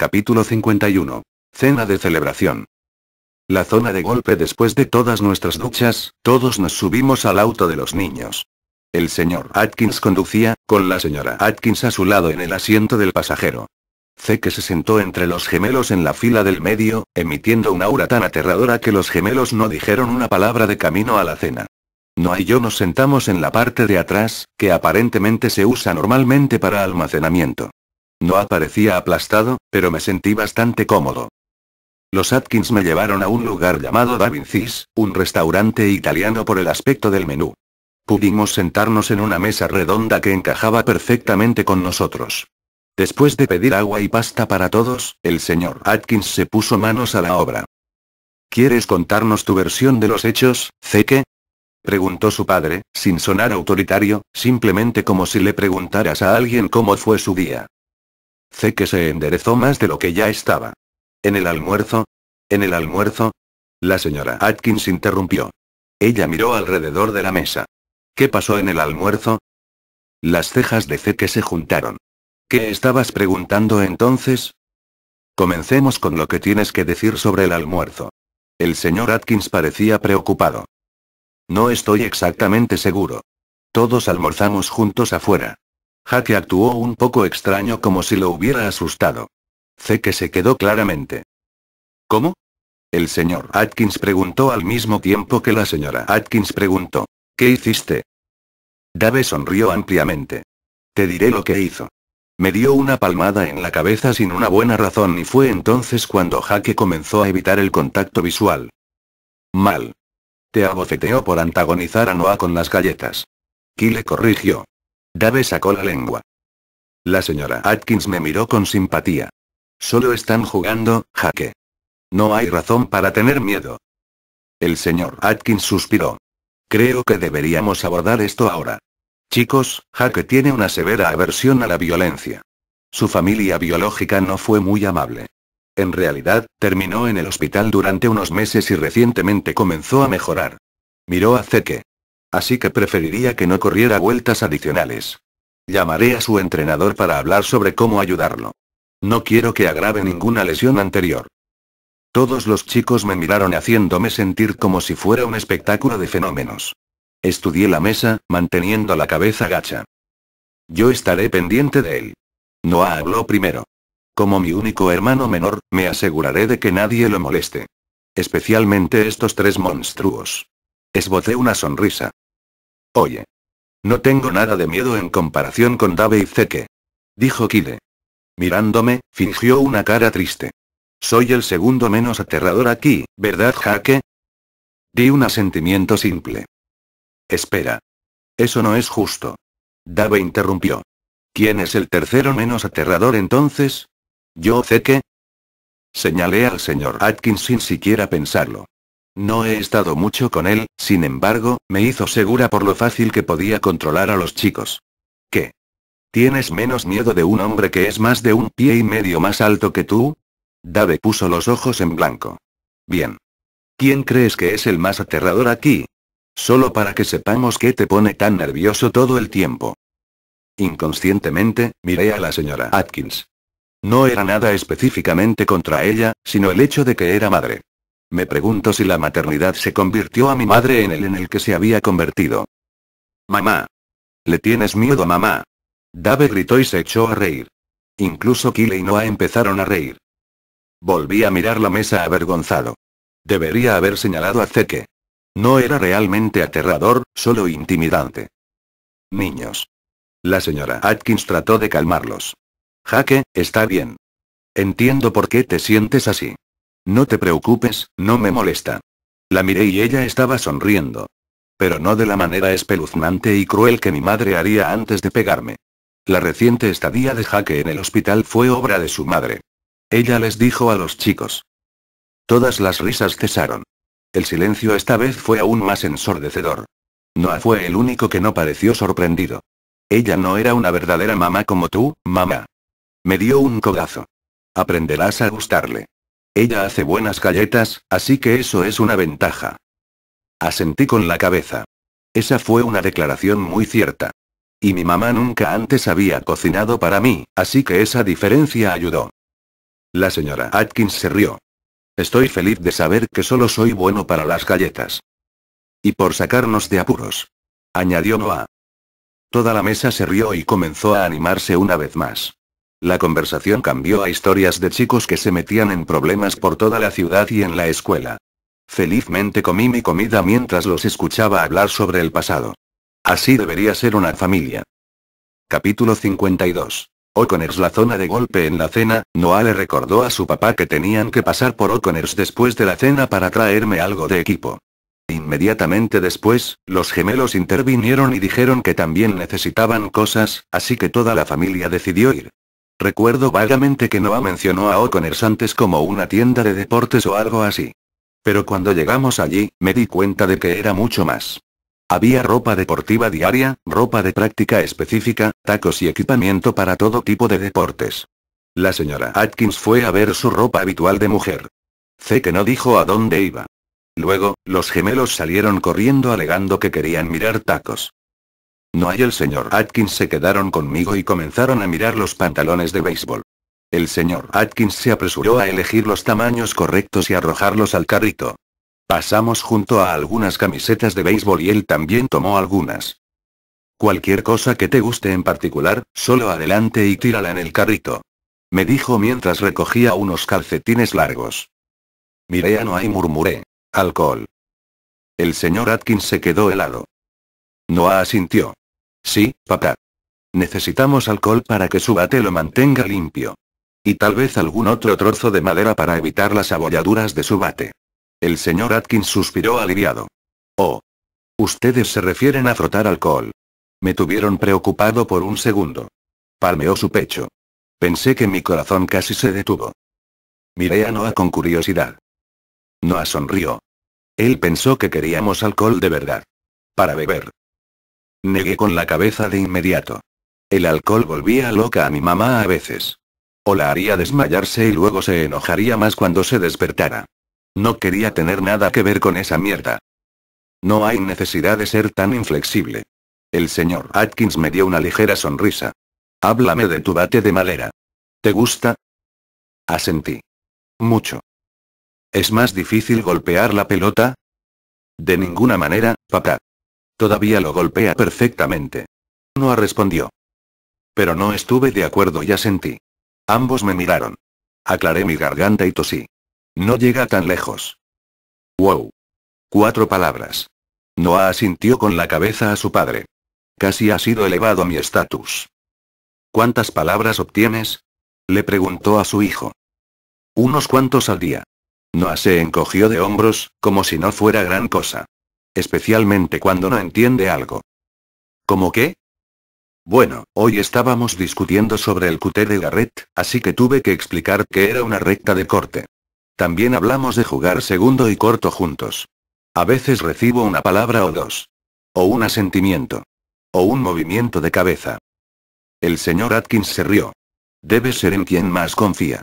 Capítulo 51. Cena de celebración. La zona de golpe después de todas nuestras duchas, todos nos subimos al auto de los niños. El señor Atkins conducía, con la señora Atkins a su lado en el asiento del pasajero. que se sentó entre los gemelos en la fila del medio, emitiendo una aura tan aterradora que los gemelos no dijeron una palabra de camino a la cena. No y yo nos sentamos en la parte de atrás, que aparentemente se usa normalmente para almacenamiento. No aparecía aplastado, pero me sentí bastante cómodo. Los Atkins me llevaron a un lugar llamado Da Vinci's, un restaurante italiano por el aspecto del menú. Pudimos sentarnos en una mesa redonda que encajaba perfectamente con nosotros. Después de pedir agua y pasta para todos, el señor Atkins se puso manos a la obra. ¿Quieres contarnos tu versión de los hechos, Zeke? preguntó su padre, sin sonar autoritario, simplemente como si le preguntaras a alguien cómo fue su día. C que se enderezó más de lo que ya estaba. En el almuerzo. En el almuerzo. La señora Atkins interrumpió. Ella miró alrededor de la mesa. ¿Qué pasó en el almuerzo? Las cejas de C que se juntaron. ¿Qué estabas preguntando entonces? Comencemos con lo que tienes que decir sobre el almuerzo. El señor Atkins parecía preocupado. No estoy exactamente seguro. Todos almorzamos juntos afuera. Jaque actuó un poco extraño como si lo hubiera asustado. que se quedó claramente. ¿Cómo? El señor Atkins preguntó al mismo tiempo que la señora Atkins preguntó. ¿Qué hiciste? Dave sonrió ampliamente. Te diré lo que hizo. Me dio una palmada en la cabeza sin una buena razón y fue entonces cuando Jaque comenzó a evitar el contacto visual. Mal. Te abofeteó por antagonizar a Noah con las galletas. Kyle corrigió. Dave sacó la lengua. La señora Atkins me miró con simpatía. Solo están jugando, jaque. No hay razón para tener miedo. El señor Atkins suspiró. Creo que deberíamos abordar esto ahora. Chicos, Jaque tiene una severa aversión a la violencia. Su familia biológica no fue muy amable. En realidad, terminó en el hospital durante unos meses y recientemente comenzó a mejorar. Miró a Zeke. Así que preferiría que no corriera vueltas adicionales. Llamaré a su entrenador para hablar sobre cómo ayudarlo. No quiero que agrave ninguna lesión anterior. Todos los chicos me miraron haciéndome sentir como si fuera un espectáculo de fenómenos. Estudié la mesa, manteniendo la cabeza gacha. Yo estaré pendiente de él. Noah habló primero. Como mi único hermano menor, me aseguraré de que nadie lo moleste. Especialmente estos tres monstruos. Esbocé una sonrisa. Oye. No tengo nada de miedo en comparación con Dave Zeke. Dijo Kide. Mirándome, fingió una cara triste. Soy el segundo menos aterrador aquí, ¿verdad, Jaque? Di un asentimiento simple. Espera. Eso no es justo. Dave interrumpió. ¿Quién es el tercero menos aterrador entonces? ¿Yo Zeke? Señalé al señor Atkins sin siquiera pensarlo. No he estado mucho con él, sin embargo, me hizo segura por lo fácil que podía controlar a los chicos. ¿Qué? ¿Tienes menos miedo de un hombre que es más de un pie y medio más alto que tú? Dave puso los ojos en blanco. Bien. ¿Quién crees que es el más aterrador aquí? Solo para que sepamos qué te pone tan nervioso todo el tiempo. Inconscientemente, miré a la señora Atkins. No era nada específicamente contra ella, sino el hecho de que era madre. Me pregunto si la maternidad se convirtió a mi madre en el en el que se había convertido. Mamá. Le tienes miedo, mamá. Dave gritó y se echó a reír. Incluso Kyle y Noah empezaron a reír. Volví a mirar la mesa avergonzado. Debería haber señalado a Zeke. No era realmente aterrador, solo intimidante. Niños. La señora Atkins trató de calmarlos. Jaque, está bien. Entiendo por qué te sientes así. No te preocupes, no me molesta. La miré y ella estaba sonriendo. Pero no de la manera espeluznante y cruel que mi madre haría antes de pegarme. La reciente estadía de Jaque en el hospital fue obra de su madre. Ella les dijo a los chicos. Todas las risas cesaron. El silencio esta vez fue aún más ensordecedor. Noah fue el único que no pareció sorprendido. Ella no era una verdadera mamá como tú, mamá. Me dio un codazo. Aprenderás a gustarle. Ella hace buenas galletas, así que eso es una ventaja. Asentí con la cabeza. Esa fue una declaración muy cierta. Y mi mamá nunca antes había cocinado para mí, así que esa diferencia ayudó. La señora Atkins se rió. Estoy feliz de saber que solo soy bueno para las galletas. Y por sacarnos de apuros. Añadió Noah. Toda la mesa se rió y comenzó a animarse una vez más. La conversación cambió a historias de chicos que se metían en problemas por toda la ciudad y en la escuela. Felizmente comí mi comida mientras los escuchaba hablar sobre el pasado. Así debería ser una familia. Capítulo 52. Oconers La zona de golpe en la cena, Noah le recordó a su papá que tenían que pasar por Oconers después de la cena para traerme algo de equipo. Inmediatamente después, los gemelos intervinieron y dijeron que también necesitaban cosas, así que toda la familia decidió ir. Recuerdo vagamente que Noah mencionó a O'Connors antes como una tienda de deportes o algo así. Pero cuando llegamos allí, me di cuenta de que era mucho más. Había ropa deportiva diaria, ropa de práctica específica, tacos y equipamiento para todo tipo de deportes. La señora Atkins fue a ver su ropa habitual de mujer. Sé que no dijo a dónde iba. Luego, los gemelos salieron corriendo alegando que querían mirar tacos. No hay el señor Atkins se quedaron conmigo y comenzaron a mirar los pantalones de béisbol. El señor Atkins se apresuró a elegir los tamaños correctos y arrojarlos al carrito. Pasamos junto a algunas camisetas de béisbol y él también tomó algunas. Cualquier cosa que te guste en particular, solo adelante y tírala en el carrito. Me dijo mientras recogía unos calcetines largos. Miré a Noah y murmuré. Alcohol. El señor Atkins se quedó helado. Noah asintió. Sí, papá. Necesitamos alcohol para que su bate lo mantenga limpio. Y tal vez algún otro trozo de madera para evitar las abolladuras de su bate. El señor Atkins suspiró aliviado. Oh. Ustedes se refieren a frotar alcohol. Me tuvieron preocupado por un segundo. Palmeó su pecho. Pensé que mi corazón casi se detuvo. Miré a Noah con curiosidad. Noah sonrió. Él pensó que queríamos alcohol de verdad. Para beber. Negué con la cabeza de inmediato. El alcohol volvía loca a mi mamá a veces. O la haría desmayarse y luego se enojaría más cuando se despertara. No quería tener nada que ver con esa mierda. No hay necesidad de ser tan inflexible. El señor Atkins me dio una ligera sonrisa. Háblame de tu bate de madera. ¿Te gusta? Asentí. Mucho. ¿Es más difícil golpear la pelota? De ninguna manera, papá. Todavía lo golpea perfectamente. Noah respondió. Pero no estuve de acuerdo y asentí. Ambos me miraron. Aclaré mi garganta y tosí. No llega tan lejos. Wow. Cuatro palabras. Noah asintió con la cabeza a su padre. Casi ha sido elevado mi estatus. ¿Cuántas palabras obtienes? Le preguntó a su hijo. Unos cuantos al día. Noah se encogió de hombros, como si no fuera gran cosa especialmente cuando no entiende algo. ¿Cómo qué? Bueno, hoy estábamos discutiendo sobre el cuté de Garrett, así que tuve que explicar que era una recta de corte. También hablamos de jugar segundo y corto juntos. A veces recibo una palabra o dos. O un asentimiento. O un movimiento de cabeza. El señor Atkins se rió. Debe ser en quien más confía.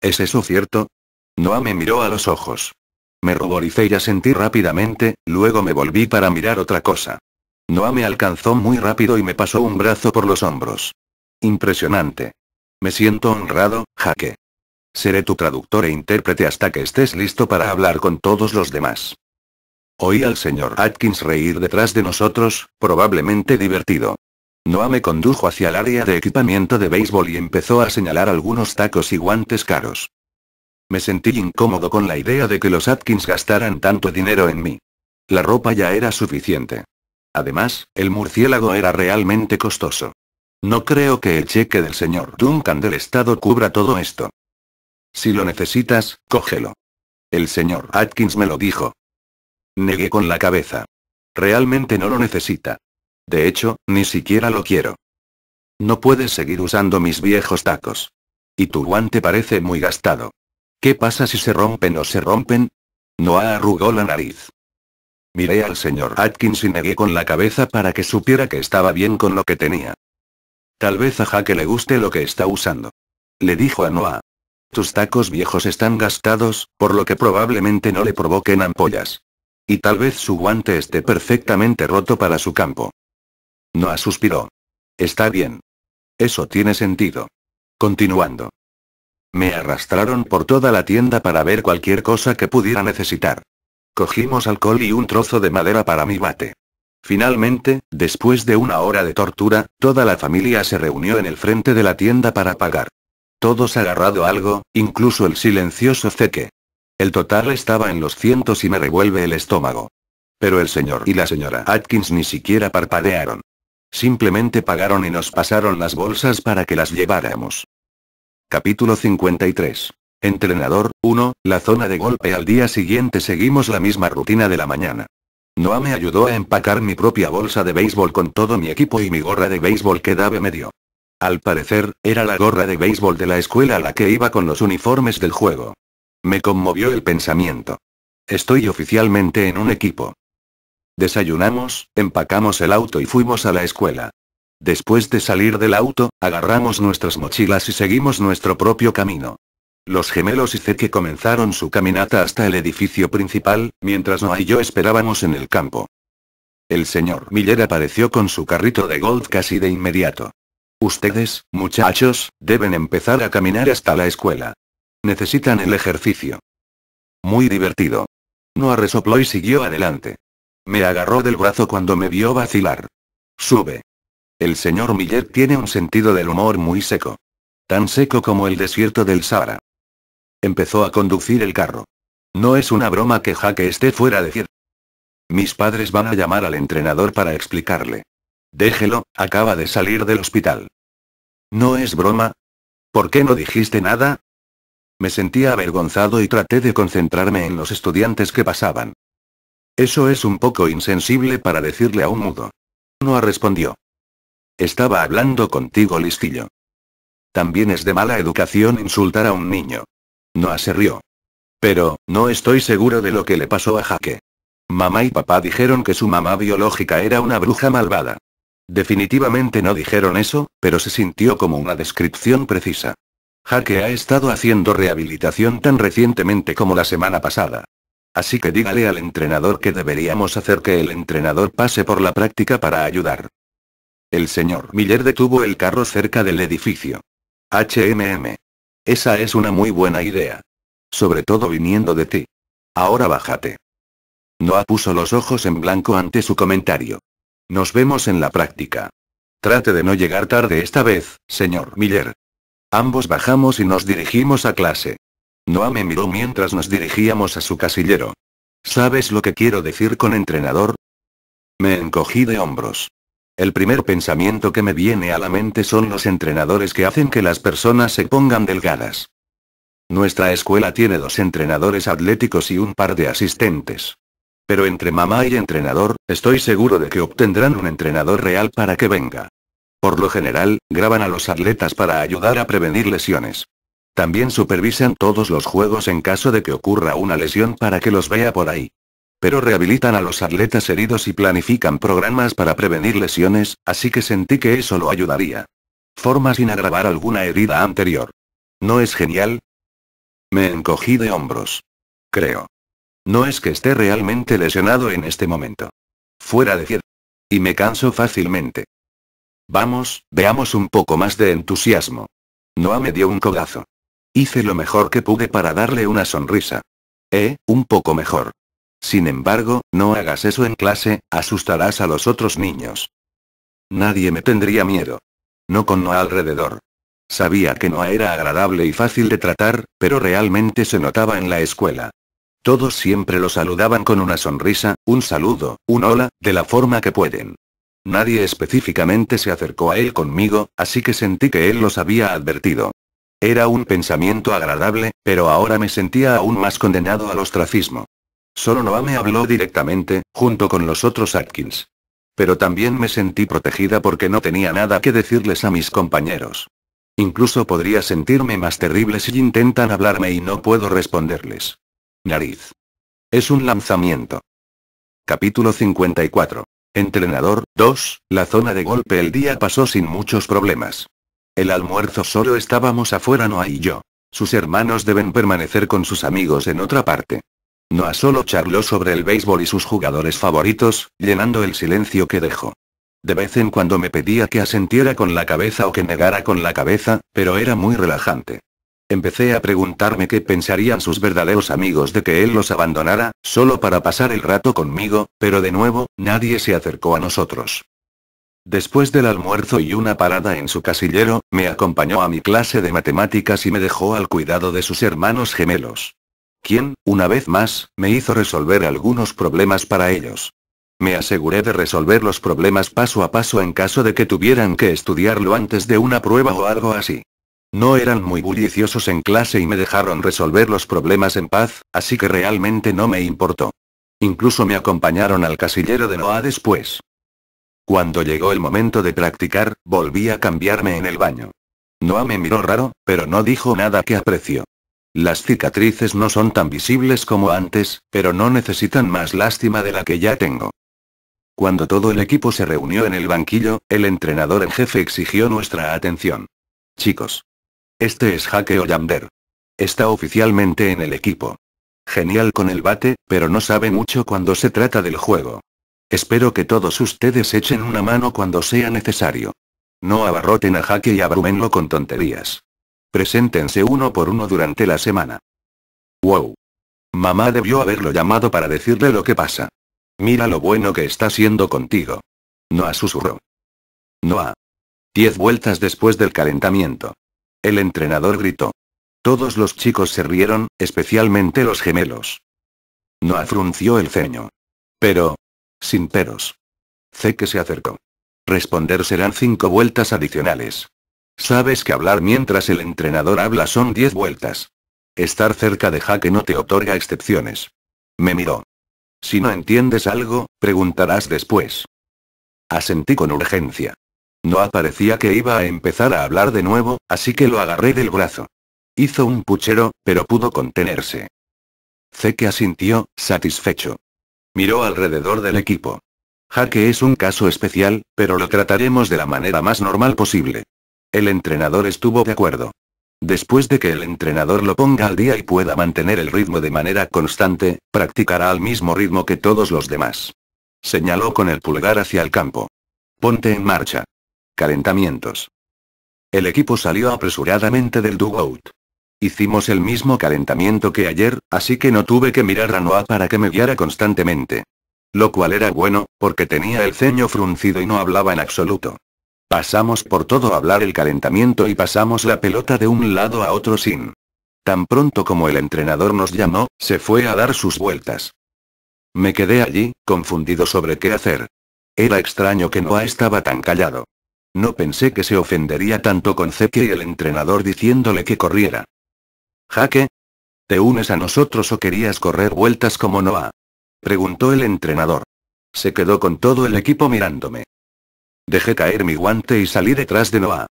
¿Es eso cierto? Noah me miró a los ojos. Me ruboricé y asentí rápidamente, luego me volví para mirar otra cosa. Noah me alcanzó muy rápido y me pasó un brazo por los hombros. Impresionante. Me siento honrado, Jaque. Seré tu traductor e intérprete hasta que estés listo para hablar con todos los demás. Oí al señor Atkins reír detrás de nosotros, probablemente divertido. Noah me condujo hacia el área de equipamiento de béisbol y empezó a señalar algunos tacos y guantes caros me sentí incómodo con la idea de que los Atkins gastaran tanto dinero en mí. La ropa ya era suficiente. Además, el murciélago era realmente costoso. No creo que el cheque del señor Duncan del Estado cubra todo esto. Si lo necesitas, cógelo. El señor Atkins me lo dijo. Negué con la cabeza. Realmente no lo necesita. De hecho, ni siquiera lo quiero. No puedes seguir usando mis viejos tacos. Y tu guante parece muy gastado. ¿Qué pasa si se rompen o se rompen? Noah arrugó la nariz. Miré al señor Atkins y negué con la cabeza para que supiera que estaba bien con lo que tenía. Tal vez a que le guste lo que está usando. Le dijo a Noah. Tus tacos viejos están gastados, por lo que probablemente no le provoquen ampollas. Y tal vez su guante esté perfectamente roto para su campo. Noah suspiró. Está bien. Eso tiene sentido. Continuando. Me arrastraron por toda la tienda para ver cualquier cosa que pudiera necesitar. Cogimos alcohol y un trozo de madera para mi bate. Finalmente, después de una hora de tortura, toda la familia se reunió en el frente de la tienda para pagar. Todos agarrado algo, incluso el silencioso Zeke. El total estaba en los cientos y me revuelve el estómago. Pero el señor y la señora Atkins ni siquiera parpadearon. Simplemente pagaron y nos pasaron las bolsas para que las lleváramos. Capítulo 53. Entrenador, 1. La zona de golpe al día siguiente seguimos la misma rutina de la mañana. Noah me ayudó a empacar mi propia bolsa de béisbol con todo mi equipo y mi gorra de béisbol que Dave me Al parecer, era la gorra de béisbol de la escuela a la que iba con los uniformes del juego. Me conmovió el pensamiento. Estoy oficialmente en un equipo. Desayunamos, empacamos el auto y fuimos a la escuela. Después de salir del auto, agarramos nuestras mochilas y seguimos nuestro propio camino. Los gemelos y Zeke comenzaron su caminata hasta el edificio principal, mientras Noah y yo esperábamos en el campo. El señor Miller apareció con su carrito de golf casi de inmediato. Ustedes, muchachos, deben empezar a caminar hasta la escuela. Necesitan el ejercicio. Muy divertido. Noah resopló y siguió adelante. Me agarró del brazo cuando me vio vacilar. Sube. El señor Miller tiene un sentido del humor muy seco. Tan seco como el desierto del Sahara. Empezó a conducir el carro. No es una broma que Jaque esté fuera de decir. Mis padres van a llamar al entrenador para explicarle. Déjelo, acaba de salir del hospital. No es broma. ¿Por qué no dijiste nada? Me sentía avergonzado y traté de concentrarme en los estudiantes que pasaban. Eso es un poco insensible para decirle a un mudo. No respondió. Estaba hablando contigo, listillo. También es de mala educación insultar a un niño. No se rió. Pero, no estoy seguro de lo que le pasó a Jaque. Mamá y papá dijeron que su mamá biológica era una bruja malvada. Definitivamente no dijeron eso, pero se sintió como una descripción precisa. Jaque ha estado haciendo rehabilitación tan recientemente como la semana pasada. Así que dígale al entrenador que deberíamos hacer que el entrenador pase por la práctica para ayudar. El señor Miller detuvo el carro cerca del edificio. HMM. Esa es una muy buena idea. Sobre todo viniendo de ti. Ahora bájate. Noah puso los ojos en blanco ante su comentario. Nos vemos en la práctica. Trate de no llegar tarde esta vez, señor Miller. Ambos bajamos y nos dirigimos a clase. Noah me miró mientras nos dirigíamos a su casillero. ¿Sabes lo que quiero decir con entrenador? Me encogí de hombros. El primer pensamiento que me viene a la mente son los entrenadores que hacen que las personas se pongan delgadas. Nuestra escuela tiene dos entrenadores atléticos y un par de asistentes. Pero entre mamá y entrenador, estoy seguro de que obtendrán un entrenador real para que venga. Por lo general, graban a los atletas para ayudar a prevenir lesiones. También supervisan todos los juegos en caso de que ocurra una lesión para que los vea por ahí pero rehabilitan a los atletas heridos y planifican programas para prevenir lesiones, así que sentí que eso lo ayudaría. Forma sin agravar alguna herida anterior. ¿No es genial? Me encogí de hombros. Creo. No es que esté realmente lesionado en este momento. Fuera de cierto Y me canso fácilmente. Vamos, veamos un poco más de entusiasmo. Noah me dio un codazo. Hice lo mejor que pude para darle una sonrisa. Eh, un poco mejor. Sin embargo, no hagas eso en clase, asustarás a los otros niños. Nadie me tendría miedo. No con Noah alrededor. Sabía que Noah era agradable y fácil de tratar, pero realmente se notaba en la escuela. Todos siempre lo saludaban con una sonrisa, un saludo, un hola, de la forma que pueden. Nadie específicamente se acercó a él conmigo, así que sentí que él los había advertido. Era un pensamiento agradable, pero ahora me sentía aún más condenado al ostracismo. Solo Noah me habló directamente, junto con los otros Atkins. Pero también me sentí protegida porque no tenía nada que decirles a mis compañeros. Incluso podría sentirme más terrible si intentan hablarme y no puedo responderles. Nariz. Es un lanzamiento. Capítulo 54. Entrenador 2. La zona de golpe el día pasó sin muchos problemas. El almuerzo solo estábamos afuera Noah y yo. Sus hermanos deben permanecer con sus amigos en otra parte. No solo charló sobre el béisbol y sus jugadores favoritos, llenando el silencio que dejó. De vez en cuando me pedía que asentiera con la cabeza o que negara con la cabeza, pero era muy relajante. Empecé a preguntarme qué pensarían sus verdaderos amigos de que él los abandonara, solo para pasar el rato conmigo, pero de nuevo, nadie se acercó a nosotros. Después del almuerzo y una parada en su casillero, me acompañó a mi clase de matemáticas y me dejó al cuidado de sus hermanos gemelos quien, una vez más, me hizo resolver algunos problemas para ellos. Me aseguré de resolver los problemas paso a paso en caso de que tuvieran que estudiarlo antes de una prueba o algo así. No eran muy bulliciosos en clase y me dejaron resolver los problemas en paz, así que realmente no me importó. Incluso me acompañaron al casillero de Noah después. Cuando llegó el momento de practicar, volví a cambiarme en el baño. Noah me miró raro, pero no dijo nada que aprecio. Las cicatrices no son tan visibles como antes, pero no necesitan más lástima de la que ya tengo. Cuando todo el equipo se reunió en el banquillo, el entrenador en jefe exigió nuestra atención. Chicos. Este es Jaque Ollander. Está oficialmente en el equipo. Genial con el bate, pero no sabe mucho cuando se trata del juego. Espero que todos ustedes echen una mano cuando sea necesario. No abarroten a Jaque y abrúmenlo con tonterías. Preséntense uno por uno durante la semana. Wow. Mamá debió haberlo llamado para decirle lo que pasa. Mira lo bueno que está siendo contigo. Noah susurró. Noah. Diez vueltas después del calentamiento. El entrenador gritó. Todos los chicos se rieron, especialmente los gemelos. Noah frunció el ceño. Pero. Sin peros. Zeke se acercó. Responder serán cinco vueltas adicionales. Sabes que hablar mientras el entrenador habla son 10 vueltas. Estar cerca de Jaque no te otorga excepciones. Me miró. Si no entiendes algo, preguntarás después. Asentí con urgencia. No aparecía que iba a empezar a hablar de nuevo, así que lo agarré del brazo. Hizo un puchero, pero pudo contenerse. Zeke asintió, satisfecho. Miró alrededor del equipo. Jaque es un caso especial, pero lo trataremos de la manera más normal posible. El entrenador estuvo de acuerdo. Después de que el entrenador lo ponga al día y pueda mantener el ritmo de manera constante, practicará al mismo ritmo que todos los demás. Señaló con el pulgar hacia el campo. Ponte en marcha. Calentamientos. El equipo salió apresuradamente del dugout. Hicimos el mismo calentamiento que ayer, así que no tuve que mirar a Noah para que me guiara constantemente. Lo cual era bueno, porque tenía el ceño fruncido y no hablaba en absoluto. Pasamos por todo hablar el calentamiento y pasamos la pelota de un lado a otro sin. Tan pronto como el entrenador nos llamó, se fue a dar sus vueltas. Me quedé allí, confundido sobre qué hacer. Era extraño que Noah estaba tan callado. No pensé que se ofendería tanto con Zeke y el entrenador diciéndole que corriera. Jaque. ¿Te unes a nosotros o querías correr vueltas como Noah? Preguntó el entrenador. Se quedó con todo el equipo mirándome. Dejé caer mi guante y salí detrás de Noah.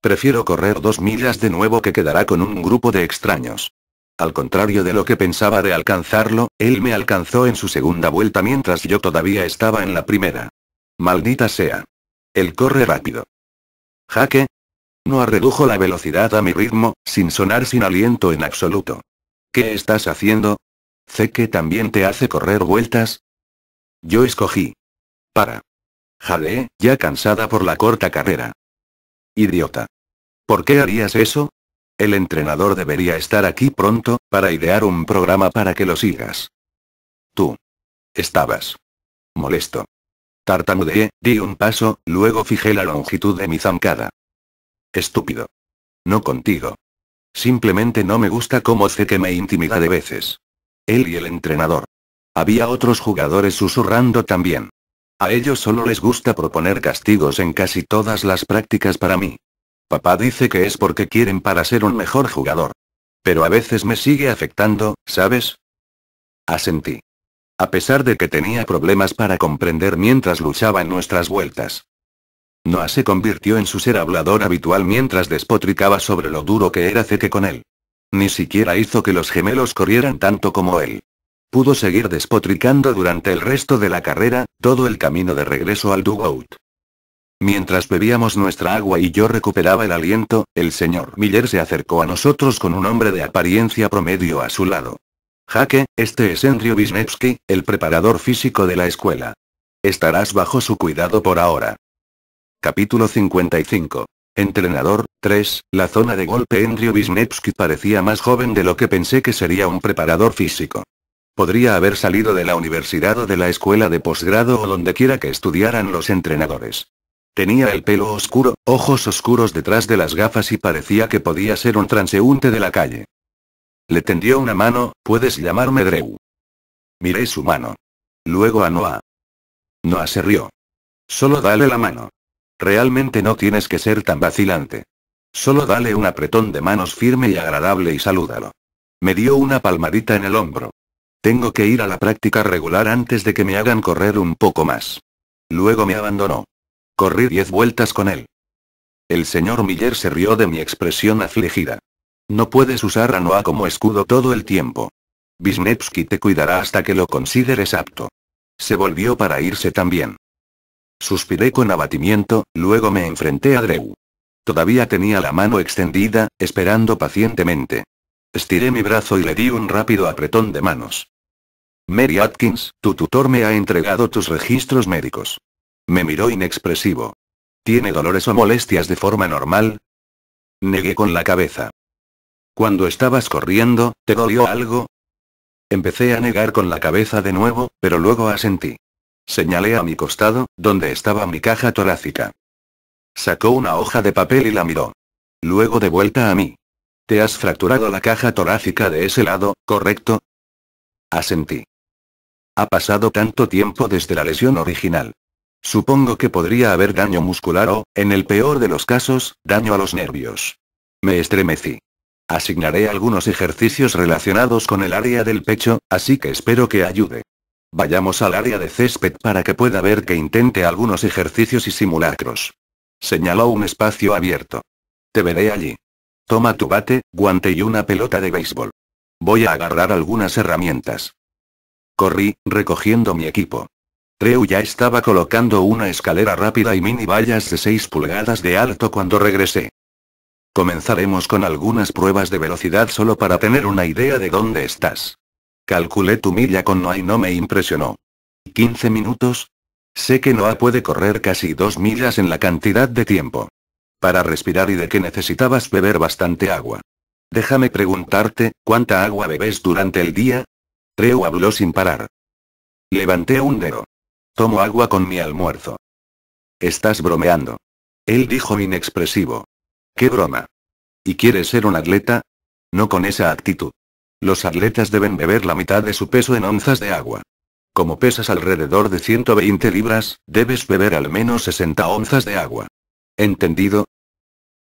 Prefiero correr dos millas de nuevo que quedará con un grupo de extraños. Al contrario de lo que pensaba de alcanzarlo, él me alcanzó en su segunda vuelta mientras yo todavía estaba en la primera. Maldita sea. Él corre rápido. Jaque. No redujo la velocidad a mi ritmo, sin sonar sin aliento en absoluto. ¿Qué estás haciendo? ¿Sé que también te hace correr vueltas? Yo escogí. Para. Jade, ya cansada por la corta carrera. Idiota. ¿Por qué harías eso? El entrenador debería estar aquí pronto, para idear un programa para que lo sigas. Tú. Estabas. Molesto. Tartamudeé, di un paso, luego fijé la longitud de mi zancada. Estúpido. No contigo. Simplemente no me gusta cómo sé que me intimida de veces. Él y el entrenador. Había otros jugadores susurrando también. A ellos solo les gusta proponer castigos en casi todas las prácticas para mí. Papá dice que es porque quieren para ser un mejor jugador. Pero a veces me sigue afectando, ¿sabes? Asentí. A pesar de que tenía problemas para comprender mientras luchaba en nuestras vueltas. Noah se convirtió en su ser hablador habitual mientras despotricaba sobre lo duro que era Zeke con él. Ni siquiera hizo que los gemelos corrieran tanto como él. Pudo seguir despotricando durante el resto de la carrera, todo el camino de regreso al dugout. Mientras bebíamos nuestra agua y yo recuperaba el aliento, el señor Miller se acercó a nosotros con un hombre de apariencia promedio a su lado. Jaque, este es Andrew Wisniewski, el preparador físico de la escuela. Estarás bajo su cuidado por ahora. Capítulo 55. Entrenador, 3. La zona de golpe Andrew Wisniewski parecía más joven de lo que pensé que sería un preparador físico. Podría haber salido de la universidad o de la escuela de posgrado o donde quiera que estudiaran los entrenadores. Tenía el pelo oscuro, ojos oscuros detrás de las gafas y parecía que podía ser un transeúnte de la calle. Le tendió una mano, puedes llamarme Drew. Miré su mano. Luego a Noah. Noah se rió. Solo dale la mano. Realmente no tienes que ser tan vacilante. Solo dale un apretón de manos firme y agradable y salúdalo. Me dio una palmadita en el hombro. Tengo que ir a la práctica regular antes de que me hagan correr un poco más. Luego me abandonó. Corrí diez vueltas con él. El señor Miller se rió de mi expresión afligida. No puedes usar a Noah como escudo todo el tiempo. Bisnepsky te cuidará hasta que lo consideres apto. Se volvió para irse también. Suspiré con abatimiento, luego me enfrenté a Drew. Todavía tenía la mano extendida, esperando pacientemente. Estiré mi brazo y le di un rápido apretón de manos. Mary Atkins, tu tutor me ha entregado tus registros médicos. Me miró inexpresivo. ¿Tiene dolores o molestias de forma normal? Negué con la cabeza. Cuando estabas corriendo, ¿te dolió algo? Empecé a negar con la cabeza de nuevo, pero luego asentí. Señalé a mi costado, donde estaba mi caja torácica. Sacó una hoja de papel y la miró. Luego de vuelta a mí. ¿Te has fracturado la caja torácica de ese lado, correcto? Asentí. Ha pasado tanto tiempo desde la lesión original. Supongo que podría haber daño muscular o, en el peor de los casos, daño a los nervios. Me estremecí. Asignaré algunos ejercicios relacionados con el área del pecho, así que espero que ayude. Vayamos al área de césped para que pueda ver que intente algunos ejercicios y simulacros. Señaló un espacio abierto. Te veré allí. Toma tu bate, guante y una pelota de béisbol. Voy a agarrar algunas herramientas. Corrí, recogiendo mi equipo. Treu ya estaba colocando una escalera rápida y mini vallas de 6 pulgadas de alto cuando regresé. Comenzaremos con algunas pruebas de velocidad solo para tener una idea de dónde estás. Calculé tu milla con Noah y no me impresionó. ¿15 minutos? Sé que Noah puede correr casi 2 millas en la cantidad de tiempo. Para respirar y de que necesitabas beber bastante agua. Déjame preguntarte, ¿cuánta agua bebes durante el día? Treu habló sin parar. Levanté un dedo. Tomo agua con mi almuerzo. Estás bromeando. Él dijo inexpresivo. ¿Qué broma? ¿Y quieres ser un atleta? No con esa actitud. Los atletas deben beber la mitad de su peso en onzas de agua. Como pesas alrededor de 120 libras, debes beber al menos 60 onzas de agua. ¿Entendido?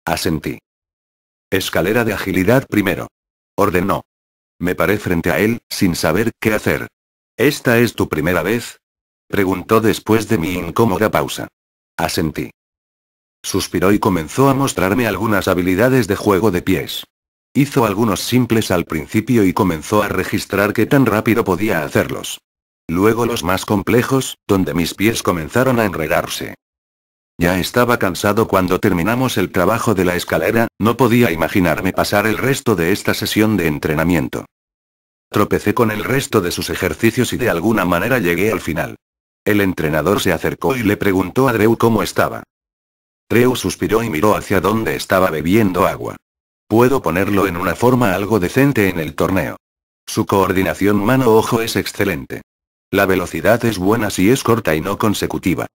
Asentí. Escalera de agilidad primero. Ordenó. Me paré frente a él, sin saber qué hacer. ¿Esta es tu primera vez? Preguntó después de mi incómoda pausa. Asentí. Suspiró y comenzó a mostrarme algunas habilidades de juego de pies. Hizo algunos simples al principio y comenzó a registrar qué tan rápido podía hacerlos. Luego los más complejos, donde mis pies comenzaron a enredarse. Ya estaba cansado cuando terminamos el trabajo de la escalera, no podía imaginarme pasar el resto de esta sesión de entrenamiento. Tropecé con el resto de sus ejercicios y de alguna manera llegué al final. El entrenador se acercó y le preguntó a Drew cómo estaba. Drew suspiró y miró hacia donde estaba bebiendo agua. Puedo ponerlo en una forma algo decente en el torneo. Su coordinación mano-ojo es excelente. La velocidad es buena si es corta y no consecutiva.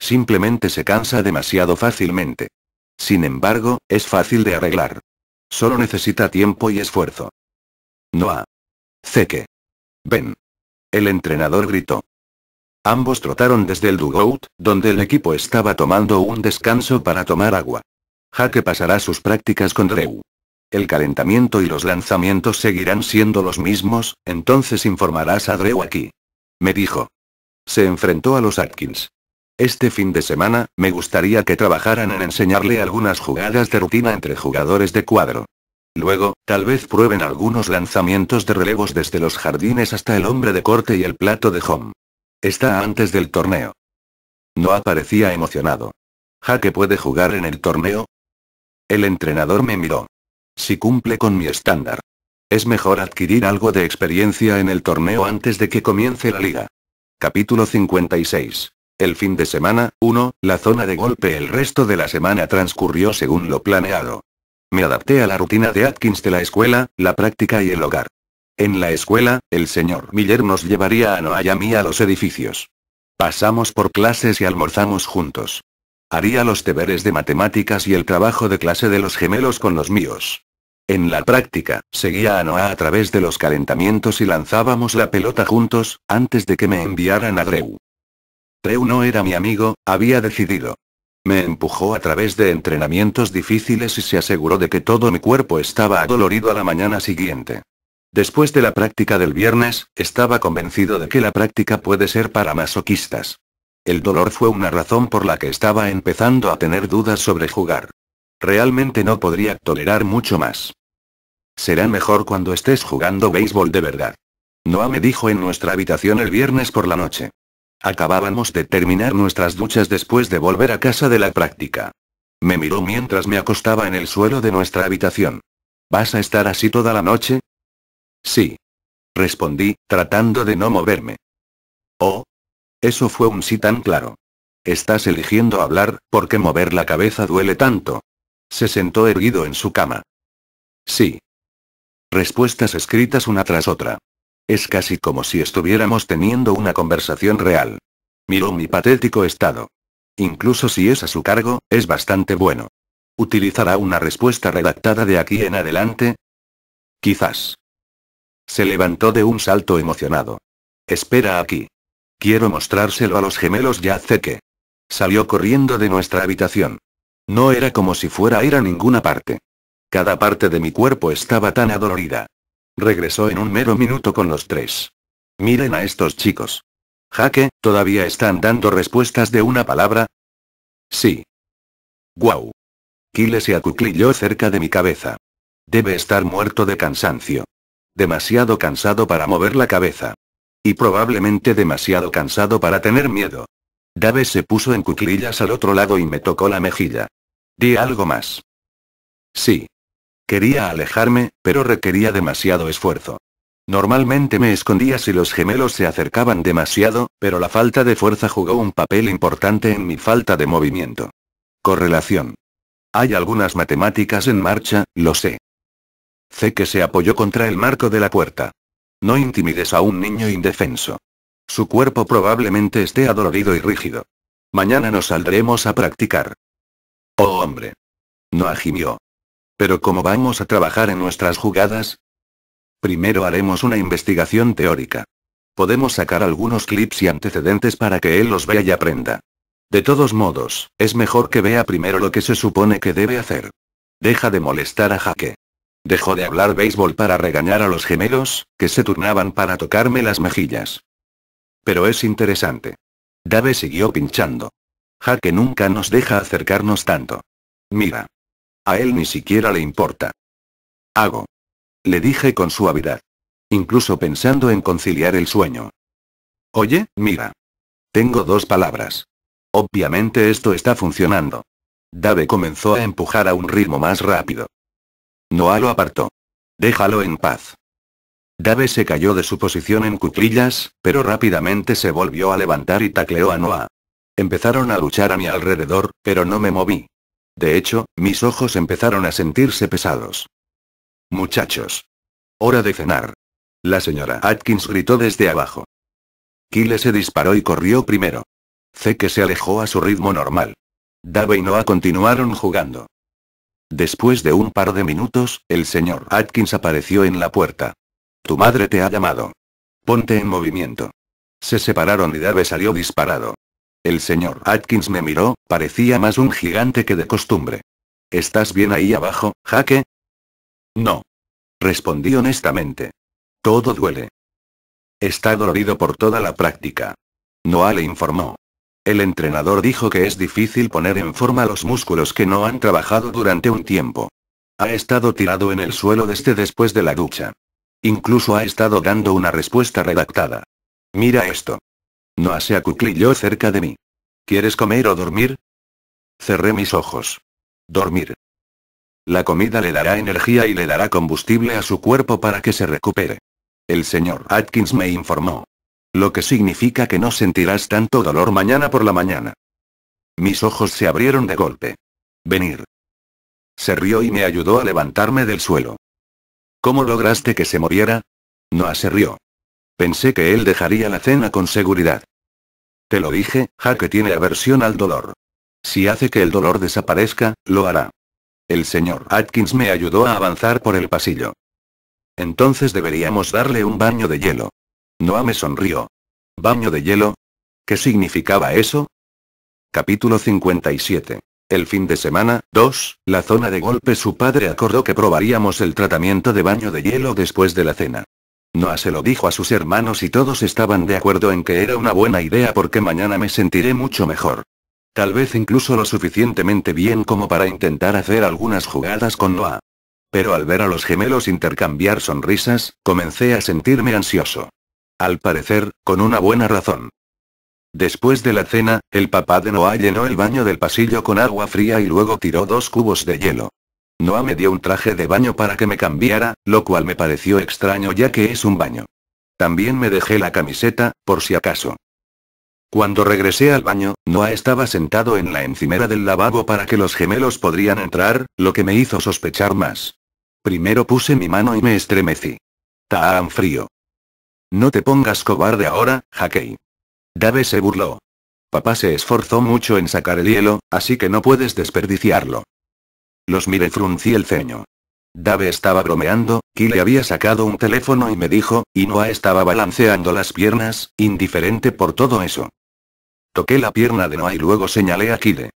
Simplemente se cansa demasiado fácilmente. Sin embargo, es fácil de arreglar. Solo necesita tiempo y esfuerzo. Noah. Zeke. Ven. El entrenador gritó. Ambos trotaron desde el dugout, donde el equipo estaba tomando un descanso para tomar agua. Jaque pasará sus prácticas con Drew. El calentamiento y los lanzamientos seguirán siendo los mismos, entonces informarás a Drew aquí. Me dijo. Se enfrentó a los Atkins. Este fin de semana, me gustaría que trabajaran en enseñarle algunas jugadas de rutina entre jugadores de cuadro. Luego, tal vez prueben algunos lanzamientos de relevos desde los jardines hasta el hombre de corte y el plato de home. Está antes del torneo. No aparecía emocionado. Jaque puede jugar en el torneo. El entrenador me miró. Si cumple con mi estándar. Es mejor adquirir algo de experiencia en el torneo antes de que comience la liga. Capítulo 56. El fin de semana, 1, la zona de golpe. El resto de la semana transcurrió según lo planeado. Me adapté a la rutina de Atkins de la escuela, la práctica y el hogar. En la escuela, el señor Miller nos llevaría a Noah y a mí a los edificios. Pasamos por clases y almorzamos juntos. Haría los deberes de matemáticas y el trabajo de clase de los gemelos con los míos. En la práctica, seguía a Noah a través de los calentamientos y lanzábamos la pelota juntos, antes de que me enviaran a Drew. Treu no era mi amigo, había decidido. Me empujó a través de entrenamientos difíciles y se aseguró de que todo mi cuerpo estaba adolorido a la mañana siguiente. Después de la práctica del viernes, estaba convencido de que la práctica puede ser para masoquistas. El dolor fue una razón por la que estaba empezando a tener dudas sobre jugar. Realmente no podría tolerar mucho más. Será mejor cuando estés jugando béisbol de verdad. Noah me dijo en nuestra habitación el viernes por la noche. Acabábamos de terminar nuestras duchas después de volver a casa de la práctica. Me miró mientras me acostaba en el suelo de nuestra habitación. ¿Vas a estar así toda la noche? Sí. Respondí, tratando de no moverme. Oh. Eso fue un sí tan claro. Estás eligiendo hablar, porque mover la cabeza duele tanto. Se sentó erguido en su cama. Sí. Respuestas escritas una tras otra. Es casi como si estuviéramos teniendo una conversación real. Miró mi patético estado. Incluso si es a su cargo, es bastante bueno. ¿Utilizará una respuesta redactada de aquí en adelante? Quizás. Se levantó de un salto emocionado. Espera aquí. Quiero mostrárselo a los gemelos ya hace que. Salió corriendo de nuestra habitación. No era como si fuera a ir a ninguna parte. Cada parte de mi cuerpo estaba tan adolorida, Regresó en un mero minuto con los tres. Miren a estos chicos. Jaque, ¿todavía están dando respuestas de una palabra? Sí. Guau. Kile se acuclilló cerca de mi cabeza. Debe estar muerto de cansancio. Demasiado cansado para mover la cabeza. Y probablemente demasiado cansado para tener miedo. Dave se puso en cuclillas al otro lado y me tocó la mejilla. Di algo más. Sí. Quería alejarme, pero requería demasiado esfuerzo. Normalmente me escondía si los gemelos se acercaban demasiado, pero la falta de fuerza jugó un papel importante en mi falta de movimiento. Correlación. Hay algunas matemáticas en marcha, lo sé. Sé que se apoyó contra el marco de la puerta. No intimides a un niño indefenso. Su cuerpo probablemente esté adolorido y rígido. Mañana nos saldremos a practicar. Oh hombre. No agimió. Pero ¿cómo vamos a trabajar en nuestras jugadas? Primero haremos una investigación teórica. Podemos sacar algunos clips y antecedentes para que él los vea y aprenda. De todos modos, es mejor que vea primero lo que se supone que debe hacer. Deja de molestar a Jaque. Dejó de hablar béisbol para regañar a los gemelos, que se turnaban para tocarme las mejillas. Pero es interesante. Dave siguió pinchando. Jaque nunca nos deja acercarnos tanto. Mira, a él ni siquiera le importa. Hago. Le dije con suavidad. Incluso pensando en conciliar el sueño. Oye, mira. Tengo dos palabras. Obviamente esto está funcionando. Dave comenzó a empujar a un ritmo más rápido. Noah lo apartó. Déjalo en paz. Dave se cayó de su posición en cuclillas, pero rápidamente se volvió a levantar y tacleó a Noah. Empezaron a luchar a mi alrededor, pero no me moví. De hecho, mis ojos empezaron a sentirse pesados. Muchachos. Hora de cenar. La señora Atkins gritó desde abajo. Kyle se disparó y corrió primero. que se alejó a su ritmo normal. Dave y Noah continuaron jugando. Después de un par de minutos, el señor Atkins apareció en la puerta. Tu madre te ha llamado. Ponte en movimiento. Se separaron y Dave salió disparado. El señor Atkins me miró, parecía más un gigante que de costumbre. ¿Estás bien ahí abajo, Jaque? No. Respondí honestamente. Todo duele. Está dolorido por toda la práctica. Noah le informó. El entrenador dijo que es difícil poner en forma los músculos que no han trabajado durante un tiempo. Ha estado tirado en el suelo desde después de la ducha. Incluso ha estado dando una respuesta redactada. Mira esto hace se acuclilló cerca de mí. ¿Quieres comer o dormir? Cerré mis ojos. Dormir. La comida le dará energía y le dará combustible a su cuerpo para que se recupere. El señor Atkins me informó. Lo que significa que no sentirás tanto dolor mañana por la mañana. Mis ojos se abrieron de golpe. Venir. Se rió y me ayudó a levantarme del suelo. ¿Cómo lograste que se muriera? No se rió. Pensé que él dejaría la cena con seguridad. Te lo dije, Jaque tiene aversión al dolor. Si hace que el dolor desaparezca, lo hará. El señor Atkins me ayudó a avanzar por el pasillo. Entonces deberíamos darle un baño de hielo. Noah me sonrió. ¿Baño de hielo? ¿Qué significaba eso? Capítulo 57. El fin de semana, 2, la zona de golpe. Su padre acordó que probaríamos el tratamiento de baño de hielo después de la cena. Noah se lo dijo a sus hermanos y todos estaban de acuerdo en que era una buena idea porque mañana me sentiré mucho mejor. Tal vez incluso lo suficientemente bien como para intentar hacer algunas jugadas con Noah. Pero al ver a los gemelos intercambiar sonrisas, comencé a sentirme ansioso. Al parecer, con una buena razón. Después de la cena, el papá de Noah llenó el baño del pasillo con agua fría y luego tiró dos cubos de hielo. Noah me dio un traje de baño para que me cambiara, lo cual me pareció extraño ya que es un baño. También me dejé la camiseta, por si acaso. Cuando regresé al baño, Noah estaba sentado en la encimera del lavabo para que los gemelos podrían entrar, lo que me hizo sospechar más. Primero puse mi mano y me estremecí. Tan frío. No te pongas cobarde ahora, Hakei. Dave se burló. Papá se esforzó mucho en sacar el hielo, así que no puedes desperdiciarlo. Los miré fruncí el ceño. Dave estaba bromeando, Kyle había sacado un teléfono y me dijo, y Noah estaba balanceando las piernas, indiferente por todo eso. Toqué la pierna de Noah y luego señalé a Kyle.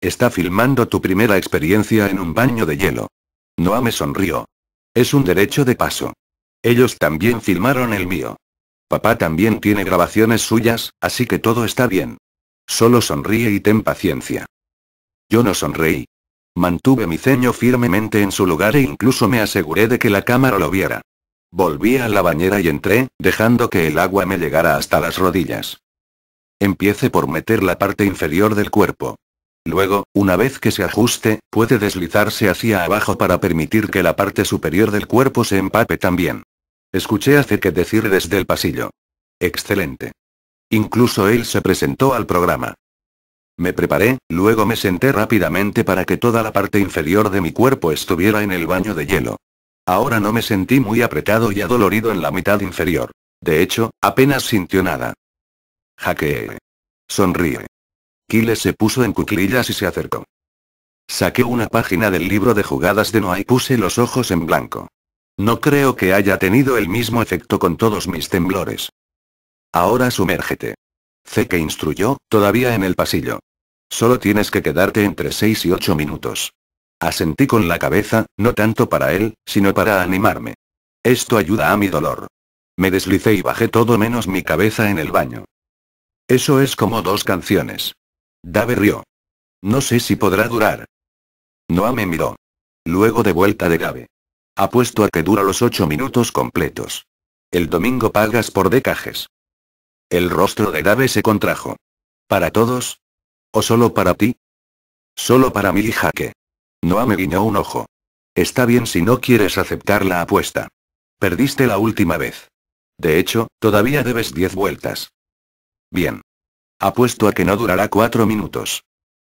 Está filmando tu primera experiencia en un baño de hielo. Noah me sonrió. Es un derecho de paso. Ellos también filmaron el mío. Papá también tiene grabaciones suyas, así que todo está bien. Solo sonríe y ten paciencia. Yo no sonreí. Mantuve mi ceño firmemente en su lugar e incluso me aseguré de que la cámara lo viera. Volví a la bañera y entré, dejando que el agua me llegara hasta las rodillas. Empiece por meter la parte inferior del cuerpo. Luego, una vez que se ajuste, puede deslizarse hacia abajo para permitir que la parte superior del cuerpo se empape también. Escuché hace que decir desde el pasillo. Excelente. Incluso él se presentó al programa. Me preparé, luego me senté rápidamente para que toda la parte inferior de mi cuerpo estuviera en el baño de hielo. Ahora no me sentí muy apretado y adolorido en la mitad inferior. De hecho, apenas sintió nada. Jaqueé. Sonríe. Kile se puso en cuclillas y se acercó. Saqué una página del libro de jugadas de Noah y puse los ojos en blanco. No creo que haya tenido el mismo efecto con todos mis temblores. Ahora sumérgete. C que instruyó, todavía en el pasillo. Solo tienes que quedarte entre 6 y 8 minutos. Asentí con la cabeza, no tanto para él, sino para animarme. Esto ayuda a mi dolor. Me deslicé y bajé todo menos mi cabeza en el baño. Eso es como dos canciones. Dave rió. No sé si podrá durar. Noah me miró. Luego de vuelta de Dave. Apuesto a que dura los ocho minutos completos. El domingo pagas por decajes. El rostro de Dave se contrajo. ¿Para todos? ¿O solo para ti? Solo para mí, que... No me guiñó un ojo. Está bien si no quieres aceptar la apuesta. Perdiste la última vez. De hecho, todavía debes 10 vueltas. Bien. Apuesto a que no durará 4 minutos.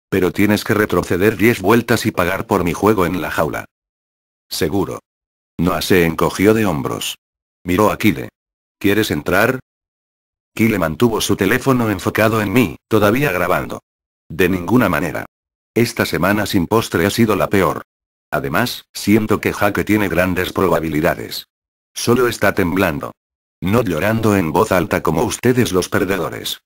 Pero tienes que retroceder 10 vueltas y pagar por mi juego en la jaula. Seguro. Noah se encogió de hombros. Miró a Kile. ¿Quieres entrar? Kile mantuvo su teléfono enfocado en mí, todavía grabando. De ninguna manera. Esta semana sin postre ha sido la peor. Además, siento que Jaque tiene grandes probabilidades. Solo está temblando. No llorando en voz alta como ustedes los perdedores.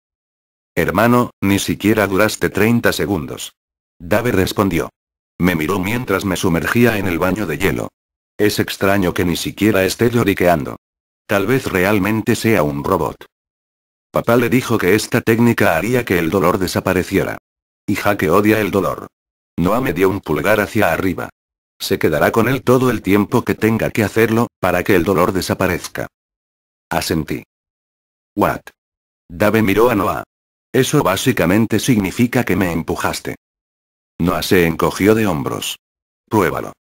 Hermano, ni siquiera duraste 30 segundos. Dave respondió. Me miró mientras me sumergía en el baño de hielo. Es extraño que ni siquiera esté lloriqueando. Tal vez realmente sea un robot. Papá le dijo que esta técnica haría que el dolor desapareciera. Hija que odia el dolor. Noah me dio un pulgar hacia arriba. Se quedará con él todo el tiempo que tenga que hacerlo, para que el dolor desaparezca. Asentí. What? Dave miró a Noah. Eso básicamente significa que me empujaste. Noah se encogió de hombros. Pruébalo.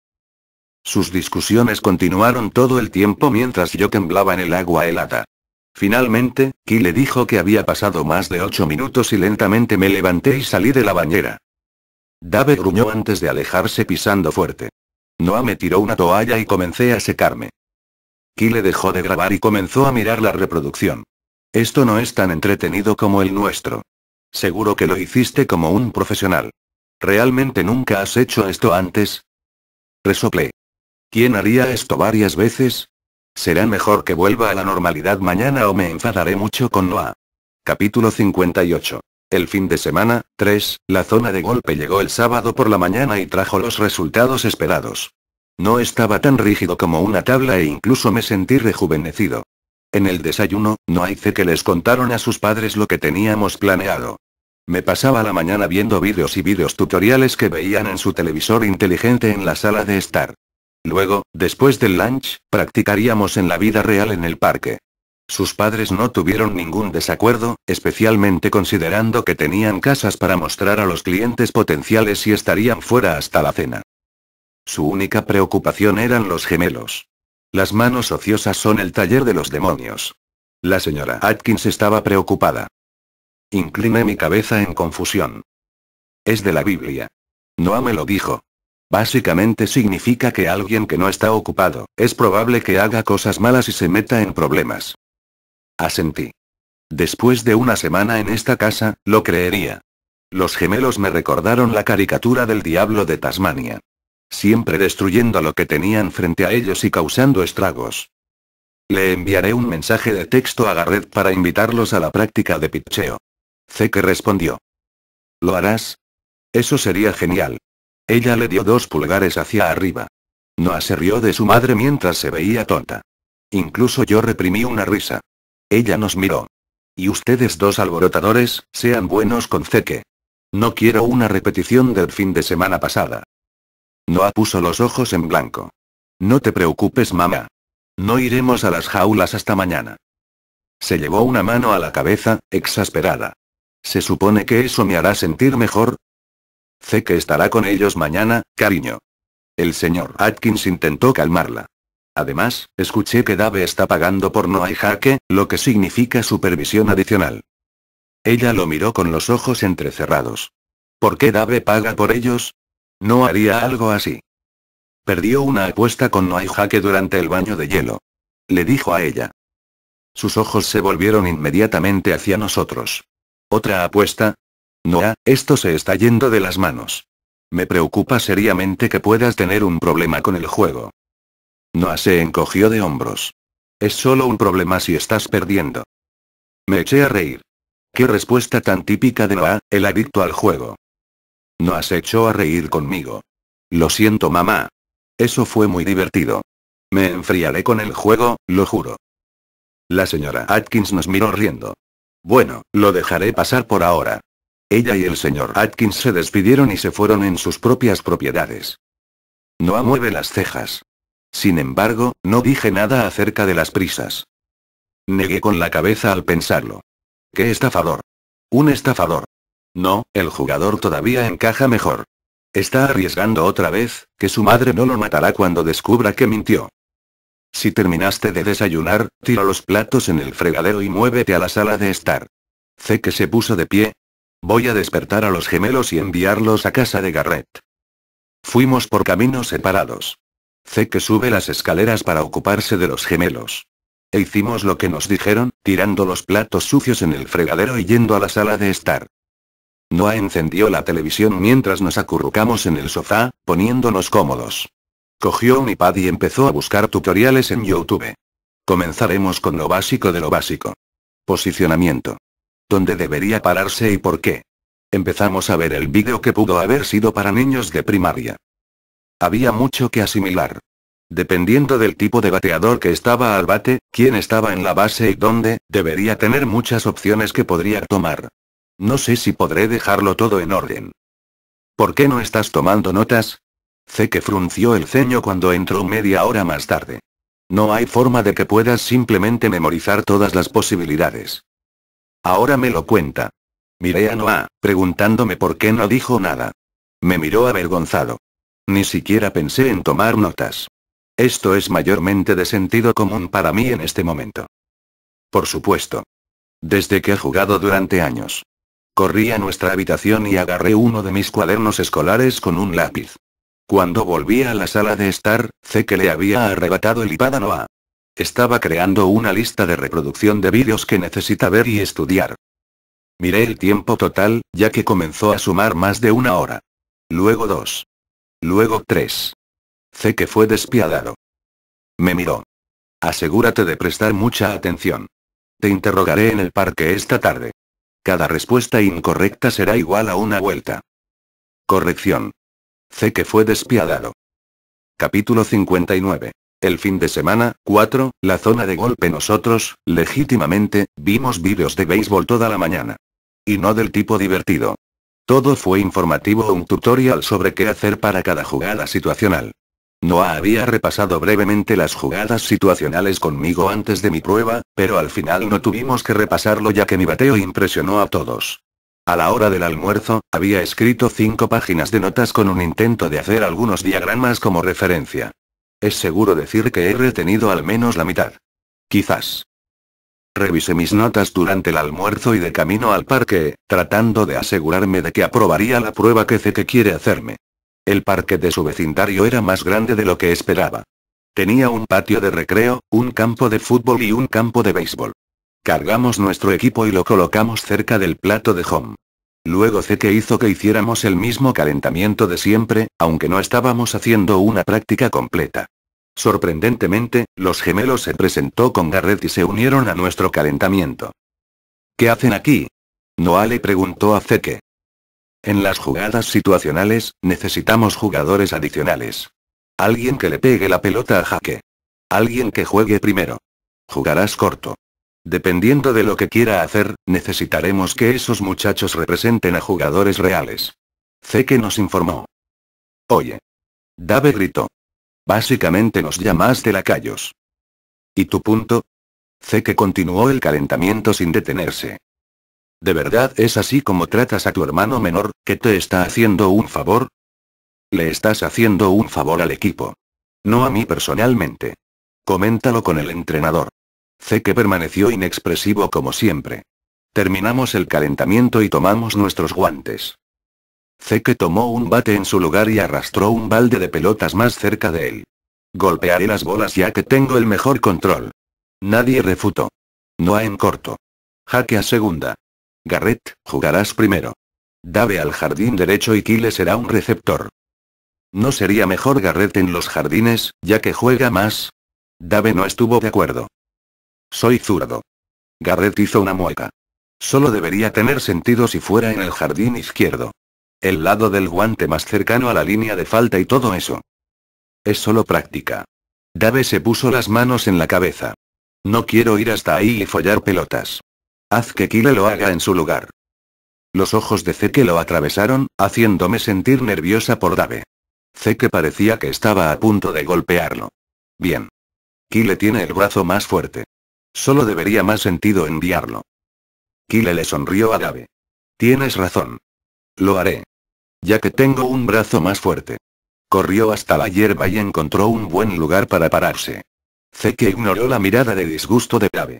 Sus discusiones continuaron todo el tiempo mientras yo temblaba en el agua helada. Finalmente, le dijo que había pasado más de ocho minutos y lentamente me levanté y salí de la bañera. Dave gruñó antes de alejarse pisando fuerte. Noah me tiró una toalla y comencé a secarme. le dejó de grabar y comenzó a mirar la reproducción. Esto no es tan entretenido como el nuestro. Seguro que lo hiciste como un profesional. ¿Realmente nunca has hecho esto antes? Resoplé. ¿Quién haría esto varias veces? Será mejor que vuelva a la normalidad mañana o me enfadaré mucho con Noah. Capítulo 58. El fin de semana, 3, la zona de golpe llegó el sábado por la mañana y trajo los resultados esperados. No estaba tan rígido como una tabla e incluso me sentí rejuvenecido. En el desayuno, no hice que les contaron a sus padres lo que teníamos planeado. Me pasaba la mañana viendo vídeos y vídeos tutoriales que veían en su televisor inteligente en la sala de estar. Luego, después del lunch, practicaríamos en la vida real en el parque. Sus padres no tuvieron ningún desacuerdo, especialmente considerando que tenían casas para mostrar a los clientes potenciales y estarían fuera hasta la cena. Su única preocupación eran los gemelos. Las manos ociosas son el taller de los demonios. La señora Atkins estaba preocupada. Incliné mi cabeza en confusión. Es de la Biblia. Noah me lo dijo. Básicamente significa que alguien que no está ocupado, es probable que haga cosas malas y se meta en problemas. Asentí. Después de una semana en esta casa, lo creería. Los gemelos me recordaron la caricatura del diablo de Tasmania. Siempre destruyendo lo que tenían frente a ellos y causando estragos. Le enviaré un mensaje de texto a Garrett para invitarlos a la práctica de pitcheo. Zeke respondió. ¿Lo harás? Eso sería genial. Ella le dio dos pulgares hacia arriba. Noa se rió de su madre mientras se veía tonta. Incluso yo reprimí una risa. Ella nos miró. Y ustedes dos alborotadores, sean buenos con Zeke. No quiero una repetición del fin de semana pasada. Noa puso los ojos en blanco. No te preocupes, mamá. No iremos a las jaulas hasta mañana. Se llevó una mano a la cabeza, exasperada. Se supone que eso me hará sentir mejor, Sé que estará con ellos mañana, cariño. El señor Atkins intentó calmarla. Además, escuché que Dave está pagando por no hay jaque, lo que significa supervisión adicional. Ella lo miró con los ojos entrecerrados. ¿Por qué Dave paga por ellos? No haría algo así. Perdió una apuesta con Noai Jaque durante el baño de hielo. Le dijo a ella. Sus ojos se volvieron inmediatamente hacia nosotros. ¿Otra apuesta? Noah, esto se está yendo de las manos. Me preocupa seriamente que puedas tener un problema con el juego. Noah se encogió de hombros. Es solo un problema si estás perdiendo. Me eché a reír. Qué respuesta tan típica de Noah, el adicto al juego. Noah se echó a reír conmigo. Lo siento mamá. Eso fue muy divertido. Me enfriaré con el juego, lo juro. La señora Atkins nos miró riendo. Bueno, lo dejaré pasar por ahora. Ella y el señor Atkins se despidieron y se fueron en sus propias propiedades. No mueve las cejas. Sin embargo, no dije nada acerca de las prisas. Negué con la cabeza al pensarlo. ¿Qué estafador? Un estafador. No, el jugador todavía encaja mejor. Está arriesgando otra vez, que su madre no lo matará cuando descubra que mintió. Si terminaste de desayunar, tira los platos en el fregadero y muévete a la sala de estar. que se puso de pie, Voy a despertar a los gemelos y enviarlos a casa de Garrett. Fuimos por caminos separados. que sube las escaleras para ocuparse de los gemelos. E hicimos lo que nos dijeron, tirando los platos sucios en el fregadero y yendo a la sala de estar. Noah encendió la televisión mientras nos acurrucamos en el sofá, poniéndonos cómodos. Cogió un iPad y empezó a buscar tutoriales en YouTube. Comenzaremos con lo básico de lo básico. Posicionamiento dónde debería pararse y por qué. Empezamos a ver el vídeo que pudo haber sido para niños de primaria. Había mucho que asimilar. Dependiendo del tipo de bateador que estaba al bate, quién estaba en la base y dónde, debería tener muchas opciones que podría tomar. No sé si podré dejarlo todo en orden. ¿Por qué no estás tomando notas? Sé que frunció el ceño cuando entró media hora más tarde. No hay forma de que puedas simplemente memorizar todas las posibilidades. Ahora me lo cuenta. Miré a Noah, preguntándome por qué no dijo nada. Me miró avergonzado. Ni siquiera pensé en tomar notas. Esto es mayormente de sentido común para mí en este momento. Por supuesto. Desde que he jugado durante años. Corrí a nuestra habitación y agarré uno de mis cuadernos escolares con un lápiz. Cuando volví a la sala de estar, sé que le había arrebatado el iPad a Noah. Estaba creando una lista de reproducción de vídeos que necesita ver y estudiar. Miré el tiempo total, ya que comenzó a sumar más de una hora. Luego dos. Luego tres. Sé que fue despiadado. Me miró. Asegúrate de prestar mucha atención. Te interrogaré en el parque esta tarde. Cada respuesta incorrecta será igual a una vuelta. Corrección. Sé que fue despiadado. Capítulo 59. El fin de semana, 4, la zona de golpe nosotros, legítimamente, vimos vídeos de béisbol toda la mañana. Y no del tipo divertido. Todo fue informativo un tutorial sobre qué hacer para cada jugada situacional. Noah había repasado brevemente las jugadas situacionales conmigo antes de mi prueba, pero al final no tuvimos que repasarlo ya que mi bateo impresionó a todos. A la hora del almuerzo, había escrito cinco páginas de notas con un intento de hacer algunos diagramas como referencia. Es seguro decir que he retenido al menos la mitad. Quizás. Revisé mis notas durante el almuerzo y de camino al parque, tratando de asegurarme de que aprobaría la prueba que que quiere hacerme. El parque de su vecindario era más grande de lo que esperaba. Tenía un patio de recreo, un campo de fútbol y un campo de béisbol. Cargamos nuestro equipo y lo colocamos cerca del plato de home. Luego sé hizo que hiciéramos el mismo calentamiento de siempre, aunque no estábamos haciendo una práctica completa. Sorprendentemente, los gemelos se presentó con Garrett y se unieron a nuestro calentamiento. ¿Qué hacen aquí? le preguntó a Zeke. En las jugadas situacionales, necesitamos jugadores adicionales. Alguien que le pegue la pelota a jaque. Alguien que juegue primero. Jugarás corto. Dependiendo de lo que quiera hacer, necesitaremos que esos muchachos representen a jugadores reales. Zeke nos informó. Oye. Dave gritó. Básicamente nos llamaste lacayos. ¿Y tu punto? Zeke continuó el calentamiento sin detenerse. ¿De verdad es así como tratas a tu hermano menor, que te está haciendo un favor? Le estás haciendo un favor al equipo. No a mí personalmente. Coméntalo con el entrenador que permaneció inexpresivo como siempre. Terminamos el calentamiento y tomamos nuestros guantes. Zeke tomó un bate en su lugar y arrastró un balde de pelotas más cerca de él. Golpearé las bolas ya que tengo el mejor control. Nadie refutó. Noah en corto. Jaque a segunda. Garrett, jugarás primero. Dave al jardín derecho y Kyle será un receptor. ¿No sería mejor Garrett en los jardines, ya que juega más? Dave no estuvo de acuerdo. Soy zurdo. Garrett hizo una mueca. Solo debería tener sentido si fuera en el jardín izquierdo. El lado del guante más cercano a la línea de falta y todo eso. Es solo práctica. Dave se puso las manos en la cabeza. No quiero ir hasta ahí y follar pelotas. Haz que Kile lo haga en su lugar. Los ojos de Zeke lo atravesaron, haciéndome sentir nerviosa por Dave. Zeke parecía que estaba a punto de golpearlo. Bien. Kile tiene el brazo más fuerte. Solo debería más sentido enviarlo. Kile le sonrió a Dave. Tienes razón. Lo haré. Ya que tengo un brazo más fuerte. Corrió hasta la hierba y encontró un buen lugar para pararse. Zeke ignoró la mirada de disgusto de Dave.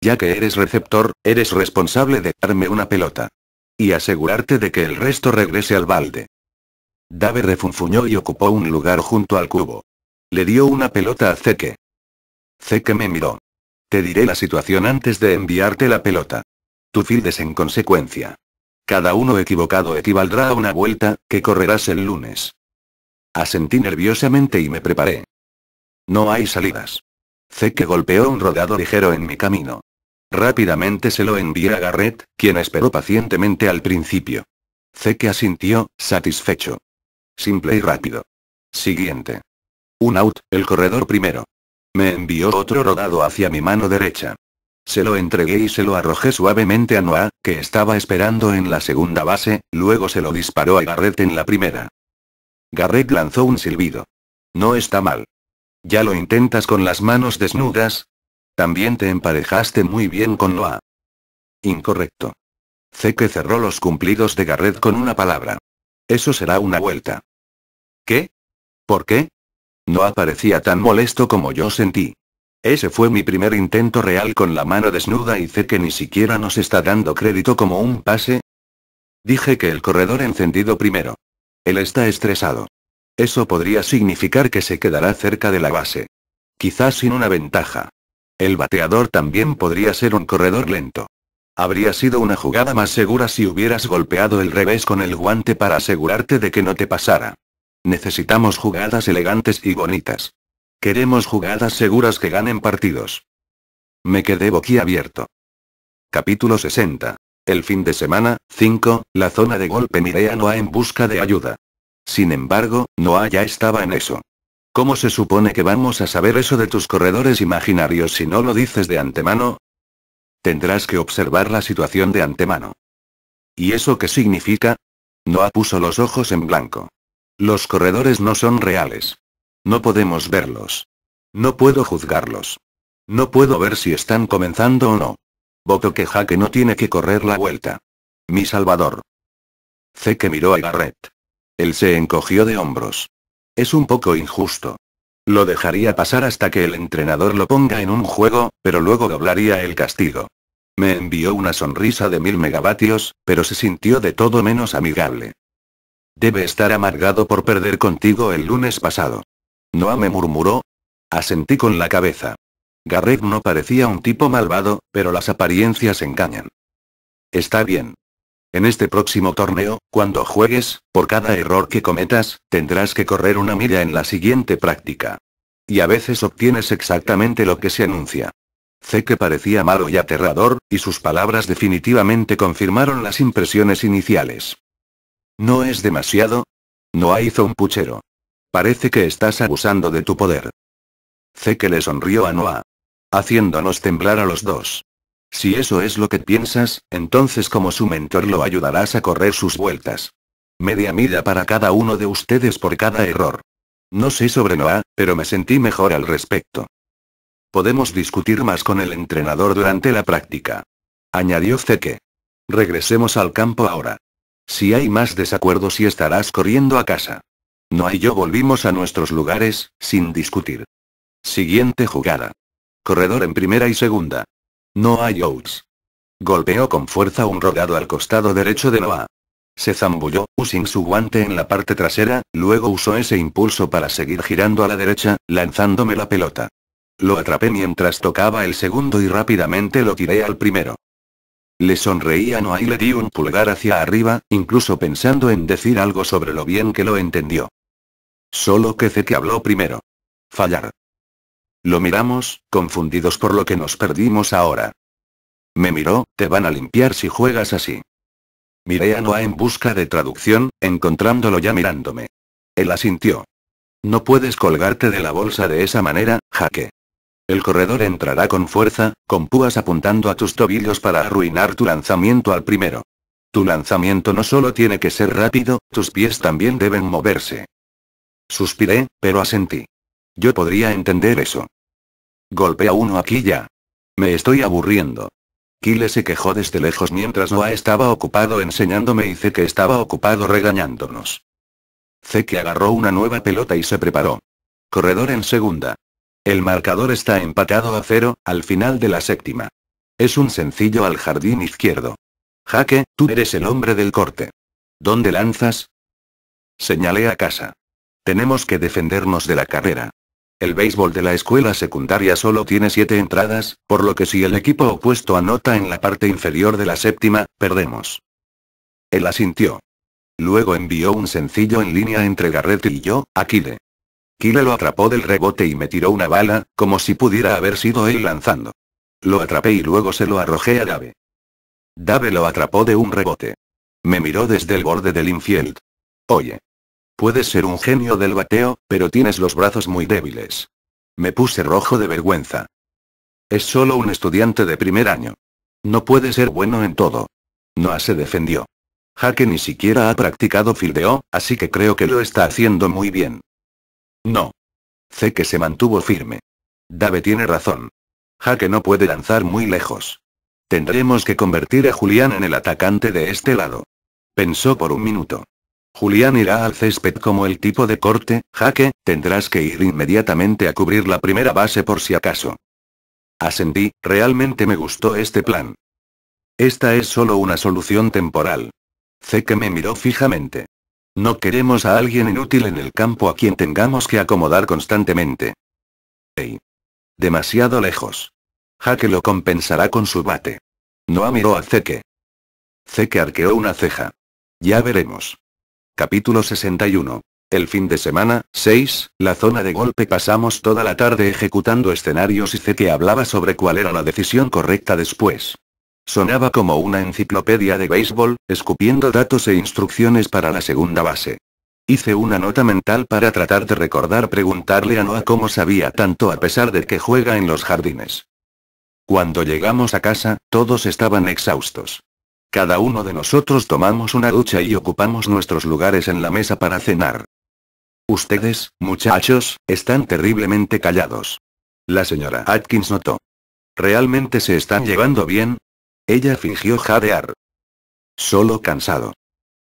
Ya que eres receptor, eres responsable de darme una pelota. Y asegurarte de que el resto regrese al balde. Dave refunfuñó y ocupó un lugar junto al cubo. Le dio una pelota a Zeke. Zeke me miró. Te diré la situación antes de enviarte la pelota. Tú fildes en consecuencia. Cada uno equivocado equivaldrá a una vuelta, que correrás el lunes. Asentí nerviosamente y me preparé. No hay salidas. Sé que golpeó un rodado ligero en mi camino. Rápidamente se lo envié a Garrett, quien esperó pacientemente al principio. C. que asintió, satisfecho. Simple y rápido. Siguiente. Un out, el corredor primero. Me envió otro rodado hacia mi mano derecha. Se lo entregué y se lo arrojé suavemente a Noah, que estaba esperando en la segunda base, luego se lo disparó a Garrett en la primera. Garrett lanzó un silbido. No está mal. ¿Ya lo intentas con las manos desnudas? También te emparejaste muy bien con Noah. Incorrecto. que cerró los cumplidos de Garrett con una palabra. Eso será una vuelta. ¿Qué? ¿Por qué? No aparecía tan molesto como yo sentí. Ese fue mi primer intento real con la mano desnuda y sé que ni siquiera nos está dando crédito como un pase. Dije que el corredor encendido primero. Él está estresado. Eso podría significar que se quedará cerca de la base. Quizás sin una ventaja. El bateador también podría ser un corredor lento. Habría sido una jugada más segura si hubieras golpeado el revés con el guante para asegurarte de que no te pasara. Necesitamos jugadas elegantes y bonitas. Queremos jugadas seguras que ganen partidos. Me quedé boquiabierto. Capítulo 60. El fin de semana, 5, la zona de golpe Mirea no ha en busca de ayuda. Sin embargo, Noah ya estaba en eso. ¿Cómo se supone que vamos a saber eso de tus corredores imaginarios si no lo dices de antemano? Tendrás que observar la situación de antemano. ¿Y eso qué significa? Noah puso los ojos en blanco. Los corredores no son reales. No podemos verlos. No puedo juzgarlos. No puedo ver si están comenzando o no. Voto que Jaque no tiene que correr la vuelta. Mi salvador. Zeke miró a Garrett. Él se encogió de hombros. Es un poco injusto. Lo dejaría pasar hasta que el entrenador lo ponga en un juego, pero luego doblaría el castigo. Me envió una sonrisa de mil megavatios, pero se sintió de todo menos amigable. Debe estar amargado por perder contigo el lunes pasado. Noah me murmuró. Asentí con la cabeza. Garrett no parecía un tipo malvado, pero las apariencias engañan. Está bien. En este próximo torneo, cuando juegues, por cada error que cometas, tendrás que correr una milla en la siguiente práctica. Y a veces obtienes exactamente lo que se anuncia. Sé que parecía malo y aterrador, y sus palabras definitivamente confirmaron las impresiones iniciales. ¿No es demasiado? Noah hizo un puchero. Parece que estás abusando de tu poder. Zeke le sonrió a Noah. Haciéndonos temblar a los dos. Si eso es lo que piensas, entonces como su mentor lo ayudarás a correr sus vueltas. Media milla para cada uno de ustedes por cada error. No sé sobre Noah, pero me sentí mejor al respecto. Podemos discutir más con el entrenador durante la práctica. Añadió Zeke. Regresemos al campo ahora. Si hay más desacuerdos y estarás corriendo a casa. Noah y yo volvimos a nuestros lugares, sin discutir. Siguiente jugada. Corredor en primera y segunda. Noah Oates. Golpeó con fuerza un rodado al costado derecho de Noah. Se zambulló, using su guante en la parte trasera, luego usó ese impulso para seguir girando a la derecha, lanzándome la pelota. Lo atrapé mientras tocaba el segundo y rápidamente lo tiré al primero. Le sonreía Noah y le di un pulgar hacia arriba, incluso pensando en decir algo sobre lo bien que lo entendió. Solo que Zeke habló primero. Fallar. Lo miramos, confundidos por lo que nos perdimos ahora. Me miró, te van a limpiar si juegas así. Miré a Noah en busca de traducción, encontrándolo ya mirándome. Él asintió. No puedes colgarte de la bolsa de esa manera, jaque. El corredor entrará con fuerza, con púas apuntando a tus tobillos para arruinar tu lanzamiento al primero. Tu lanzamiento no solo tiene que ser rápido, tus pies también deben moverse. Suspiré, pero asentí. Yo podría entender eso. Golpea uno aquí ya. Me estoy aburriendo. Kile se quejó desde lejos mientras Noah estaba ocupado enseñándome y que estaba ocupado regañándonos. Zeke que agarró una nueva pelota y se preparó. Corredor en segunda. El marcador está empatado a cero, al final de la séptima. Es un sencillo al jardín izquierdo. Jaque, tú eres el hombre del corte. ¿Dónde lanzas? Señalé a casa. Tenemos que defendernos de la carrera. El béisbol de la escuela secundaria solo tiene siete entradas, por lo que si el equipo opuesto anota en la parte inferior de la séptima, perdemos. Él asintió. Luego envió un sencillo en línea entre Garrett y yo, Aquile. Kyle lo atrapó del rebote y me tiró una bala, como si pudiera haber sido él lanzando. Lo atrapé y luego se lo arrojé a Dave. Dave lo atrapó de un rebote. Me miró desde el borde del infield. Oye. Puedes ser un genio del bateo, pero tienes los brazos muy débiles. Me puse rojo de vergüenza. Es solo un estudiante de primer año. No puede ser bueno en todo. No se defendió. Jaque ni siquiera ha practicado fildeo, así que creo que lo está haciendo muy bien. No. Zeke que se mantuvo firme. Dave tiene razón. Jaque no puede lanzar muy lejos. Tendremos que convertir a Julián en el atacante de este lado. Pensó por un minuto. Julián irá al césped como el tipo de corte, Jaque, tendrás que ir inmediatamente a cubrir la primera base por si acaso. Ascendí, realmente me gustó este plan. Esta es solo una solución temporal. Zeke me miró fijamente. No queremos a alguien inútil en el campo a quien tengamos que acomodar constantemente. Ey. Demasiado lejos. Jaque lo compensará con su bate. a miró a Zeke. Zeke arqueó una ceja. Ya veremos. Capítulo 61. El fin de semana, 6, la zona de golpe pasamos toda la tarde ejecutando escenarios y Zeke hablaba sobre cuál era la decisión correcta después. Sonaba como una enciclopedia de béisbol, escupiendo datos e instrucciones para la segunda base. Hice una nota mental para tratar de recordar preguntarle a Noah cómo sabía tanto a pesar de que juega en los jardines. Cuando llegamos a casa, todos estaban exhaustos. Cada uno de nosotros tomamos una ducha y ocupamos nuestros lugares en la mesa para cenar. Ustedes, muchachos, están terriblemente callados. La señora Atkins notó. ¿Realmente se están llevando bien? Ella fingió jadear. Solo cansado.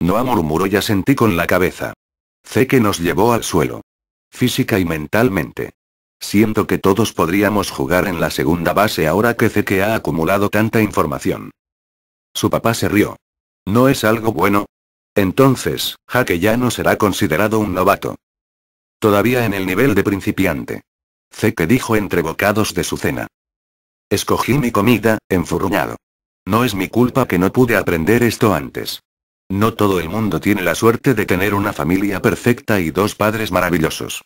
Noah murmuró y asentí con la cabeza. Sé que nos llevó al suelo. Física y mentalmente. Siento que todos podríamos jugar en la segunda base ahora que que ha acumulado tanta información. Su papá se rió. ¿No es algo bueno? Entonces, Jaque ya no será considerado un novato. Todavía en el nivel de principiante. Zeke dijo entre bocados de su cena. Escogí mi comida, enfurruñado. No es mi culpa que no pude aprender esto antes. No todo el mundo tiene la suerte de tener una familia perfecta y dos padres maravillosos.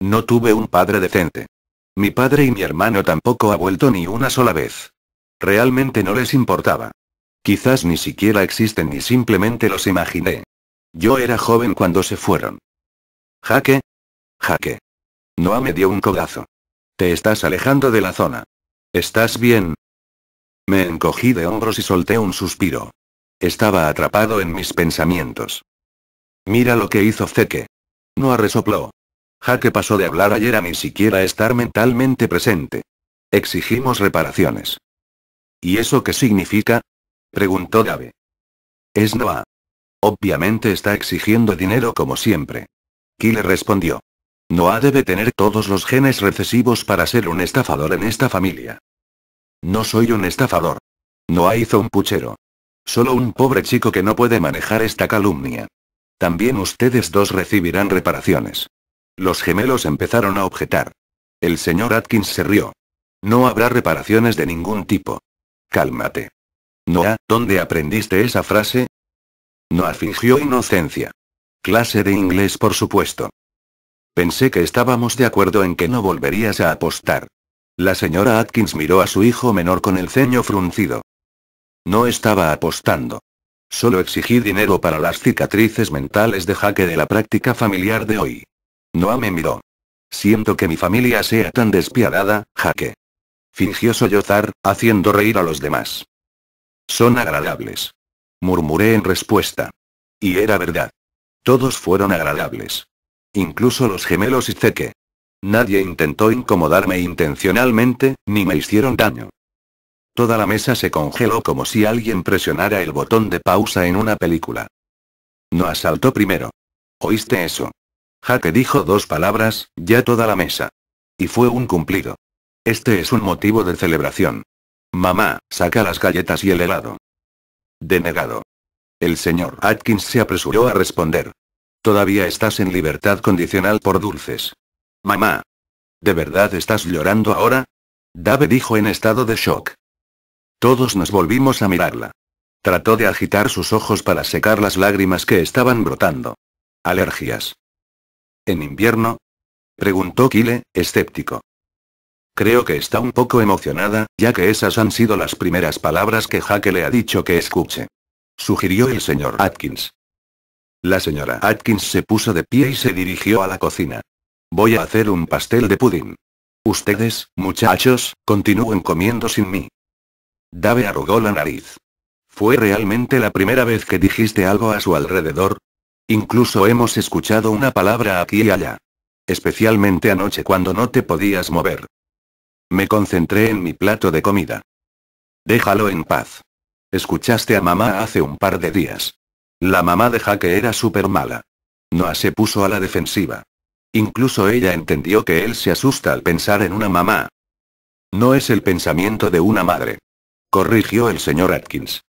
No tuve un padre decente. Mi padre y mi hermano tampoco ha vuelto ni una sola vez. Realmente no les importaba. Quizás ni siquiera existen y simplemente los imaginé. Yo era joven cuando se fueron. Jaque. Jaque. No me dio un codazo. Te estás alejando de la zona. ¿Estás bien? Me encogí de hombros y solté un suspiro. Estaba atrapado en mis pensamientos. Mira lo que hizo Zeke. No resopló. Jaque pasó de hablar ayer a ni siquiera estar mentalmente presente. Exigimos reparaciones. ¿Y eso qué significa? preguntó Gabe. Es Noah. Obviamente está exigiendo dinero como siempre. le respondió. Noah debe tener todos los genes recesivos para ser un estafador en esta familia. No soy un estafador. No hizo un puchero. Solo un pobre chico que no puede manejar esta calumnia. También ustedes dos recibirán reparaciones. Los gemelos empezaron a objetar. El señor Atkins se rió. No habrá reparaciones de ningún tipo. Cálmate. Noah, ¿dónde aprendiste esa frase? Noah fingió inocencia. Clase de inglés, por supuesto. Pensé que estábamos de acuerdo en que no volverías a apostar. La señora Atkins miró a su hijo menor con el ceño fruncido. No estaba apostando. Solo exigí dinero para las cicatrices mentales de jaque de la práctica familiar de hoy. No me miró. Siento que mi familia sea tan despiadada, jaque. Fingió sollozar, haciendo reír a los demás. Son agradables. Murmuré en respuesta. Y era verdad. Todos fueron agradables. Incluso los gemelos y Zeke. Nadie intentó incomodarme intencionalmente, ni me hicieron daño. Toda la mesa se congeló como si alguien presionara el botón de pausa en una película. No asaltó primero. ¿Oíste eso? Jaque dijo dos palabras, ya toda la mesa. Y fue un cumplido. Este es un motivo de celebración. Mamá, saca las galletas y el helado. Denegado. El señor Atkins se apresuró a responder. Todavía estás en libertad condicional por dulces. Mamá. ¿De verdad estás llorando ahora? Dave dijo en estado de shock. Todos nos volvimos a mirarla. Trató de agitar sus ojos para secar las lágrimas que estaban brotando. Alergias. ¿En invierno? Preguntó Kile, escéptico. Creo que está un poco emocionada, ya que esas han sido las primeras palabras que Jaque le ha dicho que escuche. Sugirió el señor Atkins. La señora Atkins se puso de pie y se dirigió a la cocina. Voy a hacer un pastel de pudín. Ustedes, muchachos, continúen comiendo sin mí. Dave arrugó la nariz. ¿Fue realmente la primera vez que dijiste algo a su alrededor? Incluso hemos escuchado una palabra aquí y allá. Especialmente anoche cuando no te podías mover. Me concentré en mi plato de comida. Déjalo en paz. Escuchaste a mamá hace un par de días. La mamá deja que era súper mala. Noah se puso a la defensiva. Incluso ella entendió que él se asusta al pensar en una mamá. No es el pensamiento de una madre. Corrigió el señor Atkins.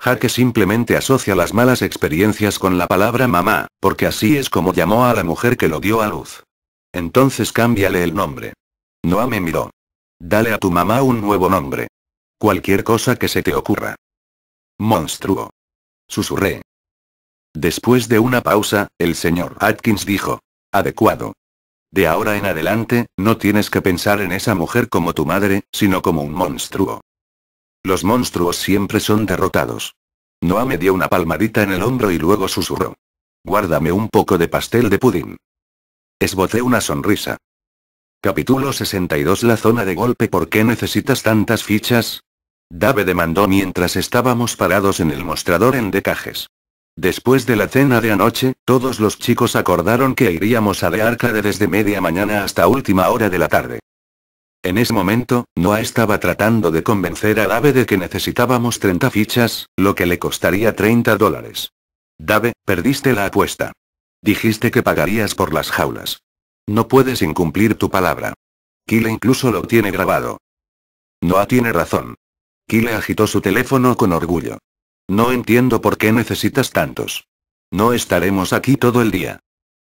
Jaque simplemente asocia las malas experiencias con la palabra mamá, porque así es como llamó a la mujer que lo dio a luz. Entonces cámbiale el nombre. a me miró. Dale a tu mamá un nuevo nombre. Cualquier cosa que se te ocurra. Monstruo. Susurré. Después de una pausa, el señor Atkins dijo adecuado. De ahora en adelante, no tienes que pensar en esa mujer como tu madre, sino como un monstruo. Los monstruos siempre son derrotados. Noah me dio una palmadita en el hombro y luego susurró. Guárdame un poco de pastel de pudín. Esbocé una sonrisa. Capítulo 62 La zona de golpe ¿Por qué necesitas tantas fichas? Dave demandó mientras estábamos parados en el mostrador en decajes. Después de la cena de anoche, todos los chicos acordaron que iríamos a De Arcade desde media mañana hasta última hora de la tarde. En ese momento, Noah estaba tratando de convencer a Dave de que necesitábamos 30 fichas, lo que le costaría 30 dólares. Dave, perdiste la apuesta. Dijiste que pagarías por las jaulas. No puedes incumplir tu palabra. Kyle incluso lo tiene grabado. Noah tiene razón. Kyle agitó su teléfono con orgullo. No entiendo por qué necesitas tantos. No estaremos aquí todo el día.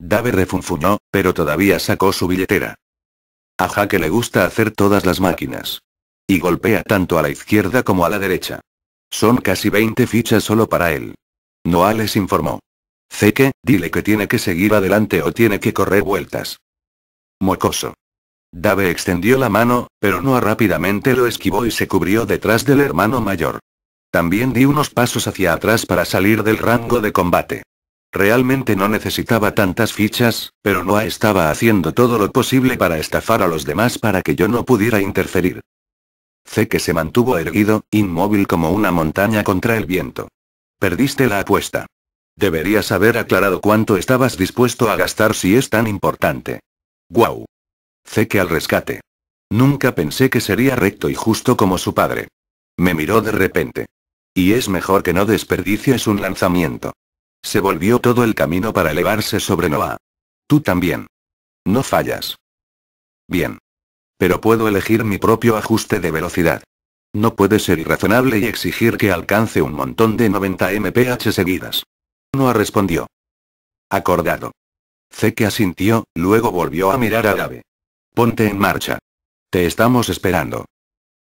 Dave refunfuñó, pero todavía sacó su billetera. Ajá que le gusta hacer todas las máquinas. Y golpea tanto a la izquierda como a la derecha. Son casi 20 fichas solo para él. Noah les informó. Zeke, dile que tiene que seguir adelante o tiene que correr vueltas. Mocoso. Dave extendió la mano, pero Noah rápidamente lo esquivó y se cubrió detrás del hermano mayor. También di unos pasos hacia atrás para salir del rango de combate. Realmente no necesitaba tantas fichas, pero Noah estaba haciendo todo lo posible para estafar a los demás para que yo no pudiera interferir. Zeke que se mantuvo erguido, inmóvil como una montaña contra el viento. Perdiste la apuesta. Deberías haber aclarado cuánto estabas dispuesto a gastar si es tan importante. ¡Guau! Zeke al rescate. Nunca pensé que sería recto y justo como su padre. Me miró de repente. Y es mejor que no desperdicies un lanzamiento. Se volvió todo el camino para elevarse sobre Noah. Tú también. No fallas. Bien. Pero puedo elegir mi propio ajuste de velocidad. No puede ser irrazonable y exigir que alcance un montón de 90 mph seguidas. Noah respondió. Acordado. Zeke asintió, luego volvió a mirar a Gabe. Ponte en marcha. Te estamos esperando.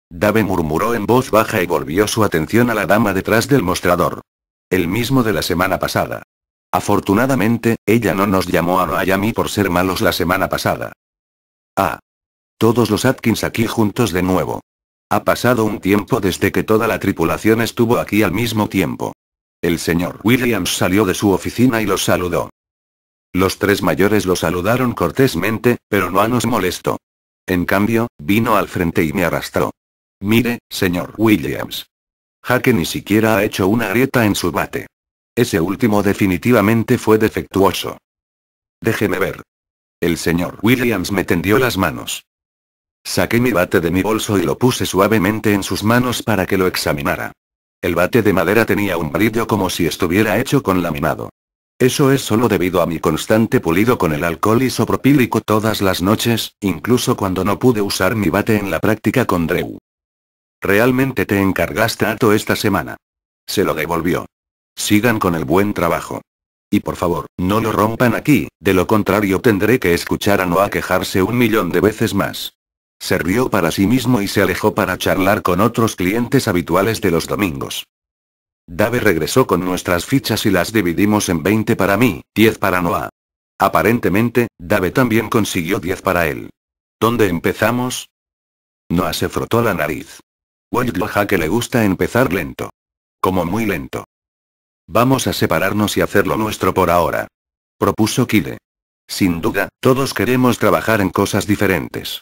Dave murmuró en voz baja y volvió su atención a la dama detrás del mostrador. El mismo de la semana pasada. Afortunadamente, ella no nos llamó a Miami por ser malos la semana pasada. Ah. Todos los Atkins aquí juntos de nuevo. Ha pasado un tiempo desde que toda la tripulación estuvo aquí al mismo tiempo. El señor Williams salió de su oficina y los saludó. Los tres mayores lo saludaron cortésmente, pero no nos molestó. En cambio, vino al frente y me arrastró. Mire, señor Williams. Jaque ni siquiera ha hecho una grieta en su bate. Ese último definitivamente fue defectuoso. Déjeme ver. El señor Williams me tendió las manos. Saqué mi bate de mi bolso y lo puse suavemente en sus manos para que lo examinara. El bate de madera tenía un brillo como si estuviera hecho con laminado. Eso es solo debido a mi constante pulido con el alcohol isopropílico todas las noches, incluso cuando no pude usar mi bate en la práctica con Drew. Realmente te encargaste a esta semana. Se lo devolvió. Sigan con el buen trabajo. Y por favor, no lo rompan aquí, de lo contrario tendré que escuchar a Noah quejarse un millón de veces más. Se rió para sí mismo y se alejó para charlar con otros clientes habituales de los domingos. Dave regresó con nuestras fichas y las dividimos en 20 para mí, 10 para Noah. Aparentemente, Dave también consiguió 10 para él. ¿Dónde empezamos? Noah se frotó la nariz. Wojak que le gusta empezar lento. Como muy lento. Vamos a separarnos y hacerlo nuestro por ahora. Propuso Kide. Sin duda, todos queremos trabajar en cosas diferentes.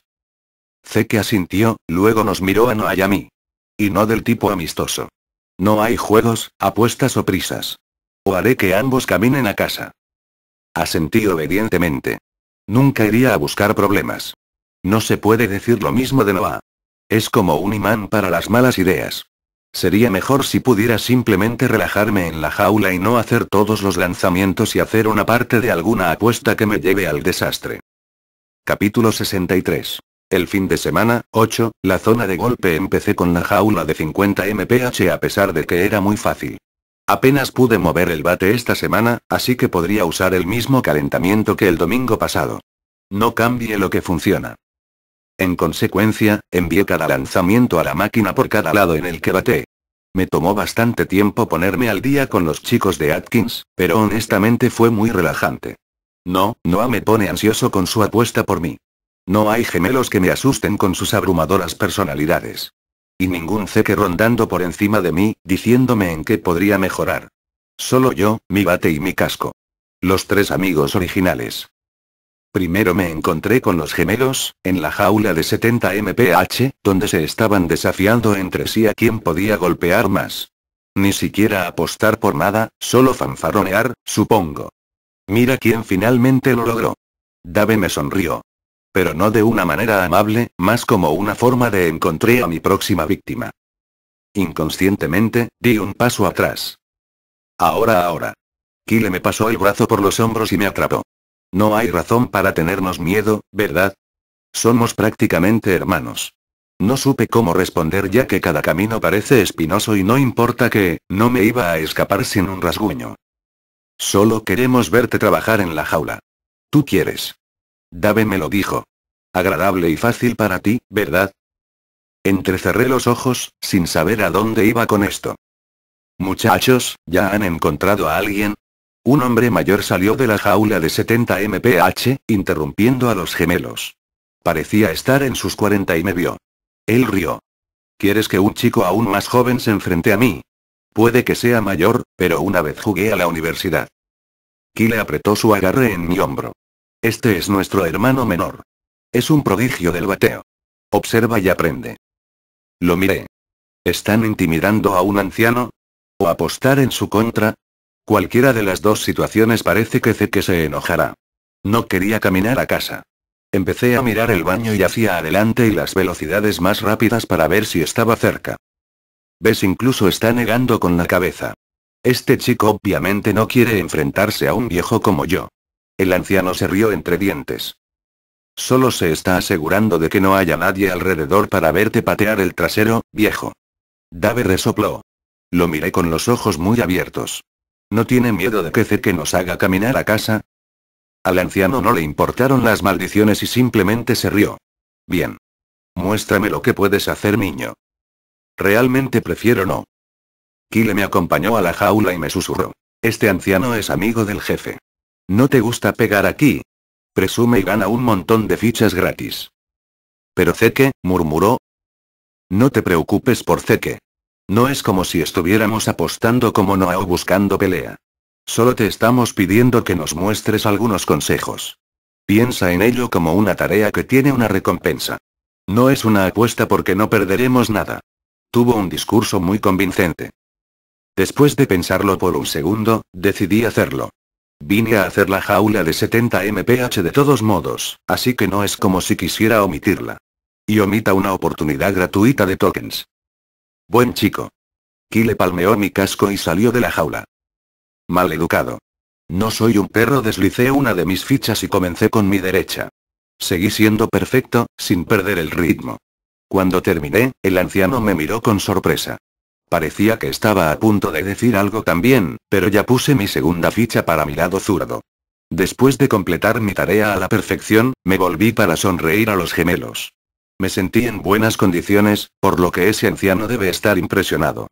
Zeke asintió, luego nos miró a Noayami. y Y no del tipo amistoso. No hay juegos, apuestas o prisas. O haré que ambos caminen a casa. Asentí obedientemente. Nunca iría a buscar problemas. No se puede decir lo mismo de Noah. Es como un imán para las malas ideas. Sería mejor si pudiera simplemente relajarme en la jaula y no hacer todos los lanzamientos y hacer una parte de alguna apuesta que me lleve al desastre. Capítulo 63. El fin de semana, 8, la zona de golpe empecé con la jaula de 50 mph a pesar de que era muy fácil. Apenas pude mover el bate esta semana, así que podría usar el mismo calentamiento que el domingo pasado. No cambie lo que funciona. En consecuencia, envié cada lanzamiento a la máquina por cada lado en el que bate. Me tomó bastante tiempo ponerme al día con los chicos de Atkins, pero honestamente fue muy relajante. No, Noah me pone ansioso con su apuesta por mí. No hay gemelos que me asusten con sus abrumadoras personalidades. Y ningún ceque rondando por encima de mí, diciéndome en qué podría mejorar. Solo yo, mi bate y mi casco. Los tres amigos originales. Primero me encontré con los gemelos, en la jaula de 70 mph, donde se estaban desafiando entre sí a quién podía golpear más. Ni siquiera apostar por nada, solo fanfarronear, supongo. Mira quién finalmente lo logró. Dave me sonrió. Pero no de una manera amable, más como una forma de encontré a mi próxima víctima. Inconscientemente, di un paso atrás. Ahora, ahora. Kyle me pasó el brazo por los hombros y me atrapó. No hay razón para tenernos miedo, ¿verdad? Somos prácticamente hermanos. No supe cómo responder ya que cada camino parece espinoso y no importa que, no me iba a escapar sin un rasguño. Solo queremos verte trabajar en la jaula. Tú quieres. Dave me lo dijo. Agradable y fácil para ti, ¿verdad? Entrecerré los ojos, sin saber a dónde iba con esto. Muchachos, ¿ya han encontrado a alguien? Un hombre mayor salió de la jaula de 70 mph, interrumpiendo a los gemelos. Parecía estar en sus 40 y me vio. Él rió. ¿Quieres que un chico aún más joven se enfrente a mí? Puede que sea mayor, pero una vez jugué a la universidad. Kyle apretó su agarre en mi hombro. Este es nuestro hermano menor. Es un prodigio del bateo. Observa y aprende. Lo miré. ¿Están intimidando a un anciano? ¿O apostar en su contra? Cualquiera de las dos situaciones parece que que se enojará. No quería caminar a casa. Empecé a mirar el baño y hacia adelante y las velocidades más rápidas para ver si estaba cerca. Ves incluso está negando con la cabeza. Este chico obviamente no quiere enfrentarse a un viejo como yo. El anciano se rió entre dientes. Solo se está asegurando de que no haya nadie alrededor para verte patear el trasero, viejo. Dave resopló. Lo miré con los ojos muy abiertos. ¿No tiene miedo de que Zeke nos haga caminar a casa? Al anciano no le importaron las maldiciones y simplemente se rió. Bien. Muéstrame lo que puedes hacer, niño. Realmente prefiero no. Kile me acompañó a la jaula y me susurró. Este anciano es amigo del jefe. ¿No te gusta pegar aquí? Presume y gana un montón de fichas gratis. Pero Zeke, murmuró. No te preocupes por Zeke. No es como si estuviéramos apostando como Noah o buscando pelea. Solo te estamos pidiendo que nos muestres algunos consejos. Piensa en ello como una tarea que tiene una recompensa. No es una apuesta porque no perderemos nada. Tuvo un discurso muy convincente. Después de pensarlo por un segundo, decidí hacerlo. Vine a hacer la jaula de 70 mph de todos modos, así que no es como si quisiera omitirla. Y omita una oportunidad gratuita de tokens. Buen chico. Kyle palmeó mi casco y salió de la jaula. Mal educado. No soy un perro, deslicé una de mis fichas y comencé con mi derecha. Seguí siendo perfecto, sin perder el ritmo. Cuando terminé, el anciano me miró con sorpresa. Parecía que estaba a punto de decir algo también, pero ya puse mi segunda ficha para mi lado zurdo. Después de completar mi tarea a la perfección, me volví para sonreír a los gemelos. Me sentí en buenas condiciones, por lo que ese anciano debe estar impresionado.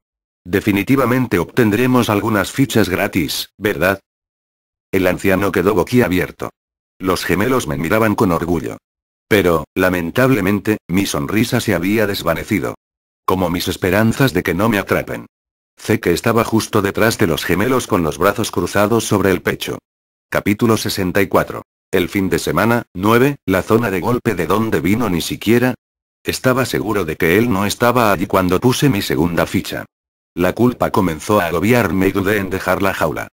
Definitivamente obtendremos algunas fichas gratis, ¿verdad? El anciano quedó boquiabierto. Los gemelos me miraban con orgullo. Pero, lamentablemente, mi sonrisa se había desvanecido. Como mis esperanzas de que no me atrapen. Sé que estaba justo detrás de los gemelos con los brazos cruzados sobre el pecho. Capítulo 64. El fin de semana, 9, la zona de golpe de donde vino ni siquiera, estaba seguro de que él no estaba allí cuando puse mi segunda ficha. La culpa comenzó a agobiarme y dudé en dejar la jaula.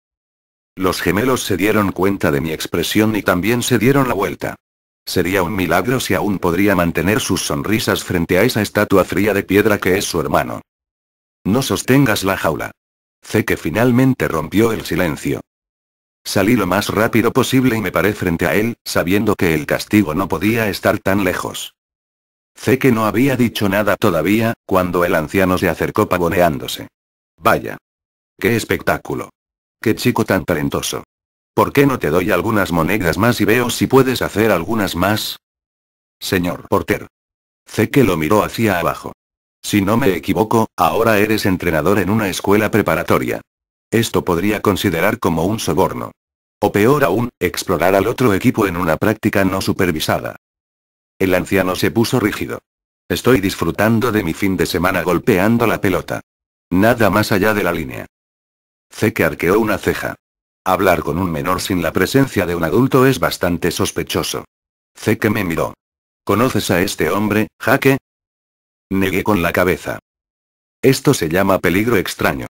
Los gemelos se dieron cuenta de mi expresión y también se dieron la vuelta. Sería un milagro si aún podría mantener sus sonrisas frente a esa estatua fría de piedra que es su hermano. No sostengas la jaula. Sé que finalmente rompió el silencio. Salí lo más rápido posible y me paré frente a él, sabiendo que el castigo no podía estar tan lejos que no había dicho nada todavía, cuando el anciano se acercó pavoneándose. Vaya. ¡Qué espectáculo! ¡Qué chico tan talentoso! ¿Por qué no te doy algunas monedas más y veo si puedes hacer algunas más? Señor Porter. que lo miró hacia abajo. Si no me equivoco, ahora eres entrenador en una escuela preparatoria. Esto podría considerar como un soborno. O peor aún, explorar al otro equipo en una práctica no supervisada. El anciano se puso rígido. Estoy disfrutando de mi fin de semana golpeando la pelota. Nada más allá de la línea. Zeke arqueó una ceja. Hablar con un menor sin la presencia de un adulto es bastante sospechoso. Zeke me miró. ¿Conoces a este hombre, Jaque? Negué con la cabeza. Esto se llama peligro extraño.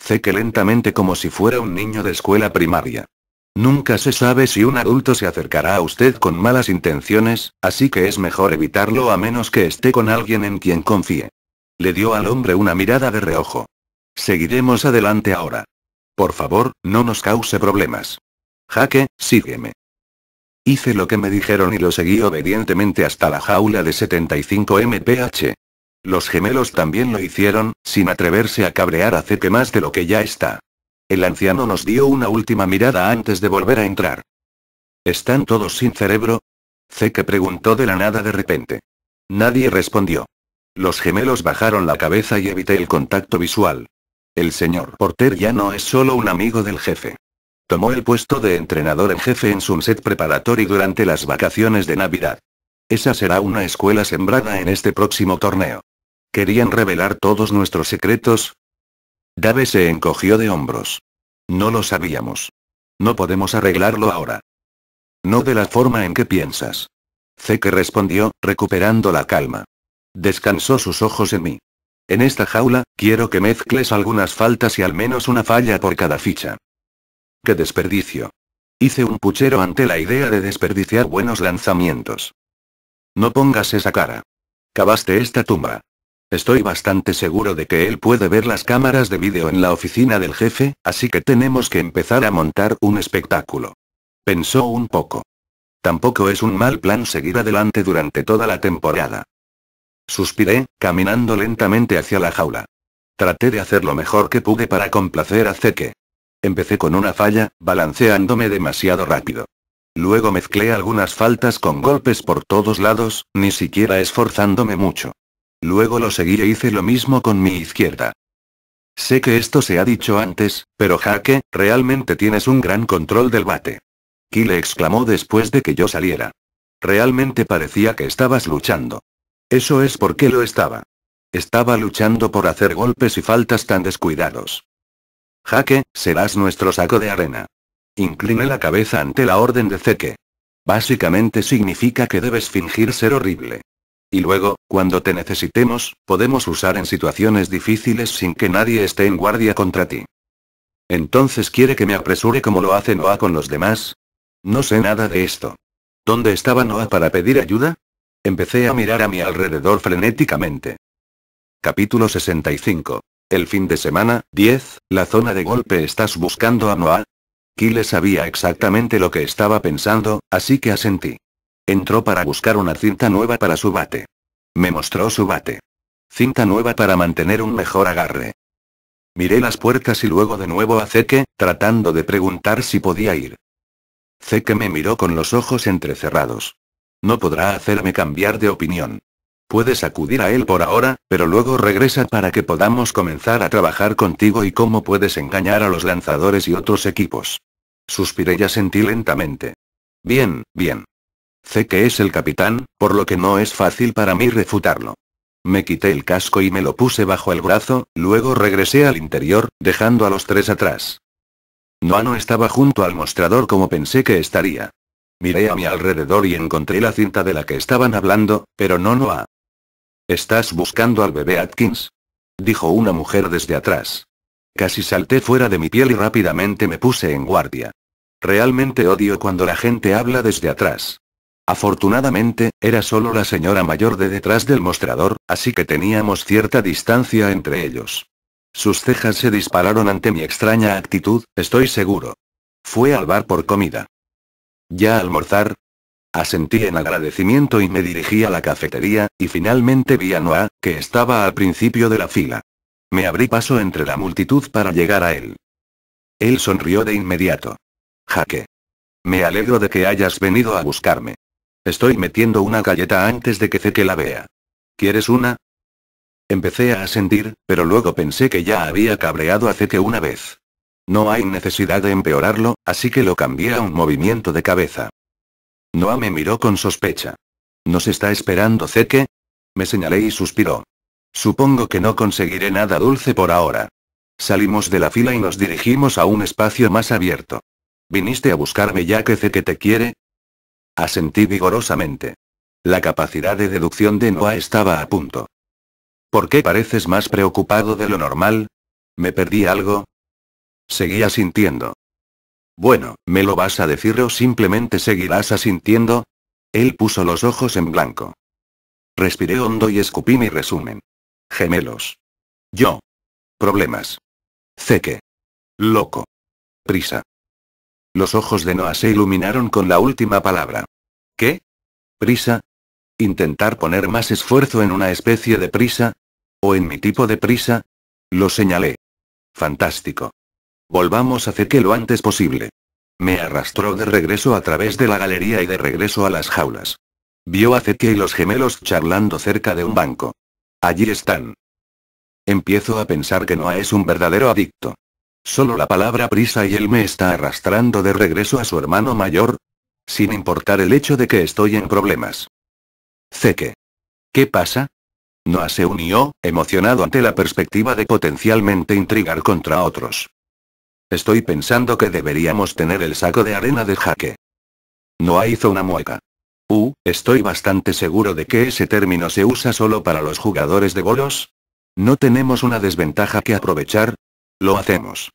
Zeke lentamente como si fuera un niño de escuela primaria. Nunca se sabe si un adulto se acercará a usted con malas intenciones, así que es mejor evitarlo a menos que esté con alguien en quien confíe. Le dio al hombre una mirada de reojo. Seguiremos adelante ahora. Por favor, no nos cause problemas. Jaque, sígueme. Hice lo que me dijeron y lo seguí obedientemente hasta la jaula de 75 mph. Los gemelos también lo hicieron, sin atreverse a cabrear a que más de lo que ya está. El anciano nos dio una última mirada antes de volver a entrar. ¿Están todos sin cerebro? Zeke preguntó de la nada de repente. Nadie respondió. Los gemelos bajaron la cabeza y evité el contacto visual. El señor Porter ya no es solo un amigo del jefe. Tomó el puesto de entrenador en jefe en Sunset preparatorio durante las vacaciones de Navidad. Esa será una escuela sembrada en este próximo torneo. Querían revelar todos nuestros secretos, Dave se encogió de hombros. No lo sabíamos. No podemos arreglarlo ahora. No de la forma en que piensas. Zeke respondió, recuperando la calma. Descansó sus ojos en mí. En esta jaula, quiero que mezcles algunas faltas y al menos una falla por cada ficha. ¡Qué desperdicio! Hice un puchero ante la idea de desperdiciar buenos lanzamientos. No pongas esa cara. Cavaste esta tumba. Estoy bastante seguro de que él puede ver las cámaras de vídeo en la oficina del jefe, así que tenemos que empezar a montar un espectáculo. Pensó un poco. Tampoco es un mal plan seguir adelante durante toda la temporada. Suspiré, caminando lentamente hacia la jaula. Traté de hacer lo mejor que pude para complacer a Zeke. Empecé con una falla, balanceándome demasiado rápido. Luego mezclé algunas faltas con golpes por todos lados, ni siquiera esforzándome mucho. Luego lo seguí e hice lo mismo con mi izquierda. Sé que esto se ha dicho antes, pero Jaque, realmente tienes un gran control del bate. Kyle exclamó después de que yo saliera. Realmente parecía que estabas luchando. Eso es porque lo estaba. Estaba luchando por hacer golpes y faltas tan descuidados. Jaque, serás nuestro saco de arena. Incliné la cabeza ante la orden de Zeke. Básicamente significa que debes fingir ser horrible. Y luego, cuando te necesitemos, podemos usar en situaciones difíciles sin que nadie esté en guardia contra ti. Entonces quiere que me apresure como lo hace Noah con los demás. No sé nada de esto. ¿Dónde estaba Noah para pedir ayuda? Empecé a mirar a mi alrededor frenéticamente. Capítulo 65. El fin de semana, 10, la zona de golpe estás buscando a Noah. Kyle sabía exactamente lo que estaba pensando, así que asentí. Entró para buscar una cinta nueva para su bate. Me mostró su bate. Cinta nueva para mantener un mejor agarre. Miré las puertas y luego de nuevo a Zeke, tratando de preguntar si podía ir. Zeke me miró con los ojos entrecerrados. No podrá hacerme cambiar de opinión. Puedes acudir a él por ahora, pero luego regresa para que podamos comenzar a trabajar contigo y cómo puedes engañar a los lanzadores y otros equipos. Suspiré y sentí lentamente. Bien, bien. Sé que es el capitán, por lo que no es fácil para mí refutarlo. Me quité el casco y me lo puse bajo el brazo, luego regresé al interior, dejando a los tres atrás. no estaba junto al mostrador como pensé que estaría. Miré a mi alrededor y encontré la cinta de la que estaban hablando, pero no Noa. ¿Estás buscando al bebé Atkins? dijo una mujer desde atrás. Casi salté fuera de mi piel y rápidamente me puse en guardia. Realmente odio cuando la gente habla desde atrás. Afortunadamente, era solo la señora mayor de detrás del mostrador, así que teníamos cierta distancia entre ellos. Sus cejas se dispararon ante mi extraña actitud, estoy seguro. Fue al bar por comida. ¿Ya almorzar? Asentí en agradecimiento y me dirigí a la cafetería, y finalmente vi a Noah, que estaba al principio de la fila. Me abrí paso entre la multitud para llegar a él. Él sonrió de inmediato. Jaque. Me alegro de que hayas venido a buscarme. Estoy metiendo una galleta antes de que Zeke la vea. ¿Quieres una? Empecé a asentir, pero luego pensé que ya había cabreado a Zeke una vez. No hay necesidad de empeorarlo, así que lo cambié a un movimiento de cabeza. Noah me miró con sospecha. ¿Nos está esperando Zeke? Me señalé y suspiró. Supongo que no conseguiré nada dulce por ahora. Salimos de la fila y nos dirigimos a un espacio más abierto. ¿Viniste a buscarme ya que Zeke te quiere? Asentí vigorosamente. La capacidad de deducción de Noah estaba a punto. ¿Por qué pareces más preocupado de lo normal? ¿Me perdí algo? Seguía sintiendo. Bueno, ¿me lo vas a decir o simplemente seguirás asintiendo? Él puso los ojos en blanco. Respiré hondo y escupí mi resumen. Gemelos. Yo. Problemas. Ceque. Loco. Prisa. Los ojos de Noah se iluminaron con la última palabra. ¿Qué? ¿Prisa? ¿Intentar poner más esfuerzo en una especie de prisa? ¿O en mi tipo de prisa? Lo señalé. Fantástico. Volvamos a que lo antes posible. Me arrastró de regreso a través de la galería y de regreso a las jaulas. Vio a Zeke y los gemelos charlando cerca de un banco. Allí están. Empiezo a pensar que Noah es un verdadero adicto. Solo la palabra prisa y él me está arrastrando de regreso a su hermano mayor. Sin importar el hecho de que estoy en problemas. Zeke. ¿Qué pasa? Noah se unió, emocionado ante la perspectiva de potencialmente intrigar contra otros. Estoy pensando que deberíamos tener el saco de arena de jaque. No hizo una mueca. U. Uh, estoy bastante seguro de que ese término se usa solo para los jugadores de bolos. ¿No tenemos una desventaja que aprovechar? Lo hacemos.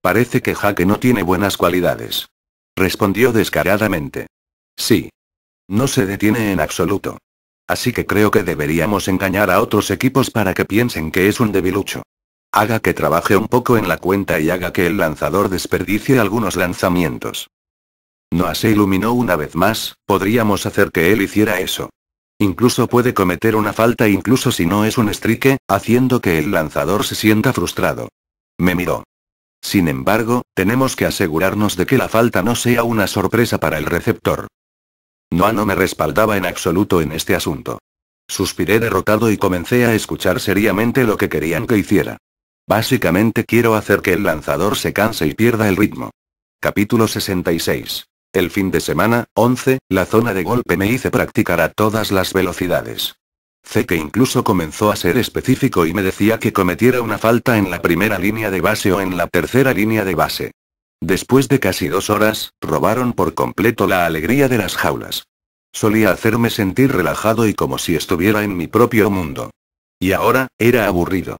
Parece que Jaque no tiene buenas cualidades. Respondió descaradamente. Sí. No se detiene en absoluto. Así que creo que deberíamos engañar a otros equipos para que piensen que es un debilucho. Haga que trabaje un poco en la cuenta y haga que el lanzador desperdicie algunos lanzamientos. No se iluminó una vez más, podríamos hacer que él hiciera eso. Incluso puede cometer una falta incluso si no es un strike, haciendo que el lanzador se sienta frustrado. Me miró. Sin embargo, tenemos que asegurarnos de que la falta no sea una sorpresa para el receptor. Noah no me respaldaba en absoluto en este asunto. Suspiré derrotado y comencé a escuchar seriamente lo que querían que hiciera. Básicamente quiero hacer que el lanzador se canse y pierda el ritmo. Capítulo 66. El fin de semana, 11, la zona de golpe me hice practicar a todas las velocidades. C que incluso comenzó a ser específico y me decía que cometiera una falta en la primera línea de base o en la tercera línea de base. Después de casi dos horas, robaron por completo la alegría de las jaulas. Solía hacerme sentir relajado y como si estuviera en mi propio mundo. Y ahora, era aburrido.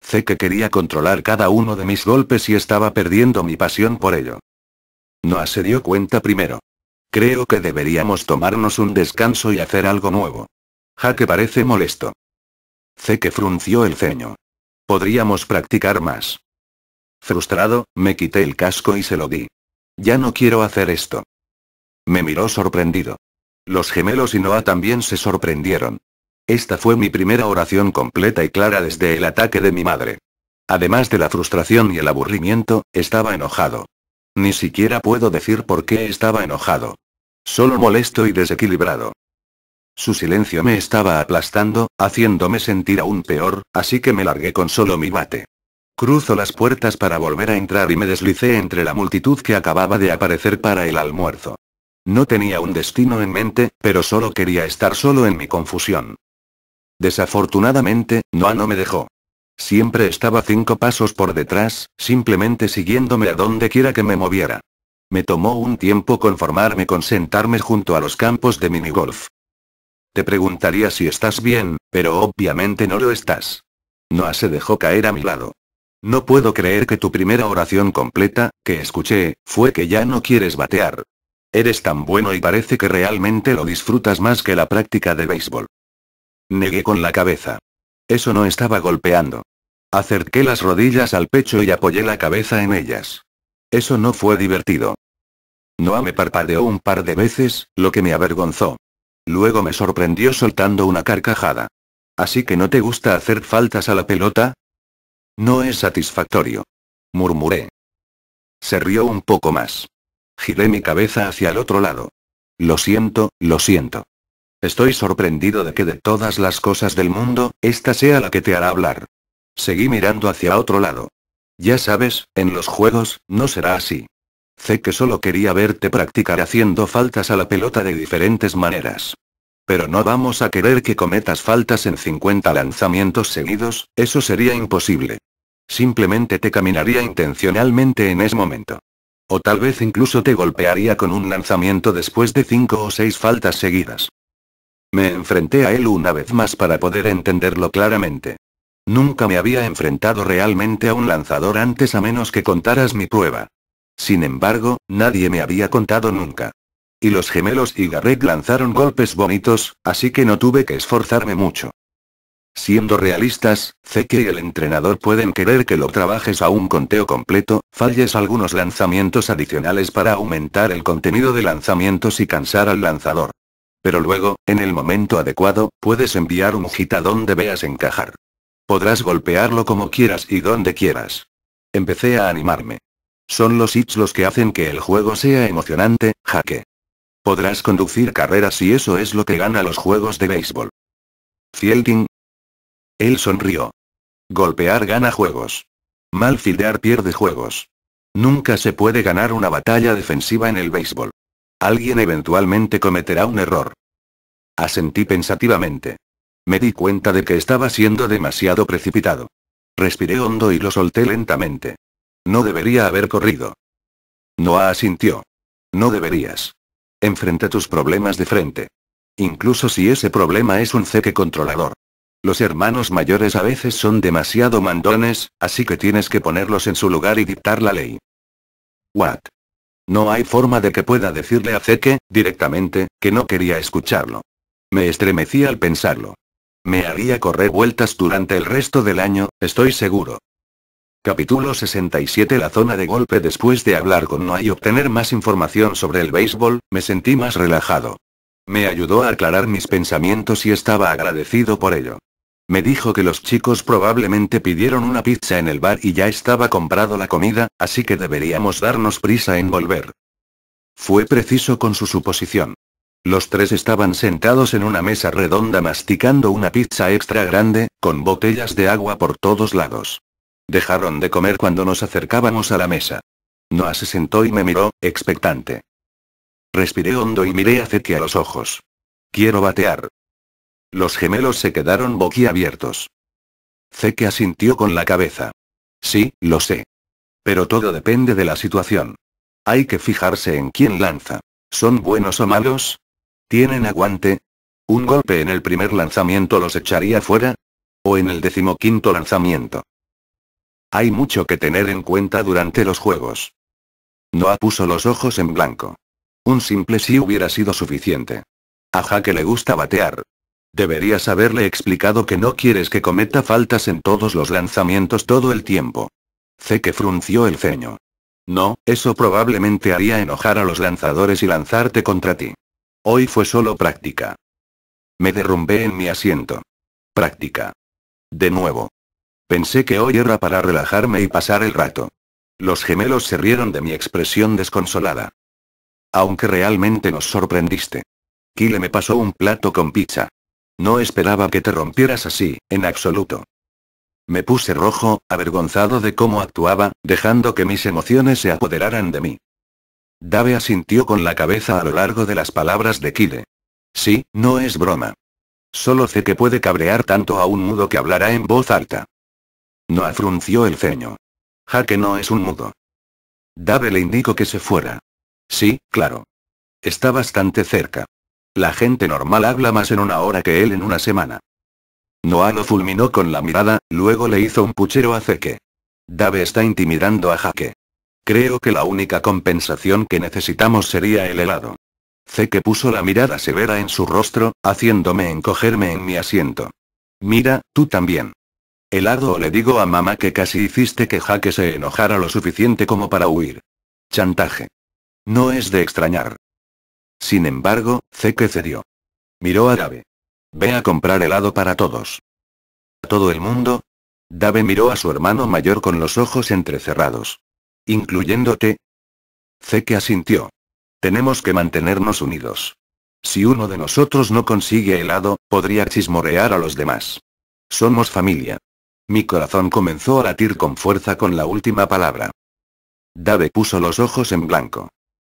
Sé que quería controlar cada uno de mis golpes y estaba perdiendo mi pasión por ello. No se dio cuenta primero. Creo que deberíamos tomarnos un descanso y hacer algo nuevo. Jaque parece molesto. que frunció el ceño. Podríamos practicar más. Frustrado, me quité el casco y se lo di. Ya no quiero hacer esto. Me miró sorprendido. Los gemelos y Noah también se sorprendieron. Esta fue mi primera oración completa y clara desde el ataque de mi madre. Además de la frustración y el aburrimiento, estaba enojado. Ni siquiera puedo decir por qué estaba enojado. Solo molesto y desequilibrado. Su silencio me estaba aplastando, haciéndome sentir aún peor, así que me largué con solo mi bate. Cruzo las puertas para volver a entrar y me deslicé entre la multitud que acababa de aparecer para el almuerzo. No tenía un destino en mente, pero solo quería estar solo en mi confusión. Desafortunadamente, Noa no me dejó. Siempre estaba cinco pasos por detrás, simplemente siguiéndome a donde quiera que me moviera. Me tomó un tiempo conformarme con sentarme junto a los campos de minigolf. Te preguntaría si estás bien, pero obviamente no lo estás. Noa se dejó caer a mi lado. No puedo creer que tu primera oración completa, que escuché, fue que ya no quieres batear. Eres tan bueno y parece que realmente lo disfrutas más que la práctica de béisbol. Negué con la cabeza. Eso no estaba golpeando. Acerqué las rodillas al pecho y apoyé la cabeza en ellas. Eso no fue divertido. Noah me parpadeó un par de veces, lo que me avergonzó. Luego me sorprendió soltando una carcajada. Así que no te gusta hacer faltas a la pelota? No es satisfactorio. Murmuré. Se rió un poco más. Giré mi cabeza hacia el otro lado. Lo siento, lo siento. Estoy sorprendido de que de todas las cosas del mundo, esta sea la que te hará hablar. Seguí mirando hacia otro lado. Ya sabes, en los juegos, no será así. Sé que solo quería verte practicar haciendo faltas a la pelota de diferentes maneras. Pero no vamos a querer que cometas faltas en 50 lanzamientos seguidos, eso sería imposible. Simplemente te caminaría intencionalmente en ese momento. O tal vez incluso te golpearía con un lanzamiento después de 5 o 6 faltas seguidas. Me enfrenté a él una vez más para poder entenderlo claramente. Nunca me había enfrentado realmente a un lanzador antes a menos que contaras mi prueba. Sin embargo, nadie me había contado nunca. Y los gemelos y Garrett lanzaron golpes bonitos, así que no tuve que esforzarme mucho. Siendo realistas, Zeke y el entrenador pueden querer que lo trabajes a un conteo completo, falles algunos lanzamientos adicionales para aumentar el contenido de lanzamientos y cansar al lanzador. Pero luego, en el momento adecuado, puedes enviar un hit a donde veas encajar. Podrás golpearlo como quieras y donde quieras. Empecé a animarme. Son los hits los que hacen que el juego sea emocionante, jaque. Podrás conducir carreras y eso es lo que gana los juegos de béisbol. Fielding. Él sonrió. Golpear gana juegos. Mal pierde juegos. Nunca se puede ganar una batalla defensiva en el béisbol. Alguien eventualmente cometerá un error. Asentí pensativamente. Me di cuenta de que estaba siendo demasiado precipitado. Respiré hondo y lo solté lentamente. No debería haber corrido. No asintió. No deberías. Enfrenta tus problemas de frente. Incluso si ese problema es un ceque controlador. Los hermanos mayores a veces son demasiado mandones, así que tienes que ponerlos en su lugar y dictar la ley. What? No hay forma de que pueda decirle a Zeke, directamente, que no quería escucharlo. Me estremecí al pensarlo. Me haría correr vueltas durante el resto del año, estoy seguro. Capítulo 67 La zona de golpe Después de hablar con Noah y obtener más información sobre el béisbol, me sentí más relajado. Me ayudó a aclarar mis pensamientos y estaba agradecido por ello. Me dijo que los chicos probablemente pidieron una pizza en el bar y ya estaba comprado la comida, así que deberíamos darnos prisa en volver. Fue preciso con su suposición. Los tres estaban sentados en una mesa redonda masticando una pizza extra grande, con botellas de agua por todos lados. Dejaron de comer cuando nos acercábamos a la mesa. Noah se sentó y me miró, expectante. Respiré hondo y miré a Zeke a los ojos. Quiero batear. Los gemelos se quedaron boquiabiertos. Zeke asintió con la cabeza. Sí, lo sé. Pero todo depende de la situación. Hay que fijarse en quién lanza. ¿Son buenos o malos? ¿Tienen aguante? ¿Un golpe en el primer lanzamiento los echaría fuera? ¿O en el decimoquinto lanzamiento? Hay mucho que tener en cuenta durante los juegos. Noah puso los ojos en blanco. Un simple sí hubiera sido suficiente. Aja que le gusta batear. Deberías haberle explicado que no quieres que cometa faltas en todos los lanzamientos todo el tiempo. que frunció el ceño. No, eso probablemente haría enojar a los lanzadores y lanzarte contra ti. Hoy fue solo práctica. Me derrumbé en mi asiento. Práctica. De nuevo. Pensé que hoy era para relajarme y pasar el rato. Los gemelos se rieron de mi expresión desconsolada. Aunque realmente nos sorprendiste. Kyle me pasó un plato con pizza. No esperaba que te rompieras así, en absoluto. Me puse rojo, avergonzado de cómo actuaba, dejando que mis emociones se apoderaran de mí. Dave asintió con la cabeza a lo largo de las palabras de Kyle. Sí, no es broma. Solo sé que puede cabrear tanto a un nudo que hablará en voz alta. No frunció el ceño. Jaque no es un mudo. Dave le indicó que se fuera. Sí, claro. Está bastante cerca. La gente normal habla más en una hora que él en una semana. Noa lo fulminó con la mirada, luego le hizo un puchero a Zeke. Dave está intimidando a Jaque. Creo que la única compensación que necesitamos sería el helado. Zeke puso la mirada severa en su rostro, haciéndome encogerme en mi asiento. Mira, tú también. Helado o le digo a mamá que casi hiciste que Jaque se enojara lo suficiente como para huir. Chantaje. No es de extrañar. Sin embargo, Zeke cedió. Miró a Dave. Ve a comprar helado para todos. ¿A todo el mundo? Dave miró a su hermano mayor con los ojos entrecerrados. ¿Incluyéndote? Zeke asintió. Tenemos que mantenernos unidos. Si uno de nosotros no consigue helado, podría chismorear a los demás. Somos familia. Mi corazón comenzó a latir con fuerza con la última palabra. Dave puso los ojos en blanco.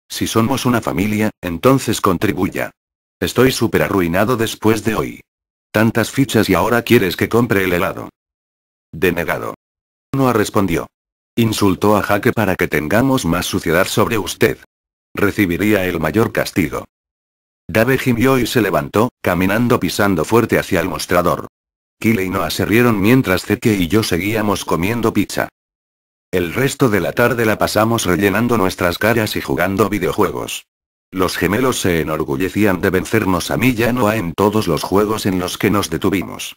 Si somos una familia, entonces contribuya. Estoy súper arruinado después de hoy. Tantas fichas y ahora quieres que compre el helado. Denegado. No respondió. Insultó a Jaque para que tengamos más suciedad sobre usted. Recibiría el mayor castigo. Dave gimió y se levantó, caminando pisando fuerte hacia el mostrador y Noah se rieron mientras Zeke y yo seguíamos comiendo pizza. El resto de la tarde la pasamos rellenando nuestras caras y jugando videojuegos. Los gemelos se enorgullecían de vencernos a mí y a en todos los juegos en los que nos detuvimos.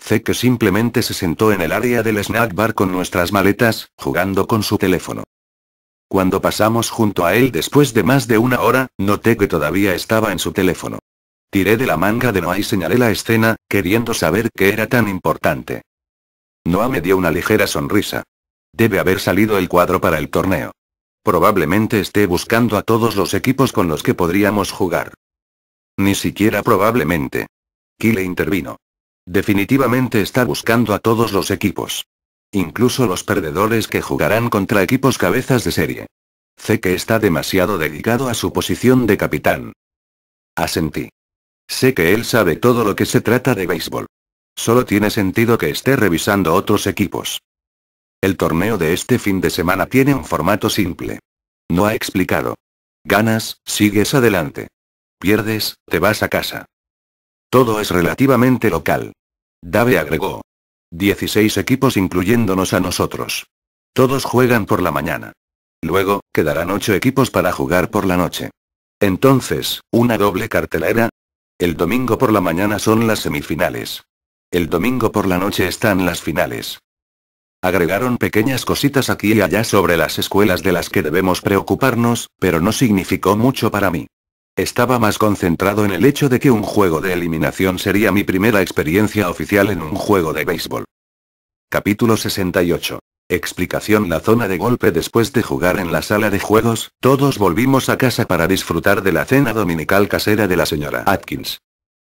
Zeke simplemente se sentó en el área del snack bar con nuestras maletas, jugando con su teléfono. Cuando pasamos junto a él después de más de una hora, noté que todavía estaba en su teléfono. Tiré de la manga de Noah y señalé la escena, queriendo saber qué era tan importante. Noah me dio una ligera sonrisa. Debe haber salido el cuadro para el torneo. Probablemente esté buscando a todos los equipos con los que podríamos jugar. Ni siquiera probablemente. Kyle intervino. Definitivamente está buscando a todos los equipos. Incluso los perdedores que jugarán contra equipos cabezas de serie. Sé que está demasiado dedicado a su posición de capitán. Asentí. Sé que él sabe todo lo que se trata de béisbol. Solo tiene sentido que esté revisando otros equipos. El torneo de este fin de semana tiene un formato simple. No ha explicado. Ganas, sigues adelante. Pierdes, te vas a casa. Todo es relativamente local. Dave agregó. 16 equipos incluyéndonos a nosotros. Todos juegan por la mañana. Luego, quedarán 8 equipos para jugar por la noche. Entonces, una doble cartelera, el domingo por la mañana son las semifinales. El domingo por la noche están las finales. Agregaron pequeñas cositas aquí y allá sobre las escuelas de las que debemos preocuparnos, pero no significó mucho para mí. Estaba más concentrado en el hecho de que un juego de eliminación sería mi primera experiencia oficial en un juego de béisbol. Capítulo 68. Explicación La zona de golpe Después de jugar en la sala de juegos, todos volvimos a casa para disfrutar de la cena dominical casera de la señora Atkins.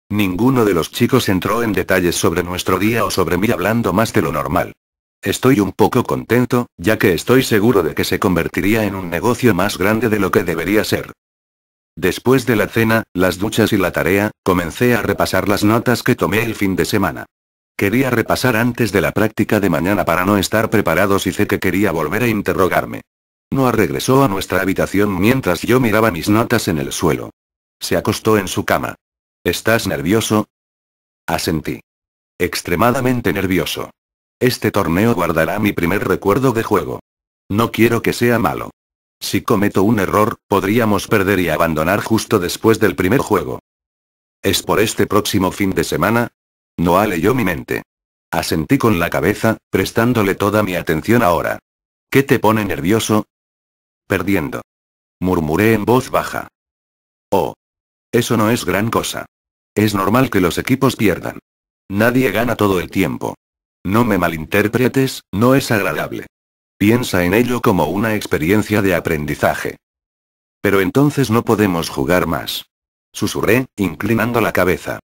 Ninguno de los chicos entró en detalles sobre nuestro día o sobre mí hablando más de lo normal. Estoy un poco contento, ya que estoy seguro de que se convertiría en un negocio más grande de lo que debería ser. Después de la cena, las duchas y la tarea, comencé a repasar las notas que tomé el fin de semana. Quería repasar antes de la práctica de mañana para no estar preparados y sé que quería volver a interrogarme. Noah regresó a nuestra habitación mientras yo miraba mis notas en el suelo. Se acostó en su cama. ¿Estás nervioso? Asentí. Extremadamente nervioso. Este torneo guardará mi primer recuerdo de juego. No quiero que sea malo. Si cometo un error, podríamos perder y abandonar justo después del primer juego. ¿Es por este próximo fin de semana? Noah leyó mi mente. Asentí con la cabeza, prestándole toda mi atención ahora. ¿Qué te pone nervioso? Perdiendo. Murmuré en voz baja. Oh. Eso no es gran cosa. Es normal que los equipos pierdan. Nadie gana todo el tiempo. No me malinterpretes, no es agradable. Piensa en ello como una experiencia de aprendizaje. Pero entonces no podemos jugar más. Susurré, inclinando la cabeza.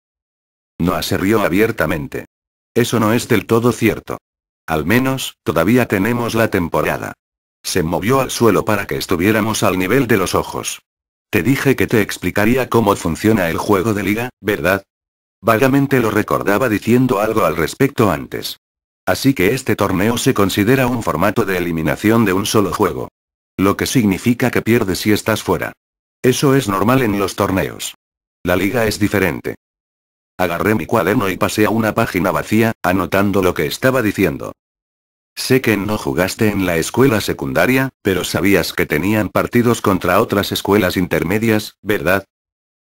No aserrió abiertamente. Eso no es del todo cierto. Al menos, todavía tenemos la temporada. Se movió al suelo para que estuviéramos al nivel de los ojos. Te dije que te explicaría cómo funciona el juego de liga, ¿verdad? Vagamente lo recordaba diciendo algo al respecto antes. Así que este torneo se considera un formato de eliminación de un solo juego. Lo que significa que pierdes si estás fuera. Eso es normal en los torneos. La liga es diferente. Agarré mi cuaderno y pasé a una página vacía, anotando lo que estaba diciendo. Sé que no jugaste en la escuela secundaria, pero sabías que tenían partidos contra otras escuelas intermedias, ¿verdad?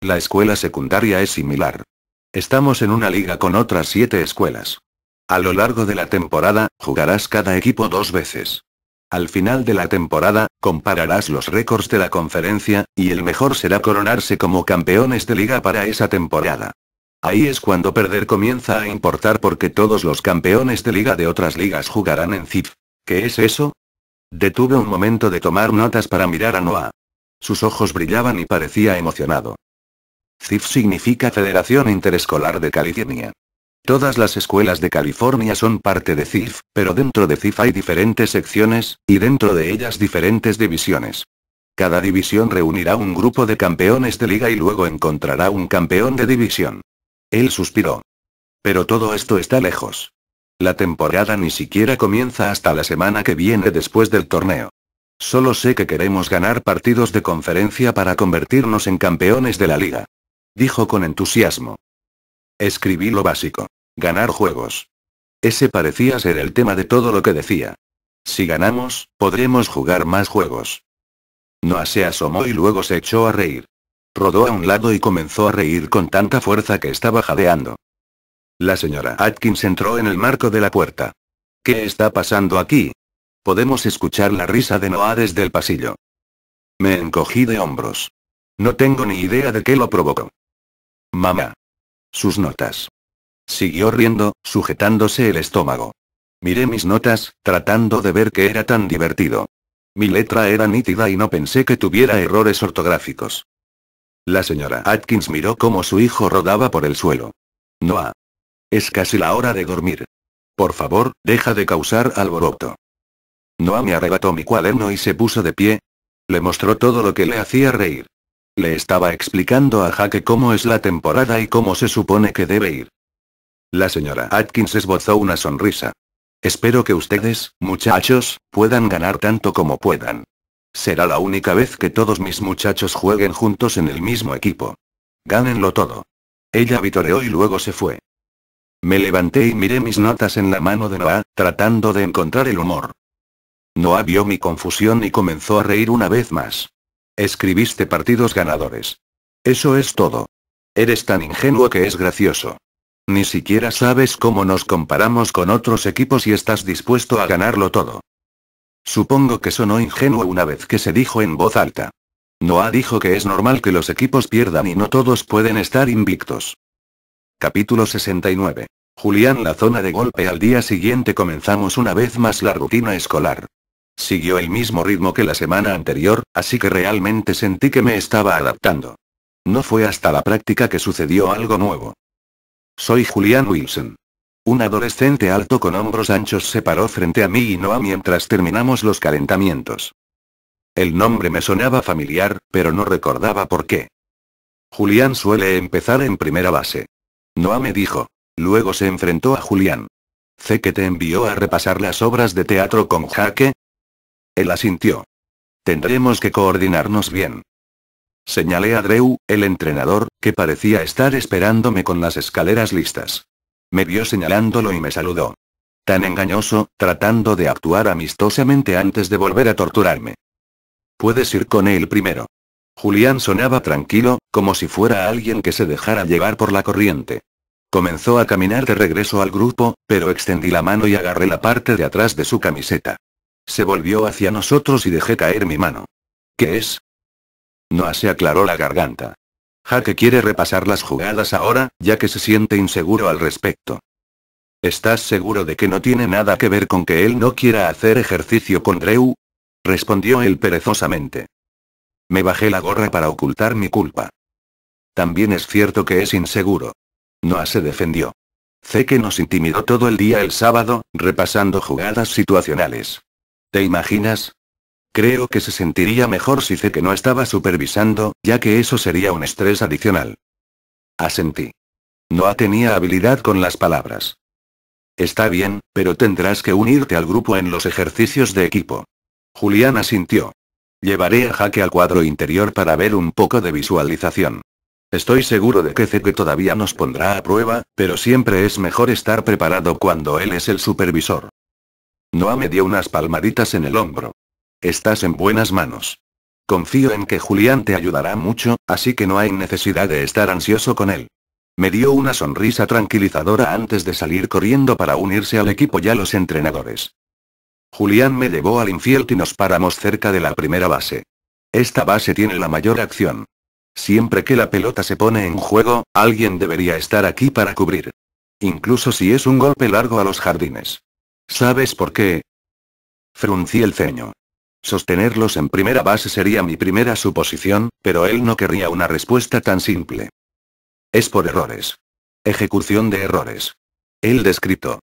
La escuela secundaria es similar. Estamos en una liga con otras siete escuelas. A lo largo de la temporada, jugarás cada equipo dos veces. Al final de la temporada, compararás los récords de la conferencia, y el mejor será coronarse como campeones de liga para esa temporada. Ahí es cuando perder comienza a importar porque todos los campeones de liga de otras ligas jugarán en CIF. ¿Qué es eso? Detuve un momento de tomar notas para mirar a Noah. Sus ojos brillaban y parecía emocionado. CIF significa Federación Interescolar de California. Todas las escuelas de California son parte de CIF, pero dentro de CIF hay diferentes secciones, y dentro de ellas diferentes divisiones. Cada división reunirá un grupo de campeones de liga y luego encontrará un campeón de división. Él suspiró. Pero todo esto está lejos. La temporada ni siquiera comienza hasta la semana que viene después del torneo. Solo sé que queremos ganar partidos de conferencia para convertirnos en campeones de la liga. Dijo con entusiasmo. Escribí lo básico. Ganar juegos. Ese parecía ser el tema de todo lo que decía. Si ganamos, podremos jugar más juegos. Noah se asomó y luego se echó a reír. Rodó a un lado y comenzó a reír con tanta fuerza que estaba jadeando. La señora Atkins entró en el marco de la puerta. ¿Qué está pasando aquí? Podemos escuchar la risa de Noah desde el pasillo. Me encogí de hombros. No tengo ni idea de qué lo provocó. Mamá. Sus notas. Siguió riendo, sujetándose el estómago. Miré mis notas, tratando de ver qué era tan divertido. Mi letra era nítida y no pensé que tuviera errores ortográficos. La señora Atkins miró cómo su hijo rodaba por el suelo. Noah. Es casi la hora de dormir. Por favor, deja de causar alboroto. Noah me arrebató mi cuaderno y se puso de pie. Le mostró todo lo que le hacía reír. Le estaba explicando a Jaque cómo es la temporada y cómo se supone que debe ir. La señora Atkins esbozó una sonrisa. Espero que ustedes, muchachos, puedan ganar tanto como puedan. Será la única vez que todos mis muchachos jueguen juntos en el mismo equipo. Gánenlo todo. Ella vitoreó y luego se fue. Me levanté y miré mis notas en la mano de Noah, tratando de encontrar el humor. Noah vio mi confusión y comenzó a reír una vez más. Escribiste partidos ganadores. Eso es todo. Eres tan ingenuo que es gracioso. Ni siquiera sabes cómo nos comparamos con otros equipos y estás dispuesto a ganarlo todo. Supongo que sonó ingenuo una vez que se dijo en voz alta. Noah dijo que es normal que los equipos pierdan y no todos pueden estar invictos. Capítulo 69. Julián La zona de golpe al día siguiente comenzamos una vez más la rutina escolar. Siguió el mismo ritmo que la semana anterior, así que realmente sentí que me estaba adaptando. No fue hasta la práctica que sucedió algo nuevo. Soy Julián Wilson. Un adolescente alto con hombros anchos se paró frente a mí y Noah mientras terminamos los calentamientos. El nombre me sonaba familiar, pero no recordaba por qué. Julián suele empezar en primera base. Noah me dijo. Luego se enfrentó a Julián. Sé que te envió a repasar las obras de teatro con Jaque. Él asintió. Tendremos que coordinarnos bien. Señalé a Drew, el entrenador, que parecía estar esperándome con las escaleras listas. Me vio señalándolo y me saludó. Tan engañoso, tratando de actuar amistosamente antes de volver a torturarme. Puedes ir con él primero. Julián sonaba tranquilo, como si fuera alguien que se dejara llevar por la corriente. Comenzó a caminar de regreso al grupo, pero extendí la mano y agarré la parte de atrás de su camiseta. Se volvió hacia nosotros y dejé caer mi mano. ¿Qué es? No se aclaró la garganta que quiere repasar las jugadas ahora, ya que se siente inseguro al respecto. ¿Estás seguro de que no tiene nada que ver con que él no quiera hacer ejercicio con Drew? respondió él perezosamente. Me bajé la gorra para ocultar mi culpa. También es cierto que es inseguro. Noah se defendió. Sé que nos intimidó todo el día el sábado, repasando jugadas situacionales. ¿Te imaginas? Creo que se sentiría mejor si Zeke que no estaba supervisando, ya que eso sería un estrés adicional. Asentí. No tenía habilidad con las palabras. Está bien, pero tendrás que unirte al grupo en los ejercicios de equipo. Julián asintió. Llevaré a Jaque al cuadro interior para ver un poco de visualización. Estoy seguro de que Zeke todavía nos pondrá a prueba, pero siempre es mejor estar preparado cuando él es el supervisor. Noah me dio unas palmaditas en el hombro. Estás en buenas manos. Confío en que Julián te ayudará mucho, así que no hay necesidad de estar ansioso con él. Me dio una sonrisa tranquilizadora antes de salir corriendo para unirse al equipo y a los entrenadores. Julián me llevó al infiel y nos paramos cerca de la primera base. Esta base tiene la mayor acción. Siempre que la pelota se pone en juego, alguien debería estar aquí para cubrir. Incluso si es un golpe largo a los jardines. ¿Sabes por qué? Fruncí el ceño. Sostenerlos en primera base sería mi primera suposición, pero él no querría una respuesta tan simple. Es por errores. Ejecución de errores. Él descrito.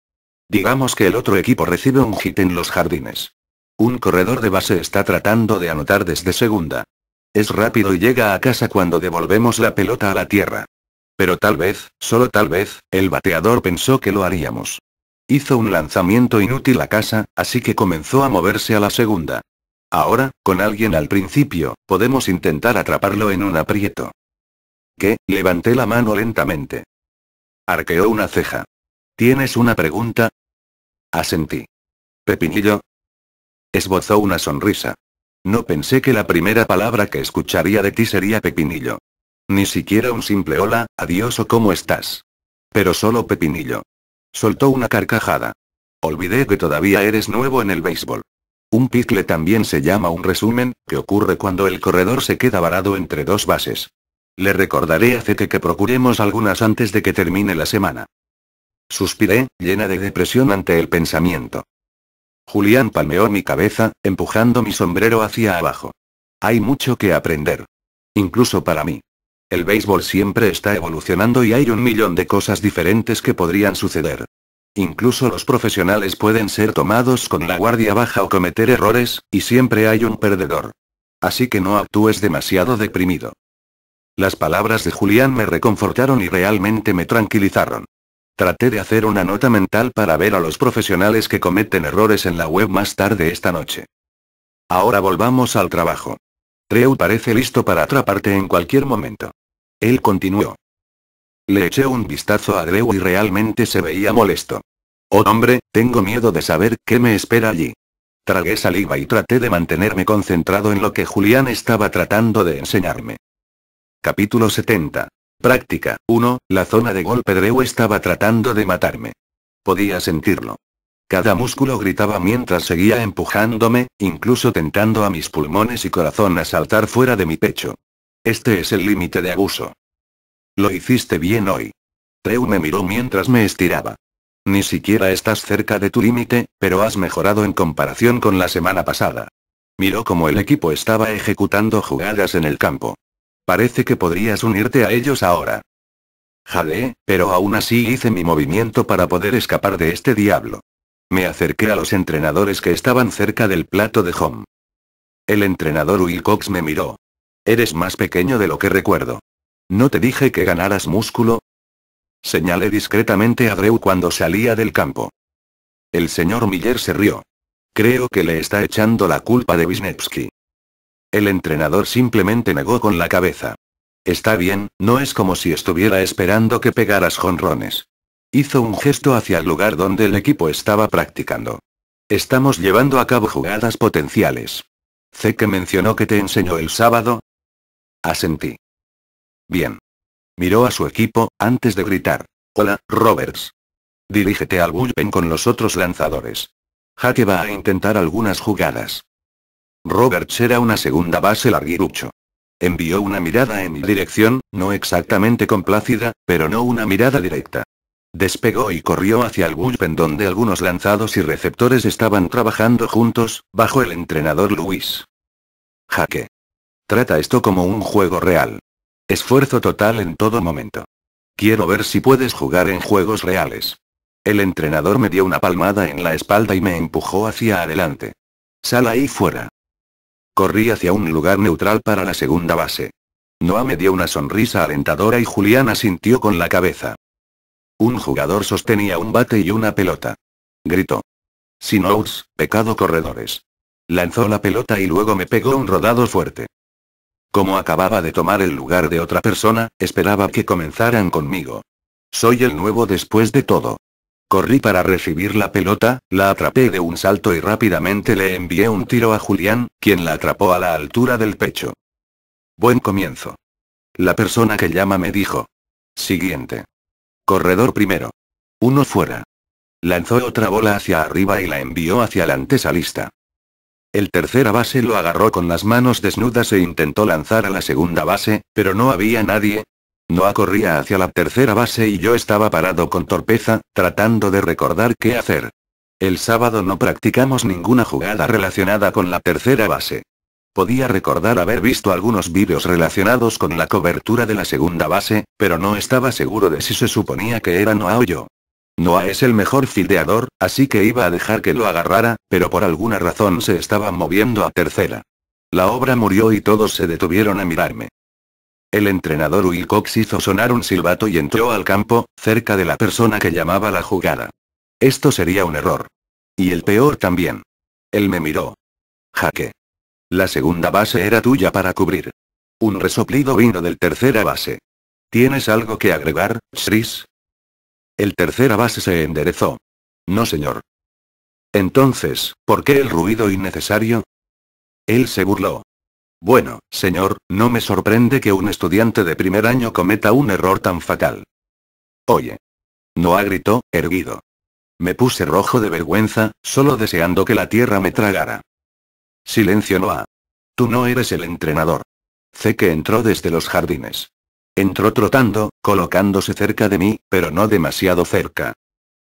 Digamos que el otro equipo recibe un hit en los jardines. Un corredor de base está tratando de anotar desde segunda. Es rápido y llega a casa cuando devolvemos la pelota a la tierra. Pero tal vez, solo tal vez, el bateador pensó que lo haríamos. Hizo un lanzamiento inútil a casa, así que comenzó a moverse a la segunda. Ahora, con alguien al principio, podemos intentar atraparlo en un aprieto. ¿Qué? Levanté la mano lentamente. Arqueó una ceja. ¿Tienes una pregunta? Asentí. Pepinillo. Esbozó una sonrisa. No pensé que la primera palabra que escucharía de ti sería Pepinillo. Ni siquiera un simple hola, adiós o cómo estás. Pero solo Pepinillo. Soltó una carcajada. Olvidé que todavía eres nuevo en el béisbol. Un pickle también se llama un resumen, que ocurre cuando el corredor se queda varado entre dos bases. Le recordaré a Zeke que procuremos algunas antes de que termine la semana. Suspiré, llena de depresión ante el pensamiento. Julián palmeó mi cabeza, empujando mi sombrero hacia abajo. Hay mucho que aprender. Incluso para mí. El béisbol siempre está evolucionando y hay un millón de cosas diferentes que podrían suceder. Incluso los profesionales pueden ser tomados con la guardia baja o cometer errores, y siempre hay un perdedor. Así que no actúes demasiado deprimido. Las palabras de Julián me reconfortaron y realmente me tranquilizaron. Traté de hacer una nota mental para ver a los profesionales que cometen errores en la web más tarde esta noche. Ahora volvamos al trabajo. Treu parece listo para atraparte en cualquier momento. Él continuó. Le eché un vistazo a Drew y realmente se veía molesto. Oh hombre, tengo miedo de saber qué me espera allí. Tragué saliva y traté de mantenerme concentrado en lo que Julián estaba tratando de enseñarme. Capítulo 70. Práctica 1. La zona de golpe Drew estaba tratando de matarme. Podía sentirlo. Cada músculo gritaba mientras seguía empujándome, incluso tentando a mis pulmones y corazón a saltar fuera de mi pecho. Este es el límite de abuso. Lo hiciste bien hoy. Treu me miró mientras me estiraba. Ni siquiera estás cerca de tu límite, pero has mejorado en comparación con la semana pasada. Miró cómo el equipo estaba ejecutando jugadas en el campo. Parece que podrías unirte a ellos ahora. Jadeé, pero aún así hice mi movimiento para poder escapar de este diablo. Me acerqué a los entrenadores que estaban cerca del plato de home. El entrenador Wilcox me miró. Eres más pequeño de lo que recuerdo. ¿No te dije que ganaras músculo? Señalé discretamente a Drew cuando salía del campo. El señor Miller se rió. Creo que le está echando la culpa de Wisniewski. El entrenador simplemente negó con la cabeza. Está bien, no es como si estuviera esperando que pegaras jonrones. Hizo un gesto hacia el lugar donde el equipo estaba practicando. Estamos llevando a cabo jugadas potenciales. Sé que mencionó que te enseñó el sábado. Asentí. Bien. Miró a su equipo, antes de gritar. Hola, Roberts. Dirígete al bullpen con los otros lanzadores. Jaque va a intentar algunas jugadas. Roberts era una segunda base larguirucho. Envió una mirada en mi dirección, no exactamente complácida, pero no una mirada directa. Despegó y corrió hacia el bullpen donde algunos lanzados y receptores estaban trabajando juntos, bajo el entrenador Luis. Jaque. Trata esto como un juego real. Esfuerzo total en todo momento. Quiero ver si puedes jugar en juegos reales. El entrenador me dio una palmada en la espalda y me empujó hacia adelante. Sal ahí fuera. Corrí hacia un lugar neutral para la segunda base. Noah me dio una sonrisa alentadora y Juliana sintió con la cabeza. Un jugador sostenía un bate y una pelota. Gritó. Sin pecado corredores. Lanzó la pelota y luego me pegó un rodado fuerte. Como acababa de tomar el lugar de otra persona, esperaba que comenzaran conmigo. Soy el nuevo después de todo. Corrí para recibir la pelota, la atrapé de un salto y rápidamente le envié un tiro a Julián, quien la atrapó a la altura del pecho. Buen comienzo. La persona que llama me dijo. Siguiente. Corredor primero. Uno fuera. Lanzó otra bola hacia arriba y la envió hacia la antesalista. El tercera base lo agarró con las manos desnudas e intentó lanzar a la segunda base, pero no había nadie. Noah corría hacia la tercera base y yo estaba parado con torpeza, tratando de recordar qué hacer. El sábado no practicamos ninguna jugada relacionada con la tercera base. Podía recordar haber visto algunos vídeos relacionados con la cobertura de la segunda base, pero no estaba seguro de si se suponía que era Noah o yo. Noah es el mejor fildeador, así que iba a dejar que lo agarrara, pero por alguna razón se estaba moviendo a tercera. La obra murió y todos se detuvieron a mirarme. El entrenador Wilcox hizo sonar un silbato y entró al campo, cerca de la persona que llamaba la jugada. Esto sería un error. Y el peor también. Él me miró. Jaque. La segunda base era tuya para cubrir. Un resoplido vino del tercera base. ¿Tienes algo que agregar, Shris? El tercera base se enderezó. No, señor. Entonces, ¿por qué el ruido innecesario? Él se burló. Bueno, señor, no me sorprende que un estudiante de primer año cometa un error tan fatal. Oye. Noah gritó, erguido. Me puse rojo de vergüenza, solo deseando que la tierra me tragara. Silencio Noah. Tú no eres el entrenador. Sé que entró desde los jardines. Entró trotando, colocándose cerca de mí, pero no demasiado cerca.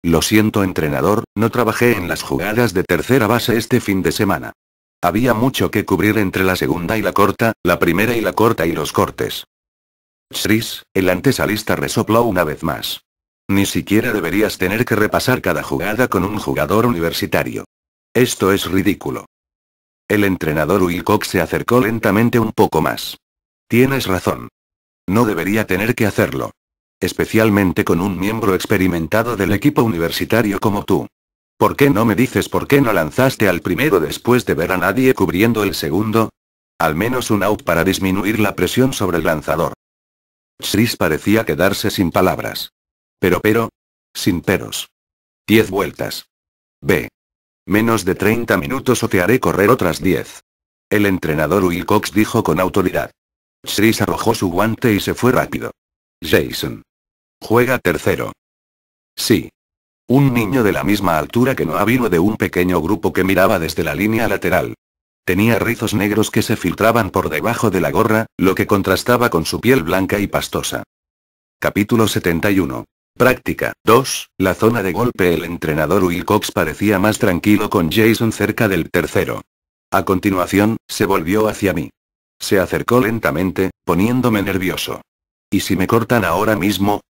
Lo siento entrenador, no trabajé en las jugadas de tercera base este fin de semana. Había mucho que cubrir entre la segunda y la corta, la primera y la corta y los cortes. Chris, el antesalista resopló una vez más. Ni siquiera deberías tener que repasar cada jugada con un jugador universitario. Esto es ridículo. El entrenador Wilcox se acercó lentamente un poco más. Tienes razón. No debería tener que hacerlo. Especialmente con un miembro experimentado del equipo universitario como tú. ¿Por qué no me dices por qué no lanzaste al primero después de ver a nadie cubriendo el segundo? Al menos un out para disminuir la presión sobre el lanzador. Chris parecía quedarse sin palabras. Pero pero. Sin peros. Diez vueltas. B. Menos de 30 minutos o te haré correr otras 10. El entrenador Wilcox dijo con autoridad. Chris arrojó su guante y se fue rápido. Jason. Juega tercero. Sí. Un niño de la misma altura que Noah vino de un pequeño grupo que miraba desde la línea lateral. Tenía rizos negros que se filtraban por debajo de la gorra, lo que contrastaba con su piel blanca y pastosa. Capítulo 71. Práctica 2. La zona de golpe El entrenador Wilcox parecía más tranquilo con Jason cerca del tercero. A continuación, se volvió hacia mí. Se acercó lentamente, poniéndome nervioso. ¿Y si me cortan ahora mismo?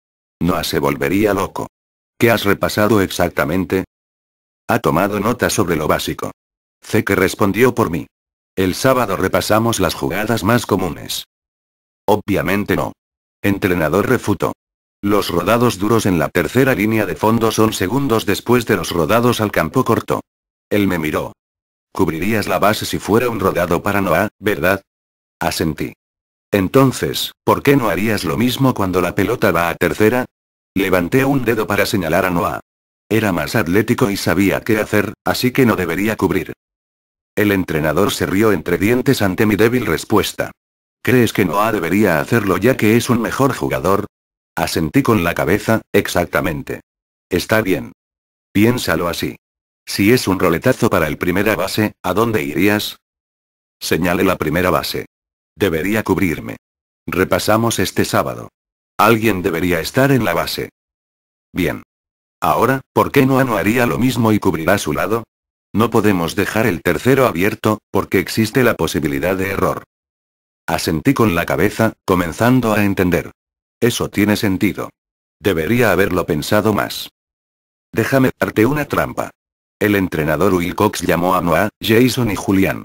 No se volvería loco. ¿Qué has repasado exactamente? Ha tomado nota sobre lo básico. C que respondió por mí. El sábado repasamos las jugadas más comunes. Obviamente no. Entrenador refutó. Los rodados duros en la tercera línea de fondo son segundos después de los rodados al campo corto. Él me miró. Cubrirías la base si fuera un rodado para Noah, ¿verdad? Asentí. Entonces, ¿por qué no harías lo mismo cuando la pelota va a tercera? Levanté un dedo para señalar a Noah. Era más atlético y sabía qué hacer, así que no debería cubrir. El entrenador se rió entre dientes ante mi débil respuesta. ¿Crees que Noah debería hacerlo ya que es un mejor jugador? Asentí con la cabeza, exactamente. Está bien. Piénsalo así. Si es un roletazo para el primera base, ¿a dónde irías? Señale la primera base. Debería cubrirme. Repasamos este sábado. Alguien debería estar en la base. Bien. Ahora, ¿por qué no Anu haría lo mismo y cubrirá su lado? No podemos dejar el tercero abierto, porque existe la posibilidad de error. Asentí con la cabeza, comenzando a entender. Eso tiene sentido. Debería haberlo pensado más. Déjame darte una trampa. El entrenador Wilcox llamó a Noah, Jason y Julián.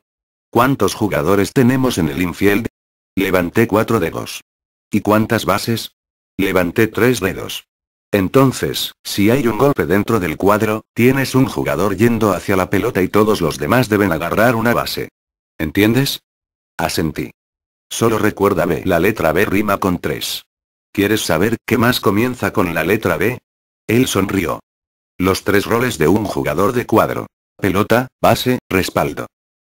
¿Cuántos jugadores tenemos en el infield? Levanté cuatro dedos. ¿Y cuántas bases? Levanté tres dedos. Entonces, si hay un golpe dentro del cuadro, tienes un jugador yendo hacia la pelota y todos los demás deben agarrar una base. ¿Entiendes? Asentí. Solo recuerda B. La letra B rima con tres. ¿Quieres saber qué más comienza con la letra B? Él sonrió. Los tres roles de un jugador de cuadro. Pelota, base, respaldo.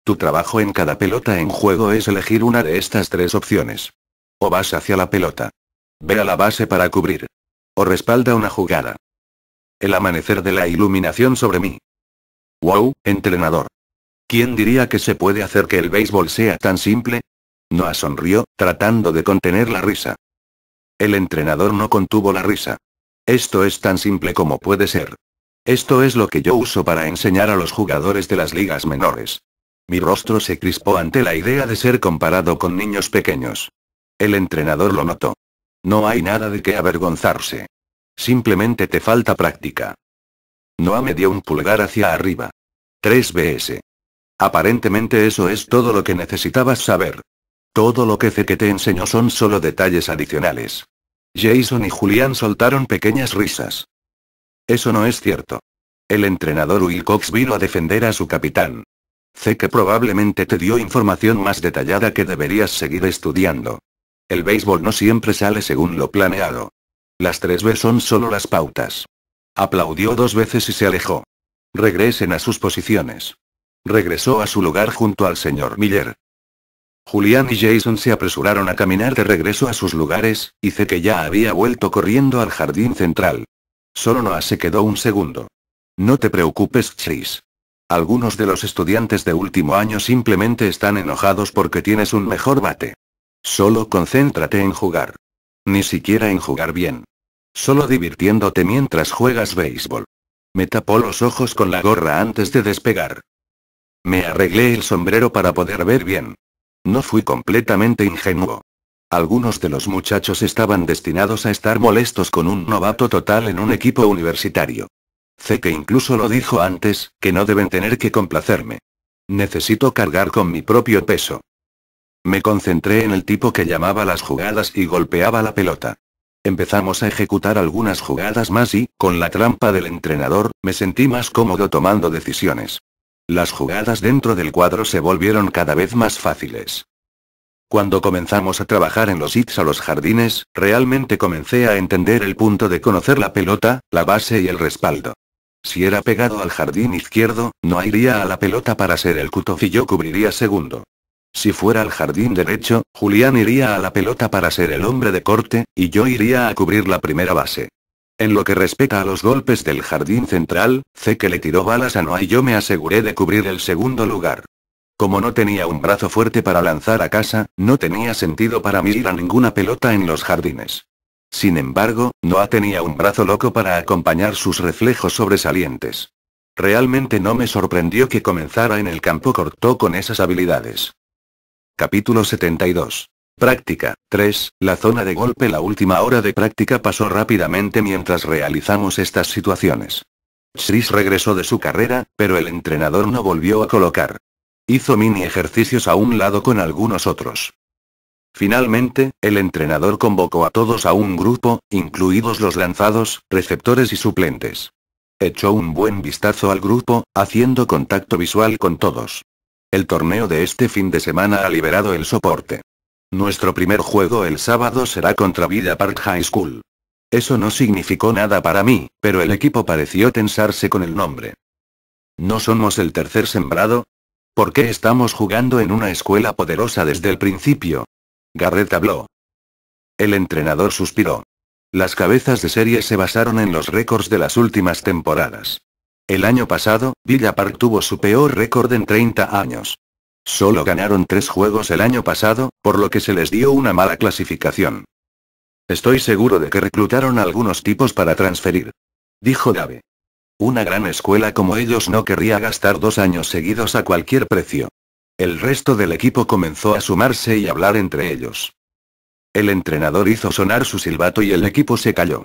Tu trabajo en cada pelota en juego es elegir una de estas tres opciones. O vas hacia la pelota. Ve a la base para cubrir. O respalda una jugada. El amanecer de la iluminación sobre mí. Wow, entrenador. ¿Quién diría que se puede hacer que el béisbol sea tan simple? Noah sonrió, tratando de contener la risa. El entrenador no contuvo la risa. Esto es tan simple como puede ser. Esto es lo que yo uso para enseñar a los jugadores de las ligas menores. Mi rostro se crispó ante la idea de ser comparado con niños pequeños. El entrenador lo notó. No hay nada de qué avergonzarse. Simplemente te falta práctica. No me dio un pulgar hacia arriba. 3 BS. Aparentemente eso es todo lo que necesitabas saber. Todo lo que que te enseñó son solo detalles adicionales. Jason y Julián soltaron pequeñas risas. Eso no es cierto. El entrenador Wilcox vino a defender a su capitán. Sé que probablemente te dio información más detallada que deberías seguir estudiando. El béisbol no siempre sale según lo planeado. Las tres B son solo las pautas. Aplaudió dos veces y se alejó. Regresen a sus posiciones. Regresó a su lugar junto al señor Miller. Julián y Jason se apresuraron a caminar de regreso a sus lugares, y que ya había vuelto corriendo al jardín central. Solo Noah se quedó un segundo. No te preocupes, Chris. Algunos de los estudiantes de último año simplemente están enojados porque tienes un mejor bate. Solo concéntrate en jugar. Ni siquiera en jugar bien. Solo divirtiéndote mientras juegas béisbol. Me tapó los ojos con la gorra antes de despegar. Me arreglé el sombrero para poder ver bien. No fui completamente ingenuo. Algunos de los muchachos estaban destinados a estar molestos con un novato total en un equipo universitario. Sé que incluso lo dijo antes, que no deben tener que complacerme. Necesito cargar con mi propio peso. Me concentré en el tipo que llamaba las jugadas y golpeaba la pelota. Empezamos a ejecutar algunas jugadas más y, con la trampa del entrenador, me sentí más cómodo tomando decisiones. Las jugadas dentro del cuadro se volvieron cada vez más fáciles. Cuando comenzamos a trabajar en los hits a los jardines, realmente comencé a entender el punto de conocer la pelota, la base y el respaldo. Si era pegado al jardín izquierdo, no iría a la pelota para ser el cutoff y yo cubriría segundo. Si fuera al jardín derecho, Julián iría a la pelota para ser el hombre de corte, y yo iría a cubrir la primera base. En lo que respecta a los golpes del jardín central, sé que le tiró balas a Noah y yo me aseguré de cubrir el segundo lugar. Como no tenía un brazo fuerte para lanzar a casa, no tenía sentido para mí ir a ninguna pelota en los jardines. Sin embargo, Noah tenía un brazo loco para acompañar sus reflejos sobresalientes. Realmente no me sorprendió que comenzara en el campo corto con esas habilidades. Capítulo 72. Práctica. 3. La zona de golpe. La última hora de práctica pasó rápidamente mientras realizamos estas situaciones. Chris regresó de su carrera, pero el entrenador no volvió a colocar. Hizo mini ejercicios a un lado con algunos otros. Finalmente, el entrenador convocó a todos a un grupo, incluidos los lanzados, receptores y suplentes. Echó un buen vistazo al grupo, haciendo contacto visual con todos. El torneo de este fin de semana ha liberado el soporte. Nuestro primer juego el sábado será contra Villa Park High School. Eso no significó nada para mí, pero el equipo pareció tensarse con el nombre. ¿No somos el tercer sembrado? ¿Por qué estamos jugando en una escuela poderosa desde el principio? Garrett habló. El entrenador suspiró. Las cabezas de serie se basaron en los récords de las últimas temporadas. El año pasado, Villa Park tuvo su peor récord en 30 años. Solo ganaron tres juegos el año pasado, por lo que se les dio una mala clasificación. Estoy seguro de que reclutaron algunos tipos para transferir. Dijo Dave. Una gran escuela como ellos no querría gastar dos años seguidos a cualquier precio. El resto del equipo comenzó a sumarse y hablar entre ellos. El entrenador hizo sonar su silbato y el equipo se calló.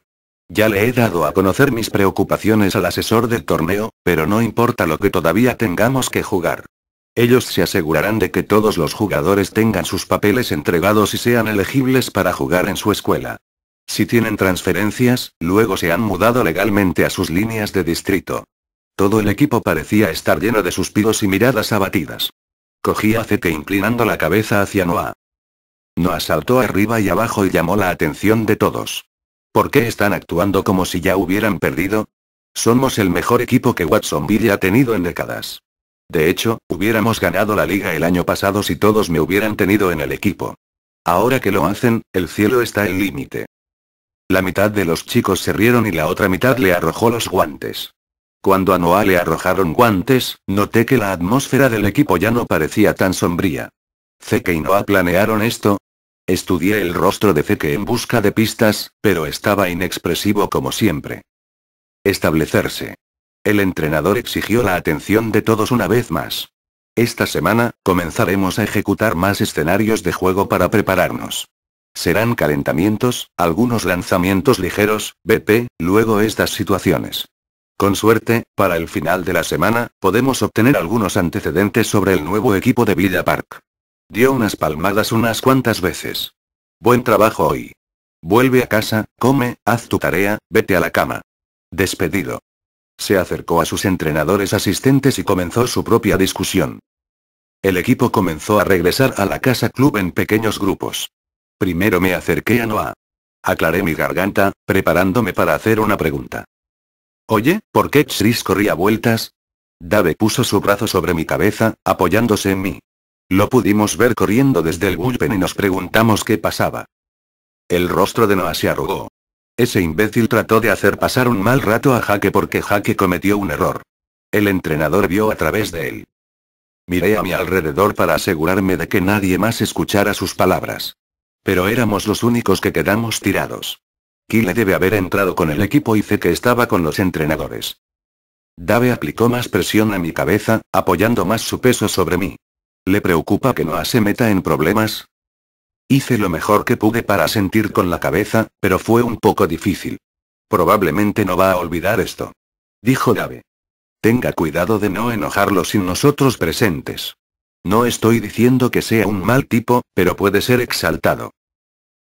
Ya le he dado a conocer mis preocupaciones al asesor del torneo, pero no importa lo que todavía tengamos que jugar. Ellos se asegurarán de que todos los jugadores tengan sus papeles entregados y sean elegibles para jugar en su escuela. Si tienen transferencias, luego se han mudado legalmente a sus líneas de distrito. Todo el equipo parecía estar lleno de suspiros y miradas abatidas. Cogía a inclinando la cabeza hacia Noah. Noah saltó arriba y abajo y llamó la atención de todos. ¿Por qué están actuando como si ya hubieran perdido? Somos el mejor equipo que Watsonville ha tenido en décadas. De hecho, hubiéramos ganado la liga el año pasado si todos me hubieran tenido en el equipo. Ahora que lo hacen, el cielo está en límite. La mitad de los chicos se rieron y la otra mitad le arrojó los guantes. Cuando a Noah le arrojaron guantes, noté que la atmósfera del equipo ya no parecía tan sombría. Zeke y Noah planearon esto. Estudié el rostro de Zeke en busca de pistas, pero estaba inexpresivo como siempre. Establecerse. El entrenador exigió la atención de todos una vez más. Esta semana, comenzaremos a ejecutar más escenarios de juego para prepararnos. Serán calentamientos, algunos lanzamientos ligeros, BP, luego estas situaciones. Con suerte, para el final de la semana, podemos obtener algunos antecedentes sobre el nuevo equipo de Villa Park. Dio unas palmadas unas cuantas veces. Buen trabajo hoy. Vuelve a casa, come, haz tu tarea, vete a la cama. Despedido. Se acercó a sus entrenadores asistentes y comenzó su propia discusión. El equipo comenzó a regresar a la casa club en pequeños grupos. Primero me acerqué a Noah. Aclaré mi garganta, preparándome para hacer una pregunta. Oye, ¿por qué Chris corría vueltas? Dave puso su brazo sobre mi cabeza, apoyándose en mí. Lo pudimos ver corriendo desde el bullpen y nos preguntamos qué pasaba. El rostro de Noah se arrugó. Ese imbécil trató de hacer pasar un mal rato a Jaque porque Jaque cometió un error. El entrenador vio a través de él. Miré a mi alrededor para asegurarme de que nadie más escuchara sus palabras. Pero éramos los únicos que quedamos tirados le debe haber entrado con el equipo y sé que estaba con los entrenadores. Dave aplicó más presión a mi cabeza, apoyando más su peso sobre mí. ¿Le preocupa que Noah se meta en problemas? Hice lo mejor que pude para sentir con la cabeza, pero fue un poco difícil. Probablemente no va a olvidar esto. Dijo Dave. Tenga cuidado de no enojarlo sin nosotros presentes. No estoy diciendo que sea un mal tipo, pero puede ser exaltado.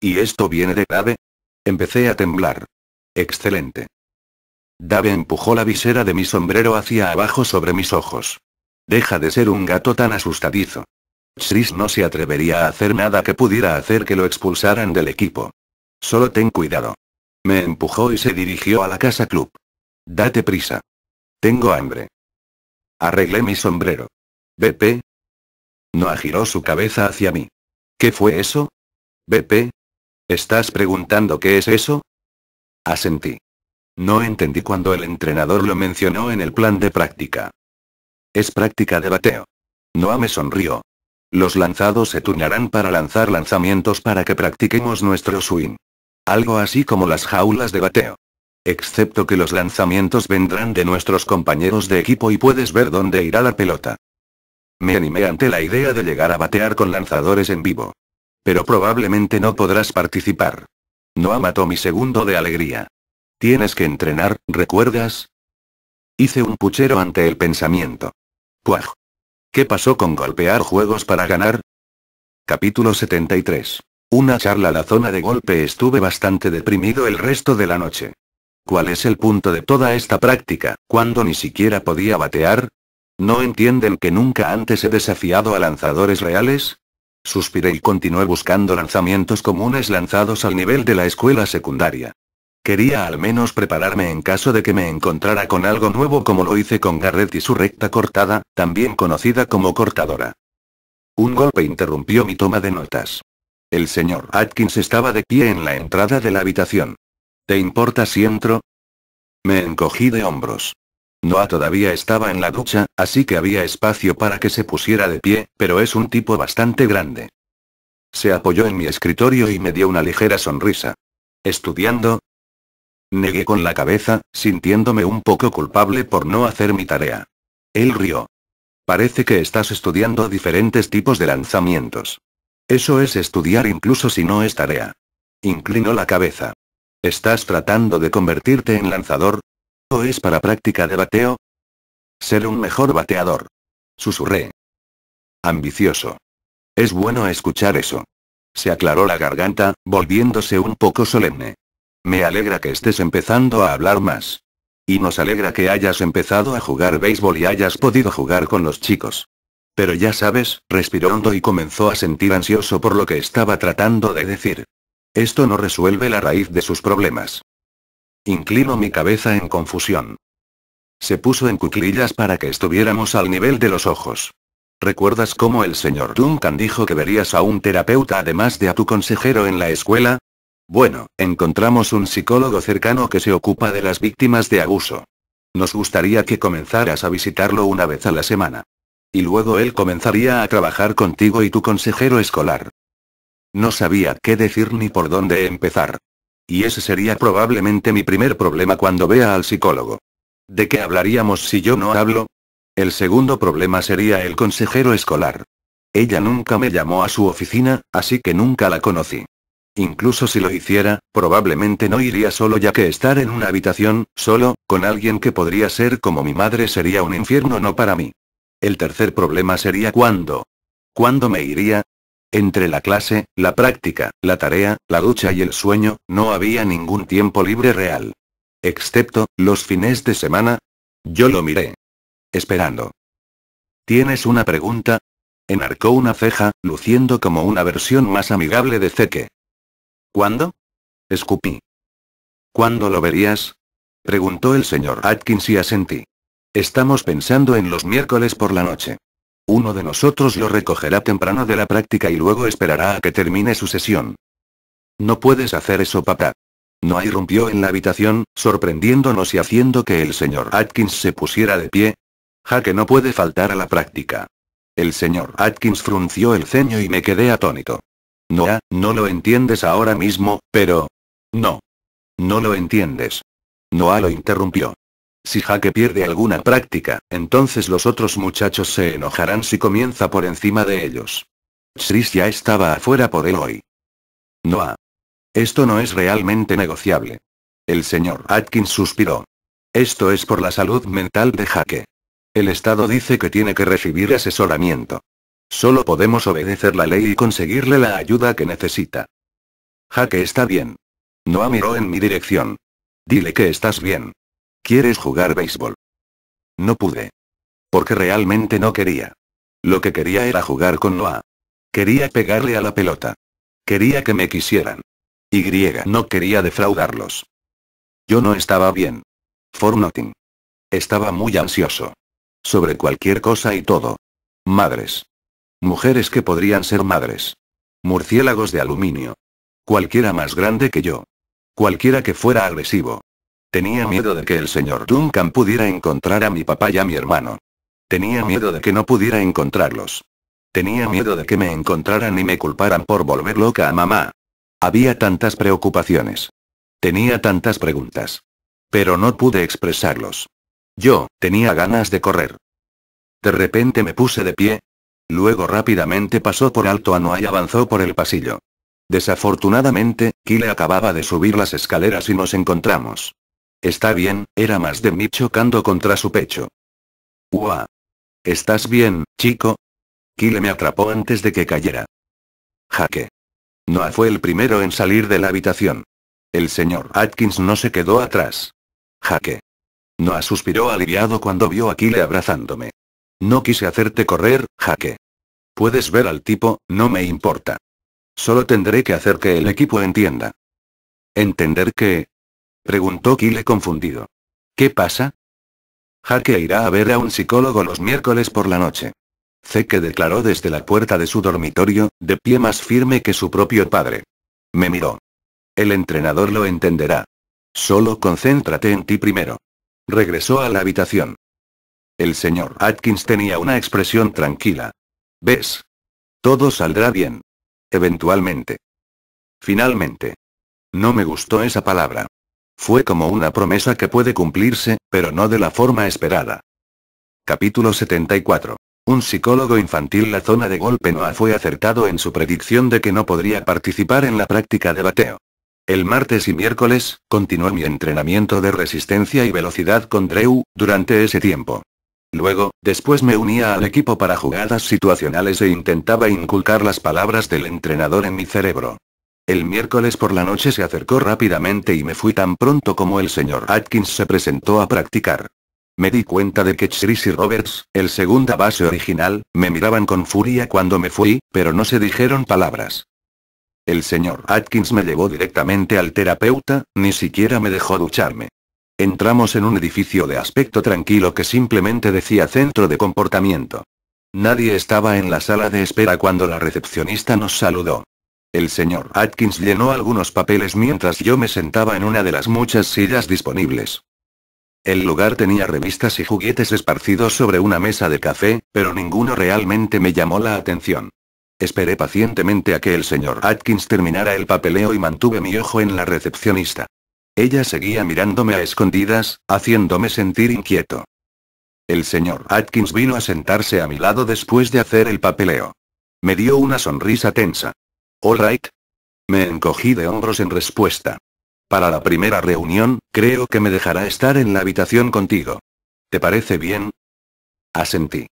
¿Y esto viene de Dave? Empecé a temblar. Excelente. Dave empujó la visera de mi sombrero hacia abajo sobre mis ojos. Deja de ser un gato tan asustadizo. Chris no se atrevería a hacer nada que pudiera hacer que lo expulsaran del equipo. Solo ten cuidado. Me empujó y se dirigió a la casa club. Date prisa. Tengo hambre. Arreglé mi sombrero. BP. No agiró su cabeza hacia mí. ¿Qué fue eso? BP, ¿Estás preguntando qué es eso? Asentí. No entendí cuando el entrenador lo mencionó en el plan de práctica. Es práctica de bateo. Noah me sonrió. Los lanzados se turnarán para lanzar lanzamientos para que practiquemos nuestro swing. Algo así como las jaulas de bateo. Excepto que los lanzamientos vendrán de nuestros compañeros de equipo y puedes ver dónde irá la pelota. Me animé ante la idea de llegar a batear con lanzadores en vivo. Pero probablemente no podrás participar. No amato mi segundo de alegría. Tienes que entrenar, ¿recuerdas? Hice un puchero ante el pensamiento. Puaj. ¿Qué pasó con golpear juegos para ganar? Capítulo 73. Una charla a la zona de golpe estuve bastante deprimido el resto de la noche. ¿Cuál es el punto de toda esta práctica, cuando ni siquiera podía batear? ¿No entienden que nunca antes he desafiado a lanzadores reales? Suspiré y continué buscando lanzamientos comunes lanzados al nivel de la escuela secundaria. Quería al menos prepararme en caso de que me encontrara con algo nuevo como lo hice con Garrett y su recta cortada, también conocida como cortadora. Un golpe interrumpió mi toma de notas. El señor Atkins estaba de pie en la entrada de la habitación. ¿Te importa si entro? Me encogí de hombros. Noah todavía estaba en la ducha, así que había espacio para que se pusiera de pie, pero es un tipo bastante grande. Se apoyó en mi escritorio y me dio una ligera sonrisa. ¿Estudiando? Negué con la cabeza, sintiéndome un poco culpable por no hacer mi tarea. Él rió. Parece que estás estudiando diferentes tipos de lanzamientos. Eso es estudiar incluso si no es tarea. Inclinó la cabeza. ¿Estás tratando de convertirte en lanzador? es para práctica de bateo? Ser un mejor bateador. Susurré. Ambicioso. Es bueno escuchar eso. Se aclaró la garganta, volviéndose un poco solemne. Me alegra que estés empezando a hablar más. Y nos alegra que hayas empezado a jugar béisbol y hayas podido jugar con los chicos. Pero ya sabes, respiró hondo y comenzó a sentir ansioso por lo que estaba tratando de decir. Esto no resuelve la raíz de sus problemas. Inclino mi cabeza en confusión. Se puso en cuclillas para que estuviéramos al nivel de los ojos. ¿Recuerdas cómo el señor Duncan dijo que verías a un terapeuta además de a tu consejero en la escuela? Bueno, encontramos un psicólogo cercano que se ocupa de las víctimas de abuso. Nos gustaría que comenzaras a visitarlo una vez a la semana. Y luego él comenzaría a trabajar contigo y tu consejero escolar. No sabía qué decir ni por dónde empezar. Y ese sería probablemente mi primer problema cuando vea al psicólogo. ¿De qué hablaríamos si yo no hablo? El segundo problema sería el consejero escolar. Ella nunca me llamó a su oficina, así que nunca la conocí. Incluso si lo hiciera, probablemente no iría solo ya que estar en una habitación, solo, con alguien que podría ser como mi madre sería un infierno no para mí. El tercer problema sería cuándo. ¿Cuándo me iría? Entre la clase, la práctica, la tarea, la ducha y el sueño, no había ningún tiempo libre real. Excepto, los fines de semana. Yo lo miré. Esperando. ¿Tienes una pregunta? Enarcó una ceja, luciendo como una versión más amigable de Zeke. ¿Cuándo? Escupí. ¿Cuándo lo verías? Preguntó el señor Atkins y asentí. Estamos pensando en los miércoles por la noche. Uno de nosotros lo recogerá temprano de la práctica y luego esperará a que termine su sesión. No puedes hacer eso, papá. Noah irrumpió en la habitación, sorprendiéndonos y haciendo que el señor Atkins se pusiera de pie. Jaque no puede faltar a la práctica. El señor Atkins frunció el ceño y me quedé atónito. Noah, no lo entiendes ahora mismo, pero... No. No lo entiendes. Noah lo interrumpió. Si Jaque pierde alguna práctica, entonces los otros muchachos se enojarán si comienza por encima de ellos. Chris ya estaba afuera por él hoy. Noah. Esto no es realmente negociable. El señor Atkins suspiró. Esto es por la salud mental de Jaque. El Estado dice que tiene que recibir asesoramiento. Solo podemos obedecer la ley y conseguirle la ayuda que necesita. Jaque está bien. Noah miró en mi dirección. Dile que estás bien. ¿Quieres jugar béisbol? No pude. Porque realmente no quería. Lo que quería era jugar con Noah. Quería pegarle a la pelota. Quería que me quisieran. Y no quería defraudarlos. Yo no estaba bien. For nothing. Estaba muy ansioso. Sobre cualquier cosa y todo. Madres. Mujeres que podrían ser madres. Murciélagos de aluminio. Cualquiera más grande que yo. Cualquiera que fuera agresivo. Tenía miedo de que el señor Duncan pudiera encontrar a mi papá y a mi hermano. Tenía miedo de que no pudiera encontrarlos. Tenía miedo de que me encontraran y me culparan por volver loca a mamá. Había tantas preocupaciones. Tenía tantas preguntas. Pero no pude expresarlos. Yo, tenía ganas de correr. De repente me puse de pie. Luego rápidamente pasó por alto a Noah y avanzó por el pasillo. Desafortunadamente, Kyle acababa de subir las escaleras y nos encontramos. Está bien, era más de mí chocando contra su pecho. ¡Ua! ¿Estás bien, chico? Kyle me atrapó antes de que cayera. Jaque. Noah fue el primero en salir de la habitación. El señor Atkins no se quedó atrás. Jaque. Noah suspiró aliviado cuando vio a Kyle abrazándome. No quise hacerte correr, Jaque. Puedes ver al tipo, no me importa. Solo tendré que hacer que el equipo entienda. Entender que, Preguntó Kyle confundido. ¿Qué pasa? Jaque irá a ver a un psicólogo los miércoles por la noche. Zeke declaró desde la puerta de su dormitorio, de pie más firme que su propio padre. Me miró. El entrenador lo entenderá. Solo concéntrate en ti primero. Regresó a la habitación. El señor Atkins tenía una expresión tranquila. ¿Ves? Todo saldrá bien. Eventualmente. Finalmente. No me gustó esa palabra. Fue como una promesa que puede cumplirse, pero no de la forma esperada. Capítulo 74. Un psicólogo infantil La zona de golpe no fue acertado en su predicción de que no podría participar en la práctica de bateo. El martes y miércoles, continué mi entrenamiento de resistencia y velocidad con Drew, durante ese tiempo. Luego, después me unía al equipo para jugadas situacionales e intentaba inculcar las palabras del entrenador en mi cerebro. El miércoles por la noche se acercó rápidamente y me fui tan pronto como el señor Atkins se presentó a practicar. Me di cuenta de que Chris y Roberts, el segunda base original, me miraban con furia cuando me fui, pero no se dijeron palabras. El señor Atkins me llevó directamente al terapeuta, ni siquiera me dejó ducharme. Entramos en un edificio de aspecto tranquilo que simplemente decía centro de comportamiento. Nadie estaba en la sala de espera cuando la recepcionista nos saludó. El señor Atkins llenó algunos papeles mientras yo me sentaba en una de las muchas sillas disponibles. El lugar tenía revistas y juguetes esparcidos sobre una mesa de café, pero ninguno realmente me llamó la atención. Esperé pacientemente a que el señor Atkins terminara el papeleo y mantuve mi ojo en la recepcionista. Ella seguía mirándome a escondidas, haciéndome sentir inquieto. El señor Atkins vino a sentarse a mi lado después de hacer el papeleo. Me dio una sonrisa tensa. All right. Me encogí de hombros en respuesta. Para la primera reunión, creo que me dejará estar en la habitación contigo. ¿Te parece bien? Asentí.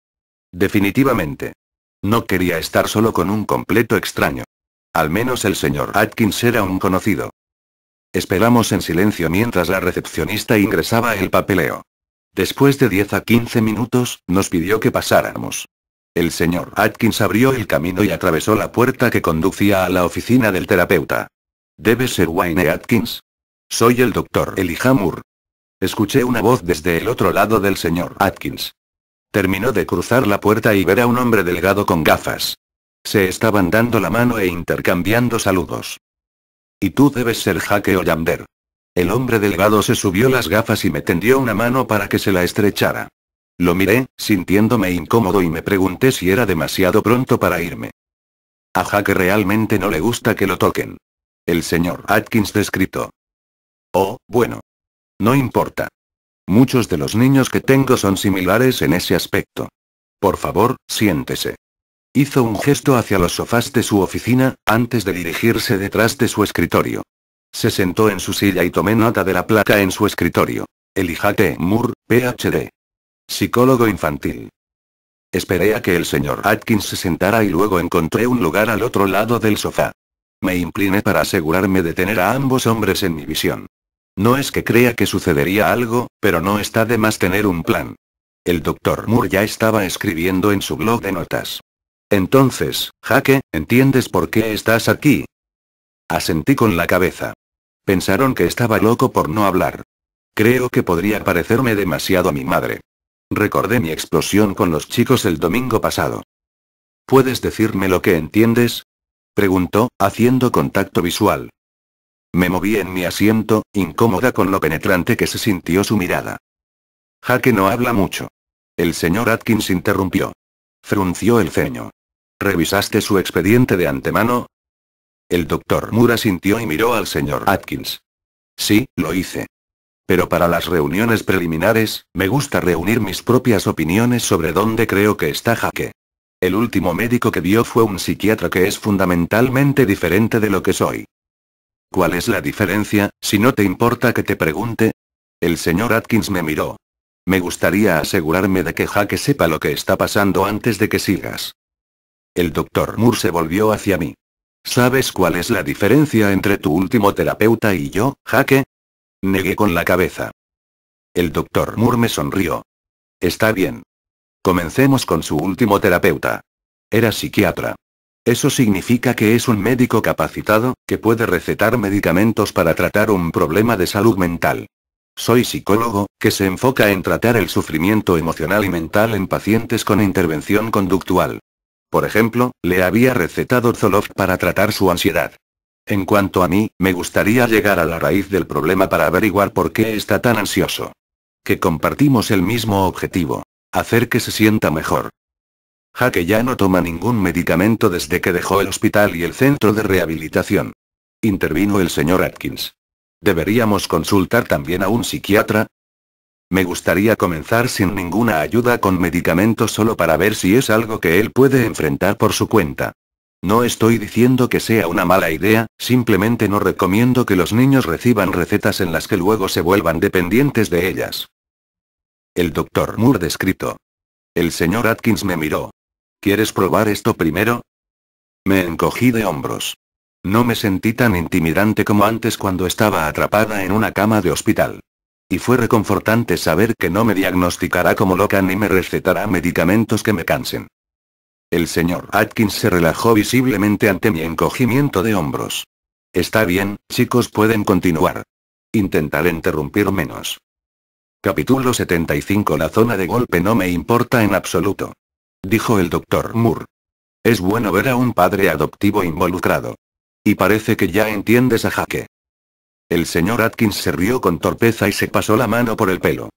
Definitivamente. No quería estar solo con un completo extraño. Al menos el señor Atkins era un conocido. Esperamos en silencio mientras la recepcionista ingresaba el papeleo. Después de 10 a 15 minutos, nos pidió que pasáramos. El señor Atkins abrió el camino y atravesó la puerta que conducía a la oficina del terapeuta. ¿Debe ser Wayne Atkins? Soy el doctor Elijah Moore. Escuché una voz desde el otro lado del señor Atkins. Terminó de cruzar la puerta y ver a un hombre delgado con gafas. Se estaban dando la mano e intercambiando saludos. Y tú debes ser Jaque Ollander. El hombre delgado se subió las gafas y me tendió una mano para que se la estrechara. Lo miré, sintiéndome incómodo y me pregunté si era demasiado pronto para irme. A que realmente no le gusta que lo toquen. El señor Atkins descrito. Oh, bueno. No importa. Muchos de los niños que tengo son similares en ese aspecto. Por favor, siéntese. Hizo un gesto hacia los sofás de su oficina, antes de dirigirse detrás de su escritorio. Se sentó en su silla y tomé nota de la placa en su escritorio. Elijate Moore, PhD. Psicólogo infantil. Esperé a que el señor Atkins se sentara y luego encontré un lugar al otro lado del sofá. Me incliné para asegurarme de tener a ambos hombres en mi visión. No es que crea que sucedería algo, pero no está de más tener un plan. El doctor Moore ya estaba escribiendo en su blog de notas. Entonces, Jaque, ¿entiendes por qué estás aquí? Asentí con la cabeza. Pensaron que estaba loco por no hablar. Creo que podría parecerme demasiado a mi madre. Recordé mi explosión con los chicos el domingo pasado. ¿Puedes decirme lo que entiendes? preguntó, haciendo contacto visual. Me moví en mi asiento, incómoda con lo penetrante que se sintió su mirada. Jaque no habla mucho. El señor Atkins interrumpió. Frunció el ceño. ¿Revisaste su expediente de antemano? El doctor Mura sintió y miró al señor Atkins. Sí, lo hice. Pero para las reuniones preliminares, me gusta reunir mis propias opiniones sobre dónde creo que está Jaque. El último médico que vio fue un psiquiatra que es fundamentalmente diferente de lo que soy. ¿Cuál es la diferencia, si no te importa que te pregunte? El señor Atkins me miró. Me gustaría asegurarme de que Jaque sepa lo que está pasando antes de que sigas. El doctor Moore se volvió hacia mí. ¿Sabes cuál es la diferencia entre tu último terapeuta y yo, Jaque? Negué con la cabeza. El doctor Moore me sonrió. Está bien. Comencemos con su último terapeuta. Era psiquiatra. Eso significa que es un médico capacitado, que puede recetar medicamentos para tratar un problema de salud mental. Soy psicólogo, que se enfoca en tratar el sufrimiento emocional y mental en pacientes con intervención conductual. Por ejemplo, le había recetado Zoloft para tratar su ansiedad. En cuanto a mí, me gustaría llegar a la raíz del problema para averiguar por qué está tan ansioso. Que compartimos el mismo objetivo. Hacer que se sienta mejor. Jaque ya no toma ningún medicamento desde que dejó el hospital y el centro de rehabilitación. Intervino el señor Atkins. ¿Deberíamos consultar también a un psiquiatra? Me gustaría comenzar sin ninguna ayuda con medicamentos solo para ver si es algo que él puede enfrentar por su cuenta. No estoy diciendo que sea una mala idea, simplemente no recomiendo que los niños reciban recetas en las que luego se vuelvan dependientes de ellas. El doctor Moore descrito. El señor Atkins me miró. ¿Quieres probar esto primero? Me encogí de hombros. No me sentí tan intimidante como antes cuando estaba atrapada en una cama de hospital. Y fue reconfortante saber que no me diagnosticará como loca ni me recetará medicamentos que me cansen. El señor Atkins se relajó visiblemente ante mi encogimiento de hombros. Está bien, chicos pueden continuar. Intentaré interrumpir menos. Capítulo 75 La zona de golpe no me importa en absoluto. Dijo el doctor Moore. Es bueno ver a un padre adoptivo involucrado. Y parece que ya entiendes a Jaque. El señor Atkins se rió con torpeza y se pasó la mano por el pelo.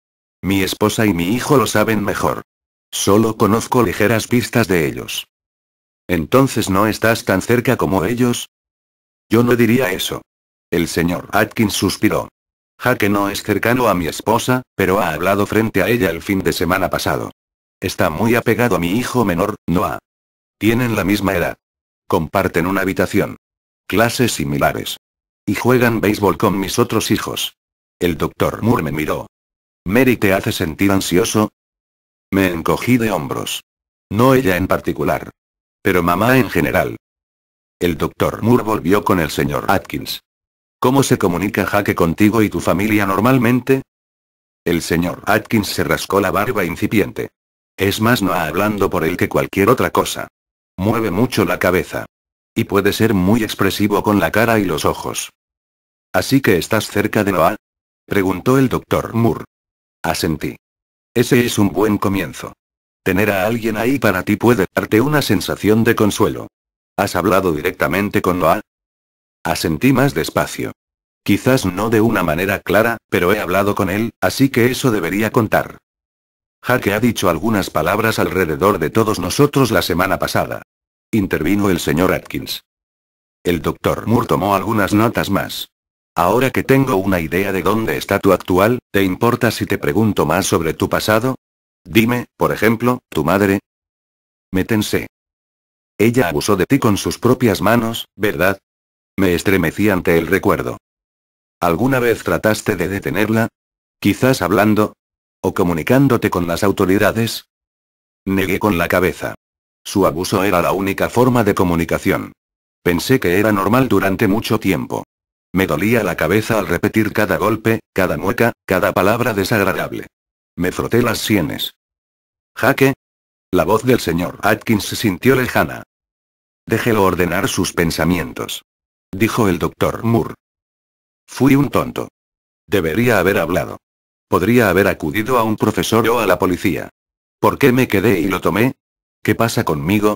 Mi esposa y mi hijo lo saben mejor. Solo conozco ligeras pistas de ellos. Entonces no estás tan cerca como ellos. Yo no diría eso. El señor Atkins suspiró. Jaque no es cercano a mi esposa, pero ha hablado frente a ella el fin de semana pasado. Está muy apegado a mi hijo menor, Noah. Tienen la misma edad. Comparten una habitación. Clases similares. Y juegan béisbol con mis otros hijos. El doctor Moore me miró. Mary te hace sentir ansioso, me encogí de hombros. No ella en particular. Pero mamá en general. El doctor Moore volvió con el señor Atkins. ¿Cómo se comunica Jaque contigo y tu familia normalmente? El señor Atkins se rascó la barba incipiente. Es más no hablando por él que cualquier otra cosa. Mueve mucho la cabeza. Y puede ser muy expresivo con la cara y los ojos. Así que estás cerca de Noah? Preguntó el doctor Moore. Asentí. Ese es un buen comienzo. Tener a alguien ahí para ti puede darte una sensación de consuelo. ¿Has hablado directamente con Noah? Asentí más despacio. Quizás no de una manera clara, pero he hablado con él, así que eso debería contar. Jaque ha dicho algunas palabras alrededor de todos nosotros la semana pasada. Intervino el señor Atkins. El doctor Moore tomó algunas notas más. Ahora que tengo una idea de dónde está tu actual, ¿te importa si te pregunto más sobre tu pasado? Dime, por ejemplo, tu madre. Métense. Ella abusó de ti con sus propias manos, ¿verdad? Me estremecí ante el recuerdo. ¿Alguna vez trataste de detenerla? Quizás hablando. ¿O comunicándote con las autoridades? Negué con la cabeza. Su abuso era la única forma de comunicación. Pensé que era normal durante mucho tiempo. Me dolía la cabeza al repetir cada golpe, cada mueca, cada palabra desagradable. Me froté las sienes. Jaque. La voz del señor Atkins se sintió lejana. Déjelo ordenar sus pensamientos. Dijo el doctor Moore. Fui un tonto. Debería haber hablado. Podría haber acudido a un profesor o a la policía. ¿Por qué me quedé y lo tomé? ¿Qué pasa conmigo?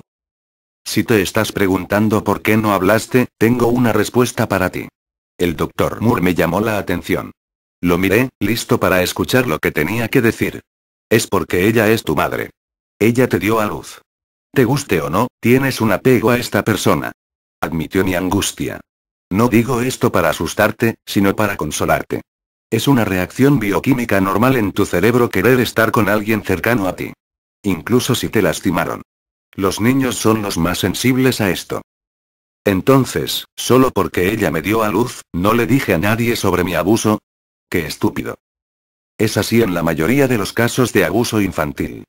Si te estás preguntando por qué no hablaste, tengo una respuesta para ti. El doctor Moore me llamó la atención. Lo miré, listo para escuchar lo que tenía que decir. Es porque ella es tu madre. Ella te dio a luz. Te guste o no, tienes un apego a esta persona. Admitió mi angustia. No digo esto para asustarte, sino para consolarte. Es una reacción bioquímica normal en tu cerebro querer estar con alguien cercano a ti. Incluso si te lastimaron. Los niños son los más sensibles a esto. Entonces, solo porque ella me dio a luz, no le dije a nadie sobre mi abuso. Qué estúpido. Es así en la mayoría de los casos de abuso infantil.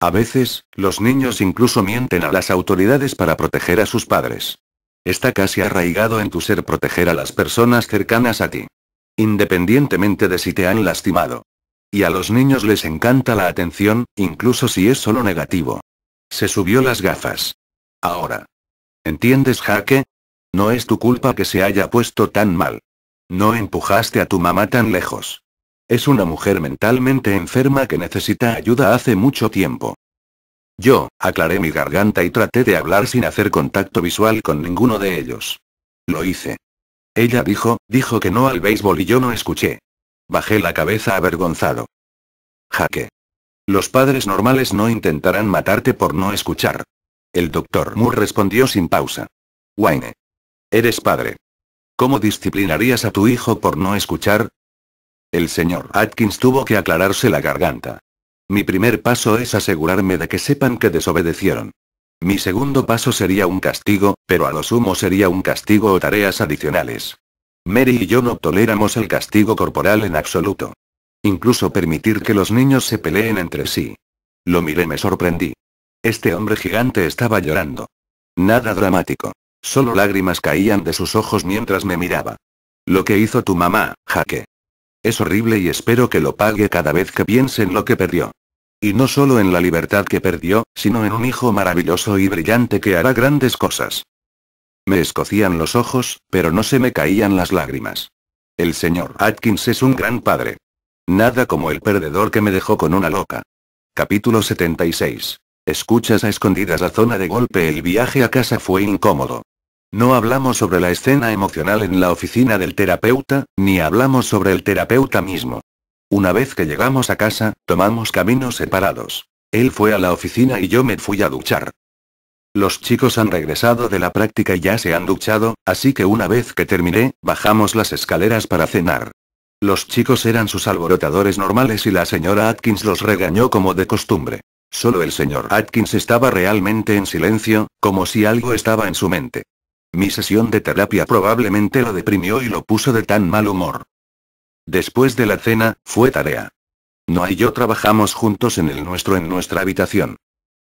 A veces, los niños incluso mienten a las autoridades para proteger a sus padres. Está casi arraigado en tu ser proteger a las personas cercanas a ti. Independientemente de si te han lastimado. Y a los niños les encanta la atención, incluso si es solo negativo. Se subió las gafas. Ahora. ¿Entiendes, Jaque? No es tu culpa que se haya puesto tan mal. No empujaste a tu mamá tan lejos. Es una mujer mentalmente enferma que necesita ayuda hace mucho tiempo. Yo, aclaré mi garganta y traté de hablar sin hacer contacto visual con ninguno de ellos. Lo hice. Ella dijo, dijo que no al béisbol y yo no escuché. Bajé la cabeza avergonzado. Jaque. Los padres normales no intentarán matarte por no escuchar. El doctor Moore respondió sin pausa. Wayne. Eres padre. ¿Cómo disciplinarías a tu hijo por no escuchar? El señor Atkins tuvo que aclararse la garganta. Mi primer paso es asegurarme de que sepan que desobedecieron. Mi segundo paso sería un castigo, pero a lo sumo sería un castigo o tareas adicionales. Mary y yo no toleramos el castigo corporal en absoluto. Incluso permitir que los niños se peleen entre sí. Lo miré, me sorprendí. Este hombre gigante estaba llorando. Nada dramático. Solo lágrimas caían de sus ojos mientras me miraba. Lo que hizo tu mamá, Jaque. Es horrible y espero que lo pague cada vez que piense en lo que perdió. Y no solo en la libertad que perdió, sino en un hijo maravilloso y brillante que hará grandes cosas. Me escocían los ojos, pero no se me caían las lágrimas. El señor Atkins es un gran padre. Nada como el perdedor que me dejó con una loca. Capítulo 76. Escuchas a escondidas la zona de golpe. El viaje a casa fue incómodo. No hablamos sobre la escena emocional en la oficina del terapeuta, ni hablamos sobre el terapeuta mismo. Una vez que llegamos a casa, tomamos caminos separados. Él fue a la oficina y yo me fui a duchar. Los chicos han regresado de la práctica y ya se han duchado, así que una vez que terminé, bajamos las escaleras para cenar. Los chicos eran sus alborotadores normales y la señora Atkins los regañó como de costumbre. Solo el señor Atkins estaba realmente en silencio, como si algo estaba en su mente. Mi sesión de terapia probablemente lo deprimió y lo puso de tan mal humor. Después de la cena, fue tarea. Noah y yo trabajamos juntos en el nuestro en nuestra habitación.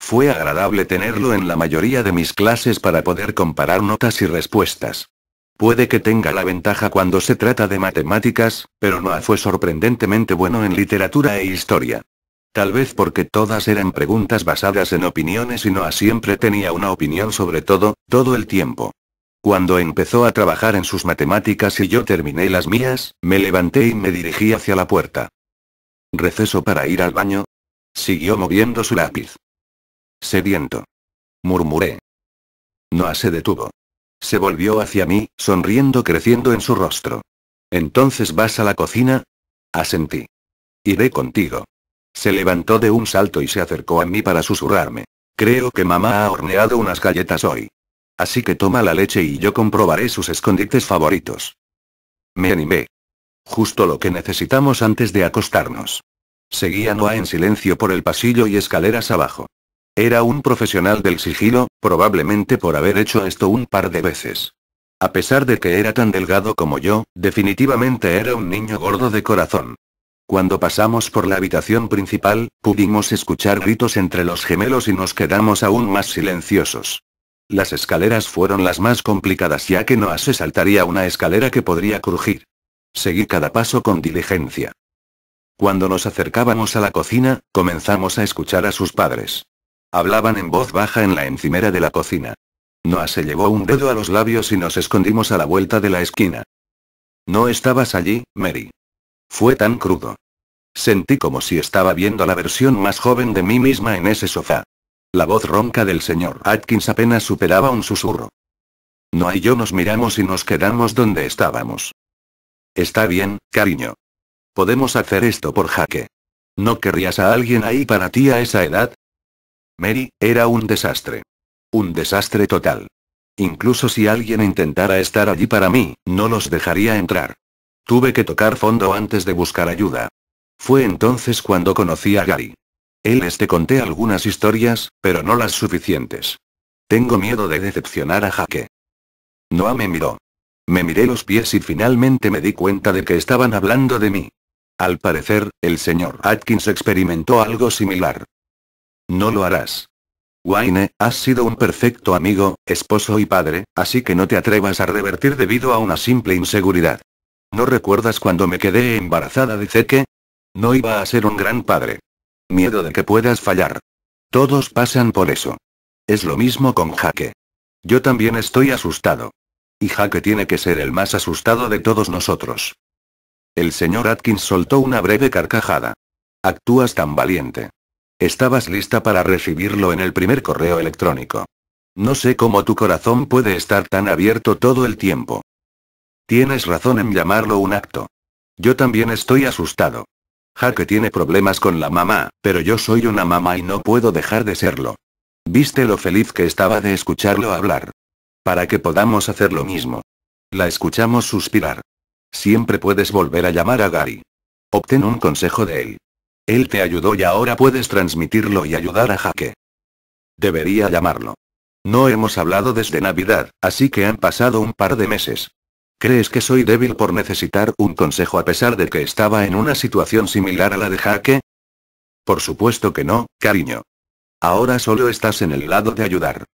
Fue agradable tenerlo en la mayoría de mis clases para poder comparar notas y respuestas. Puede que tenga la ventaja cuando se trata de matemáticas, pero Noah fue sorprendentemente bueno en literatura e historia. Tal vez porque todas eran preguntas basadas en opiniones y Noah siempre tenía una opinión sobre todo, todo el tiempo. Cuando empezó a trabajar en sus matemáticas y yo terminé las mías, me levanté y me dirigí hacia la puerta. ¿Receso para ir al baño? Siguió moviendo su lápiz. Sediento. Murmuré. Noah se detuvo. Se volvió hacia mí, sonriendo creciendo en su rostro. ¿Entonces vas a la cocina? Asentí. Iré contigo. Se levantó de un salto y se acercó a mí para susurrarme. Creo que mamá ha horneado unas galletas hoy. Así que toma la leche y yo comprobaré sus escondites favoritos. Me animé. Justo lo que necesitamos antes de acostarnos. Seguía Noah en silencio por el pasillo y escaleras abajo. Era un profesional del sigilo, probablemente por haber hecho esto un par de veces. A pesar de que era tan delgado como yo, definitivamente era un niño gordo de corazón. Cuando pasamos por la habitación principal, pudimos escuchar gritos entre los gemelos y nos quedamos aún más silenciosos. Las escaleras fueron las más complicadas ya que no se saltaría una escalera que podría crujir. Seguí cada paso con diligencia. Cuando nos acercábamos a la cocina, comenzamos a escuchar a sus padres. Hablaban en voz baja en la encimera de la cocina. Noah se llevó un dedo a los labios y nos escondimos a la vuelta de la esquina. No estabas allí, Mary. Fue tan crudo. Sentí como si estaba viendo la versión más joven de mí misma en ese sofá. La voz ronca del señor Atkins apenas superaba un susurro. No y yo nos miramos y nos quedamos donde estábamos. Está bien, cariño. Podemos hacer esto por jaque. ¿No querrías a alguien ahí para ti a esa edad? Mary, era un desastre. Un desastre total. Incluso si alguien intentara estar allí para mí, no los dejaría entrar. Tuve que tocar fondo antes de buscar ayuda. Fue entonces cuando conocí a Gary. Él les te conté algunas historias, pero no las suficientes. Tengo miedo de decepcionar a Jaque. Noah me miró. Me miré los pies y finalmente me di cuenta de que estaban hablando de mí. Al parecer, el señor Atkins experimentó algo similar. No lo harás. Wayne, has sido un perfecto amigo, esposo y padre, así que no te atrevas a revertir debido a una simple inseguridad. ¿No recuerdas cuando me quedé embarazada de que No iba a ser un gran padre. Miedo de que puedas fallar. Todos pasan por eso. Es lo mismo con Jaque. Yo también estoy asustado. Y Jaque tiene que ser el más asustado de todos nosotros. El señor Atkins soltó una breve carcajada. Actúas tan valiente. Estabas lista para recibirlo en el primer correo electrónico. No sé cómo tu corazón puede estar tan abierto todo el tiempo. Tienes razón en llamarlo un acto. Yo también estoy asustado. Jaque tiene problemas con la mamá, pero yo soy una mamá y no puedo dejar de serlo. Viste lo feliz que estaba de escucharlo hablar. Para que podamos hacer lo mismo. La escuchamos suspirar. Siempre puedes volver a llamar a Gary. Obtén un consejo de él. Él te ayudó y ahora puedes transmitirlo y ayudar a Jaque. Debería llamarlo. No hemos hablado desde Navidad, así que han pasado un par de meses. ¿Crees que soy débil por necesitar un consejo a pesar de que estaba en una situación similar a la de Jaque? Por supuesto que no, cariño. Ahora solo estás en el lado de ayudar.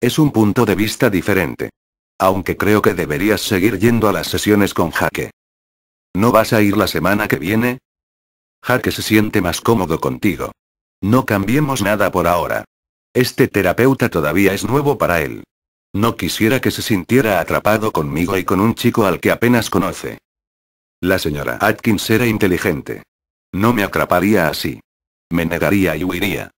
Es un punto de vista diferente. Aunque creo que deberías seguir yendo a las sesiones con Jaque. ¿No vas a ir la semana que viene? Jaque se siente más cómodo contigo. No cambiemos nada por ahora. Este terapeuta todavía es nuevo para él. No quisiera que se sintiera atrapado conmigo y con un chico al que apenas conoce. La señora Atkins era inteligente. No me atraparía así. Me negaría y huiría.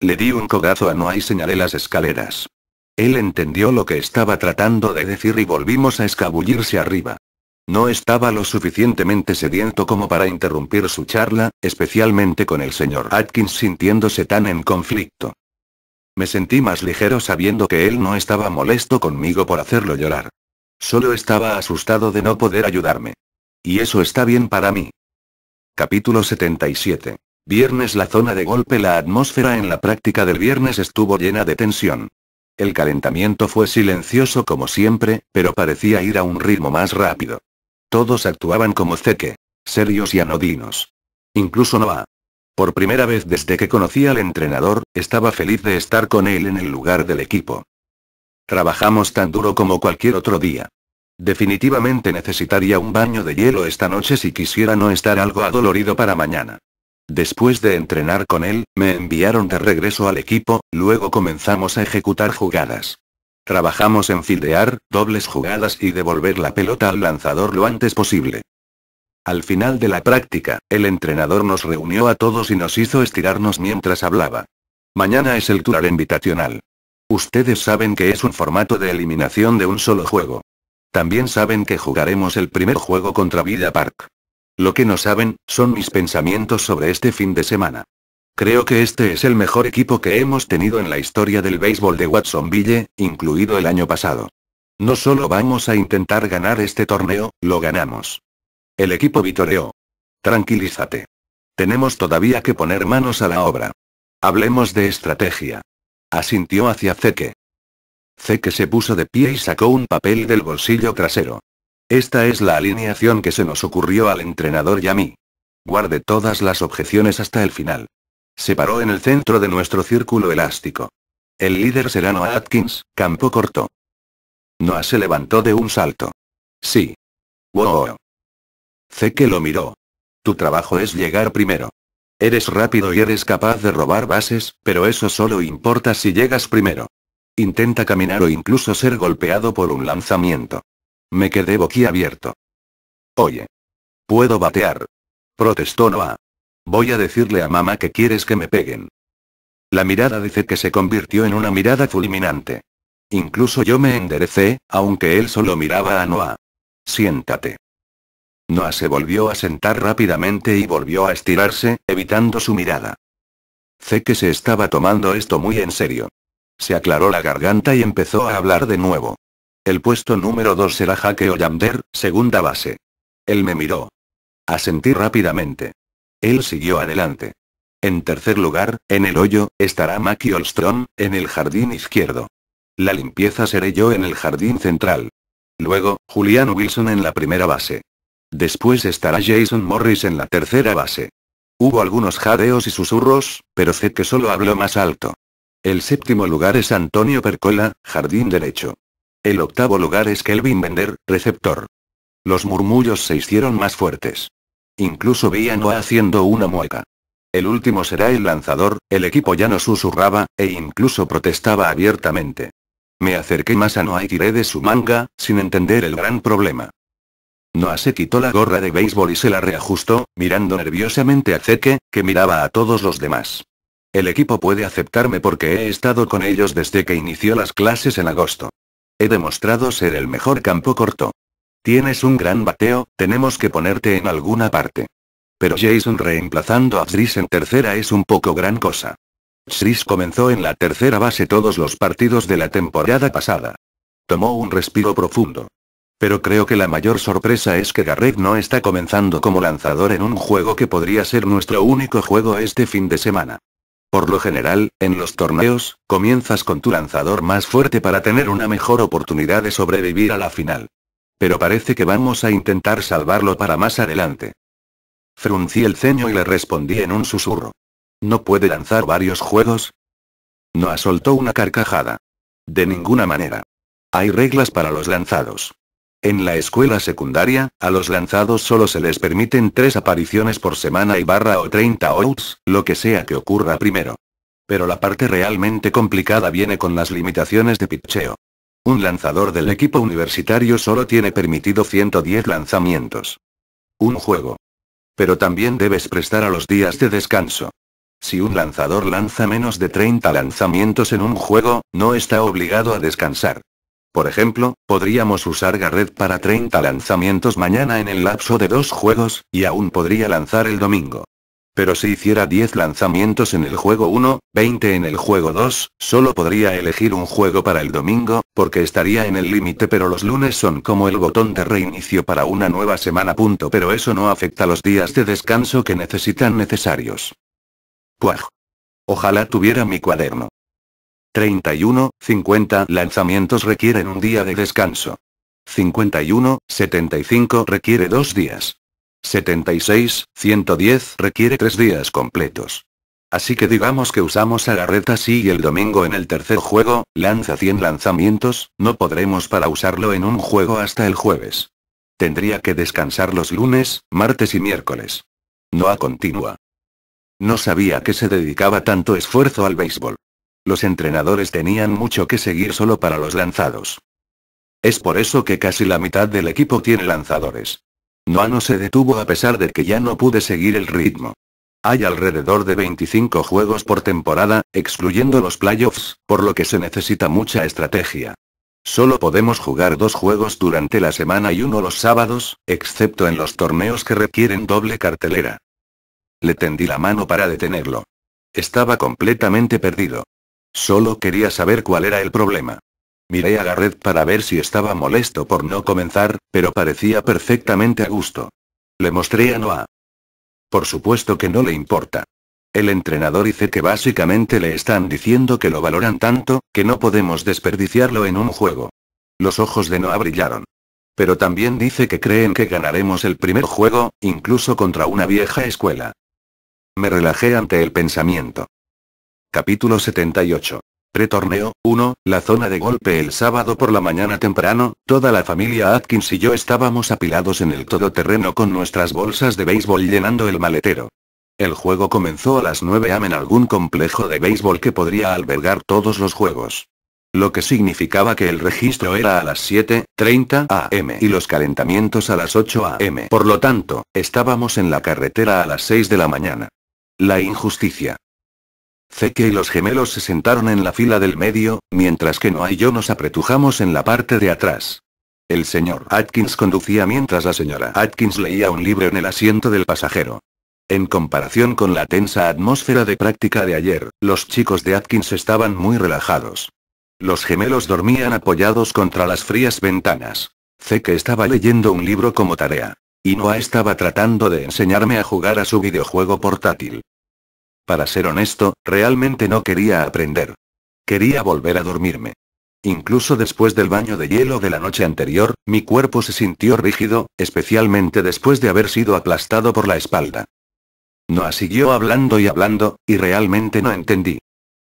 Le di un cogazo a Noah y señalé las escaleras. Él entendió lo que estaba tratando de decir y volvimos a escabullirse arriba. No estaba lo suficientemente sediento como para interrumpir su charla, especialmente con el señor Atkins sintiéndose tan en conflicto. Me sentí más ligero sabiendo que él no estaba molesto conmigo por hacerlo llorar. Solo estaba asustado de no poder ayudarme. Y eso está bien para mí. Capítulo 77. Viernes La zona de golpe La atmósfera en la práctica del viernes estuvo llena de tensión. El calentamiento fue silencioso como siempre, pero parecía ir a un ritmo más rápido. Todos actuaban como ceque, serios y anodinos. Incluso Noah, por primera vez desde que conocí al entrenador, estaba feliz de estar con él en el lugar del equipo. Trabajamos tan duro como cualquier otro día. Definitivamente necesitaría un baño de hielo esta noche si quisiera no estar algo adolorido para mañana. Después de entrenar con él, me enviaron de regreso al equipo, luego comenzamos a ejecutar jugadas. Trabajamos en fildear, dobles jugadas y devolver la pelota al lanzador lo antes posible. Al final de la práctica, el entrenador nos reunió a todos y nos hizo estirarnos mientras hablaba. Mañana es el tour Invitacional. Ustedes saben que es un formato de eliminación de un solo juego. También saben que jugaremos el primer juego contra Villa Park. Lo que no saben, son mis pensamientos sobre este fin de semana. Creo que este es el mejor equipo que hemos tenido en la historia del béisbol de Watsonville, incluido el año pasado. No solo vamos a intentar ganar este torneo, lo ganamos. El equipo vitoreó. Tranquilízate. Tenemos todavía que poner manos a la obra. Hablemos de estrategia. Asintió hacia Zeke. Zeke se puso de pie y sacó un papel del bolsillo trasero. Esta es la alineación que se nos ocurrió al entrenador y a mí. Guarde todas las objeciones hasta el final. Se paró en el centro de nuestro círculo elástico. El líder será Noah Atkins, campo corto. Noah se levantó de un salto. Sí. Wow. Zeke lo miró. Tu trabajo es llegar primero. Eres rápido y eres capaz de robar bases, pero eso solo importa si llegas primero. Intenta caminar o incluso ser golpeado por un lanzamiento. Me quedé boquiabierto. Oye. Puedo batear. Protestó Noah. Voy a decirle a mamá que quieres que me peguen. La mirada de que se convirtió en una mirada fulminante. Incluso yo me enderecé, aunque él solo miraba a Noah. Siéntate. Noah se volvió a sentar rápidamente y volvió a estirarse, evitando su mirada. Sé que se estaba tomando esto muy en serio. Se aclaró la garganta y empezó a hablar de nuevo. El puesto número 2 será Jaque Oyamder, segunda base. Él me miró. Asentí rápidamente. Él siguió adelante. En tercer lugar, en el hoyo, estará Maki Olstrom, en el jardín izquierdo. La limpieza seré yo en el jardín central. Luego, Julian Wilson en la primera base. Después estará Jason Morris en la tercera base. Hubo algunos jadeos y susurros, pero sé que solo habló más alto. El séptimo lugar es Antonio Percola, jardín derecho. El octavo lugar es Kelvin Bender, receptor. Los murmullos se hicieron más fuertes. Incluso veía a Noah haciendo una mueca. El último será el lanzador, el equipo ya no susurraba, e incluso protestaba abiertamente. Me acerqué más a Noah y tiré de su manga, sin entender el gran problema. Noah se quitó la gorra de béisbol y se la reajustó, mirando nerviosamente a Zeke, que miraba a todos los demás. El equipo puede aceptarme porque he estado con ellos desde que inició las clases en agosto. He demostrado ser el mejor campo corto. Tienes un gran bateo, tenemos que ponerte en alguna parte. Pero Jason reemplazando a Zris en tercera es un poco gran cosa. Zris comenzó en la tercera base todos los partidos de la temporada pasada. Tomó un respiro profundo. Pero creo que la mayor sorpresa es que Garrett no está comenzando como lanzador en un juego que podría ser nuestro único juego este fin de semana. Por lo general, en los torneos, comienzas con tu lanzador más fuerte para tener una mejor oportunidad de sobrevivir a la final. Pero parece que vamos a intentar salvarlo para más adelante. Fruncí el ceño y le respondí en un susurro. ¿No puede lanzar varios juegos? No asoltó una carcajada. De ninguna manera. Hay reglas para los lanzados. En la escuela secundaria, a los lanzados solo se les permiten tres apariciones por semana y barra o 30 outs, lo que sea que ocurra primero. Pero la parte realmente complicada viene con las limitaciones de pitcheo. Un lanzador del equipo universitario solo tiene permitido 110 lanzamientos. Un juego. Pero también debes prestar a los días de descanso. Si un lanzador lanza menos de 30 lanzamientos en un juego, no está obligado a descansar. Por ejemplo, podríamos usar garret para 30 lanzamientos mañana en el lapso de dos juegos, y aún podría lanzar el domingo. Pero si hiciera 10 lanzamientos en el juego 1, 20 en el juego 2, solo podría elegir un juego para el domingo, porque estaría en el límite pero los lunes son como el botón de reinicio para una nueva semana. Punto, pero eso no afecta los días de descanso que necesitan necesarios. Puaj. Ojalá tuviera mi cuaderno. 31, 50 lanzamientos requieren un día de descanso. 51, 75 requiere dos días. 76, 110 requiere tres días completos. Así que digamos que usamos a la reta si y el domingo en el tercer juego, lanza 100 lanzamientos, no podremos para usarlo en un juego hasta el jueves. Tendría que descansar los lunes, martes y miércoles. No a continua. No sabía que se dedicaba tanto esfuerzo al béisbol. Los entrenadores tenían mucho que seguir solo para los lanzados. Es por eso que casi la mitad del equipo tiene lanzadores. Noano se detuvo a pesar de que ya no pude seguir el ritmo. Hay alrededor de 25 juegos por temporada, excluyendo los playoffs, por lo que se necesita mucha estrategia. Solo podemos jugar dos juegos durante la semana y uno los sábados, excepto en los torneos que requieren doble cartelera. Le tendí la mano para detenerlo. Estaba completamente perdido. Solo quería saber cuál era el problema. Miré a Garrett para ver si estaba molesto por no comenzar, pero parecía perfectamente a gusto. Le mostré a Noah. Por supuesto que no le importa. El entrenador dice que básicamente le están diciendo que lo valoran tanto, que no podemos desperdiciarlo en un juego. Los ojos de Noah brillaron. Pero también dice que creen que ganaremos el primer juego, incluso contra una vieja escuela. Me relajé ante el pensamiento. Capítulo 78. Pretorneo, 1, la zona de golpe el sábado por la mañana temprano, toda la familia Atkins y yo estábamos apilados en el todoterreno con nuestras bolsas de béisbol llenando el maletero. El juego comenzó a las 9 am en algún complejo de béisbol que podría albergar todos los juegos. Lo que significaba que el registro era a las 7.30 am y los calentamientos a las 8 am. Por lo tanto, estábamos en la carretera a las 6 de la mañana. La injusticia. Zeke y los gemelos se sentaron en la fila del medio, mientras que Noah y yo nos apretujamos en la parte de atrás. El señor Atkins conducía mientras la señora Atkins leía un libro en el asiento del pasajero. En comparación con la tensa atmósfera de práctica de ayer, los chicos de Atkins estaban muy relajados. Los gemelos dormían apoyados contra las frías ventanas. Zeke estaba leyendo un libro como tarea. Y Noah estaba tratando de enseñarme a jugar a su videojuego portátil. Para ser honesto, realmente no quería aprender. Quería volver a dormirme. Incluso después del baño de hielo de la noche anterior, mi cuerpo se sintió rígido, especialmente después de haber sido aplastado por la espalda. Noah siguió hablando y hablando, y realmente no entendí.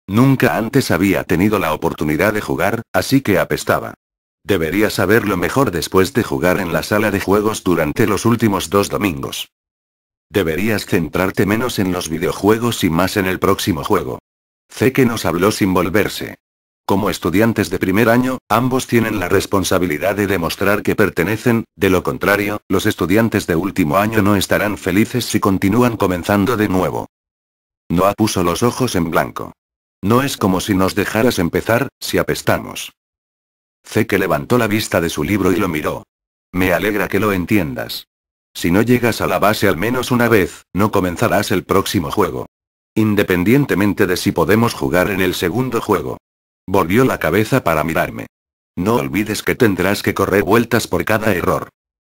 Nunca antes había tenido la oportunidad de jugar, así que apestaba. Debería saberlo mejor después de jugar en la sala de juegos durante los últimos dos domingos. Deberías centrarte menos en los videojuegos y más en el próximo juego. Zeke nos habló sin volverse. Como estudiantes de primer año, ambos tienen la responsabilidad de demostrar que pertenecen, de lo contrario, los estudiantes de último año no estarán felices si continúan comenzando de nuevo. Noah puso los ojos en blanco. No es como si nos dejaras empezar, si apestamos. Zeke levantó la vista de su libro y lo miró. Me alegra que lo entiendas. Si no llegas a la base al menos una vez, no comenzarás el próximo juego. Independientemente de si podemos jugar en el segundo juego. Volvió la cabeza para mirarme. No olvides que tendrás que correr vueltas por cada error.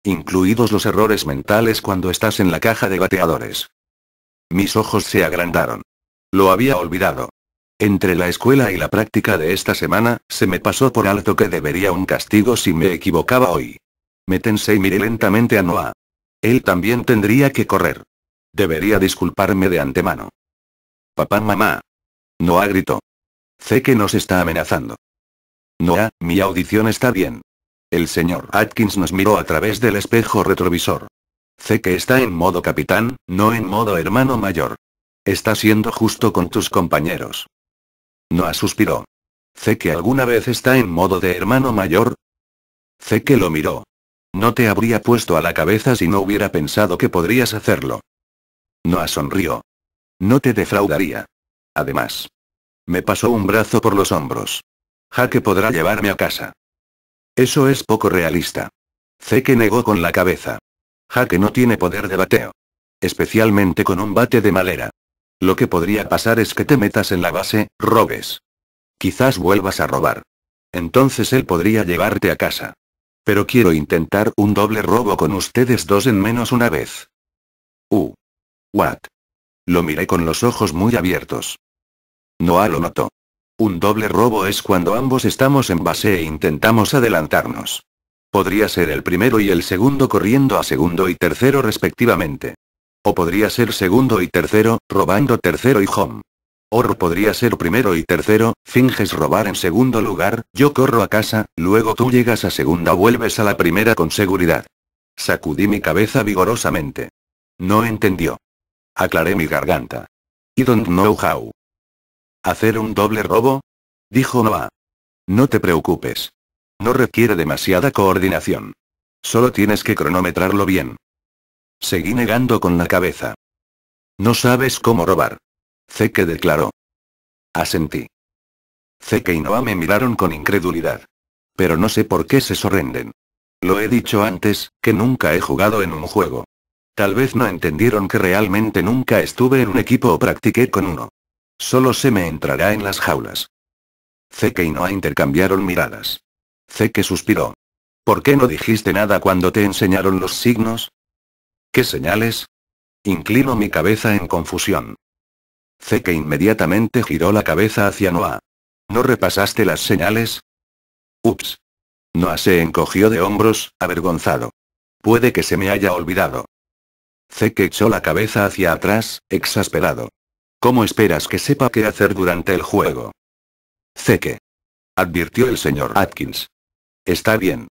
Incluidos los errores mentales cuando estás en la caja de bateadores. Mis ojos se agrandaron. Lo había olvidado. Entre la escuela y la práctica de esta semana, se me pasó por alto que debería un castigo si me equivocaba hoy. Me y miré lentamente a Noah. Él también tendría que correr. Debería disculparme de antemano. Papá, mamá. Noah gritó. Sé que nos está amenazando. Noah, mi audición está bien. El señor Atkins nos miró a través del espejo retrovisor. Sé que está en modo capitán, no en modo hermano mayor. Está siendo justo con tus compañeros. Noah suspiró. Sé que alguna vez está en modo de hermano mayor. Sé que lo miró, no te habría puesto a la cabeza si no hubiera pensado que podrías hacerlo. Noah sonrió. No te defraudaría. Además. Me pasó un brazo por los hombros. Jaque podrá llevarme a casa. Eso es poco realista. Zeke negó con la cabeza. Jaque no tiene poder de bateo. Especialmente con un bate de madera. Lo que podría pasar es que te metas en la base, robes. Quizás vuelvas a robar. Entonces él podría llevarte a casa. Pero quiero intentar un doble robo con ustedes dos en menos una vez. Uh. What? Lo miré con los ojos muy abiertos. Noah lo notó. Un doble robo es cuando ambos estamos en base e intentamos adelantarnos. Podría ser el primero y el segundo corriendo a segundo y tercero respectivamente. O podría ser segundo y tercero, robando tercero y home. Orr podría ser primero y tercero, finges robar en segundo lugar, yo corro a casa, luego tú llegas a segunda vuelves a la primera con seguridad. Sacudí mi cabeza vigorosamente. No entendió. Aclaré mi garganta. I don't know how. ¿Hacer un doble robo? Dijo Noah. No te preocupes. No requiere demasiada coordinación. Solo tienes que cronometrarlo bien. Seguí negando con la cabeza. No sabes cómo robar. Zeke declaró. Asentí. Zeke y Noah me miraron con incredulidad. Pero no sé por qué se sorrenden. Lo he dicho antes, que nunca he jugado en un juego. Tal vez no entendieron que realmente nunca estuve en un equipo o practiqué con uno. Solo se me entrará en las jaulas. Zeke y Noah intercambiaron miradas. Zeke suspiró. ¿Por qué no dijiste nada cuando te enseñaron los signos? ¿Qué señales? Inclino mi cabeza en confusión. Zeke inmediatamente giró la cabeza hacia Noah. ¿No repasaste las señales? Ups. Noah se encogió de hombros, avergonzado. Puede que se me haya olvidado. Zeke que echó la cabeza hacia atrás, exasperado. ¿Cómo esperas que sepa qué hacer durante el juego? Zeke. Advirtió el señor Atkins. Está bien.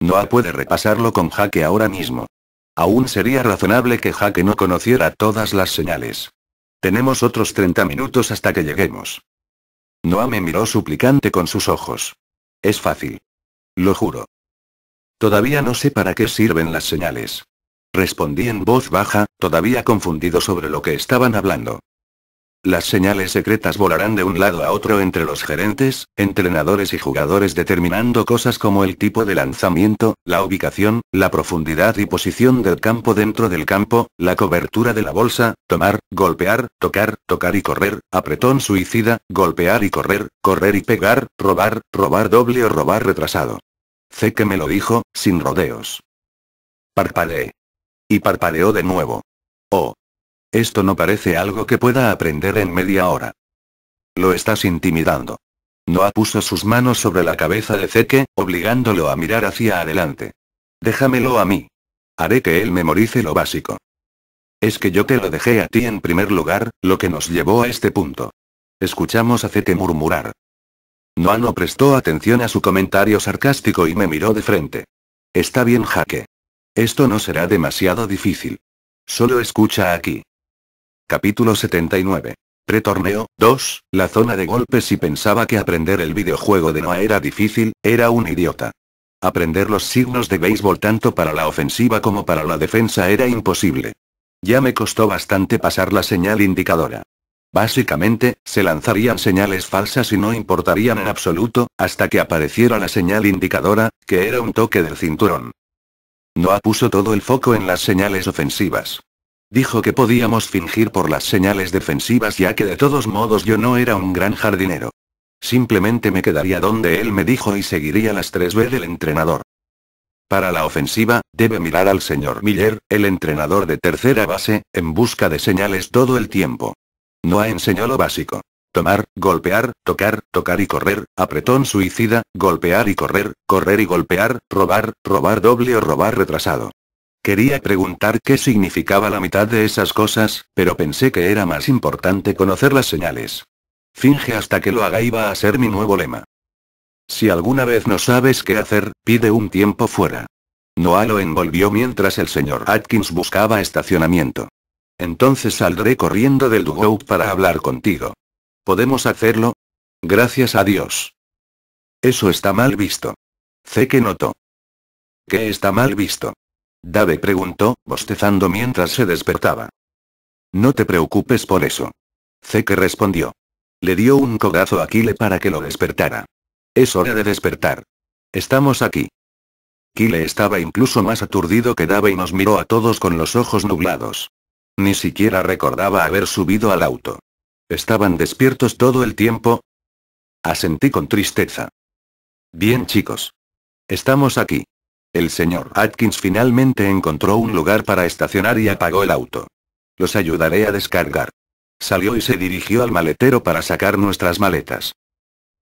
Noah puede repasarlo con Jaque ahora mismo. Aún sería razonable que Jaque no conociera todas las señales. Tenemos otros 30 minutos hasta que lleguemos. Noah me miró suplicante con sus ojos. Es fácil. Lo juro. Todavía no sé para qué sirven las señales. Respondí en voz baja, todavía confundido sobre lo que estaban hablando. Las señales secretas volarán de un lado a otro entre los gerentes, entrenadores y jugadores determinando cosas como el tipo de lanzamiento, la ubicación, la profundidad y posición del campo dentro del campo, la cobertura de la bolsa, tomar, golpear, tocar, tocar y correr, apretón suicida, golpear y correr, correr y pegar, robar, robar doble o robar retrasado. Sé que me lo dijo, sin rodeos. Parpadeé. Y parpadeó de nuevo. Oh, esto no parece algo que pueda aprender en media hora. Lo estás intimidando. Noah puso sus manos sobre la cabeza de Zeke, obligándolo a mirar hacia adelante. Déjamelo a mí. Haré que él memorice lo básico. Es que yo te lo dejé a ti en primer lugar, lo que nos llevó a este punto. Escuchamos a Zeke murmurar. Noah no prestó atención a su comentario sarcástico y me miró de frente. Está bien, Jaque. Esto no será demasiado difícil. Solo escucha aquí. Capítulo 79. Pretorneo 2. La zona de golpes y pensaba que aprender el videojuego de Noah era difícil, era un idiota. Aprender los signos de béisbol tanto para la ofensiva como para la defensa era imposible. Ya me costó bastante pasar la señal indicadora. Básicamente, se lanzarían señales falsas y no importarían en absoluto, hasta que apareciera la señal indicadora, que era un toque del cinturón. Noa puso todo el foco en las señales ofensivas. Dijo que podíamos fingir por las señales defensivas ya que de todos modos yo no era un gran jardinero. Simplemente me quedaría donde él me dijo y seguiría las 3B del entrenador. Para la ofensiva, debe mirar al señor Miller, el entrenador de tercera base, en busca de señales todo el tiempo. No ha enseñó lo básico. Tomar, golpear, tocar, tocar y correr, apretón suicida, golpear y correr, correr y golpear, robar, robar doble o robar retrasado. Quería preguntar qué significaba la mitad de esas cosas, pero pensé que era más importante conocer las señales. Finge hasta que lo haga y va a ser mi nuevo lema. Si alguna vez no sabes qué hacer, pide un tiempo fuera. Noah lo envolvió mientras el señor Atkins buscaba estacionamiento. Entonces saldré corriendo del dugout para hablar contigo. ¿Podemos hacerlo? Gracias a Dios. Eso está mal visto. Sé que noto. ¿Qué está mal visto? Dave preguntó, bostezando mientras se despertaba. No te preocupes por eso. Zeke respondió. Le dio un codazo a Kile para que lo despertara. Es hora de despertar. Estamos aquí. Kile estaba incluso más aturdido que Dave y nos miró a todos con los ojos nublados. Ni siquiera recordaba haber subido al auto. ¿Estaban despiertos todo el tiempo? Asentí con tristeza. Bien chicos. Estamos aquí. El señor Atkins finalmente encontró un lugar para estacionar y apagó el auto. Los ayudaré a descargar. Salió y se dirigió al maletero para sacar nuestras maletas.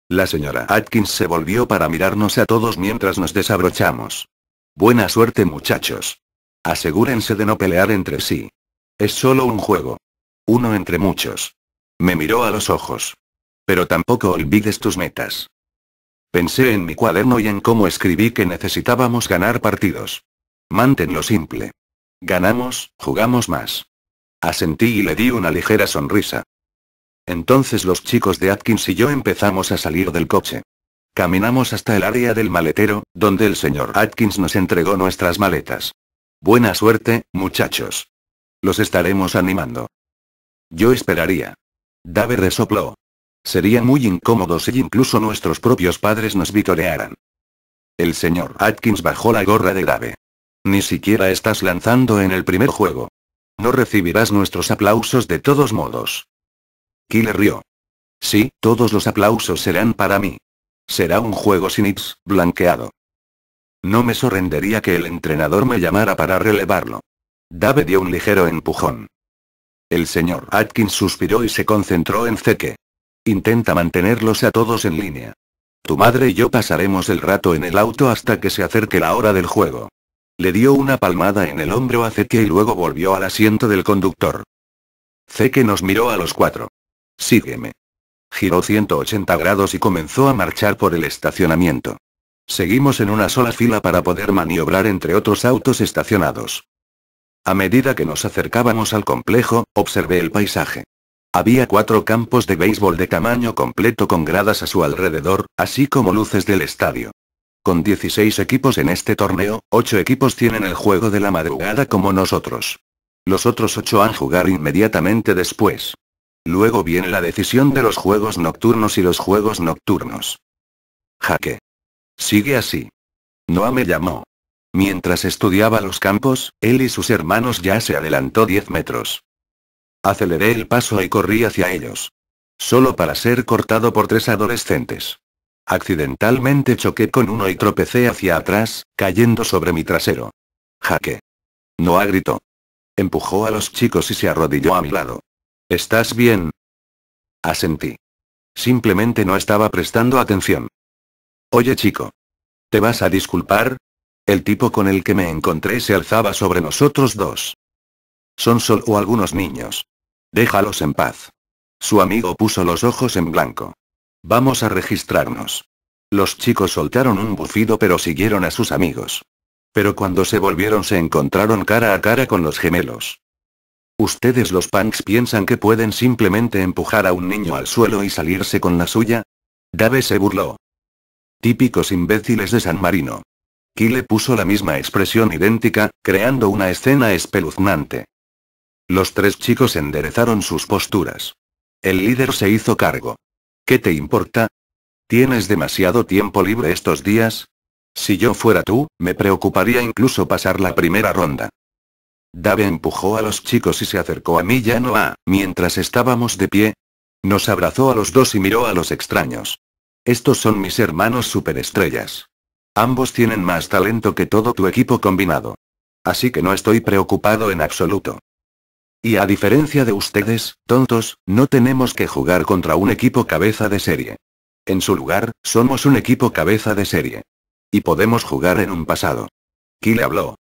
La señora Atkins se volvió para mirarnos a todos mientras nos desabrochamos. Buena suerte muchachos. Asegúrense de no pelear entre sí. Es solo un juego. Uno entre muchos. Me miró a los ojos. Pero tampoco olvides tus metas. Pensé en mi cuaderno y en cómo escribí que necesitábamos ganar partidos. Mantenlo simple. Ganamos, jugamos más. Asentí y le di una ligera sonrisa. Entonces los chicos de Atkins y yo empezamos a salir del coche. Caminamos hasta el área del maletero, donde el señor Atkins nos entregó nuestras maletas. Buena suerte, muchachos. Los estaremos animando. Yo esperaría. Dave resopló. Sería muy incómodo si incluso nuestros propios padres nos vitorearan. El señor Atkins bajó la gorra de Dave. Ni siquiera estás lanzando en el primer juego. No recibirás nuestros aplausos de todos modos. Killer rió. Sí, todos los aplausos serán para mí. Será un juego sin hits, blanqueado. No me sorprendería que el entrenador me llamara para relevarlo. Dave dio un ligero empujón. El señor Atkins suspiró y se concentró en Zeke. Intenta mantenerlos a todos en línea. Tu madre y yo pasaremos el rato en el auto hasta que se acerque la hora del juego. Le dio una palmada en el hombro a Zeke y luego volvió al asiento del conductor. Zeke nos miró a los cuatro. Sígueme. Giró 180 grados y comenzó a marchar por el estacionamiento. Seguimos en una sola fila para poder maniobrar entre otros autos estacionados. A medida que nos acercábamos al complejo, observé el paisaje. Había cuatro campos de béisbol de tamaño completo con gradas a su alrededor, así como luces del estadio. Con 16 equipos en este torneo, 8 equipos tienen el juego de la madrugada como nosotros. Los otros 8 han jugar inmediatamente después. Luego viene la decisión de los juegos nocturnos y los juegos nocturnos. Jaque. Sigue así. Noah me llamó. Mientras estudiaba los campos, él y sus hermanos ya se adelantó 10 metros. Aceleré el paso y corrí hacia ellos. Solo para ser cortado por tres adolescentes. Accidentalmente choqué con uno y tropecé hacia atrás, cayendo sobre mi trasero. Jaque. ha gritó. Empujó a los chicos y se arrodilló a mi lado. ¿Estás bien? Asentí. Simplemente no estaba prestando atención. Oye chico. ¿Te vas a disculpar? El tipo con el que me encontré se alzaba sobre nosotros dos. Son solo algunos niños. Déjalos en paz. Su amigo puso los ojos en blanco. Vamos a registrarnos. Los chicos soltaron un bufido pero siguieron a sus amigos. Pero cuando se volvieron se encontraron cara a cara con los gemelos. ¿Ustedes los punks piensan que pueden simplemente empujar a un niño al suelo y salirse con la suya? Dave se burló. Típicos imbéciles de San Marino. Kyle puso la misma expresión idéntica, creando una escena espeluznante. Los tres chicos enderezaron sus posturas. El líder se hizo cargo. ¿Qué te importa? ¿Tienes demasiado tiempo libre estos días? Si yo fuera tú, me preocuparía incluso pasar la primera ronda. Dave empujó a los chicos y se acercó a mí y a Noah, mientras estábamos de pie. Nos abrazó a los dos y miró a los extraños. Estos son mis hermanos superestrellas. Ambos tienen más talento que todo tu equipo combinado. Así que no estoy preocupado en absoluto. Y a diferencia de ustedes, tontos, no tenemos que jugar contra un equipo cabeza de serie. En su lugar, somos un equipo cabeza de serie. Y podemos jugar en un pasado. Kyle habló.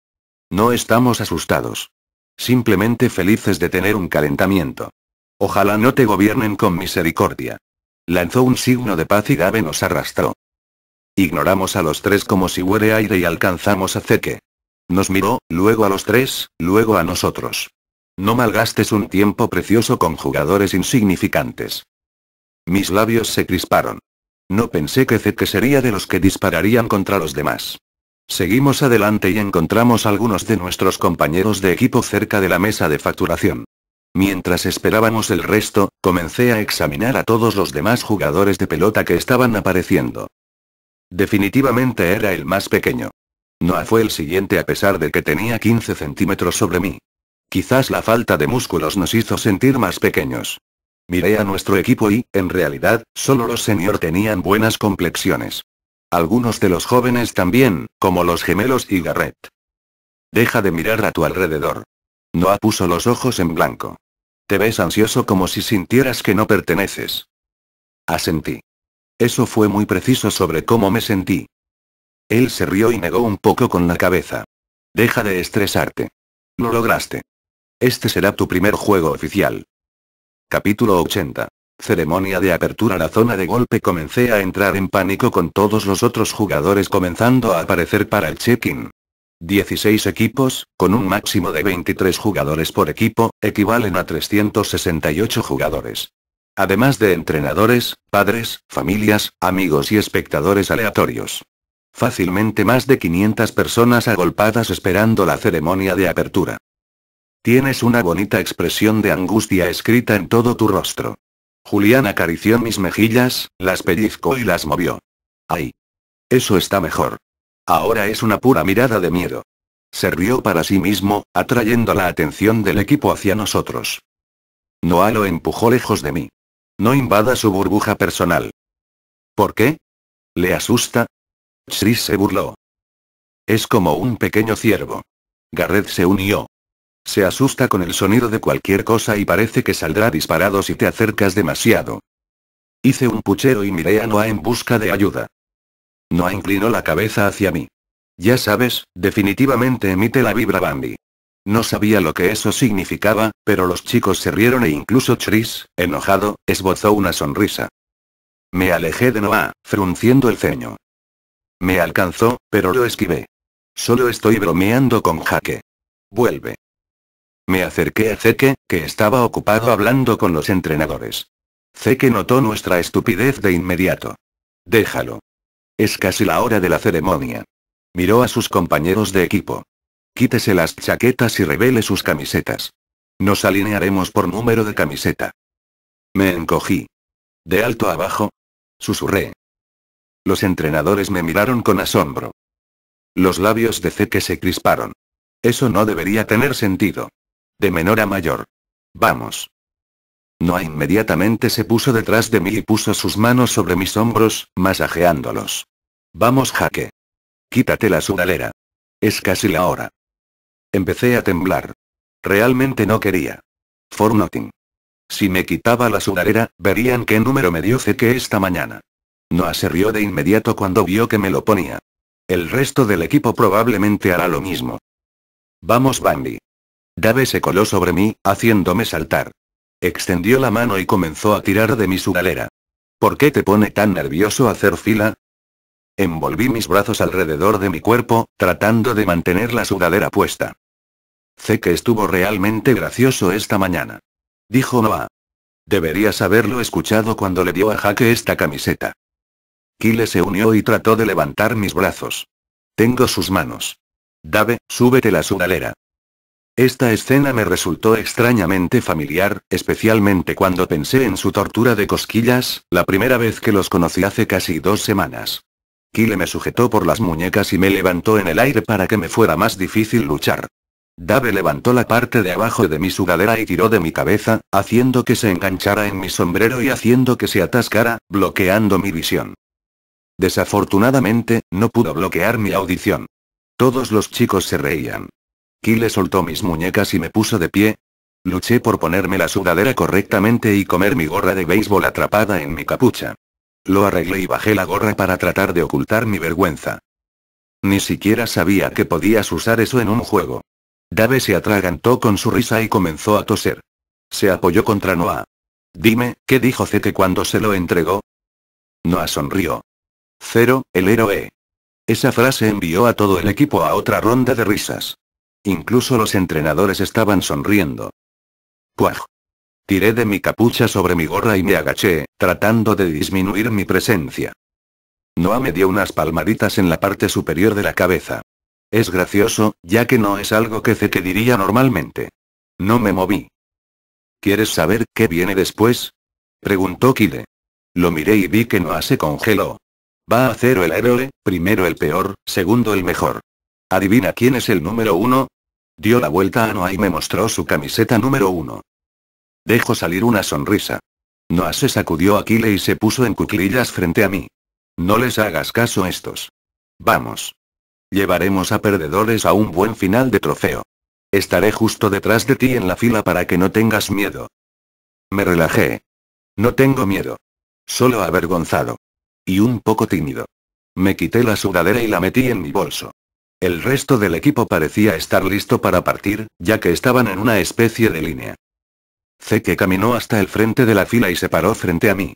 No estamos asustados. Simplemente felices de tener un calentamiento. Ojalá no te gobiernen con misericordia. Lanzó un signo de paz y Gabe nos arrastró. Ignoramos a los tres como si huele aire y alcanzamos a Zeke. Nos miró, luego a los tres, luego a nosotros. No malgastes un tiempo precioso con jugadores insignificantes. Mis labios se crisparon. No pensé que que sería de los que dispararían contra los demás. Seguimos adelante y encontramos algunos de nuestros compañeros de equipo cerca de la mesa de facturación. Mientras esperábamos el resto, comencé a examinar a todos los demás jugadores de pelota que estaban apareciendo. Definitivamente era el más pequeño. Noah fue el siguiente a pesar de que tenía 15 centímetros sobre mí. Quizás la falta de músculos nos hizo sentir más pequeños. Miré a nuestro equipo y, en realidad, solo los señor tenían buenas complexiones. Algunos de los jóvenes también, como los gemelos y Garrett. Deja de mirar a tu alrededor. Noah puso los ojos en blanco. Te ves ansioso como si sintieras que no perteneces. Asentí. Eso fue muy preciso sobre cómo me sentí. Él se rió y negó un poco con la cabeza. Deja de estresarte. Lo lograste. Este será tu primer juego oficial. Capítulo 80. Ceremonia de apertura La zona de golpe comencé a entrar en pánico con todos los otros jugadores comenzando a aparecer para el check-in. 16 equipos, con un máximo de 23 jugadores por equipo, equivalen a 368 jugadores. Además de entrenadores, padres, familias, amigos y espectadores aleatorios. Fácilmente más de 500 personas agolpadas esperando la ceremonia de apertura. Tienes una bonita expresión de angustia escrita en todo tu rostro. Julián acarició mis mejillas, las pellizcó y las movió. ¡Ay! Eso está mejor. Ahora es una pura mirada de miedo. Se rió para sí mismo, atrayendo la atención del equipo hacia nosotros. Noah lo empujó lejos de mí. No invada su burbuja personal. ¿Por qué? ¿Le asusta? Chris se burló. Es como un pequeño ciervo. Garrett se unió. Se asusta con el sonido de cualquier cosa y parece que saldrá disparado si te acercas demasiado. Hice un puchero y miré a Noah en busca de ayuda. Noah inclinó la cabeza hacia mí. Ya sabes, definitivamente emite la vibra Bambi. No sabía lo que eso significaba, pero los chicos se rieron e incluso Chris, enojado, esbozó una sonrisa. Me alejé de Noah, frunciendo el ceño. Me alcanzó, pero lo esquivé. Solo estoy bromeando con Jaque. Vuelve. Me acerqué a Zeke, que estaba ocupado hablando con los entrenadores. Zeke notó nuestra estupidez de inmediato. Déjalo. Es casi la hora de la ceremonia. Miró a sus compañeros de equipo. Quítese las chaquetas y revele sus camisetas. Nos alinearemos por número de camiseta. Me encogí. De alto a bajo. Susurré. Los entrenadores me miraron con asombro. Los labios de Zeke se crisparon. Eso no debería tener sentido. De menor a mayor. Vamos. Noa inmediatamente se puso detrás de mí y puso sus manos sobre mis hombros, masajeándolos. Vamos, jaque. Quítate la sudadera. Es casi la hora. Empecé a temblar. Realmente no quería. For nothing. Si me quitaba la sudadera, verían qué número me dio que esta mañana. Noa se rió de inmediato cuando vio que me lo ponía. El resto del equipo probablemente hará lo mismo. Vamos, Bambi. Dave se coló sobre mí, haciéndome saltar. Extendió la mano y comenzó a tirar de mi sudalera. ¿Por qué te pone tan nervioso hacer fila? Envolví mis brazos alrededor de mi cuerpo, tratando de mantener la sudadera puesta. Sé que estuvo realmente gracioso esta mañana. Dijo Noah. Deberías haberlo escuchado cuando le dio a Jaque esta camiseta. Kyle se unió y trató de levantar mis brazos. Tengo sus manos. Dave, súbete la sudalera. Esta escena me resultó extrañamente familiar, especialmente cuando pensé en su tortura de cosquillas, la primera vez que los conocí hace casi dos semanas. Kyle me sujetó por las muñecas y me levantó en el aire para que me fuera más difícil luchar. Dave levantó la parte de abajo de mi sudadera y tiró de mi cabeza, haciendo que se enganchara en mi sombrero y haciendo que se atascara, bloqueando mi visión. Desafortunadamente, no pudo bloquear mi audición. Todos los chicos se reían. Kyle soltó mis muñecas y me puso de pie. Luché por ponerme la sudadera correctamente y comer mi gorra de béisbol atrapada en mi capucha. Lo arreglé y bajé la gorra para tratar de ocultar mi vergüenza. Ni siquiera sabía que podías usar eso en un juego. Dave se atragantó con su risa y comenzó a toser. Se apoyó contra Noah. Dime, ¿qué dijo Zeke cuando se lo entregó? Noah sonrió. Cero, el héroe. Esa frase envió a todo el equipo a otra ronda de risas. Incluso los entrenadores estaban sonriendo. Puaj. Tiré de mi capucha sobre mi gorra y me agaché, tratando de disminuir mi presencia. Noah me dio unas palmaditas en la parte superior de la cabeza. Es gracioso, ya que no es algo que Zeke diría normalmente. No me moví. ¿Quieres saber qué viene después? Preguntó Kide. Lo miré y vi que Noah se congeló. Va a hacer el héroe, primero el peor, segundo el mejor. ¿Adivina quién es el número uno? Dio la vuelta a Noah y me mostró su camiseta número uno. Dejo salir una sonrisa. Noah se sacudió a Kile y se puso en cuclillas frente a mí. No les hagas caso a estos. Vamos. Llevaremos a perdedores a un buen final de trofeo. Estaré justo detrás de ti en la fila para que no tengas miedo. Me relajé. No tengo miedo. Solo avergonzado. Y un poco tímido. Me quité la sudadera y la metí en mi bolso. El resto del equipo parecía estar listo para partir, ya que estaban en una especie de línea. Zeke caminó hasta el frente de la fila y se paró frente a mí.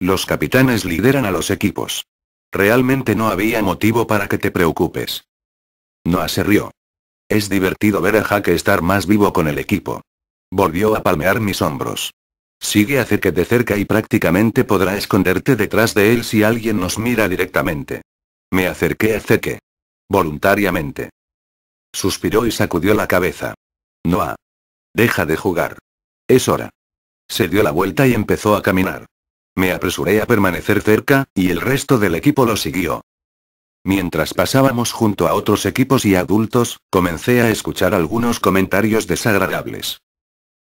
Los capitanes lideran a los equipos. Realmente no había motivo para que te preocupes. No se rió. Es divertido ver a Jaque estar más vivo con el equipo. Volvió a palmear mis hombros. Sigue a Zeke de cerca y prácticamente podrá esconderte detrás de él si alguien nos mira directamente. Me acerqué a Zeke. Voluntariamente. Suspiró y sacudió la cabeza. Noah. Deja de jugar. Es hora. Se dio la vuelta y empezó a caminar. Me apresuré a permanecer cerca, y el resto del equipo lo siguió. Mientras pasábamos junto a otros equipos y adultos, comencé a escuchar algunos comentarios desagradables.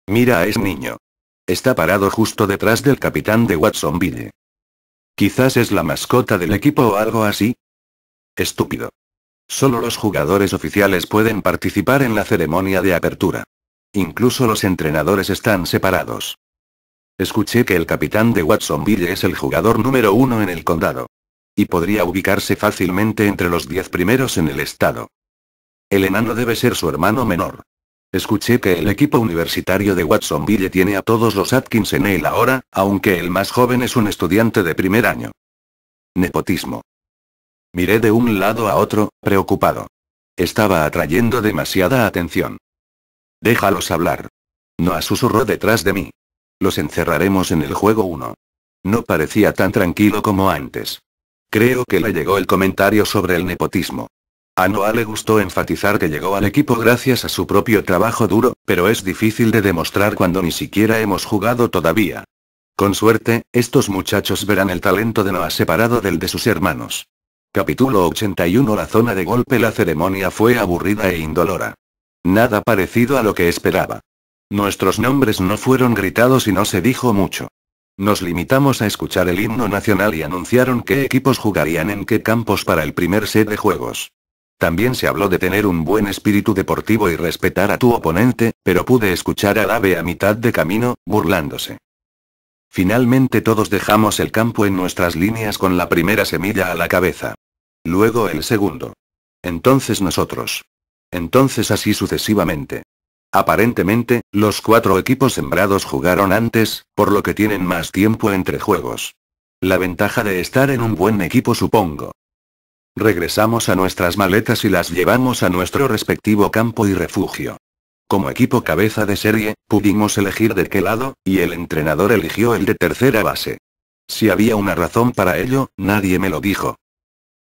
Mira a ese niño. Está parado justo detrás del capitán de Watsonville. Quizás es la mascota del equipo o algo así. Estúpido. Solo los jugadores oficiales pueden participar en la ceremonia de apertura. Incluso los entrenadores están separados. Escuché que el capitán de Watsonville es el jugador número uno en el condado. Y podría ubicarse fácilmente entre los diez primeros en el estado. El enano debe ser su hermano menor. Escuché que el equipo universitario de Watsonville tiene a todos los Atkins en él ahora, aunque el más joven es un estudiante de primer año. Nepotismo. Miré de un lado a otro, preocupado. Estaba atrayendo demasiada atención. Déjalos hablar. Noah susurró detrás de mí. Los encerraremos en el juego 1. No parecía tan tranquilo como antes. Creo que le llegó el comentario sobre el nepotismo. A Noah le gustó enfatizar que llegó al equipo gracias a su propio trabajo duro, pero es difícil de demostrar cuando ni siquiera hemos jugado todavía. Con suerte, estos muchachos verán el talento de Noah separado del de sus hermanos. Capítulo 81 La zona de golpe La ceremonia fue aburrida e indolora. Nada parecido a lo que esperaba. Nuestros nombres no fueron gritados y no se dijo mucho. Nos limitamos a escuchar el himno nacional y anunciaron qué equipos jugarían en qué campos para el primer set de juegos. También se habló de tener un buen espíritu deportivo y respetar a tu oponente, pero pude escuchar al ave a mitad de camino, burlándose. Finalmente todos dejamos el campo en nuestras líneas con la primera semilla a la cabeza. Luego el segundo. Entonces nosotros. Entonces así sucesivamente. Aparentemente, los cuatro equipos sembrados jugaron antes, por lo que tienen más tiempo entre juegos. La ventaja de estar en un buen equipo supongo. Regresamos a nuestras maletas y las llevamos a nuestro respectivo campo y refugio. Como equipo cabeza de serie, pudimos elegir de qué lado, y el entrenador eligió el de tercera base. Si había una razón para ello, nadie me lo dijo.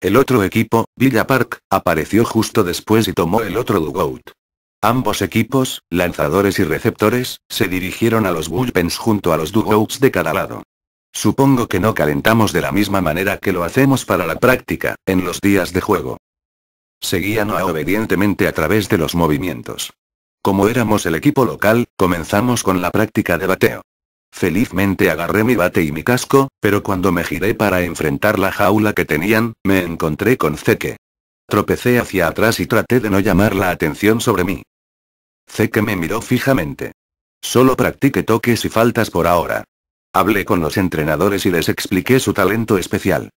El otro equipo, Villa Park, apareció justo después y tomó el otro dugout. Ambos equipos, lanzadores y receptores, se dirigieron a los bullpens junto a los dugouts de cada lado. Supongo que no calentamos de la misma manera que lo hacemos para la práctica, en los días de juego. Seguían obedientemente a través de los movimientos. Como éramos el equipo local, comenzamos con la práctica de bateo. Felizmente agarré mi bate y mi casco, pero cuando me giré para enfrentar la jaula que tenían, me encontré con Zeke. Tropecé hacia atrás y traté de no llamar la atención sobre mí. Zeke me miró fijamente. Solo practique toques y faltas por ahora. Hablé con los entrenadores y les expliqué su talento especial.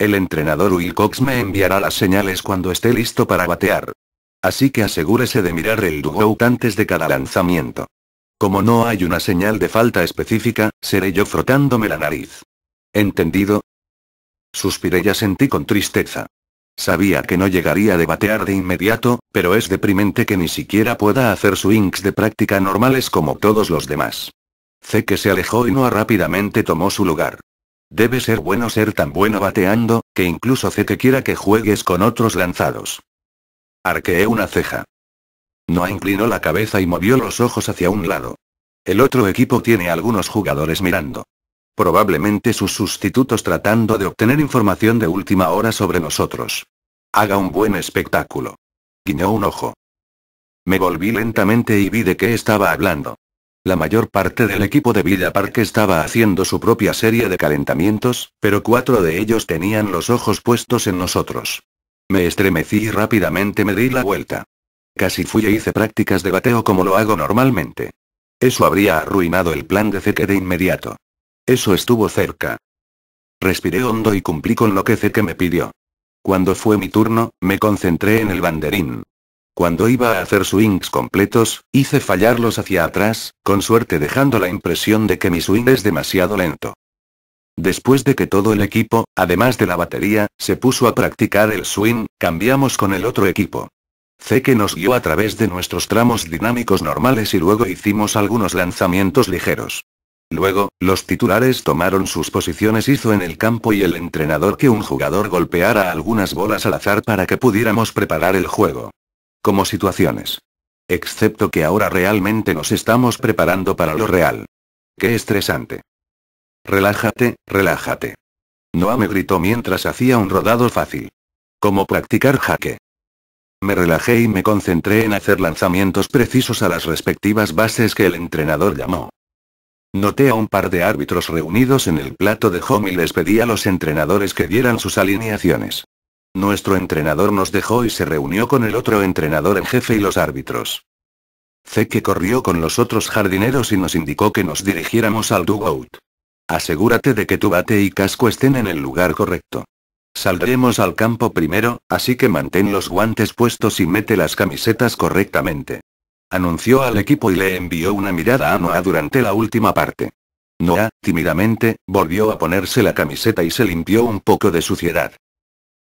El entrenador Wilcox me enviará las señales cuando esté listo para batear. Así que asegúrese de mirar el dugout antes de cada lanzamiento. Como no hay una señal de falta específica, seré yo frotándome la nariz. ¿Entendido? Suspiré y sentí con tristeza. Sabía que no llegaría a debatear de inmediato, pero es deprimente que ni siquiera pueda hacer swings de práctica normales como todos los demás. C que se alejó y no rápidamente tomó su lugar. Debe ser bueno ser tan bueno bateando, que incluso que quiera que juegues con otros lanzados. Arqueé una ceja. No inclinó la cabeza y movió los ojos hacia un lado. El otro equipo tiene algunos jugadores mirando. Probablemente sus sustitutos tratando de obtener información de última hora sobre nosotros. Haga un buen espectáculo. Guiñó un ojo. Me volví lentamente y vi de qué estaba hablando. La mayor parte del equipo de Villa Park estaba haciendo su propia serie de calentamientos, pero cuatro de ellos tenían los ojos puestos en nosotros. Me estremecí y rápidamente me di la vuelta. Casi fui e hice prácticas de bateo como lo hago normalmente. Eso habría arruinado el plan de Zeke de inmediato. Eso estuvo cerca. Respiré hondo y cumplí con lo que Zeke me pidió. Cuando fue mi turno, me concentré en el banderín. Cuando iba a hacer swings completos, hice fallarlos hacia atrás, con suerte dejando la impresión de que mi swing es demasiado lento. Después de que todo el equipo, además de la batería, se puso a practicar el swing, cambiamos con el otro equipo. que nos guió a través de nuestros tramos dinámicos normales y luego hicimos algunos lanzamientos ligeros. Luego, los titulares tomaron sus posiciones hizo en el campo y el entrenador que un jugador golpeara algunas bolas al azar para que pudiéramos preparar el juego. Como situaciones. Excepto que ahora realmente nos estamos preparando para lo real. Qué estresante. Relájate, relájate. Noah me gritó mientras hacía un rodado fácil. Como practicar jaque. Me relajé y me concentré en hacer lanzamientos precisos a las respectivas bases que el entrenador llamó. Noté a un par de árbitros reunidos en el plato de home y les pedí a los entrenadores que dieran sus alineaciones. Nuestro entrenador nos dejó y se reunió con el otro entrenador en jefe y los árbitros. Zeke corrió con los otros jardineros y nos indicó que nos dirigiéramos al dugout. Asegúrate de que tu bate y casco estén en el lugar correcto. Saldremos al campo primero, así que mantén los guantes puestos y mete las camisetas correctamente. Anunció al equipo y le envió una mirada a Noah durante la última parte. Noah, tímidamente, volvió a ponerse la camiseta y se limpió un poco de suciedad.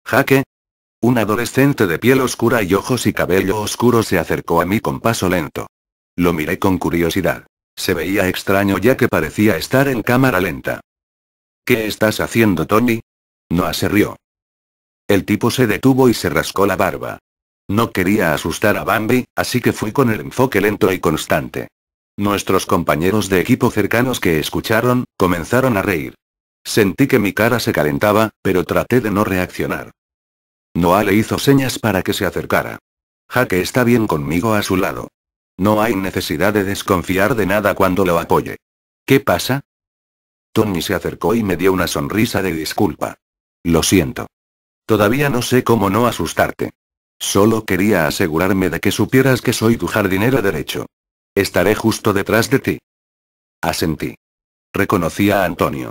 Jaque. Un adolescente de piel oscura y ojos y cabello oscuro se acercó a mí con paso lento. Lo miré con curiosidad. Se veía extraño ya que parecía estar en cámara lenta. ¿Qué estás haciendo, Tony? Noah se rió. El tipo se detuvo y se rascó la barba. No quería asustar a Bambi, así que fui con el enfoque lento y constante. Nuestros compañeros de equipo cercanos que escucharon, comenzaron a reír. Sentí que mi cara se calentaba, pero traté de no reaccionar. Noah le hizo señas para que se acercara. Jaque está bien conmigo a su lado. No hay necesidad de desconfiar de nada cuando lo apoye. ¿Qué pasa? Tony se acercó y me dio una sonrisa de disculpa. Lo siento. Todavía no sé cómo no asustarte. Solo quería asegurarme de que supieras que soy tu jardinero derecho. Estaré justo detrás de ti. Asentí. Reconocí a Antonio.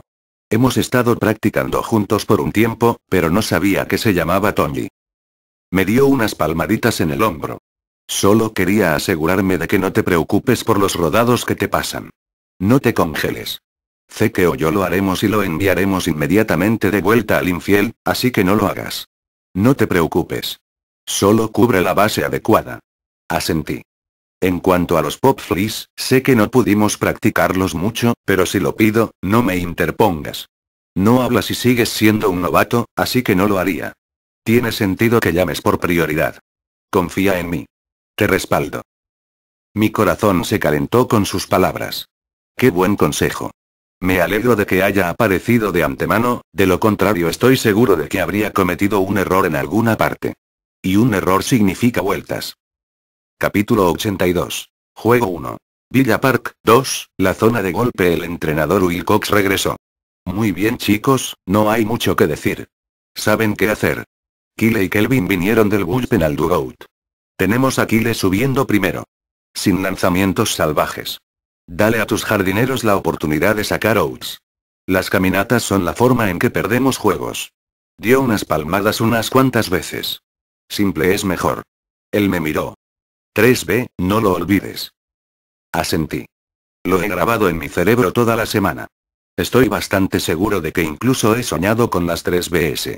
Hemos estado practicando juntos por un tiempo, pero no sabía que se llamaba Tony. Me dio unas palmaditas en el hombro. Solo quería asegurarme de que no te preocupes por los rodados que te pasan. No te congeles. que o yo lo haremos y lo enviaremos inmediatamente de vuelta al infiel, así que no lo hagas. No te preocupes. Solo cubre la base adecuada. Asentí. En cuanto a los pop sé que no pudimos practicarlos mucho, pero si lo pido, no me interpongas. No hablas y sigues siendo un novato, así que no lo haría. Tiene sentido que llames por prioridad. Confía en mí. Te respaldo. Mi corazón se calentó con sus palabras. Qué buen consejo. Me alegro de que haya aparecido de antemano, de lo contrario estoy seguro de que habría cometido un error en alguna parte. Y un error significa vueltas. Capítulo 82. Juego 1. Villa Park, 2. La zona de golpe El entrenador Wilcox regresó. Muy bien chicos, no hay mucho que decir. Saben qué hacer. Kyle y Kelvin vinieron del bullpen al dugout. Tenemos a subiendo primero. Sin lanzamientos salvajes. Dale a tus jardineros la oportunidad de sacar outs. Las caminatas son la forma en que perdemos juegos. Dio unas palmadas unas cuantas veces. Simple es mejor. Él me miró. 3B, no lo olvides. Asentí. Lo he grabado en mi cerebro toda la semana. Estoy bastante seguro de que incluso he soñado con las 3BS.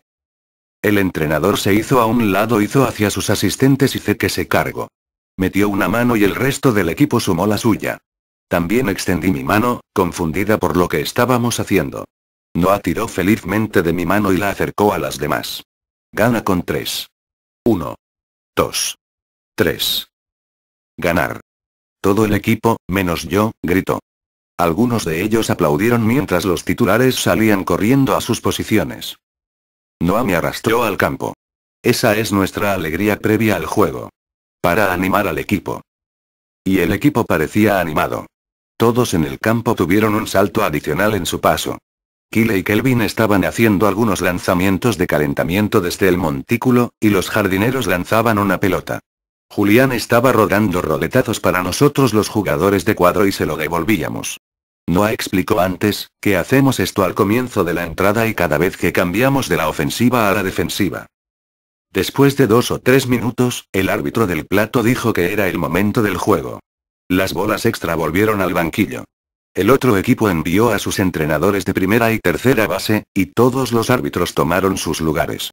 El entrenador se hizo a un lado, hizo hacia sus asistentes y C que se cargó. Metió una mano y el resto del equipo sumó la suya. También extendí mi mano, confundida por lo que estábamos haciendo. Noah tiró felizmente de mi mano y la acercó a las demás. Gana con tres. 1. 2. Tres. Ganar. Todo el equipo, menos yo, gritó. Algunos de ellos aplaudieron mientras los titulares salían corriendo a sus posiciones. Noah me arrastró al campo. Esa es nuestra alegría previa al juego. Para animar al equipo. Y el equipo parecía animado. Todos en el campo tuvieron un salto adicional en su paso. Kyle y Kelvin estaban haciendo algunos lanzamientos de calentamiento desde el montículo, y los jardineros lanzaban una pelota. Julián estaba rodando roletazos para nosotros los jugadores de cuadro y se lo devolvíamos. Noah explicó antes, que hacemos esto al comienzo de la entrada y cada vez que cambiamos de la ofensiva a la defensiva. Después de dos o tres minutos, el árbitro del plato dijo que era el momento del juego. Las bolas extra volvieron al banquillo. El otro equipo envió a sus entrenadores de primera y tercera base, y todos los árbitros tomaron sus lugares.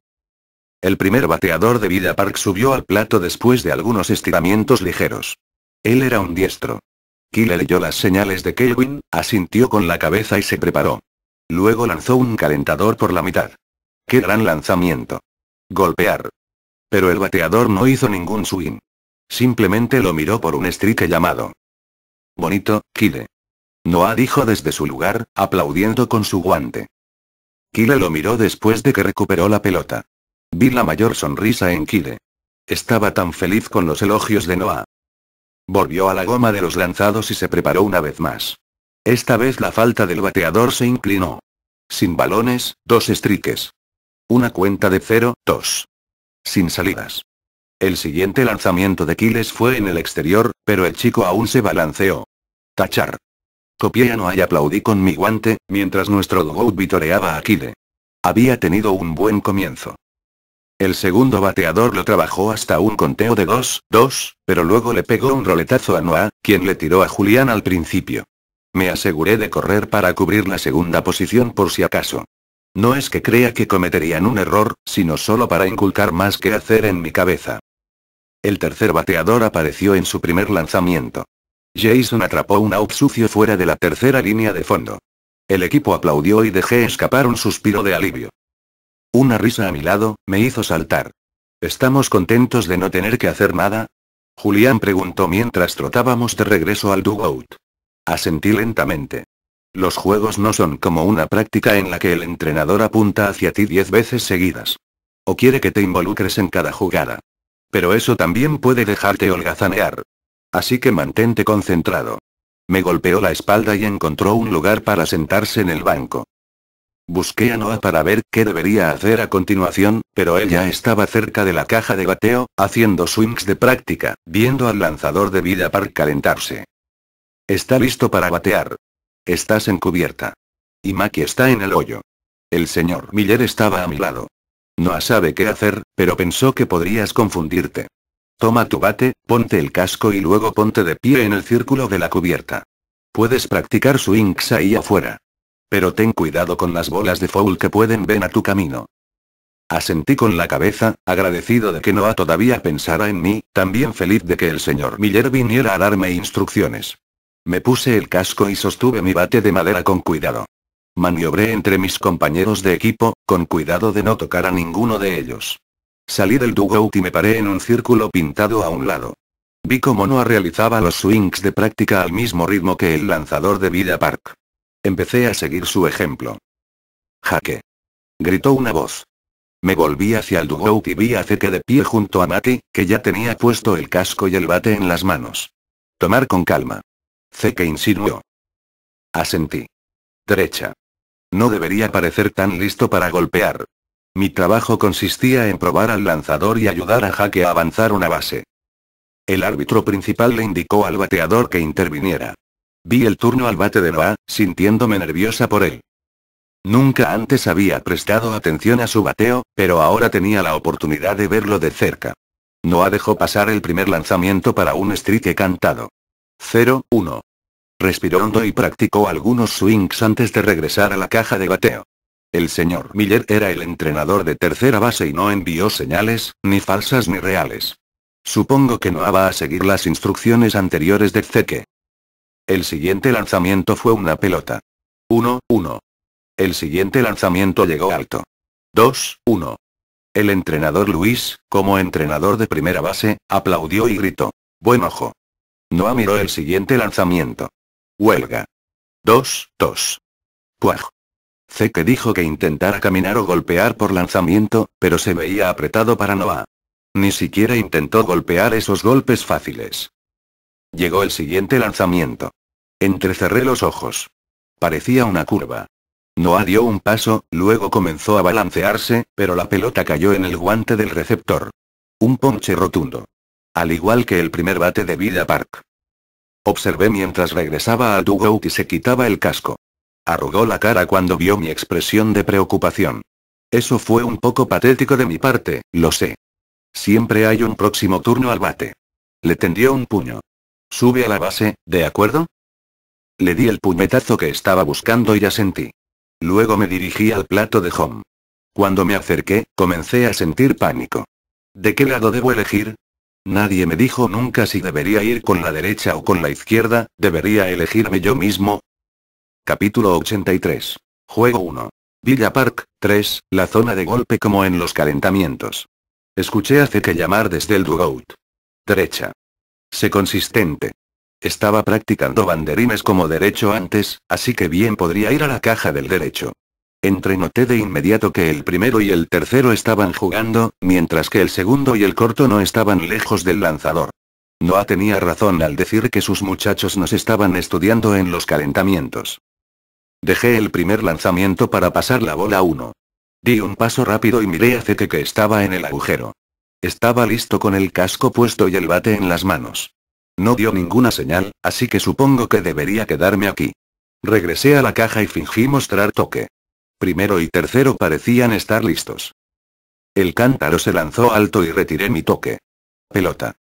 El primer bateador de Vida Park subió al plato después de algunos estiramientos ligeros. Él era un diestro. Kyle leyó las señales de Kelvin, asintió con la cabeza y se preparó. Luego lanzó un calentador por la mitad. ¡Qué gran lanzamiento! Golpear. Pero el bateador no hizo ningún swing. Simplemente lo miró por un strike llamado. Bonito, Kyle. Noah dijo desde su lugar, aplaudiendo con su guante. Kyle lo miró después de que recuperó la pelota. Vi la mayor sonrisa en Kyle. Estaba tan feliz con los elogios de Noah. Volvió a la goma de los lanzados y se preparó una vez más. Esta vez la falta del bateador se inclinó. Sin balones, dos strikes Una cuenta de cero, dos. Sin salidas. El siguiente lanzamiento de Kiles fue en el exterior, pero el chico aún se balanceó. Tachar. Copié a Noah y aplaudí con mi guante, mientras nuestro Dogout vitoreaba a Kile. Había tenido un buen comienzo. El segundo bateador lo trabajó hasta un conteo de 2-2, pero luego le pegó un roletazo a Noah, quien le tiró a Julián al principio. Me aseguré de correr para cubrir la segunda posición por si acaso. No es que crea que cometerían un error, sino solo para inculcar más que hacer en mi cabeza. El tercer bateador apareció en su primer lanzamiento. Jason atrapó un out sucio fuera de la tercera línea de fondo. El equipo aplaudió y dejé escapar un suspiro de alivio. Una risa a mi lado, me hizo saltar. ¿Estamos contentos de no tener que hacer nada? Julián preguntó mientras trotábamos de regreso al dugout. Asentí lentamente. Los juegos no son como una práctica en la que el entrenador apunta hacia ti diez veces seguidas. O quiere que te involucres en cada jugada. Pero eso también puede dejarte holgazanear. Así que mantente concentrado. Me golpeó la espalda y encontró un lugar para sentarse en el banco. Busqué a Noah para ver qué debería hacer a continuación, pero ella estaba cerca de la caja de bateo, haciendo swings de práctica, viendo al lanzador de Vida para calentarse. Está listo para batear. Estás en cubierta. Y Maki está en el hoyo. El señor Miller estaba a mi lado. Noah sabe qué hacer, pero pensó que podrías confundirte. Toma tu bate, ponte el casco y luego ponte de pie en el círculo de la cubierta. Puedes practicar swings ahí afuera. Pero ten cuidado con las bolas de foul que pueden ven a tu camino. Asentí con la cabeza, agradecido de que Noah todavía pensara en mí, también feliz de que el señor Miller viniera a darme instrucciones. Me puse el casco y sostuve mi bate de madera con cuidado. Maniobré entre mis compañeros de equipo, con cuidado de no tocar a ninguno de ellos. Salí del dugout y me paré en un círculo pintado a un lado. Vi cómo Noah realizaba los swings de práctica al mismo ritmo que el lanzador de Vida Park. Empecé a seguir su ejemplo. Jaque. Gritó una voz. Me volví hacia el dugout y vi a que de pie junto a Mati, que ya tenía puesto el casco y el bate en las manos. Tomar con calma. Zeke insinuó. Asentí. Derecha. No debería parecer tan listo para golpear. Mi trabajo consistía en probar al lanzador y ayudar a Jaque a avanzar una base. El árbitro principal le indicó al bateador que interviniera. Vi el turno al bate de Noah, sintiéndome nerviosa por él. Nunca antes había prestado atención a su bateo, pero ahora tenía la oportunidad de verlo de cerca. No ha dejó pasar el primer lanzamiento para un strike cantado. 0-1. Respiró hondo y practicó algunos swings antes de regresar a la caja de bateo. El señor Miller era el entrenador de tercera base y no envió señales, ni falsas ni reales. Supongo que Noah va a seguir las instrucciones anteriores de Zeke. El siguiente lanzamiento fue una pelota. 1-1. El siguiente lanzamiento llegó alto. 2-1. El entrenador Luis, como entrenador de primera base, aplaudió y gritó. Buen ojo. Noah miró el siguiente lanzamiento. Huelga. 2-2. Puaj. Zeke dijo que intentara caminar o golpear por lanzamiento, pero se veía apretado para Noah. Ni siquiera intentó golpear esos golpes fáciles. Llegó el siguiente lanzamiento. Entrecerré los ojos. Parecía una curva. Noah dio un paso, luego comenzó a balancearse, pero la pelota cayó en el guante del receptor. Un ponche rotundo. Al igual que el primer bate de Vida Park. Observé mientras regresaba a dugout y se quitaba el casco. Arrugó la cara cuando vio mi expresión de preocupación. Eso fue un poco patético de mi parte, lo sé. Siempre hay un próximo turno al bate. Le tendió un puño. Sube a la base, ¿de acuerdo? Le di el puñetazo que estaba buscando y asentí. Luego me dirigí al plato de home. Cuando me acerqué, comencé a sentir pánico. ¿De qué lado debo elegir? Nadie me dijo nunca si debería ir con la derecha o con la izquierda, debería elegirme yo mismo. Capítulo 83. Juego 1. Villa Park, 3, la zona de golpe como en los calentamientos. Escuché hace que llamar desde el dugout. Derecha. Sé consistente. Estaba practicando banderines como derecho antes, así que bien podría ir a la caja del derecho. Entrenoté de inmediato que el primero y el tercero estaban jugando, mientras que el segundo y el corto no estaban lejos del lanzador. Noah tenía razón al decir que sus muchachos nos estaban estudiando en los calentamientos. Dejé el primer lanzamiento para pasar la bola 1. Di un paso rápido y miré a Zeke que estaba en el agujero. Estaba listo con el casco puesto y el bate en las manos. No dio ninguna señal, así que supongo que debería quedarme aquí. Regresé a la caja y fingí mostrar toque. Primero y tercero parecían estar listos. El cántaro se lanzó alto y retiré mi toque. Pelota.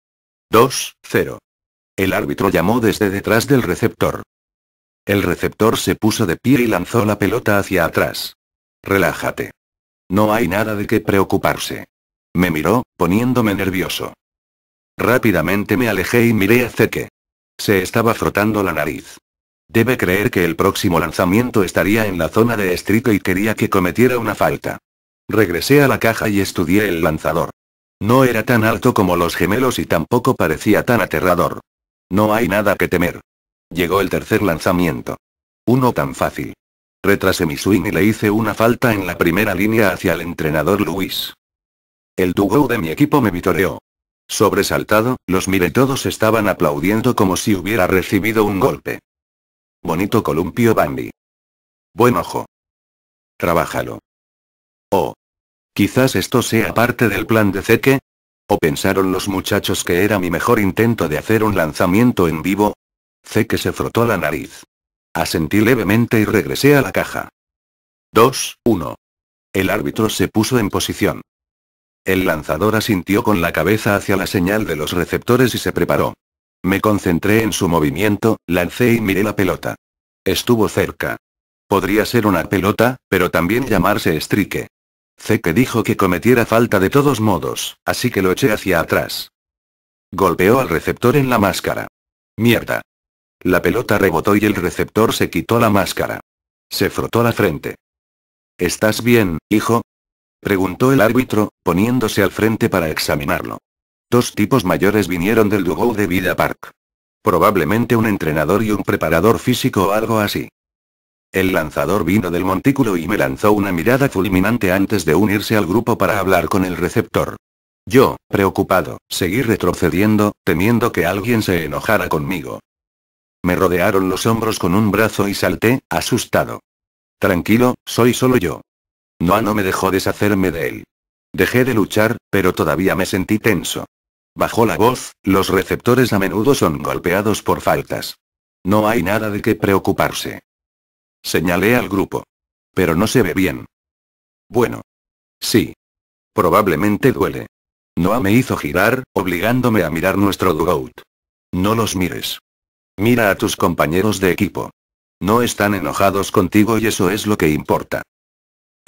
2-0. El árbitro llamó desde detrás del receptor. El receptor se puso de pie y lanzó la pelota hacia atrás. Relájate. No hay nada de qué preocuparse. Me miró, poniéndome nervioso. Rápidamente me alejé y miré a Zeke. Se estaba frotando la nariz. Debe creer que el próximo lanzamiento estaría en la zona de estrico y quería que cometiera una falta. Regresé a la caja y estudié el lanzador. No era tan alto como los gemelos y tampoco parecía tan aterrador. No hay nada que temer. Llegó el tercer lanzamiento. Uno tan fácil. Retrasé mi swing y le hice una falta en la primera línea hacia el entrenador Luis. El dugo de mi equipo me vitoreó. Sobresaltado, los mire todos estaban aplaudiendo como si hubiera recibido un golpe. Bonito columpio Bambi. Buen ojo. Trabájalo. Oh. Quizás esto sea parte del plan de Zeke. ¿O pensaron los muchachos que era mi mejor intento de hacer un lanzamiento en vivo? Zeke se frotó la nariz. Asentí levemente y regresé a la caja. 2, 1. El árbitro se puso en posición. El lanzador asintió con la cabeza hacia la señal de los receptores y se preparó. Me concentré en su movimiento, lancé y miré la pelota. Estuvo cerca. Podría ser una pelota, pero también llamarse C que dijo que cometiera falta de todos modos, así que lo eché hacia atrás. Golpeó al receptor en la máscara. Mierda. La pelota rebotó y el receptor se quitó la máscara. Se frotó la frente. ¿Estás bien, hijo? Preguntó el árbitro, poniéndose al frente para examinarlo. Dos tipos mayores vinieron del Dugout de Vida Park. Probablemente un entrenador y un preparador físico o algo así. El lanzador vino del montículo y me lanzó una mirada fulminante antes de unirse al grupo para hablar con el receptor. Yo, preocupado, seguí retrocediendo, temiendo que alguien se enojara conmigo. Me rodearon los hombros con un brazo y salté, asustado. Tranquilo, soy solo yo. Noah no me dejó deshacerme de él. Dejé de luchar, pero todavía me sentí tenso. Bajó la voz, los receptores a menudo son golpeados por faltas. No hay nada de qué preocuparse. Señalé al grupo. Pero no se ve bien. Bueno. Sí. Probablemente duele. Noah me hizo girar, obligándome a mirar nuestro dugout. No los mires. Mira a tus compañeros de equipo. No están enojados contigo y eso es lo que importa.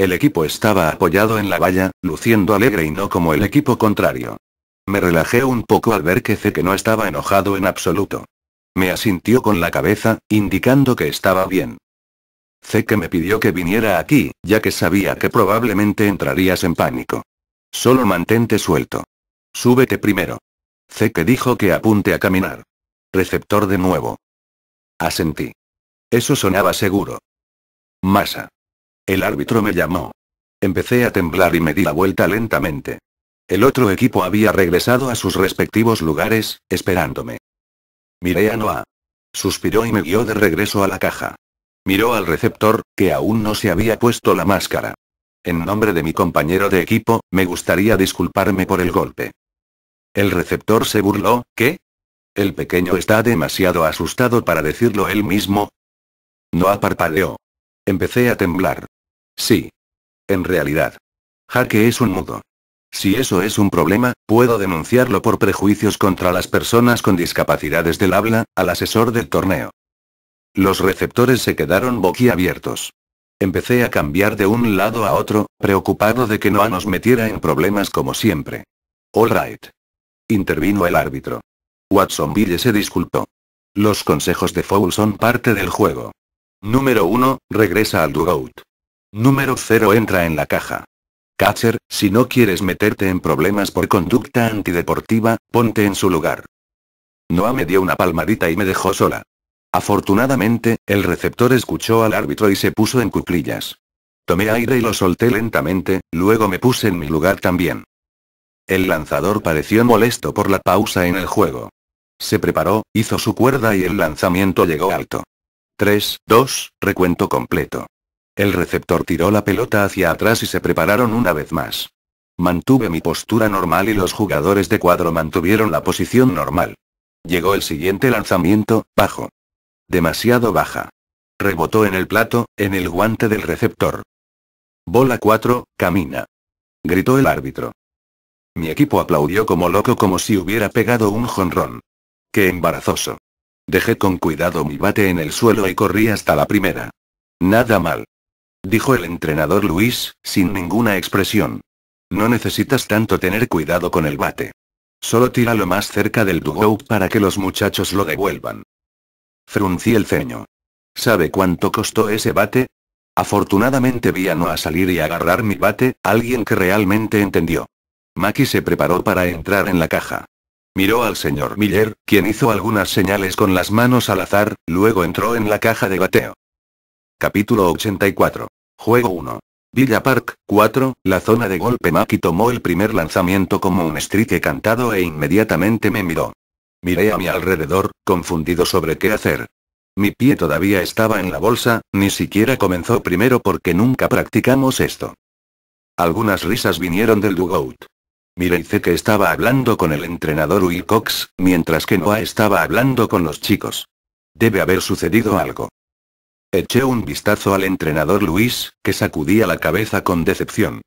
El equipo estaba apoyado en la valla, luciendo alegre y no como el equipo contrario. Me relajé un poco al ver que Zeke no estaba enojado en absoluto. Me asintió con la cabeza, indicando que estaba bien. Zeke me pidió que viniera aquí, ya que sabía que probablemente entrarías en pánico. Solo mantente suelto. Súbete primero. Zeke dijo que apunte a caminar. Receptor de nuevo. Asentí. Eso sonaba seguro. Masa. El árbitro me llamó. Empecé a temblar y me di la vuelta lentamente. El otro equipo había regresado a sus respectivos lugares, esperándome. Miré a Noah. Suspiró y me guió de regreso a la caja. Miró al receptor, que aún no se había puesto la máscara. En nombre de mi compañero de equipo, me gustaría disculparme por el golpe. El receptor se burló, ¿qué? El pequeño está demasiado asustado para decirlo él mismo. Noah parpadeó. Empecé a temblar. Sí. En realidad. Jaque es un mudo. Si eso es un problema, puedo denunciarlo por prejuicios contra las personas con discapacidades del habla, al asesor del torneo. Los receptores se quedaron boquiabiertos. Empecé a cambiar de un lado a otro, preocupado de que Noah nos metiera en problemas como siempre. All right. Intervino el árbitro. Watsonville se disculpó. Los consejos de Foul son parte del juego. Número 1. Regresa al dugout. Número 0 entra en la caja. Catcher, si no quieres meterte en problemas por conducta antideportiva, ponte en su lugar. Noah me dio una palmadita y me dejó sola. Afortunadamente, el receptor escuchó al árbitro y se puso en cuclillas. Tomé aire y lo solté lentamente, luego me puse en mi lugar también. El lanzador pareció molesto por la pausa en el juego. Se preparó, hizo su cuerda y el lanzamiento llegó alto. 3, 2, recuento completo. El receptor tiró la pelota hacia atrás y se prepararon una vez más. Mantuve mi postura normal y los jugadores de cuadro mantuvieron la posición normal. Llegó el siguiente lanzamiento, bajo. Demasiado baja. Rebotó en el plato, en el guante del receptor. Bola 4, camina. Gritó el árbitro. Mi equipo aplaudió como loco como si hubiera pegado un jonrón. Qué embarazoso. Dejé con cuidado mi bate en el suelo y corrí hasta la primera. Nada mal dijo el entrenador Luis, sin ninguna expresión. No necesitas tanto tener cuidado con el bate. Solo tíralo más cerca del dugout para que los muchachos lo devuelvan. Fruncí el ceño. ¿Sabe cuánto costó ese bate? Afortunadamente vi a Noah salir y agarrar mi bate, alguien que realmente entendió. Maki se preparó para entrar en la caja. Miró al señor Miller, quien hizo algunas señales con las manos al azar, luego entró en la caja de bateo. Capítulo 84. Juego 1. Villa Park, 4, la zona de golpe Maki tomó el primer lanzamiento como un strike cantado e inmediatamente me miró. Miré a mi alrededor, confundido sobre qué hacer. Mi pie todavía estaba en la bolsa, ni siquiera comenzó primero porque nunca practicamos esto. Algunas risas vinieron del dugout. Miré y que estaba hablando con el entrenador Cox, mientras que Noah estaba hablando con los chicos. Debe haber sucedido algo. Eché un vistazo al entrenador Luis, que sacudía la cabeza con decepción.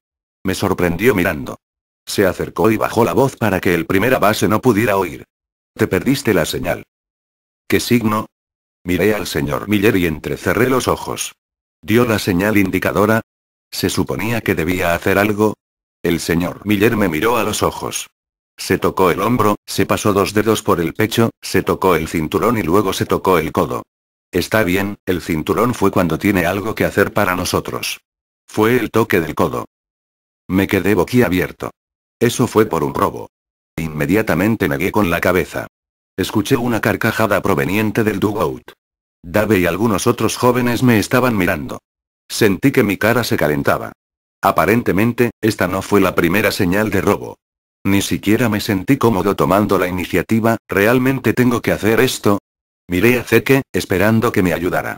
Me sorprendió mirando. Se acercó y bajó la voz para que el primera base no pudiera oír. Te perdiste la señal. ¿Qué signo? Miré al señor Miller y entrecerré los ojos. ¿Dio la señal indicadora? ¿Se suponía que debía hacer algo? El señor Miller me miró a los ojos. Se tocó el hombro, se pasó dos dedos por el pecho, se tocó el cinturón y luego se tocó el codo. Está bien, el cinturón fue cuando tiene algo que hacer para nosotros. Fue el toque del codo. Me quedé boquiabierto. Eso fue por un robo. Inmediatamente negué con la cabeza. Escuché una carcajada proveniente del dugout. Dave y algunos otros jóvenes me estaban mirando. Sentí que mi cara se calentaba. Aparentemente, esta no fue la primera señal de robo. Ni siquiera me sentí cómodo tomando la iniciativa, realmente tengo que hacer esto, Miré a Zeke, esperando que me ayudara.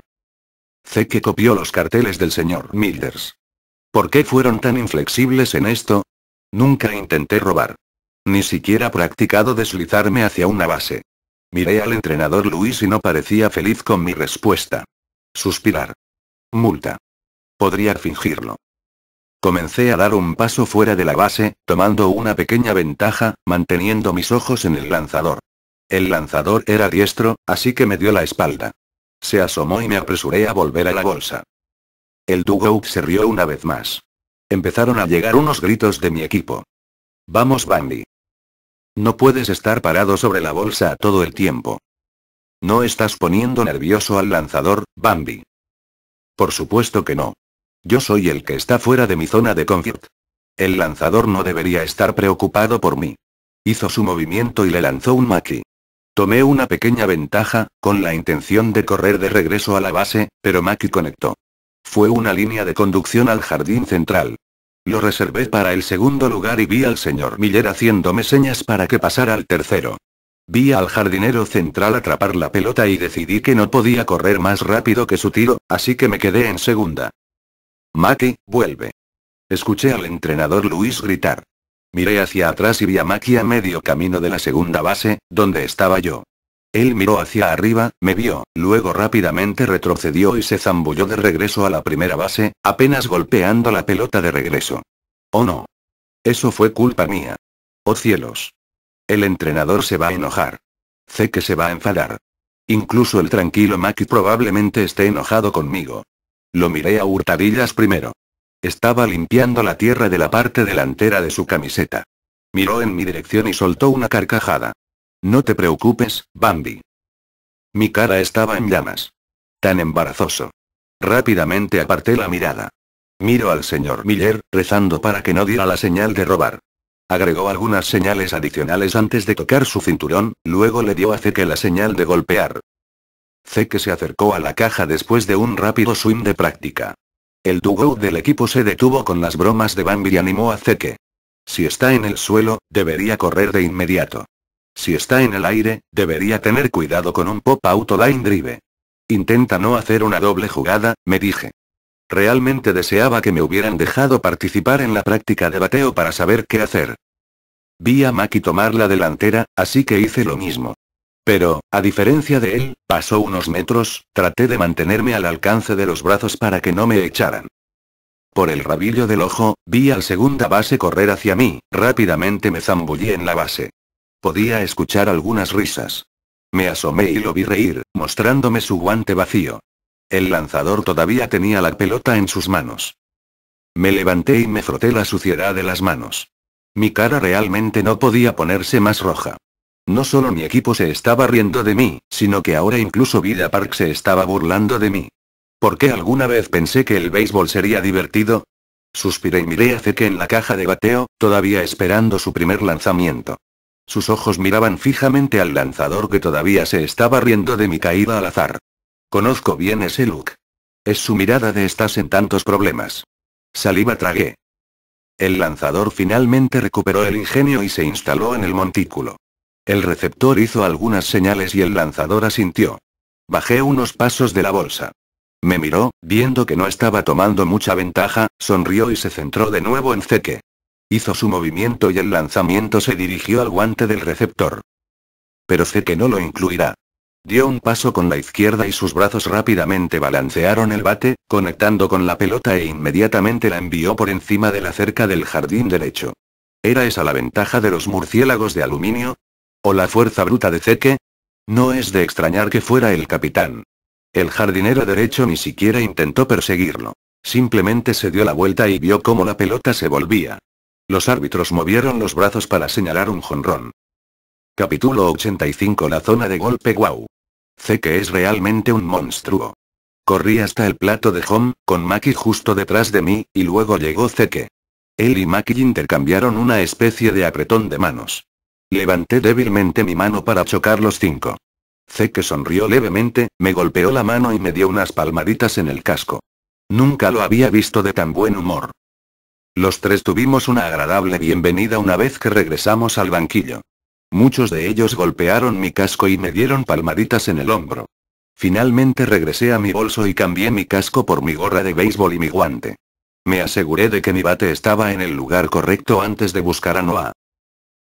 Zeke copió los carteles del señor Milders. ¿Por qué fueron tan inflexibles en esto? Nunca intenté robar. Ni siquiera practicado deslizarme hacia una base. Miré al entrenador Luis y no parecía feliz con mi respuesta. Suspirar. Multa. Podría fingirlo. Comencé a dar un paso fuera de la base, tomando una pequeña ventaja, manteniendo mis ojos en el lanzador. El lanzador era diestro, así que me dio la espalda. Se asomó y me apresuré a volver a la bolsa. El dugout se rió una vez más. Empezaron a llegar unos gritos de mi equipo. Vamos, Bambi. No puedes estar parado sobre la bolsa todo el tiempo. No estás poniendo nervioso al lanzador, Bambi. Por supuesto que no. Yo soy el que está fuera de mi zona de confort. El lanzador no debería estar preocupado por mí. Hizo su movimiento y le lanzó un maqui. Tomé una pequeña ventaja, con la intención de correr de regreso a la base, pero Maki conectó. Fue una línea de conducción al jardín central. Lo reservé para el segundo lugar y vi al señor Miller haciéndome señas para que pasara al tercero. Vi al jardinero central atrapar la pelota y decidí que no podía correr más rápido que su tiro, así que me quedé en segunda. Maki, vuelve. Escuché al entrenador Luis gritar. Miré hacia atrás y vi a Maki a medio camino de la segunda base, donde estaba yo. Él miró hacia arriba, me vio, luego rápidamente retrocedió y se zambulló de regreso a la primera base, apenas golpeando la pelota de regreso. Oh no. Eso fue culpa mía. Oh cielos. El entrenador se va a enojar. Sé que se va a enfadar. Incluso el tranquilo Maki probablemente esté enojado conmigo. Lo miré a hurtadillas primero. Estaba limpiando la tierra de la parte delantera de su camiseta. Miró en mi dirección y soltó una carcajada. No te preocupes, Bambi. Mi cara estaba en llamas. Tan embarazoso. Rápidamente aparté la mirada. Miro al señor Miller, rezando para que no diera la señal de robar. Agregó algunas señales adicionales antes de tocar su cinturón, luego le dio a que la señal de golpear. que se acercó a la caja después de un rápido swim de práctica. El dugout del equipo se detuvo con las bromas de Bambi y animó a Zeke. Si está en el suelo, debería correr de inmediato. Si está en el aire, debería tener cuidado con un pop line drive. Intenta no hacer una doble jugada, me dije. Realmente deseaba que me hubieran dejado participar en la práctica de bateo para saber qué hacer. Vi a Maki tomar la delantera, así que hice lo mismo. Pero, a diferencia de él, pasó unos metros, traté de mantenerme al alcance de los brazos para que no me echaran. Por el rabillo del ojo, vi al segunda base correr hacia mí, rápidamente me zambullí en la base. Podía escuchar algunas risas. Me asomé y lo vi reír, mostrándome su guante vacío. El lanzador todavía tenía la pelota en sus manos. Me levanté y me froté la suciedad de las manos. Mi cara realmente no podía ponerse más roja. No solo mi equipo se estaba riendo de mí, sino que ahora incluso Vida Park se estaba burlando de mí. ¿Por qué alguna vez pensé que el béisbol sería divertido? Suspiré y miré a Zeke en la caja de bateo, todavía esperando su primer lanzamiento. Sus ojos miraban fijamente al lanzador que todavía se estaba riendo de mi caída al azar. Conozco bien ese look. Es su mirada de estás en tantos problemas. Saliva tragué. El lanzador finalmente recuperó el ingenio y se instaló en el montículo. El receptor hizo algunas señales y el lanzador asintió. Bajé unos pasos de la bolsa. Me miró, viendo que no estaba tomando mucha ventaja, sonrió y se centró de nuevo en ceque Hizo su movimiento y el lanzamiento se dirigió al guante del receptor. Pero Zeke no lo incluirá. Dio un paso con la izquierda y sus brazos rápidamente balancearon el bate, conectando con la pelota e inmediatamente la envió por encima de la cerca del jardín derecho. ¿Era esa la ventaja de los murciélagos de aluminio? ¿O la fuerza bruta de Zeke? No es de extrañar que fuera el capitán. El jardinero derecho ni siquiera intentó perseguirlo. Simplemente se dio la vuelta y vio cómo la pelota se volvía. Los árbitros movieron los brazos para señalar un jonrón. Capítulo 85 La zona de golpe wow. Zeke es realmente un monstruo. Corrí hasta el plato de Home, con Maki justo detrás de mí, y luego llegó Zeke. Él y Maki intercambiaron una especie de apretón de manos. Levanté débilmente mi mano para chocar los cinco. que sonrió levemente, me golpeó la mano y me dio unas palmaditas en el casco. Nunca lo había visto de tan buen humor. Los tres tuvimos una agradable bienvenida una vez que regresamos al banquillo. Muchos de ellos golpearon mi casco y me dieron palmaditas en el hombro. Finalmente regresé a mi bolso y cambié mi casco por mi gorra de béisbol y mi guante. Me aseguré de que mi bate estaba en el lugar correcto antes de buscar a Noah.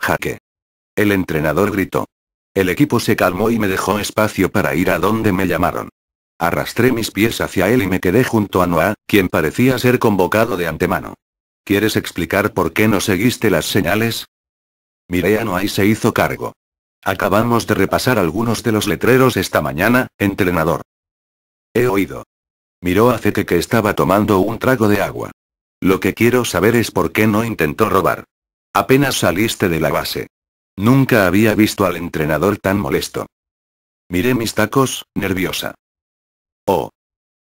Jaque. El entrenador gritó. El equipo se calmó y me dejó espacio para ir a donde me llamaron. Arrastré mis pies hacia él y me quedé junto a Noah, quien parecía ser convocado de antemano. ¿Quieres explicar por qué no seguiste las señales? Miré a Noah y se hizo cargo. Acabamos de repasar algunos de los letreros esta mañana, entrenador. He oído. Miró a Zeke que estaba tomando un trago de agua. Lo que quiero saber es por qué no intentó robar. Apenas saliste de la base. Nunca había visto al entrenador tan molesto. Miré mis tacos, nerviosa. Oh.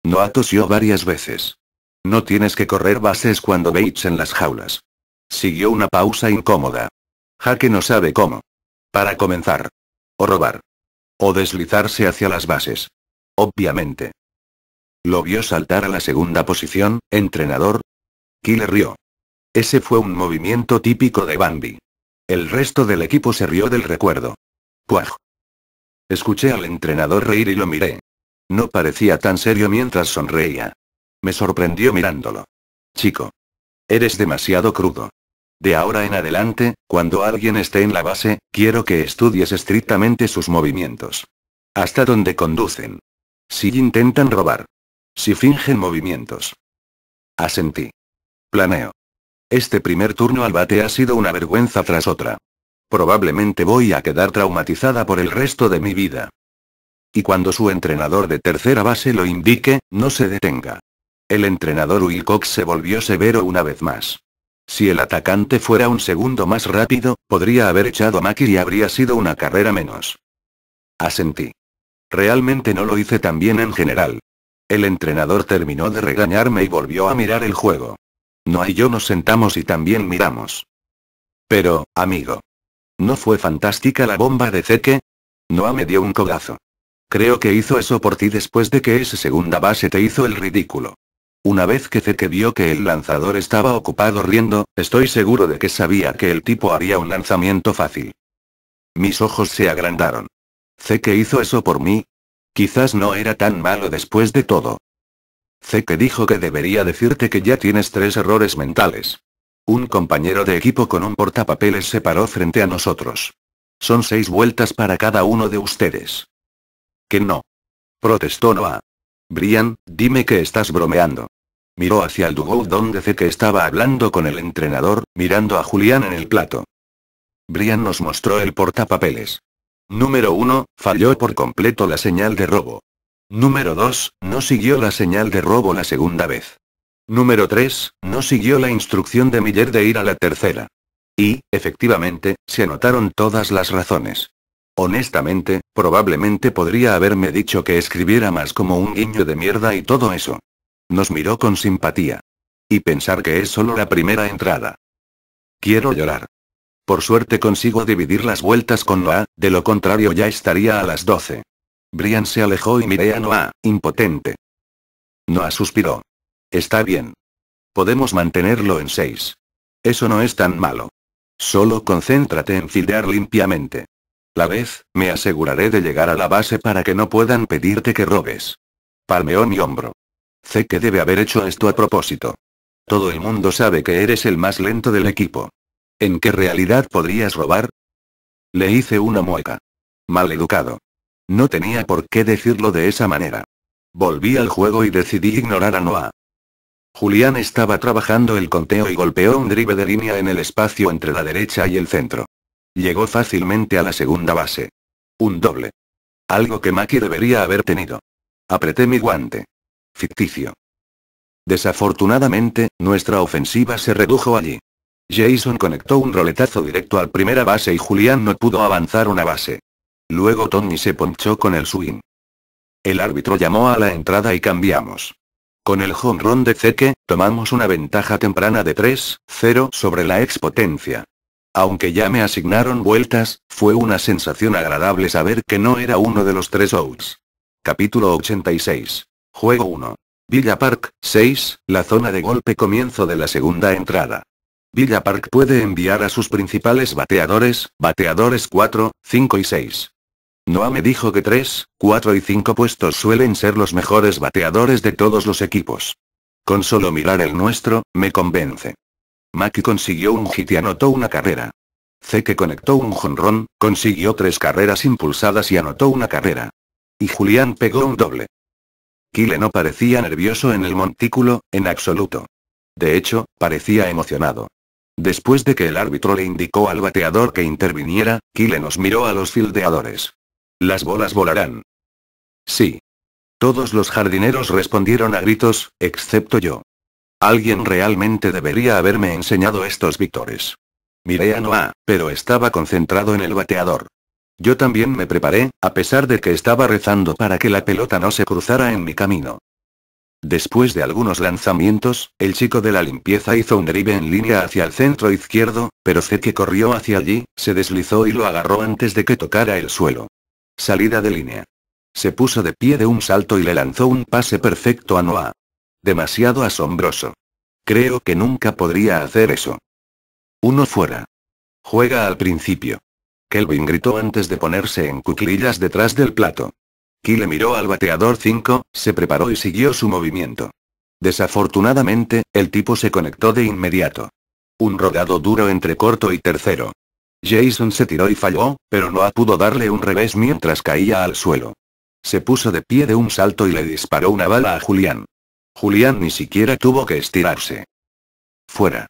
No atosió varias veces. No tienes que correr bases cuando Bates en las jaulas. Siguió una pausa incómoda. Jaque no sabe cómo. Para comenzar. O robar. O deslizarse hacia las bases. Obviamente. ¿Lo vio saltar a la segunda posición, entrenador? Killer rió. Ese fue un movimiento típico de Bambi. El resto del equipo se rió del recuerdo. Puaj. Escuché al entrenador reír y lo miré. No parecía tan serio mientras sonreía. Me sorprendió mirándolo. Chico. Eres demasiado crudo. De ahora en adelante, cuando alguien esté en la base, quiero que estudies estrictamente sus movimientos. Hasta dónde conducen. Si intentan robar. Si fingen movimientos. Asentí. Planeo. Este primer turno al bate ha sido una vergüenza tras otra. Probablemente voy a quedar traumatizada por el resto de mi vida. Y cuando su entrenador de tercera base lo indique, no se detenga. El entrenador Wilcox se volvió severo una vez más. Si el atacante fuera un segundo más rápido, podría haber echado a Maki y habría sido una carrera menos. Asentí. Realmente no lo hice tan bien en general. El entrenador terminó de regañarme y volvió a mirar el juego. No y yo nos sentamos y también miramos. Pero, amigo. ¿No fue fantástica la bomba de Zeke? No me dio un codazo. Creo que hizo eso por ti después de que ese segunda base te hizo el ridículo. Una vez que Zeke vio que el lanzador estaba ocupado riendo, estoy seguro de que sabía que el tipo haría un lanzamiento fácil. Mis ojos se agrandaron. Zeke hizo eso por mí. Quizás no era tan malo después de todo que dijo que debería decirte que ya tienes tres errores mentales. Un compañero de equipo con un portapapeles se paró frente a nosotros. Son seis vueltas para cada uno de ustedes. Que no. Protestó Noah. Brian, dime que estás bromeando. Miró hacia el dugout donde Zeke estaba hablando con el entrenador, mirando a Julián en el plato. Brian nos mostró el portapapeles. Número uno, falló por completo la señal de robo. Número 2, no siguió la señal de robo la segunda vez. Número 3, no siguió la instrucción de Miller de ir a la tercera. Y, efectivamente, se anotaron todas las razones. Honestamente, probablemente podría haberme dicho que escribiera más como un guiño de mierda y todo eso. Nos miró con simpatía. Y pensar que es solo la primera entrada. Quiero llorar. Por suerte consigo dividir las vueltas con la, de lo contrario ya estaría a las 12. Brian se alejó y miré a Noah, impotente. Noah suspiró. Está bien. Podemos mantenerlo en seis. Eso no es tan malo. Solo concéntrate en fildear limpiamente. La vez, me aseguraré de llegar a la base para que no puedan pedirte que robes. Palmeó mi hombro. Sé que debe haber hecho esto a propósito. Todo el mundo sabe que eres el más lento del equipo. ¿En qué realidad podrías robar? Le hice una mueca. Mal educado. No tenía por qué decirlo de esa manera. Volví al juego y decidí ignorar a Noah. Julián estaba trabajando el conteo y golpeó un drive de línea en el espacio entre la derecha y el centro. Llegó fácilmente a la segunda base. Un doble. Algo que Maki debería haber tenido. Apreté mi guante. Ficticio. Desafortunadamente, nuestra ofensiva se redujo allí. Jason conectó un roletazo directo al primera base y Julián no pudo avanzar una base. Luego Tony se ponchó con el swing. El árbitro llamó a la entrada y cambiamos. Con el home run de Zeke, tomamos una ventaja temprana de 3-0 sobre la expotencia. Aunque ya me asignaron vueltas, fue una sensación agradable saber que no era uno de los tres outs. Capítulo 86. Juego 1. Villa Park, 6, la zona de golpe comienzo de la segunda entrada. Villa Park puede enviar a sus principales bateadores, bateadores 4, 5 y 6. Noa me dijo que 3, 4 y 5 puestos suelen ser los mejores bateadores de todos los equipos. Con solo mirar el nuestro, me convence. Mackey consiguió un hit y anotó una carrera. que conectó un jonrón, consiguió tres carreras impulsadas y anotó una carrera. Y Julián pegó un doble. Kile no parecía nervioso en el montículo, en absoluto. De hecho, parecía emocionado. Después de que el árbitro le indicó al bateador que interviniera, Kile nos miró a los fildeadores. Las bolas volarán. Sí. Todos los jardineros respondieron a gritos, excepto yo. Alguien realmente debería haberme enseñado estos víctores. Miré a Noah, pero estaba concentrado en el bateador. Yo también me preparé, a pesar de que estaba rezando para que la pelota no se cruzara en mi camino. Después de algunos lanzamientos, el chico de la limpieza hizo un drive en línea hacia el centro izquierdo, pero sé que corrió hacia allí, se deslizó y lo agarró antes de que tocara el suelo. Salida de línea. Se puso de pie de un salto y le lanzó un pase perfecto a Noah. Demasiado asombroso. Creo que nunca podría hacer eso. Uno fuera. Juega al principio. Kelvin gritó antes de ponerse en cuclillas detrás del plato. le miró al bateador 5, se preparó y siguió su movimiento. Desafortunadamente, el tipo se conectó de inmediato. Un rodado duro entre corto y tercero. Jason se tiró y falló, pero no pudo darle un revés mientras caía al suelo. Se puso de pie de un salto y le disparó una bala a Julián. Julián ni siquiera tuvo que estirarse. Fuera.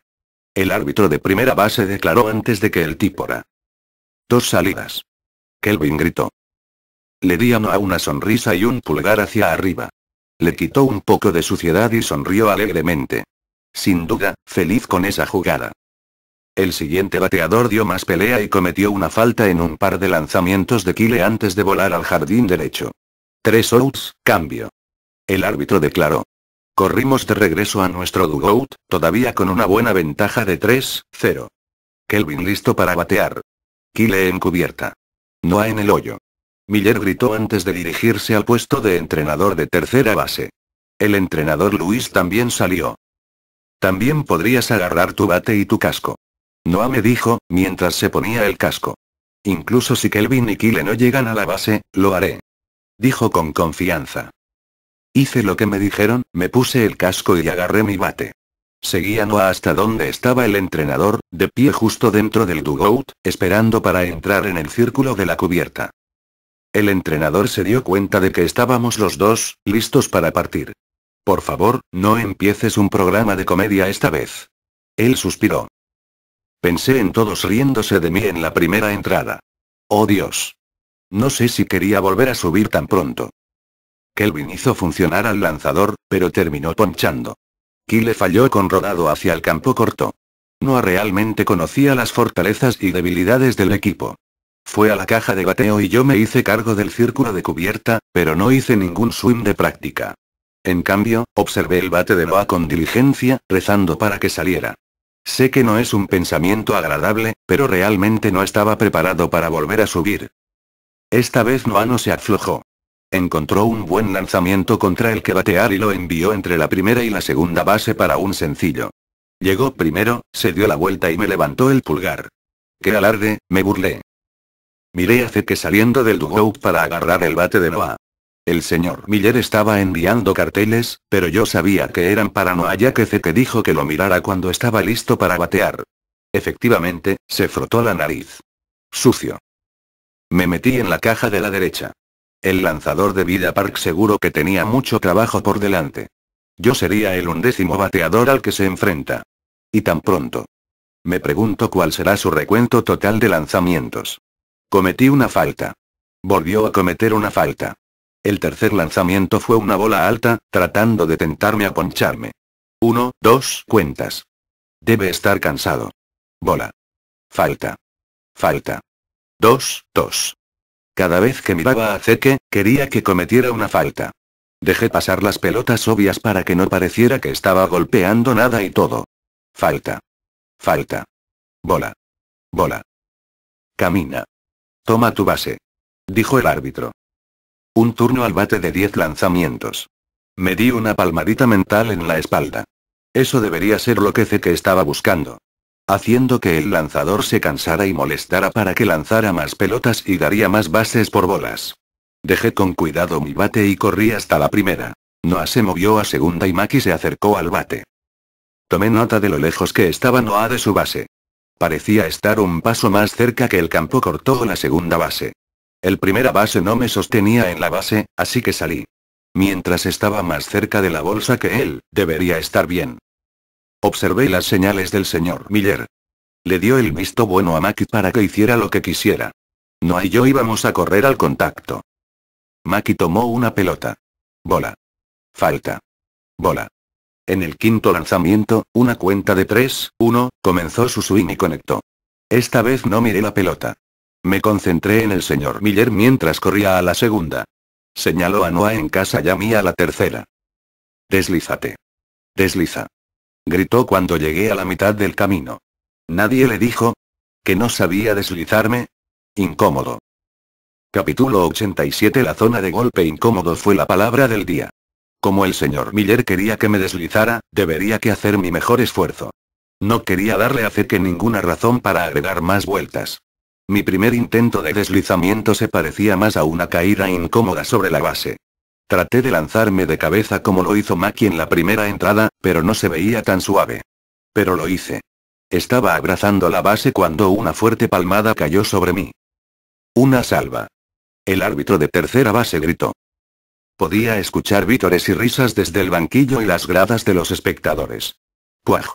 El árbitro de primera base declaró antes de que el típora. Dos salidas. Kelvin gritó. Le di a una sonrisa y un pulgar hacia arriba. Le quitó un poco de suciedad y sonrió alegremente. Sin duda, feliz con esa jugada. El siguiente bateador dio más pelea y cometió una falta en un par de lanzamientos de Kile antes de volar al jardín derecho. Tres outs, cambio. El árbitro declaró. Corrimos de regreso a nuestro dugout, todavía con una buena ventaja de 3-0. Kelvin listo para batear. Kile en cubierta. hay en el hoyo. Miller gritó antes de dirigirse al puesto de entrenador de tercera base. El entrenador Luis también salió. También podrías agarrar tu bate y tu casco. Noah me dijo, mientras se ponía el casco. Incluso si Kelvin y Kyle no llegan a la base, lo haré. Dijo con confianza. Hice lo que me dijeron, me puse el casco y agarré mi bate. Seguía Noah hasta donde estaba el entrenador, de pie justo dentro del dugout, esperando para entrar en el círculo de la cubierta. El entrenador se dio cuenta de que estábamos los dos, listos para partir. Por favor, no empieces un programa de comedia esta vez. Él suspiró. Pensé en todos riéndose de mí en la primera entrada. Oh Dios. No sé si quería volver a subir tan pronto. Kelvin hizo funcionar al lanzador, pero terminó ponchando. Kyle falló con rodado hacia el campo corto. No realmente conocía las fortalezas y debilidades del equipo. Fue a la caja de bateo y yo me hice cargo del círculo de cubierta, pero no hice ningún swing de práctica. En cambio, observé el bate de Noah con diligencia, rezando para que saliera. Sé que no es un pensamiento agradable, pero realmente no estaba preparado para volver a subir. Esta vez no se aflojó. Encontró un buen lanzamiento contra el que batear y lo envió entre la primera y la segunda base para un sencillo. Llegó primero, se dio la vuelta y me levantó el pulgar. ¡Qué alarde! me burlé. Miré hace que saliendo del dugout para agarrar el bate de Noah. El señor Miller estaba enviando carteles, pero yo sabía que eran para Noah ya que dijo que lo mirara cuando estaba listo para batear. Efectivamente, se frotó la nariz. Sucio. Me metí en la caja de la derecha. El lanzador de Vida Park seguro que tenía mucho trabajo por delante. Yo sería el undécimo bateador al que se enfrenta. Y tan pronto. Me pregunto cuál será su recuento total de lanzamientos. Cometí una falta. Volvió a cometer una falta. El tercer lanzamiento fue una bola alta, tratando de tentarme a poncharme. Uno, dos, cuentas. Debe estar cansado. Bola. Falta. Falta. Dos, dos. Cada vez que miraba a Zeke, quería que cometiera una falta. Dejé pasar las pelotas obvias para que no pareciera que estaba golpeando nada y todo. Falta. Falta. Bola. Bola. Camina. Toma tu base. Dijo el árbitro. Un turno al bate de 10 lanzamientos. Me di una palmadita mental en la espalda. Eso debería ser lo que sé que estaba buscando. Haciendo que el lanzador se cansara y molestara para que lanzara más pelotas y daría más bases por bolas. Dejé con cuidado mi bate y corrí hasta la primera. Noah se movió a segunda y Maki se acercó al bate. Tomé nota de lo lejos que estaba Noah de su base. Parecía estar un paso más cerca que el campo cortó la segunda base. El primera base no me sostenía en la base, así que salí. Mientras estaba más cerca de la bolsa que él, debería estar bien. Observé las señales del señor Miller. Le dio el visto bueno a Maki para que hiciera lo que quisiera. No y yo íbamos a correr al contacto. Maki tomó una pelota. Bola. Falta. Bola. En el quinto lanzamiento, una cuenta de 3, 1, comenzó su swing y conectó. Esta vez no miré la pelota. Me concentré en el señor Miller mientras corría a la segunda. Señaló a Noah en casa y a mí a la tercera. Deslízate. Desliza. Gritó cuando llegué a la mitad del camino. Nadie le dijo que no sabía deslizarme. Incómodo. Capítulo 87 La zona de golpe incómodo fue la palabra del día. Como el señor Miller quería que me deslizara, debería que hacer mi mejor esfuerzo. No quería darle a Fe que ninguna razón para agregar más vueltas. Mi primer intento de deslizamiento se parecía más a una caída incómoda sobre la base. Traté de lanzarme de cabeza como lo hizo Maki en la primera entrada, pero no se veía tan suave. Pero lo hice. Estaba abrazando la base cuando una fuerte palmada cayó sobre mí. Una salva. El árbitro de tercera base gritó. Podía escuchar vítores y risas desde el banquillo y las gradas de los espectadores. ¡Cuaj!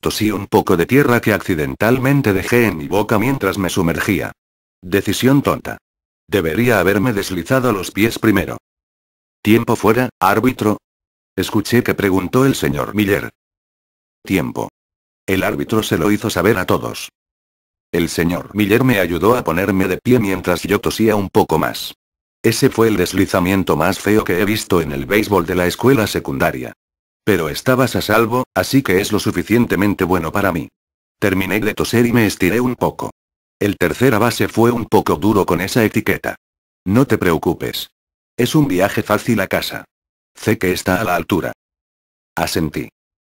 Tosí un poco de tierra que accidentalmente dejé en mi boca mientras me sumergía. Decisión tonta. Debería haberme deslizado los pies primero. ¿Tiempo fuera, árbitro? Escuché que preguntó el señor Miller. Tiempo. El árbitro se lo hizo saber a todos. El señor Miller me ayudó a ponerme de pie mientras yo tosía un poco más. Ese fue el deslizamiento más feo que he visto en el béisbol de la escuela secundaria. Pero estabas a salvo, así que es lo suficientemente bueno para mí. Terminé de toser y me estiré un poco. El tercera base fue un poco duro con esa etiqueta. No te preocupes. Es un viaje fácil a casa. Sé que está a la altura. Asentí.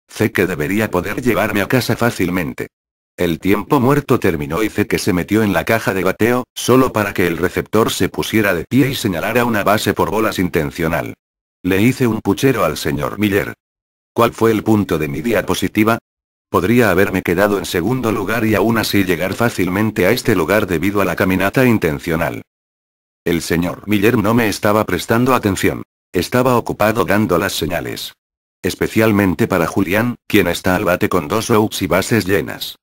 Sé que debería poder llevarme a casa fácilmente. El tiempo muerto terminó y sé que se metió en la caja de bateo, solo para que el receptor se pusiera de pie y señalara una base por bolas intencional. Le hice un puchero al señor Miller. ¿Cuál fue el punto de mi diapositiva? Podría haberme quedado en segundo lugar y aún así llegar fácilmente a este lugar debido a la caminata intencional. El señor Miller no me estaba prestando atención. Estaba ocupado dando las señales. Especialmente para Julián, quien está al bate con dos outs y bases llenas.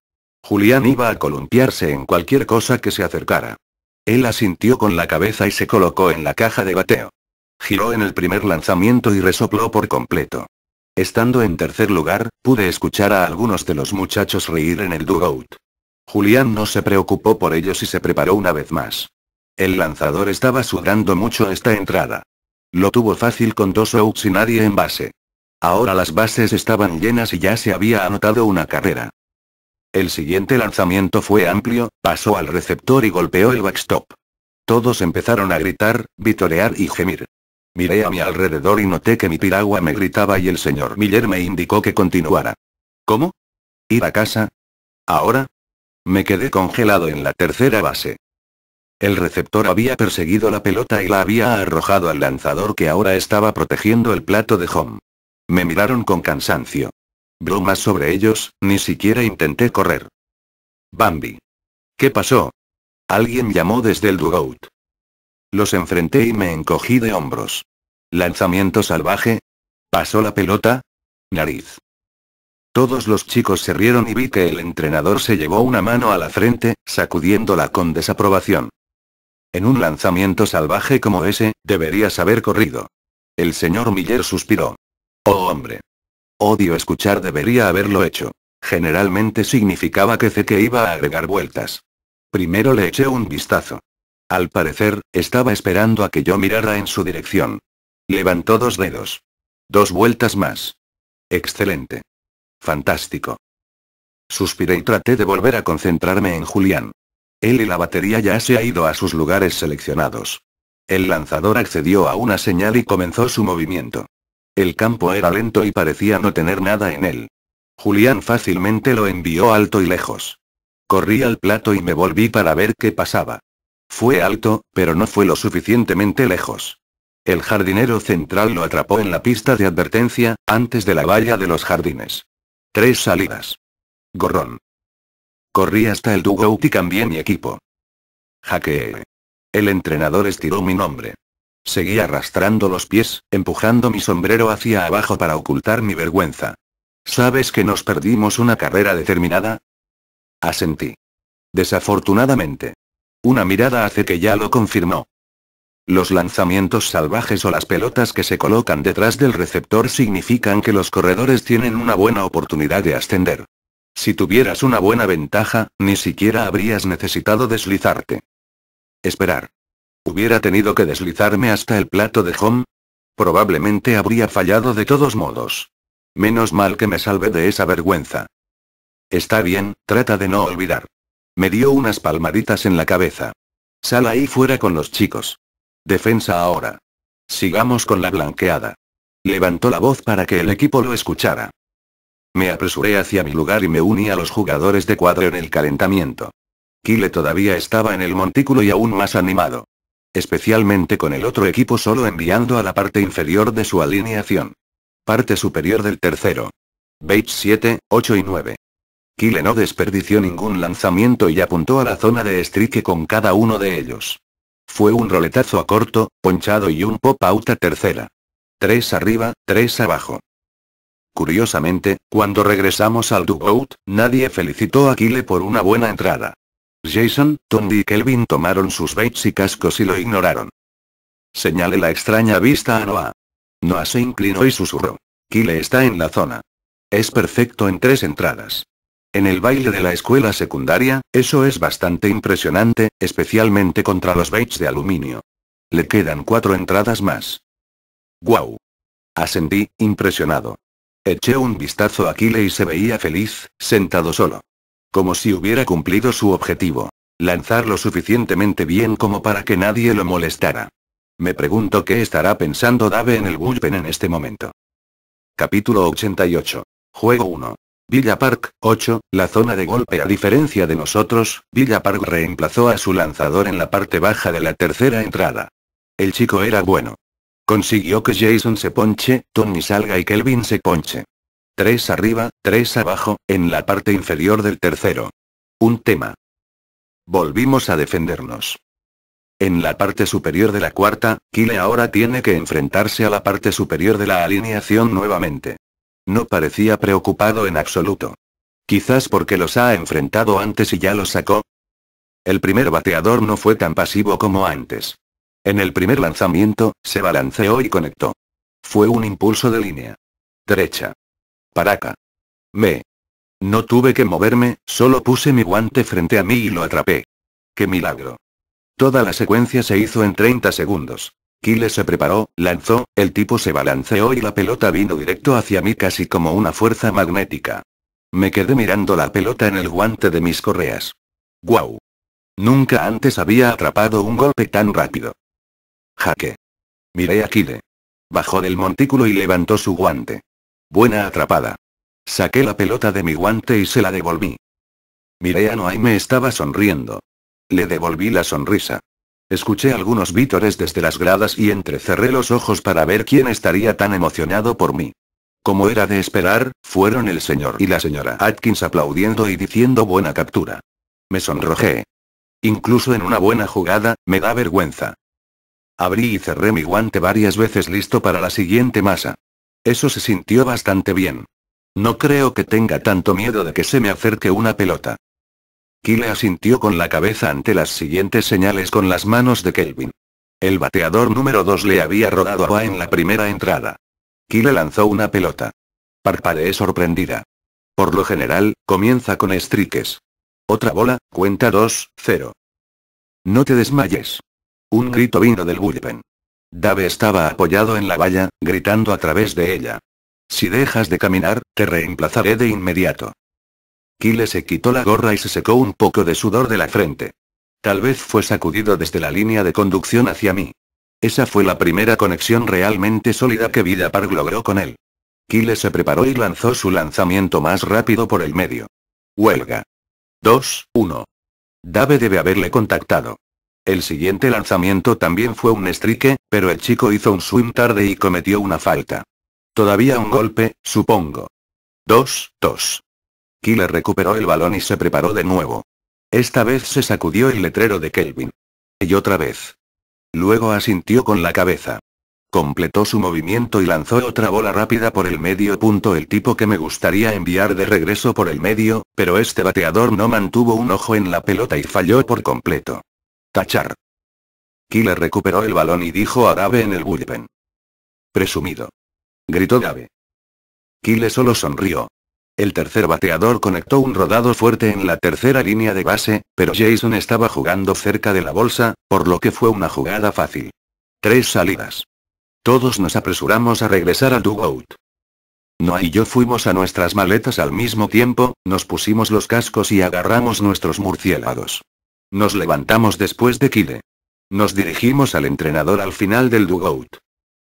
Julián iba a columpiarse en cualquier cosa que se acercara. Él asintió con la cabeza y se colocó en la caja de bateo. Giró en el primer lanzamiento y resopló por completo. Estando en tercer lugar, pude escuchar a algunos de los muchachos reír en el dugout. Julián no se preocupó por ellos y se preparó una vez más. El lanzador estaba sudando mucho esta entrada. Lo tuvo fácil con dos outs y nadie en base. Ahora las bases estaban llenas y ya se había anotado una carrera. El siguiente lanzamiento fue amplio, pasó al receptor y golpeó el backstop. Todos empezaron a gritar, vitorear y gemir. Miré a mi alrededor y noté que mi piragua me gritaba y el señor Miller me indicó que continuara. ¿Cómo? ¿Ir a casa? ¿Ahora? Me quedé congelado en la tercera base. El receptor había perseguido la pelota y la había arrojado al lanzador que ahora estaba protegiendo el plato de home. Me miraron con cansancio. Brumas sobre ellos, ni siquiera intenté correr. Bambi. ¿Qué pasó? Alguien llamó desde el dugout. Los enfrenté y me encogí de hombros. Lanzamiento salvaje. Pasó la pelota. Nariz. Todos los chicos se rieron y vi que el entrenador se llevó una mano a la frente, sacudiéndola con desaprobación. En un lanzamiento salvaje como ese, deberías haber corrido. El señor Miller suspiró. Oh hombre. Odio escuchar debería haberlo hecho. Generalmente significaba que que iba a agregar vueltas. Primero le eché un vistazo. Al parecer, estaba esperando a que yo mirara en su dirección. Levantó dos dedos. Dos vueltas más. Excelente. Fantástico. Suspiré y traté de volver a concentrarme en Julián. Él y la batería ya se ha ido a sus lugares seleccionados. El lanzador accedió a una señal y comenzó su movimiento. El campo era lento y parecía no tener nada en él. Julián fácilmente lo envió alto y lejos. Corrí al plato y me volví para ver qué pasaba. Fue alto, pero no fue lo suficientemente lejos. El jardinero central lo atrapó en la pista de advertencia, antes de la valla de los jardines. Tres salidas. Gorrón. Corrí hasta el dugout y cambié mi equipo. Jaqueé. El entrenador estiró mi nombre. Seguí arrastrando los pies, empujando mi sombrero hacia abajo para ocultar mi vergüenza. ¿Sabes que nos perdimos una carrera determinada? Asentí. Desafortunadamente. Una mirada hace que ya lo confirmó. Los lanzamientos salvajes o las pelotas que se colocan detrás del receptor significan que los corredores tienen una buena oportunidad de ascender. Si tuvieras una buena ventaja, ni siquiera habrías necesitado deslizarte. Esperar. ¿Hubiera tenido que deslizarme hasta el plato de home? Probablemente habría fallado de todos modos. Menos mal que me salve de esa vergüenza. Está bien, trata de no olvidar. Me dio unas palmaditas en la cabeza. Sal ahí fuera con los chicos. Defensa ahora. Sigamos con la blanqueada. Levantó la voz para que el equipo lo escuchara. Me apresuré hacia mi lugar y me uní a los jugadores de cuadro en el calentamiento. Kile todavía estaba en el montículo y aún más animado. Especialmente con el otro equipo solo enviando a la parte inferior de su alineación. Parte superior del tercero. Bates 7, 8 y 9. Kile no desperdició ningún lanzamiento y apuntó a la zona de strike con cada uno de ellos. Fue un roletazo a corto, ponchado y un pop out a tercera. Tres arriba, tres abajo. Curiosamente, cuando regresamos al dugout, nadie felicitó a Kile por una buena entrada. Jason, Tony y Kelvin tomaron sus baits y cascos y lo ignoraron. Señale la extraña vista a Noah. Noah se inclinó y susurró. "Kile está en la zona. Es perfecto en tres entradas. En el baile de la escuela secundaria, eso es bastante impresionante, especialmente contra los baits de aluminio. Le quedan cuatro entradas más. ¡Guau! Ascendí, impresionado. Eché un vistazo a Kyle y se veía feliz, sentado solo. Como si hubiera cumplido su objetivo. Lanzar lo suficientemente bien como para que nadie lo molestara. Me pregunto qué estará pensando Dave en el bullpen en este momento. Capítulo 88. Juego 1. Villa Park, 8, la zona de golpe a diferencia de nosotros, Villa Park reemplazó a su lanzador en la parte baja de la tercera entrada. El chico era bueno. Consiguió que Jason se ponche, Tony salga y Kelvin se ponche. Tres arriba, tres abajo, en la parte inferior del tercero. Un tema. Volvimos a defendernos. En la parte superior de la cuarta, Kile ahora tiene que enfrentarse a la parte superior de la alineación nuevamente. No parecía preocupado en absoluto. Quizás porque los ha enfrentado antes y ya los sacó. El primer bateador no fue tan pasivo como antes. En el primer lanzamiento, se balanceó y conectó. Fue un impulso de línea. Derecha. Paraca. Me. No tuve que moverme, solo puse mi guante frente a mí y lo atrapé. ¡Qué milagro! Toda la secuencia se hizo en 30 segundos. Kyle se preparó, lanzó, el tipo se balanceó y la pelota vino directo hacia mí casi como una fuerza magnética. Me quedé mirando la pelota en el guante de mis correas. ¡Guau! Nunca antes había atrapado un golpe tan rápido. Jaque. Miré a Kyle. Bajó del montículo y levantó su guante. Buena atrapada. Saqué la pelota de mi guante y se la devolví. Miré a Noah y me estaba sonriendo. Le devolví la sonrisa. Escuché algunos vítores desde las gradas y entrecerré los ojos para ver quién estaría tan emocionado por mí. Como era de esperar, fueron el señor y la señora Atkins aplaudiendo y diciendo buena captura. Me sonrojé. Incluso en una buena jugada, me da vergüenza. Abrí y cerré mi guante varias veces listo para la siguiente masa. Eso se sintió bastante bien. No creo que tenga tanto miedo de que se me acerque una pelota. Kyle asintió con la cabeza ante las siguientes señales con las manos de Kelvin. El bateador número 2 le había rodado a Ba en la primera entrada. Kyle lanzó una pelota. Parpadeé sorprendida. Por lo general, comienza con strikes. Otra bola, cuenta 2-0. No te desmayes. Un grito vino del bullpen. Dave estaba apoyado en la valla, gritando a través de ella. Si dejas de caminar, te reemplazaré de inmediato. Kyle se quitó la gorra y se secó un poco de sudor de la frente. Tal vez fue sacudido desde la línea de conducción hacia mí. Esa fue la primera conexión realmente sólida que Vida logró con él. Kyle se preparó y lanzó su lanzamiento más rápido por el medio. Huelga. 2, 1. Dave debe haberle contactado. El siguiente lanzamiento también fue un estrique, pero el chico hizo un swim tarde y cometió una falta. Todavía un golpe, supongo. 2, 2. Kyle recuperó el balón y se preparó de nuevo. Esta vez se sacudió el letrero de Kelvin. Y otra vez. Luego asintió con la cabeza. Completó su movimiento y lanzó otra bola rápida por el medio punto el tipo que me gustaría enviar de regreso por el medio, pero este bateador no mantuvo un ojo en la pelota y falló por completo. Tachar. Kyle recuperó el balón y dijo a Dave en el bullpen. Presumido. Gritó Dave. Kyle solo sonrió. El tercer bateador conectó un rodado fuerte en la tercera línea de base, pero Jason estaba jugando cerca de la bolsa, por lo que fue una jugada fácil. Tres salidas. Todos nos apresuramos a regresar al dugout. Noah y yo fuimos a nuestras maletas al mismo tiempo, nos pusimos los cascos y agarramos nuestros murciélagos. Nos levantamos después de Kide. Nos dirigimos al entrenador al final del dugout.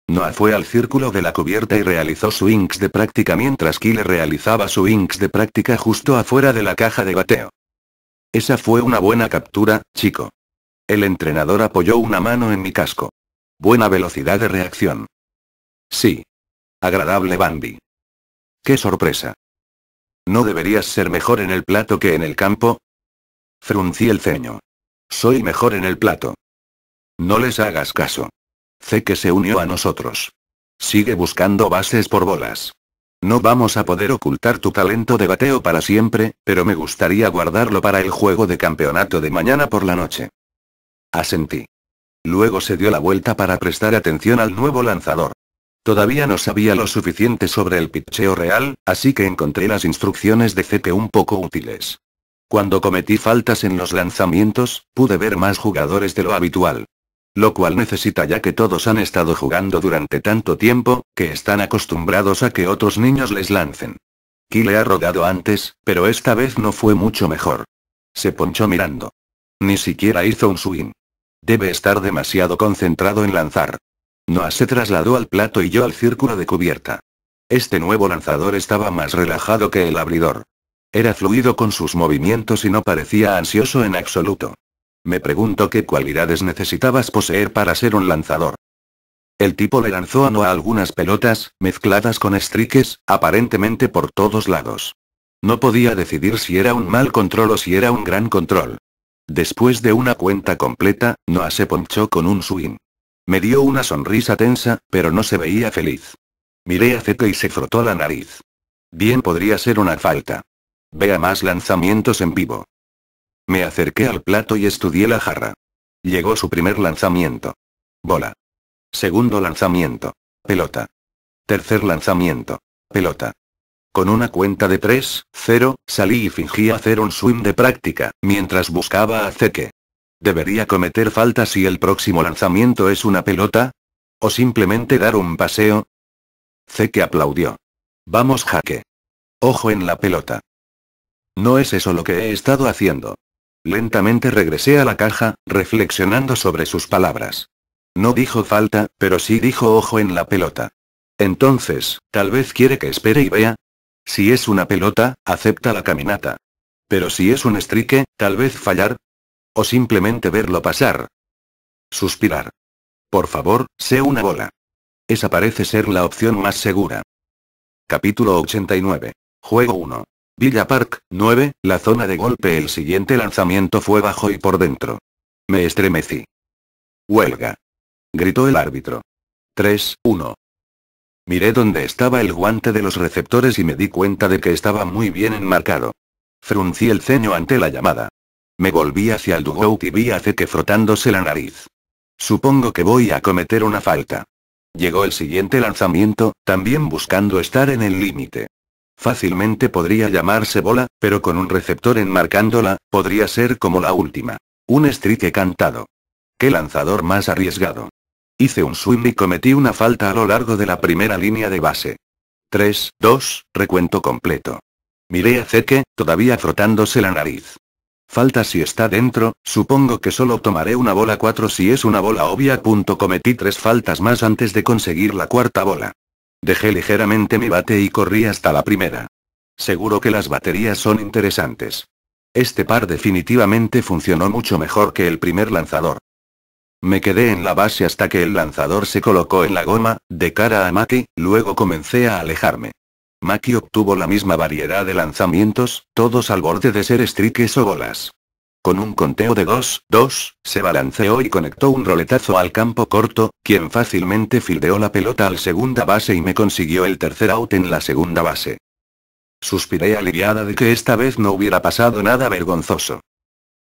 Noah fue al círculo de la cubierta y realizó su inks de práctica mientras Kyle realizaba su inks de práctica justo afuera de la caja de bateo. Esa fue una buena captura, chico. El entrenador apoyó una mano en mi casco. Buena velocidad de reacción. Sí. Agradable Bambi. Qué sorpresa. ¿No deberías ser mejor en el plato que en el campo? Fruncí el ceño. Soy mejor en el plato. No les hagas caso. C que se unió a nosotros. Sigue buscando bases por bolas. No vamos a poder ocultar tu talento de bateo para siempre, pero me gustaría guardarlo para el juego de campeonato de mañana por la noche. Asentí. Luego se dio la vuelta para prestar atención al nuevo lanzador. Todavía no sabía lo suficiente sobre el pitcheo real, así que encontré las instrucciones de Zeke un poco útiles. Cuando cometí faltas en los lanzamientos, pude ver más jugadores de lo habitual lo cual necesita ya que todos han estado jugando durante tanto tiempo, que están acostumbrados a que otros niños les lancen. Ki le ha rodado antes, pero esta vez no fue mucho mejor. Se ponchó mirando. Ni siquiera hizo un swing. Debe estar demasiado concentrado en lanzar. Noah se trasladó al plato y yo al círculo de cubierta. Este nuevo lanzador estaba más relajado que el abridor. Era fluido con sus movimientos y no parecía ansioso en absoluto. Me pregunto qué cualidades necesitabas poseer para ser un lanzador. El tipo le lanzó a Noah algunas pelotas, mezcladas con strikes, aparentemente por todos lados. No podía decidir si era un mal control o si era un gran control. Después de una cuenta completa, Noah se ponchó con un swing. Me dio una sonrisa tensa, pero no se veía feliz. Miré a Zeke y se frotó la nariz. Bien podría ser una falta. Vea más lanzamientos en vivo. Me acerqué al plato y estudié la jarra. Llegó su primer lanzamiento. Bola. Segundo lanzamiento. Pelota. Tercer lanzamiento. Pelota. Con una cuenta de 3, 0, salí y fingí hacer un swim de práctica, mientras buscaba a Zeke. ¿Debería cometer falta si el próximo lanzamiento es una pelota? ¿O simplemente dar un paseo? Zeke aplaudió. Vamos, jaque. Ojo en la pelota. No es eso lo que he estado haciendo. Lentamente regresé a la caja, reflexionando sobre sus palabras. No dijo falta, pero sí dijo ojo en la pelota. Entonces, tal vez quiere que espere y vea. Si es una pelota, acepta la caminata. Pero si es un estrique, tal vez fallar. O simplemente verlo pasar. Suspirar. Por favor, sé una bola. Esa parece ser la opción más segura. Capítulo 89. Juego 1. Villa Park, 9, la zona de golpe. El siguiente lanzamiento fue bajo y por dentro. Me estremecí. Huelga. Gritó el árbitro. 3-1. Miré dónde estaba el guante de los receptores y me di cuenta de que estaba muy bien enmarcado. Fruncí el ceño ante la llamada. Me volví hacia el dugout y vi hace que frotándose la nariz. Supongo que voy a cometer una falta. Llegó el siguiente lanzamiento, también buscando estar en el límite. Fácilmente podría llamarse bola, pero con un receptor enmarcándola, podría ser como la última. Un strike cantado. Qué lanzador más arriesgado. Hice un swing y cometí una falta a lo largo de la primera línea de base. 3, 2, recuento completo. Miré a Zeke, todavía frotándose la nariz. Falta si está dentro, supongo que solo tomaré una bola 4 si es una bola obvia. cometí tres faltas más antes de conseguir la cuarta bola. Dejé ligeramente mi bate y corrí hasta la primera. Seguro que las baterías son interesantes. Este par definitivamente funcionó mucho mejor que el primer lanzador. Me quedé en la base hasta que el lanzador se colocó en la goma, de cara a Maki, luego comencé a alejarme. Maki obtuvo la misma variedad de lanzamientos, todos al borde de ser strikes o bolas con un conteo de 2-2, se balanceó y conectó un roletazo al campo corto, quien fácilmente fildeó la pelota al segunda base y me consiguió el tercer out en la segunda base. Suspiré aliviada de que esta vez no hubiera pasado nada vergonzoso.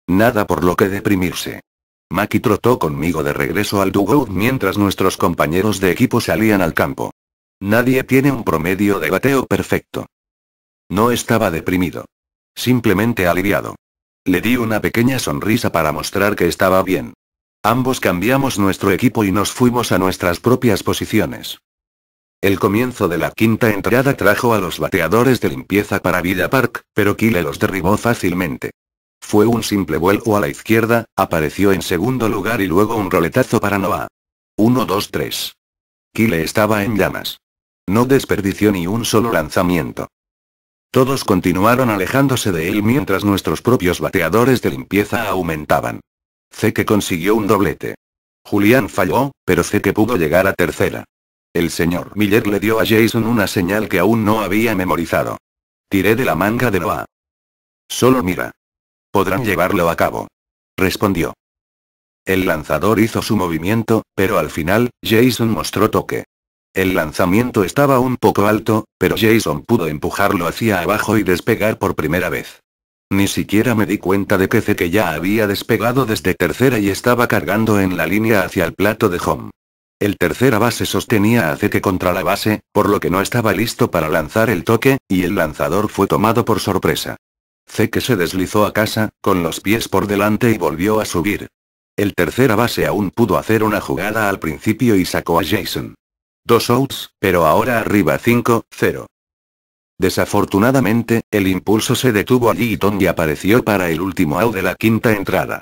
Nada por lo que deprimirse. Maki trotó conmigo de regreso al dugout mientras nuestros compañeros de equipo salían al campo. Nadie tiene un promedio de bateo perfecto. No estaba deprimido. Simplemente aliviado. Le di una pequeña sonrisa para mostrar que estaba bien. Ambos cambiamos nuestro equipo y nos fuimos a nuestras propias posiciones. El comienzo de la quinta entrada trajo a los bateadores de limpieza para Villa Park, pero Kyle los derribó fácilmente. Fue un simple vuelco a la izquierda, apareció en segundo lugar y luego un roletazo para Noah. 1, 2, 3. Kyle estaba en llamas. No desperdició ni un solo lanzamiento. Todos continuaron alejándose de él mientras nuestros propios bateadores de limpieza aumentaban. que consiguió un doblete. Julián falló, pero que pudo llegar a tercera. El señor Miller le dio a Jason una señal que aún no había memorizado. Tiré de la manga de Noah. Solo mira. Podrán llevarlo a cabo. Respondió. El lanzador hizo su movimiento, pero al final, Jason mostró toque. El lanzamiento estaba un poco alto, pero Jason pudo empujarlo hacia abajo y despegar por primera vez. Ni siquiera me di cuenta de que C que ya había despegado desde tercera y estaba cargando en la línea hacia el plato de home. El tercera base sostenía a Zeke contra la base, por lo que no estaba listo para lanzar el toque, y el lanzador fue tomado por sorpresa. Zeke se deslizó a casa, con los pies por delante y volvió a subir. El tercera base aún pudo hacer una jugada al principio y sacó a Jason. Dos outs, pero ahora arriba 5-0. Desafortunadamente, el impulso se detuvo allí y Tony apareció para el último out de la quinta entrada.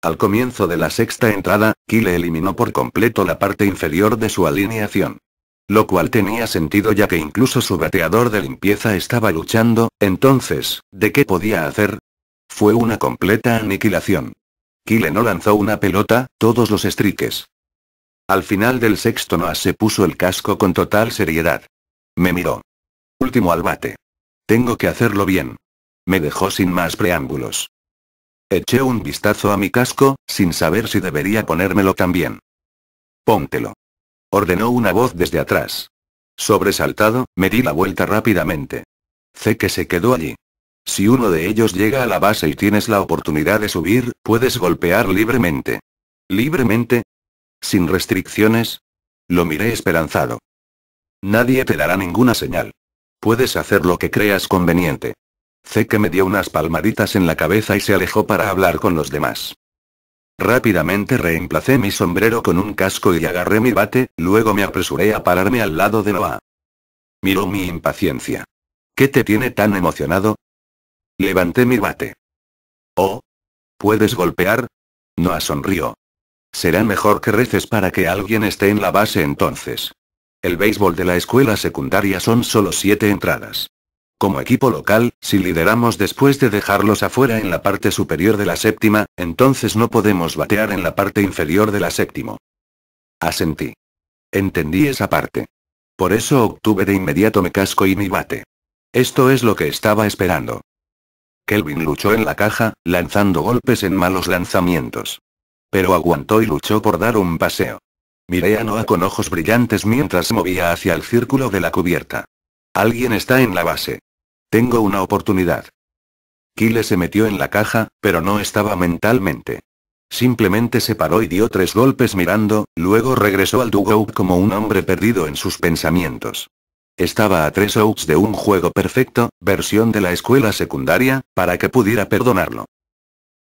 Al comienzo de la sexta entrada, Kyle eliminó por completo la parte inferior de su alineación. Lo cual tenía sentido ya que incluso su bateador de limpieza estaba luchando, entonces, ¿de qué podía hacer? Fue una completa aniquilación. Kyle no lanzó una pelota, todos los strikes. Al final del sexto no se puso el casco con total seriedad. Me miró. Último al bate. Tengo que hacerlo bien. Me dejó sin más preámbulos. Eché un vistazo a mi casco, sin saber si debería ponérmelo también. Póntelo. Ordenó una voz desde atrás. Sobresaltado, me di la vuelta rápidamente. Sé que se quedó allí. Si uno de ellos llega a la base y tienes la oportunidad de subir, puedes golpear libremente. ¿Libremente? ¿Sin restricciones? Lo miré esperanzado. Nadie te dará ninguna señal. Puedes hacer lo que creas conveniente. Zeke que me dio unas palmaditas en la cabeza y se alejó para hablar con los demás. Rápidamente reemplacé mi sombrero con un casco y agarré mi bate, luego me apresuré a pararme al lado de Noah. Miró mi impaciencia. ¿Qué te tiene tan emocionado? Levanté mi bate. Oh. ¿Puedes golpear? Noah sonrió. Será mejor que reces para que alguien esté en la base entonces. El béisbol de la escuela secundaria son solo siete entradas. Como equipo local, si lideramos después de dejarlos afuera en la parte superior de la séptima, entonces no podemos batear en la parte inferior de la séptimo. Asentí. Entendí esa parte. Por eso obtuve de inmediato me casco y mi bate. Esto es lo que estaba esperando. Kelvin luchó en la caja, lanzando golpes en malos lanzamientos. Pero aguantó y luchó por dar un paseo. Miré a Noah con ojos brillantes mientras movía hacia el círculo de la cubierta. Alguien está en la base. Tengo una oportunidad. Kyle se metió en la caja, pero no estaba mentalmente. Simplemente se paró y dio tres golpes mirando, luego regresó al dugout como un hombre perdido en sus pensamientos. Estaba a tres outs de un juego perfecto, versión de la escuela secundaria, para que pudiera perdonarlo.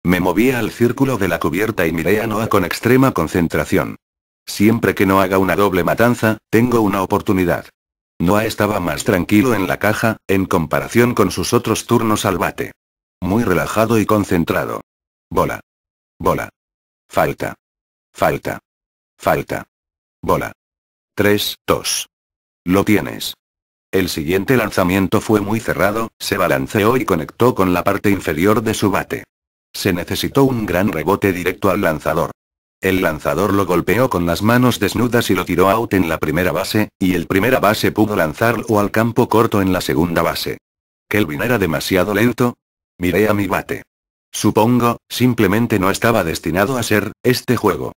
Me movía al círculo de la cubierta y miré a Noah con extrema concentración. Siempre que no haga una doble matanza, tengo una oportunidad. Noah estaba más tranquilo en la caja, en comparación con sus otros turnos al bate. Muy relajado y concentrado. Bola. Bola. Falta. Falta. Falta. Bola. 3, 2. Lo tienes. El siguiente lanzamiento fue muy cerrado, se balanceó y conectó con la parte inferior de su bate. Se necesitó un gran rebote directo al lanzador. El lanzador lo golpeó con las manos desnudas y lo tiró out en la primera base, y el primera base pudo lanzarlo al campo corto en la segunda base. Kelvin era demasiado lento. Miré a mi bate. Supongo, simplemente no estaba destinado a ser, este juego.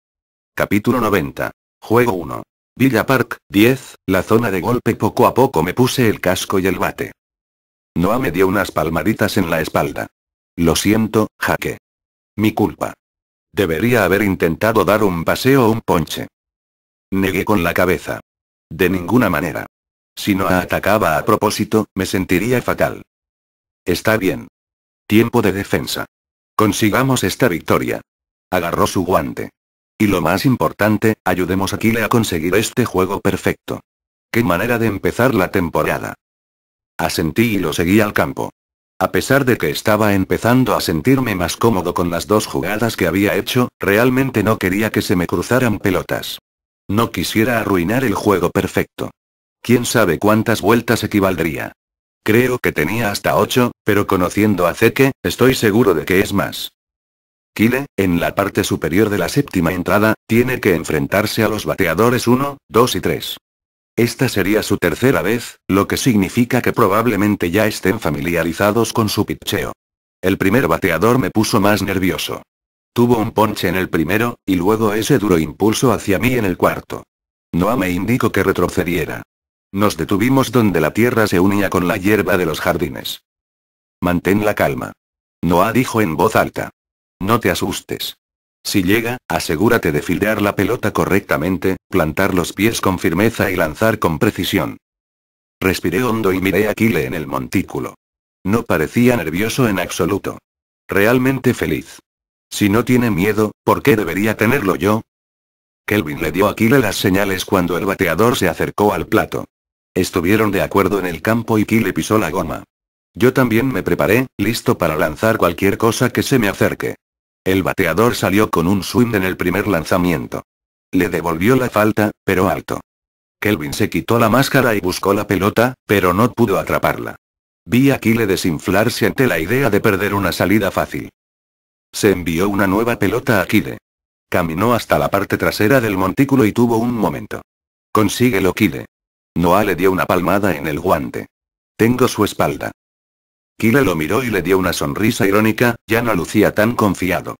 Capítulo 90. Juego 1. Villa Park, 10, la zona de golpe poco a poco me puse el casco y el bate. Noah me dio unas palmaditas en la espalda. Lo siento, Jaque. Mi culpa. Debería haber intentado dar un paseo o un ponche. Negué con la cabeza. De ninguna manera. Si no atacaba a propósito, me sentiría fatal. Está bien. Tiempo de defensa. Consigamos esta victoria. Agarró su guante. Y lo más importante, ayudemos a Kile a conseguir este juego perfecto. Qué manera de empezar la temporada. Asentí y lo seguí al campo. A pesar de que estaba empezando a sentirme más cómodo con las dos jugadas que había hecho, realmente no quería que se me cruzaran pelotas. No quisiera arruinar el juego perfecto. ¿Quién sabe cuántas vueltas equivaldría? Creo que tenía hasta ocho, pero conociendo a Zeke, estoy seguro de que es más. Kile, en la parte superior de la séptima entrada, tiene que enfrentarse a los bateadores 1, 2 y 3. Esta sería su tercera vez, lo que significa que probablemente ya estén familiarizados con su pitcheo. El primer bateador me puso más nervioso. Tuvo un ponche en el primero, y luego ese duro impulso hacia mí en el cuarto. Noah me indicó que retrocediera. Nos detuvimos donde la tierra se unía con la hierba de los jardines. Mantén la calma. Noah dijo en voz alta. No te asustes. Si llega, asegúrate de fildear la pelota correctamente, plantar los pies con firmeza y lanzar con precisión. Respiré hondo y miré a Kile en el montículo. No parecía nervioso en absoluto. Realmente feliz. Si no tiene miedo, ¿por qué debería tenerlo yo? Kelvin le dio a Kile las señales cuando el bateador se acercó al plato. Estuvieron de acuerdo en el campo y Kile pisó la goma. Yo también me preparé, listo para lanzar cualquier cosa que se me acerque. El bateador salió con un swing en el primer lanzamiento. Le devolvió la falta, pero alto. Kelvin se quitó la máscara y buscó la pelota, pero no pudo atraparla. Vi a Kyle desinflarse ante la idea de perder una salida fácil. Se envió una nueva pelota a Kyle. Caminó hasta la parte trasera del montículo y tuvo un momento. Consíguelo, Kyle. Noah le dio una palmada en el guante. Tengo su espalda. Kyle lo miró y le dio una sonrisa irónica, ya no lucía tan confiado.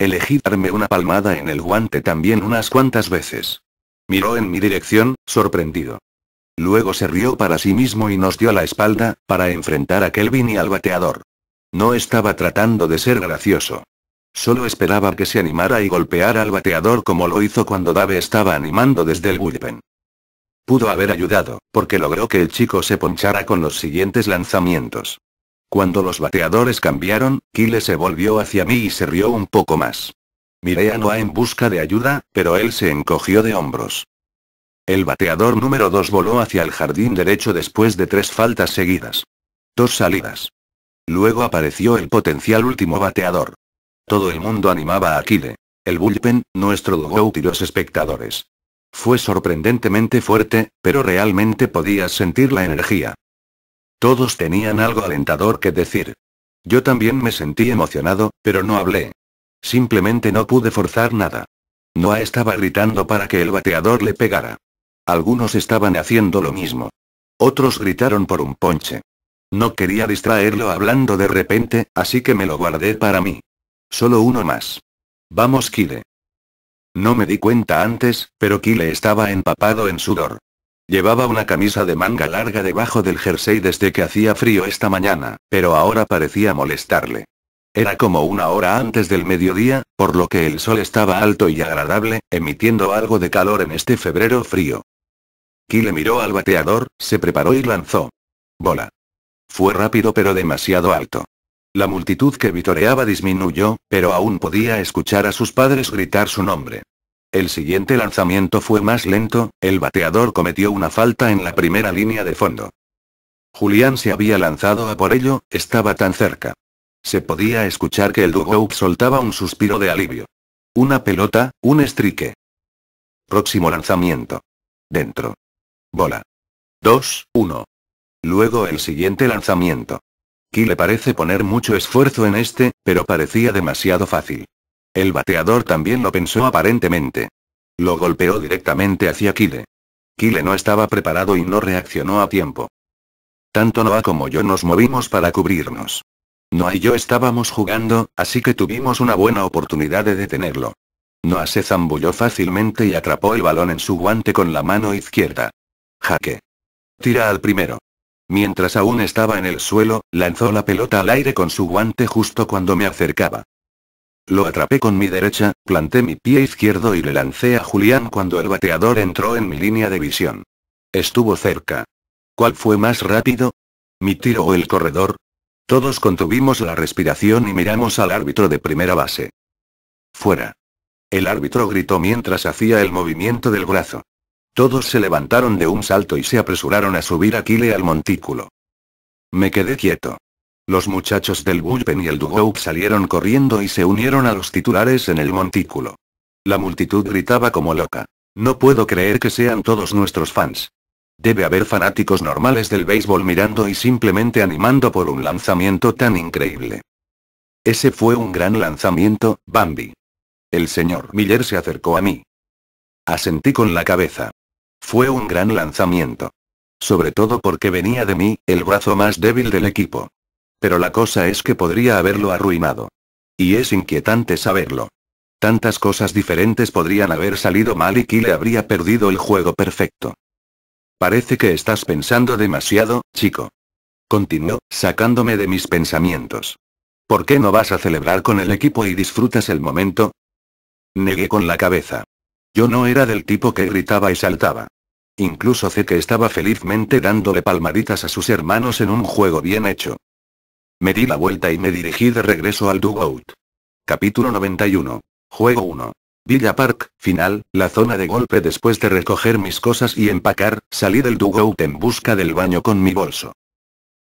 Elegí darme una palmada en el guante también unas cuantas veces. Miró en mi dirección, sorprendido. Luego se rió para sí mismo y nos dio la espalda, para enfrentar a Kelvin y al bateador. No estaba tratando de ser gracioso. Solo esperaba que se animara y golpeara al bateador como lo hizo cuando Dave estaba animando desde el bullpen. Pudo haber ayudado, porque logró que el chico se ponchara con los siguientes lanzamientos. Cuando los bateadores cambiaron, Kyle se volvió hacia mí y se rió un poco más. Miré a Noah en busca de ayuda, pero él se encogió de hombros. El bateador número 2 voló hacia el jardín derecho después de tres faltas seguidas. Dos salidas. Luego apareció el potencial último bateador. Todo el mundo animaba a Kyle. El bullpen, nuestro dugout y los espectadores. Fue sorprendentemente fuerte, pero realmente podías sentir la energía. Todos tenían algo alentador que decir. Yo también me sentí emocionado, pero no hablé. Simplemente no pude forzar nada. Noah estaba gritando para que el bateador le pegara. Algunos estaban haciendo lo mismo. Otros gritaron por un ponche. No quería distraerlo hablando de repente, así que me lo guardé para mí. Solo uno más. Vamos, Kile. No me di cuenta antes, pero Kile estaba empapado en sudor. Llevaba una camisa de manga larga debajo del jersey desde que hacía frío esta mañana, pero ahora parecía molestarle. Era como una hora antes del mediodía, por lo que el sol estaba alto y agradable, emitiendo algo de calor en este febrero frío. Kyle miró al bateador, se preparó y lanzó. Bola. Fue rápido pero demasiado alto. La multitud que vitoreaba disminuyó, pero aún podía escuchar a sus padres gritar su nombre. El siguiente lanzamiento fue más lento, el bateador cometió una falta en la primera línea de fondo. Julián se había lanzado a por ello, estaba tan cerca. Se podía escuchar que el dugout soltaba un suspiro de alivio. Una pelota, un estrique. Próximo lanzamiento. Dentro. Bola. 2, 1. Luego el siguiente lanzamiento. Ki le parece poner mucho esfuerzo en este, pero parecía demasiado fácil. El bateador también lo pensó aparentemente. Lo golpeó directamente hacia Kile. Kile no estaba preparado y no reaccionó a tiempo. Tanto Noah como yo nos movimos para cubrirnos. Noah y yo estábamos jugando, así que tuvimos una buena oportunidad de detenerlo. Noah se zambulló fácilmente y atrapó el balón en su guante con la mano izquierda. Jaque. Tira al primero. Mientras aún estaba en el suelo, lanzó la pelota al aire con su guante justo cuando me acercaba. Lo atrapé con mi derecha, planté mi pie izquierdo y le lancé a Julián cuando el bateador entró en mi línea de visión. Estuvo cerca. ¿Cuál fue más rápido? ¿Mi tiro o el corredor? Todos contuvimos la respiración y miramos al árbitro de primera base. Fuera. El árbitro gritó mientras hacía el movimiento del brazo. Todos se levantaron de un salto y se apresuraron a subir a al montículo. Me quedé quieto. Los muchachos del bullpen y el dugout salieron corriendo y se unieron a los titulares en el montículo. La multitud gritaba como loca. No puedo creer que sean todos nuestros fans. Debe haber fanáticos normales del béisbol mirando y simplemente animando por un lanzamiento tan increíble. Ese fue un gran lanzamiento, Bambi. El señor Miller se acercó a mí. Asentí con la cabeza. Fue un gran lanzamiento. Sobre todo porque venía de mí, el brazo más débil del equipo. Pero la cosa es que podría haberlo arruinado. Y es inquietante saberlo. Tantas cosas diferentes podrían haber salido mal y Kyle habría perdido el juego perfecto. Parece que estás pensando demasiado, chico. Continuó, sacándome de mis pensamientos. ¿Por qué no vas a celebrar con el equipo y disfrutas el momento? Negué con la cabeza. Yo no era del tipo que gritaba y saltaba. Incluso sé que estaba felizmente dándole palmaditas a sus hermanos en un juego bien hecho, me di la vuelta y me dirigí de regreso al dugout. Capítulo 91. Juego 1. Villa Park, final, la zona de golpe después de recoger mis cosas y empacar, salí del dugout en busca del baño con mi bolso.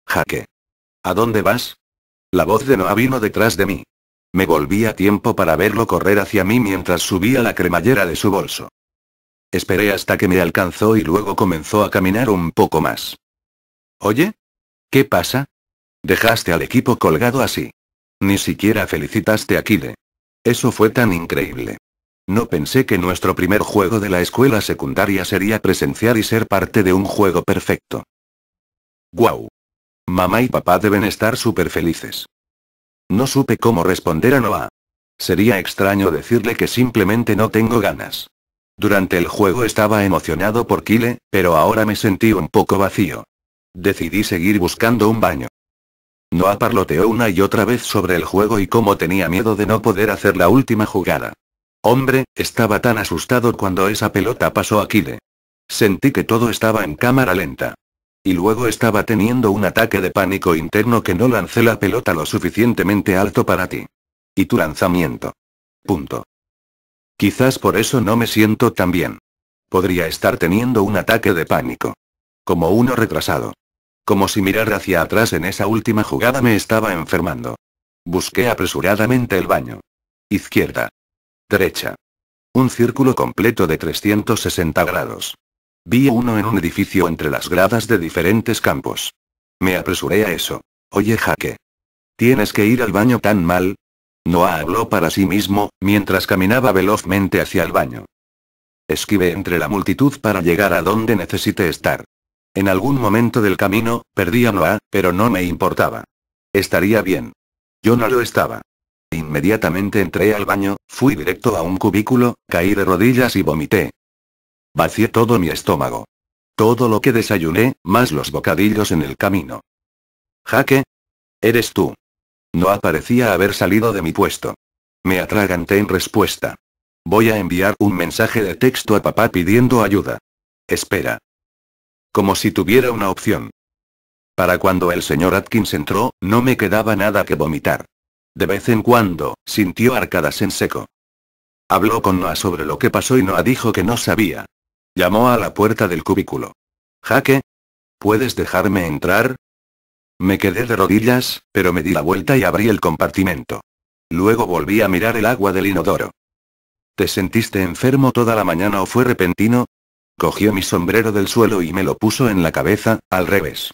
Jaque. ¿A dónde vas? La voz de Noah vino detrás de mí. Me volví a tiempo para verlo correr hacia mí mientras subía la cremallera de su bolso. Esperé hasta que me alcanzó y luego comenzó a caminar un poco más. Oye? ¿Qué pasa? Dejaste al equipo colgado así. Ni siquiera felicitaste a Kyle. Eso fue tan increíble. No pensé que nuestro primer juego de la escuela secundaria sería presenciar y ser parte de un juego perfecto. ¡Guau! Mamá y papá deben estar súper felices. No supe cómo responder a Noah. Sería extraño decirle que simplemente no tengo ganas. Durante el juego estaba emocionado por Kyle, pero ahora me sentí un poco vacío. Decidí seguir buscando un baño. Noah parloteó una y otra vez sobre el juego y cómo tenía miedo de no poder hacer la última jugada. Hombre, estaba tan asustado cuando esa pelota pasó a de. Sentí que todo estaba en cámara lenta. Y luego estaba teniendo un ataque de pánico interno que no lancé la pelota lo suficientemente alto para ti. Y tu lanzamiento. Punto. Quizás por eso no me siento tan bien. Podría estar teniendo un ataque de pánico. Como uno retrasado. Como si mirar hacia atrás en esa última jugada me estaba enfermando. Busqué apresuradamente el baño. Izquierda. Derecha. Un círculo completo de 360 grados. Vi uno en un edificio entre las gradas de diferentes campos. Me apresuré a eso. Oye, Jaque. ¿Tienes que ir al baño tan mal? Noah habló para sí mismo, mientras caminaba velozmente hacia el baño. Esquivé entre la multitud para llegar a donde necesite estar. En algún momento del camino, perdí a Noah, pero no me importaba. Estaría bien. Yo no lo estaba. Inmediatamente entré al baño, fui directo a un cubículo, caí de rodillas y vomité. Vacié todo mi estómago. Todo lo que desayuné, más los bocadillos en el camino. Jaque. Eres tú. No parecía haber salido de mi puesto. Me atraganté en respuesta. Voy a enviar un mensaje de texto a papá pidiendo ayuda. Espera. Como si tuviera una opción. Para cuando el señor Atkins entró, no me quedaba nada que vomitar. De vez en cuando, sintió arcadas en seco. Habló con Noah sobre lo que pasó y Noah dijo que no sabía. Llamó a la puerta del cubículo. Jaque. ¿Puedes dejarme entrar? Me quedé de rodillas, pero me di la vuelta y abrí el compartimento. Luego volví a mirar el agua del inodoro. ¿Te sentiste enfermo toda la mañana o fue repentino? Cogió mi sombrero del suelo y me lo puso en la cabeza, al revés.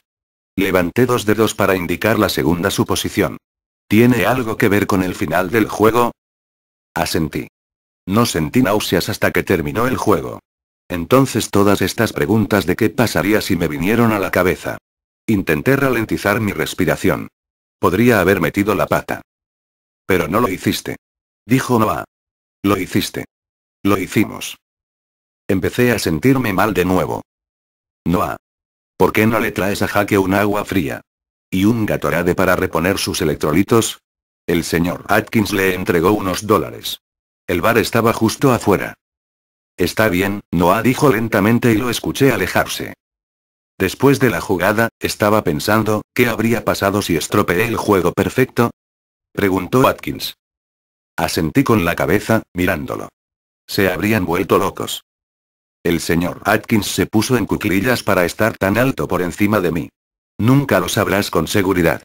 Levanté dos dedos para indicar la segunda suposición. ¿Tiene algo que ver con el final del juego? Asentí. No sentí náuseas hasta que terminó el juego. Entonces todas estas preguntas de qué pasaría si me vinieron a la cabeza. Intenté ralentizar mi respiración. Podría haber metido la pata. Pero no lo hiciste. Dijo Noah. Lo hiciste. Lo hicimos. Empecé a sentirme mal de nuevo. Noah. ¿Por qué no le traes a Jaque un agua fría? ¿Y un gatorade para reponer sus electrolitos? El señor Atkins le entregó unos dólares. El bar estaba justo afuera. Está bien, Noah dijo lentamente y lo escuché alejarse. Después de la jugada, estaba pensando, ¿qué habría pasado si estropeé el juego perfecto? Preguntó Atkins. Asentí con la cabeza, mirándolo. Se habrían vuelto locos. El señor Atkins se puso en cuclillas para estar tan alto por encima de mí. Nunca lo sabrás con seguridad.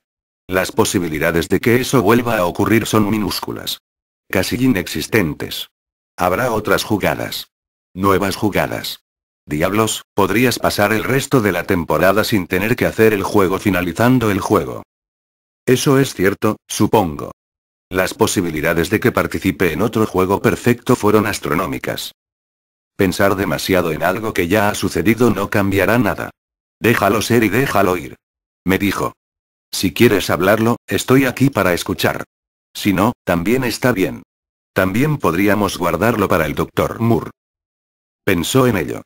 Las posibilidades de que eso vuelva a ocurrir son minúsculas. Casi inexistentes. Habrá otras jugadas. Nuevas jugadas. Diablos, podrías pasar el resto de la temporada sin tener que hacer el juego finalizando el juego. Eso es cierto, supongo. Las posibilidades de que participe en otro juego perfecto fueron astronómicas. Pensar demasiado en algo que ya ha sucedido no cambiará nada. Déjalo ser y déjalo ir. Me dijo. Si quieres hablarlo, estoy aquí para escuchar. Si no, también está bien. También podríamos guardarlo para el doctor Moore. Pensó en ello.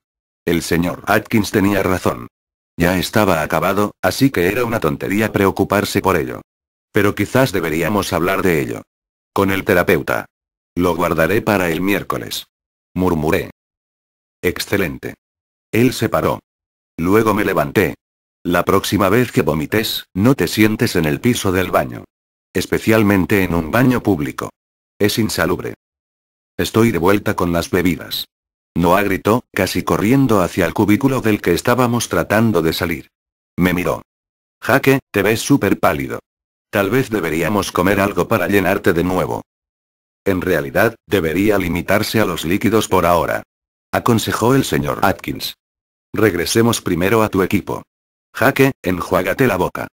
El señor Atkins tenía razón. Ya estaba acabado, así que era una tontería preocuparse por ello. Pero quizás deberíamos hablar de ello. Con el terapeuta. Lo guardaré para el miércoles. Murmuré. Excelente. Él se paró. Luego me levanté. La próxima vez que vomites, no te sientes en el piso del baño. Especialmente en un baño público. Es insalubre. Estoy de vuelta con las bebidas. Noah gritó, casi corriendo hacia el cubículo del que estábamos tratando de salir. Me miró. Jaque, te ves súper pálido. Tal vez deberíamos comer algo para llenarte de nuevo. En realidad, debería limitarse a los líquidos por ahora aconsejó el señor Atkins. Regresemos primero a tu equipo. Jaque, enjuágate la boca.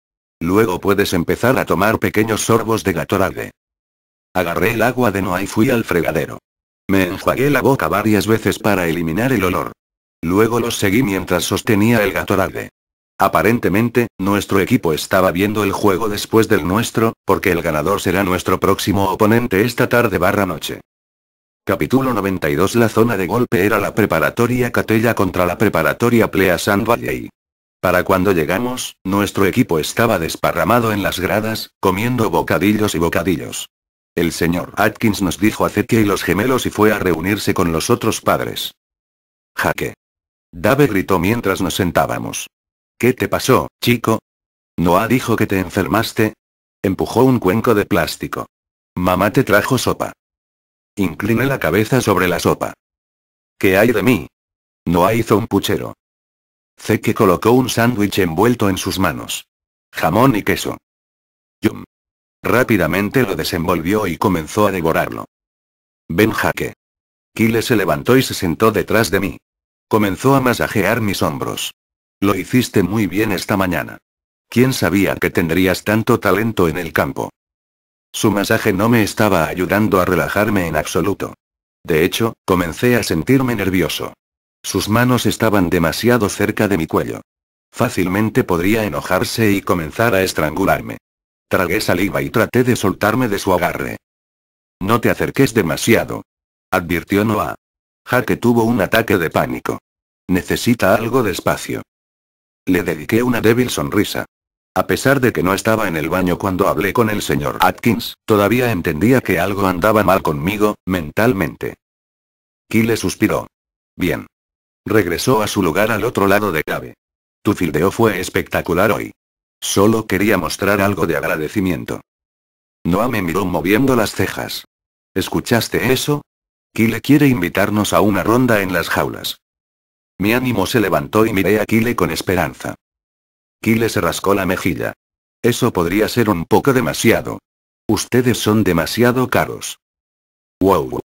Luego puedes empezar a tomar pequeños sorbos de Gatorade. Agarré el agua de Noah y fui al fregadero. Me enjuagué la boca varias veces para eliminar el olor. Luego los seguí mientras sostenía el Gatorade. Aparentemente, nuestro equipo estaba viendo el juego después del nuestro, porque el ganador será nuestro próximo oponente esta tarde barra noche. Capítulo 92 La zona de golpe era la preparatoria Catella contra la preparatoria Plea-San Valley. Para cuando llegamos, nuestro equipo estaba desparramado en las gradas, comiendo bocadillos y bocadillos. El señor Atkins nos dijo a Zetia y los gemelos y fue a reunirse con los otros padres. Jaque. Dave gritó mientras nos sentábamos. ¿Qué te pasó, chico? Noah dijo que te enfermaste. Empujó un cuenco de plástico. Mamá te trajo sopa. Incliné la cabeza sobre la sopa. ¿Qué hay de mí? No hizo un puchero. Zeke colocó un sándwich envuelto en sus manos. Jamón y queso. Yum. Rápidamente lo desenvolvió y comenzó a devorarlo. Ben jaque. se levantó y se sentó detrás de mí. Comenzó a masajear mis hombros. Lo hiciste muy bien esta mañana. ¿Quién sabía que tendrías tanto talento en el campo? Su masaje no me estaba ayudando a relajarme en absoluto. De hecho, comencé a sentirme nervioso. Sus manos estaban demasiado cerca de mi cuello. Fácilmente podría enojarse y comenzar a estrangularme. Tragué saliva y traté de soltarme de su agarre. No te acerques demasiado. Advirtió Noah. Jaque tuvo un ataque de pánico. Necesita algo de espacio. Le dediqué una débil sonrisa. A pesar de que no estaba en el baño cuando hablé con el señor Atkins, todavía entendía que algo andaba mal conmigo, mentalmente. Kyle suspiró. Bien. Regresó a su lugar al otro lado de clave. Tu fildeo fue espectacular hoy. Solo quería mostrar algo de agradecimiento. Noah me miró moviendo las cejas. ¿Escuchaste eso? Kyle quiere invitarnos a una ronda en las jaulas. Mi ánimo se levantó y miré a Kyle con esperanza. Kile se rascó la mejilla. Eso podría ser un poco demasiado. Ustedes son demasiado caros. Wow.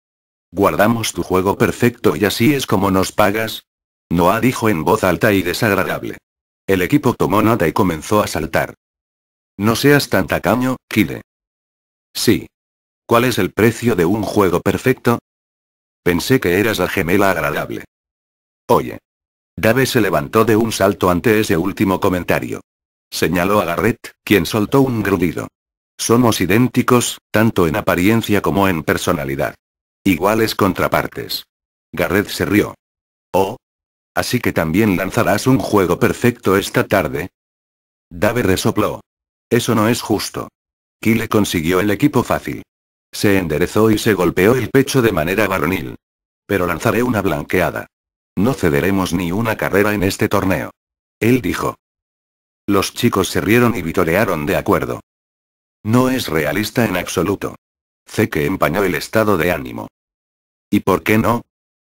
Guardamos tu juego perfecto y así es como nos pagas. Noah dijo en voz alta y desagradable. El equipo tomó nota y comenzó a saltar. No seas tan tacaño, Kile. Sí. ¿Cuál es el precio de un juego perfecto? Pensé que eras la gemela agradable. Oye. Dave se levantó de un salto ante ese último comentario. Señaló a Garrett, quien soltó un grudido. Somos idénticos, tanto en apariencia como en personalidad. Iguales contrapartes. Garrett se rió. Oh. Así que también lanzarás un juego perfecto esta tarde. Dave resopló. Eso no es justo. Kyle consiguió el equipo fácil. Se enderezó y se golpeó el pecho de manera varonil. Pero lanzaré una blanqueada. No cederemos ni una carrera en este torneo. Él dijo. Los chicos se rieron y vitorearon de acuerdo. No es realista en absoluto. Zeke empañó el estado de ánimo. ¿Y por qué no?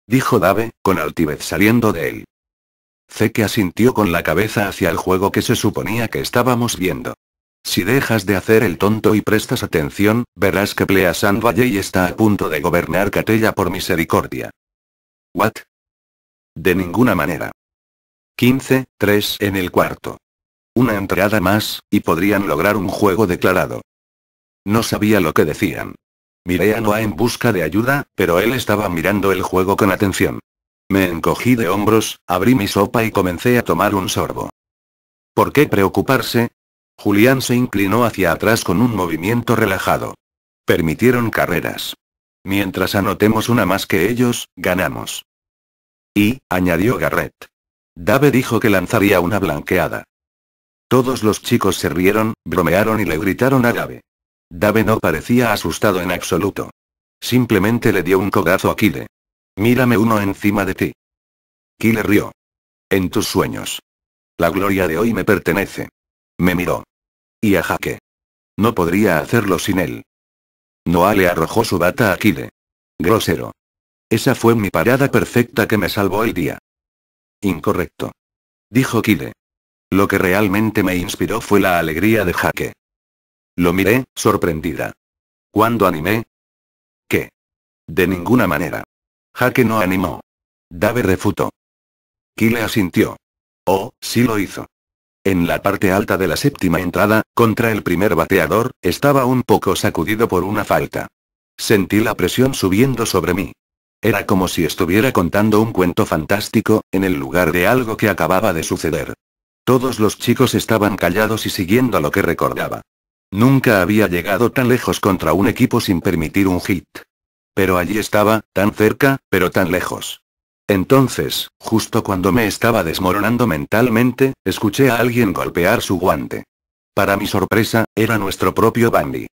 Dijo Dave, con altivez saliendo de él. Zeke asintió con la cabeza hacia el juego que se suponía que estábamos viendo. Si dejas de hacer el tonto y prestas atención, verás que Plea Valley está a punto de gobernar Catella por misericordia. ¿What? De ninguna manera. 15, 3 en el cuarto. Una entrada más, y podrían lograr un juego declarado. No sabía lo que decían. Miré a Noah en busca de ayuda, pero él estaba mirando el juego con atención. Me encogí de hombros, abrí mi sopa y comencé a tomar un sorbo. ¿Por qué preocuparse? Julián se inclinó hacia atrás con un movimiento relajado. Permitieron carreras. Mientras anotemos una más que ellos, ganamos. Y, añadió Garrett. Dave dijo que lanzaría una blanqueada. Todos los chicos se rieron, bromearon y le gritaron a Dave. Dave no parecía asustado en absoluto. Simplemente le dio un codazo a Kile. Mírame uno encima de ti. Kile rió. En tus sueños. La gloria de hoy me pertenece. Me miró. Y a jaque. No podría hacerlo sin él. Noah le arrojó su bata a Kile. Grosero. Esa fue mi parada perfecta que me salvó el día. Incorrecto. Dijo Kile. Lo que realmente me inspiró fue la alegría de Jaque. Lo miré, sorprendida. ¿Cuándo animé? ¿Qué? De ninguna manera. Jaque no animó. Dave refutó. Kile asintió. Oh, sí lo hizo. En la parte alta de la séptima entrada, contra el primer bateador, estaba un poco sacudido por una falta. Sentí la presión subiendo sobre mí. Era como si estuviera contando un cuento fantástico, en el lugar de algo que acababa de suceder. Todos los chicos estaban callados y siguiendo lo que recordaba. Nunca había llegado tan lejos contra un equipo sin permitir un hit. Pero allí estaba, tan cerca, pero tan lejos. Entonces, justo cuando me estaba desmoronando mentalmente, escuché a alguien golpear su guante. Para mi sorpresa, era nuestro propio Bandy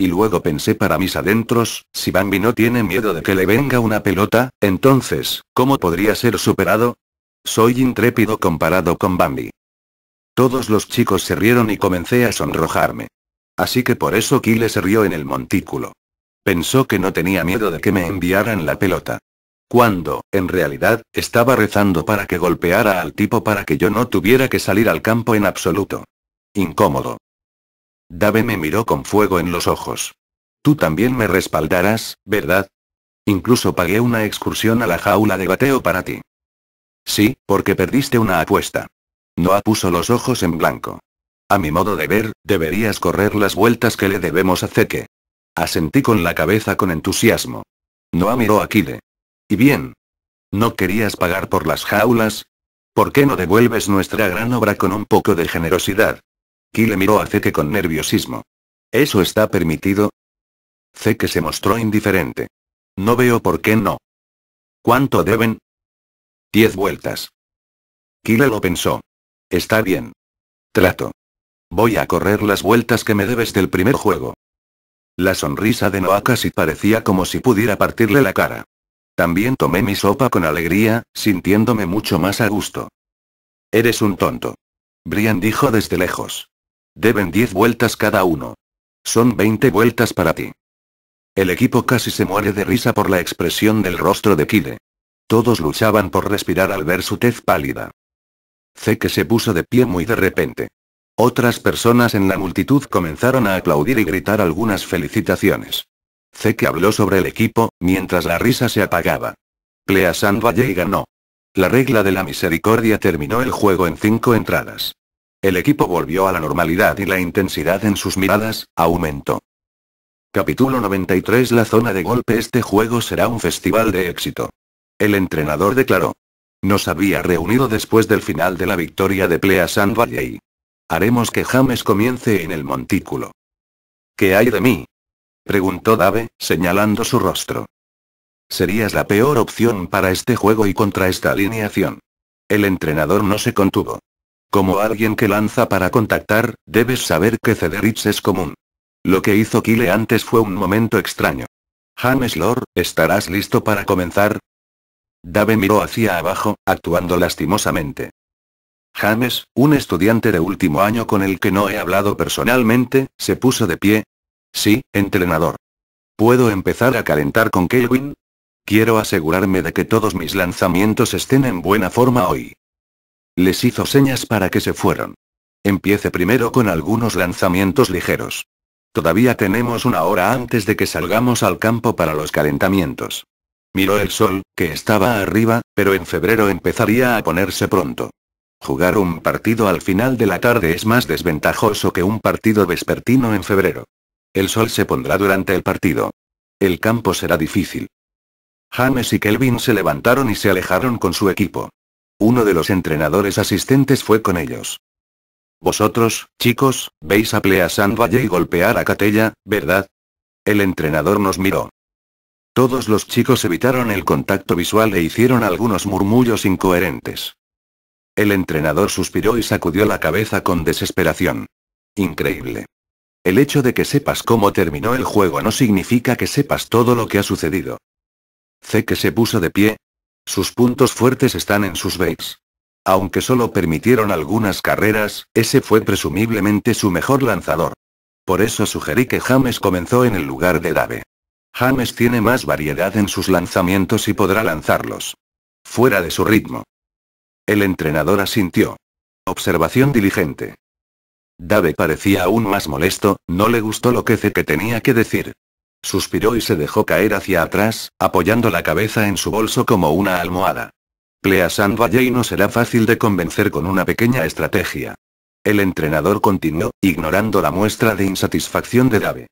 y luego pensé para mis adentros, si Bambi no tiene miedo de que le venga una pelota, entonces, ¿cómo podría ser superado? Soy intrépido comparado con Bambi. Todos los chicos se rieron y comencé a sonrojarme. Así que por eso Kyle se rió en el montículo. Pensó que no tenía miedo de que me enviaran la pelota. Cuando, en realidad, estaba rezando para que golpeara al tipo para que yo no tuviera que salir al campo en absoluto. Incómodo. Dave me miró con fuego en los ojos. Tú también me respaldarás, ¿verdad? Incluso pagué una excursión a la jaula de bateo para ti. Sí, porque perdiste una apuesta. Noah puso los ojos en blanco. A mi modo de ver, deberías correr las vueltas que le debemos a Zeke. Asentí con la cabeza con entusiasmo. Noah miró a Kide. ¿Y bien? ¿No querías pagar por las jaulas? ¿Por qué no devuelves nuestra gran obra con un poco de generosidad? Kile miró a Zeke con nerviosismo. ¿Eso está permitido? Zeke se mostró indiferente. No veo por qué no. ¿Cuánto deben? Diez vueltas. Kile lo pensó. Está bien. Trato. Voy a correr las vueltas que me debes del primer juego. La sonrisa de Noah casi parecía como si pudiera partirle la cara. También tomé mi sopa con alegría, sintiéndome mucho más a gusto. Eres un tonto. Brian dijo desde lejos. Deben 10 vueltas cada uno. Son 20 vueltas para ti. El equipo casi se muere de risa por la expresión del rostro de Kide. Todos luchaban por respirar al ver su tez pálida. Zeke se puso de pie muy de repente. Otras personas en la multitud comenzaron a aplaudir y gritar algunas felicitaciones. Zeke habló sobre el equipo, mientras la risa se apagaba. Valle y ganó. La regla de la misericordia terminó el juego en cinco entradas. El equipo volvió a la normalidad y la intensidad en sus miradas aumentó. Capítulo 93 La zona de golpe Este juego será un festival de éxito. El entrenador declaró. Nos había reunido después del final de la victoria de Pleasant Valley. Haremos que James comience en el montículo. ¿Qué hay de mí? Preguntó Dave, señalando su rostro. Serías la peor opción para este juego y contra esta alineación. El entrenador no se contuvo. Como alguien que lanza para contactar, debes saber que Cederitz es común. Lo que hizo Kyle antes fue un momento extraño. James Lord, ¿estarás listo para comenzar? Dave miró hacia abajo, actuando lastimosamente. James, un estudiante de último año con el que no he hablado personalmente, se puso de pie. Sí, entrenador. ¿Puedo empezar a calentar con Kelvin? Quiero asegurarme de que todos mis lanzamientos estén en buena forma hoy. Les hizo señas para que se fueron. Empiece primero con algunos lanzamientos ligeros. Todavía tenemos una hora antes de que salgamos al campo para los calentamientos. Miró el sol, que estaba arriba, pero en febrero empezaría a ponerse pronto. Jugar un partido al final de la tarde es más desventajoso que un partido vespertino en febrero. El sol se pondrá durante el partido. El campo será difícil. James y Kelvin se levantaron y se alejaron con su equipo. Uno de los entrenadores asistentes fue con ellos. Vosotros, chicos, veis a Pleasant Valle y golpear a Catella, ¿verdad? El entrenador nos miró. Todos los chicos evitaron el contacto visual e hicieron algunos murmullos incoherentes. El entrenador suspiró y sacudió la cabeza con desesperación. Increíble. El hecho de que sepas cómo terminó el juego no significa que sepas todo lo que ha sucedido. Que se puso de pie, sus puntos fuertes están en sus bases. Aunque solo permitieron algunas carreras, ese fue presumiblemente su mejor lanzador. Por eso sugerí que James comenzó en el lugar de Dave. James tiene más variedad en sus lanzamientos y podrá lanzarlos. Fuera de su ritmo. El entrenador asintió. Observación diligente. Dave parecía aún más molesto, no le gustó lo que tenía que decir. Suspiró y se dejó caer hacia atrás, apoyando la cabeza en su bolso como una almohada. Pleasant Valley no será fácil de convencer con una pequeña estrategia. El entrenador continuó, ignorando la muestra de insatisfacción de Dave.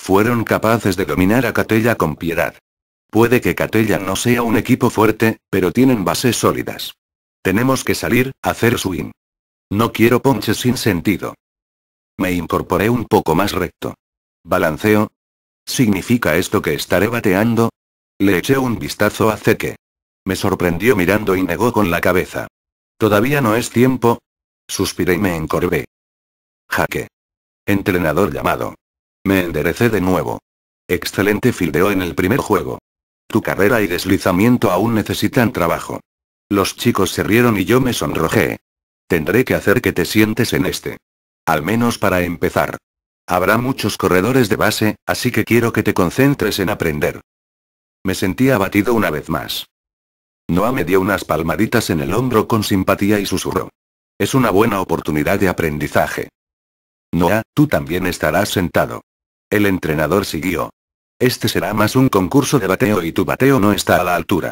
Fueron capaces de dominar a Catella con piedad. Puede que Catella no sea un equipo fuerte, pero tienen bases sólidas. Tenemos que salir, hacer swing. No quiero ponches sin sentido. Me incorporé un poco más recto. Balanceo, ¿Significa esto que estaré bateando? Le eché un vistazo a Zeke. Me sorprendió mirando y negó con la cabeza. Todavía no es tiempo. Suspiré y me encorvé. Jaque. Entrenador llamado. Me enderecé de nuevo. Excelente fildeo en el primer juego. Tu carrera y deslizamiento aún necesitan trabajo. Los chicos se rieron y yo me sonrojé. Tendré que hacer que te sientes en este. Al menos para empezar. Habrá muchos corredores de base, así que quiero que te concentres en aprender. Me sentí abatido una vez más. Noah me dio unas palmaditas en el hombro con simpatía y susurró. Es una buena oportunidad de aprendizaje. Noah, tú también estarás sentado. El entrenador siguió. Este será más un concurso de bateo y tu bateo no está a la altura.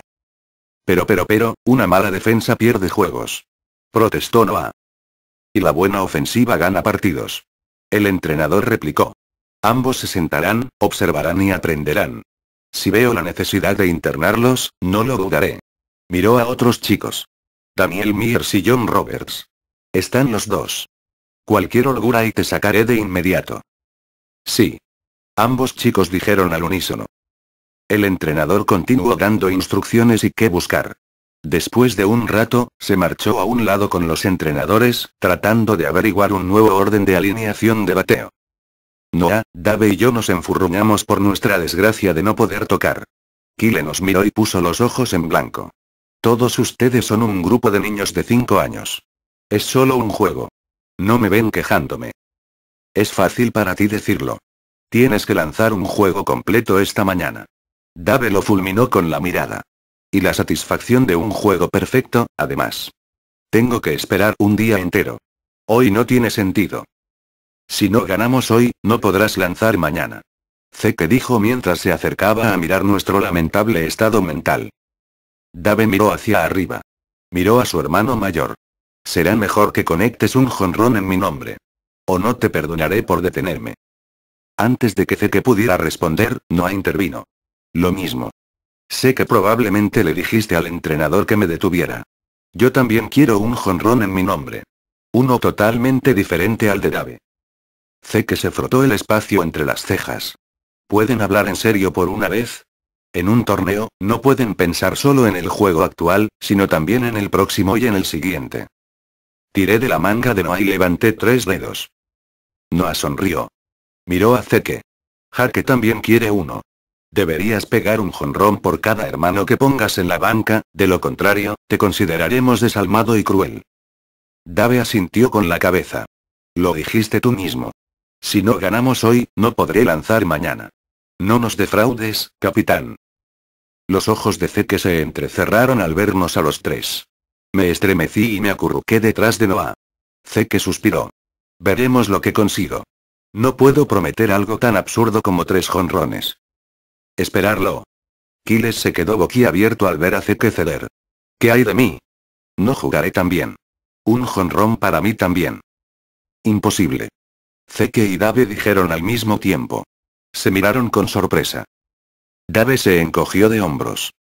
Pero pero pero, una mala defensa pierde juegos. Protestó Noah. Y la buena ofensiva gana partidos. El entrenador replicó. Ambos se sentarán, observarán y aprenderán. Si veo la necesidad de internarlos, no lo dudaré. Miró a otros chicos. Daniel Mears y John Roberts. Están los dos. Cualquier holgura y te sacaré de inmediato. Sí. Ambos chicos dijeron al unísono. El entrenador continuó dando instrucciones y qué buscar. Después de un rato, se marchó a un lado con los entrenadores, tratando de averiguar un nuevo orden de alineación de bateo. Noah, Dave y yo nos enfurruñamos por nuestra desgracia de no poder tocar. Kile nos miró y puso los ojos en blanco. Todos ustedes son un grupo de niños de 5 años. Es solo un juego. No me ven quejándome. Es fácil para ti decirlo. Tienes que lanzar un juego completo esta mañana. Dave lo fulminó con la mirada. Y la satisfacción de un juego perfecto, además. Tengo que esperar un día entero. Hoy no tiene sentido. Si no ganamos hoy, no podrás lanzar mañana. Zeke dijo mientras se acercaba a mirar nuestro lamentable estado mental. Dave miró hacia arriba. Miró a su hermano mayor. Será mejor que conectes un jonrón en mi nombre. O no te perdonaré por detenerme. Antes de que Zeke pudiera responder, Noah intervino. Lo mismo. Sé que probablemente le dijiste al entrenador que me detuviera. Yo también quiero un jonrón en mi nombre. Uno totalmente diferente al de Dave. Sé que se frotó el espacio entre las cejas. ¿Pueden hablar en serio por una vez? En un torneo, no pueden pensar solo en el juego actual, sino también en el próximo y en el siguiente. Tiré de la manga de Noah y levanté tres dedos. Noah sonrió. Miró a Zeke. Jaque también quiere uno. Deberías pegar un jonrón por cada hermano que pongas en la banca, de lo contrario, te consideraremos desalmado y cruel. Dave asintió con la cabeza. Lo dijiste tú mismo. Si no ganamos hoy, no podré lanzar mañana. No nos defraudes, capitán. Los ojos de Zeke se entrecerraron al vernos a los tres. Me estremecí y me acurruqué detrás de Noah. Zeke suspiró. Veremos lo que consigo. No puedo prometer algo tan absurdo como tres jonrones. Esperarlo. Kiles se quedó boquiabierto al ver a Zeke ceder. ¿Qué hay de mí? No jugaré también Un jonrón para mí también. Imposible. Zeke y Dave dijeron al mismo tiempo. Se miraron con sorpresa. Dave se encogió de hombros.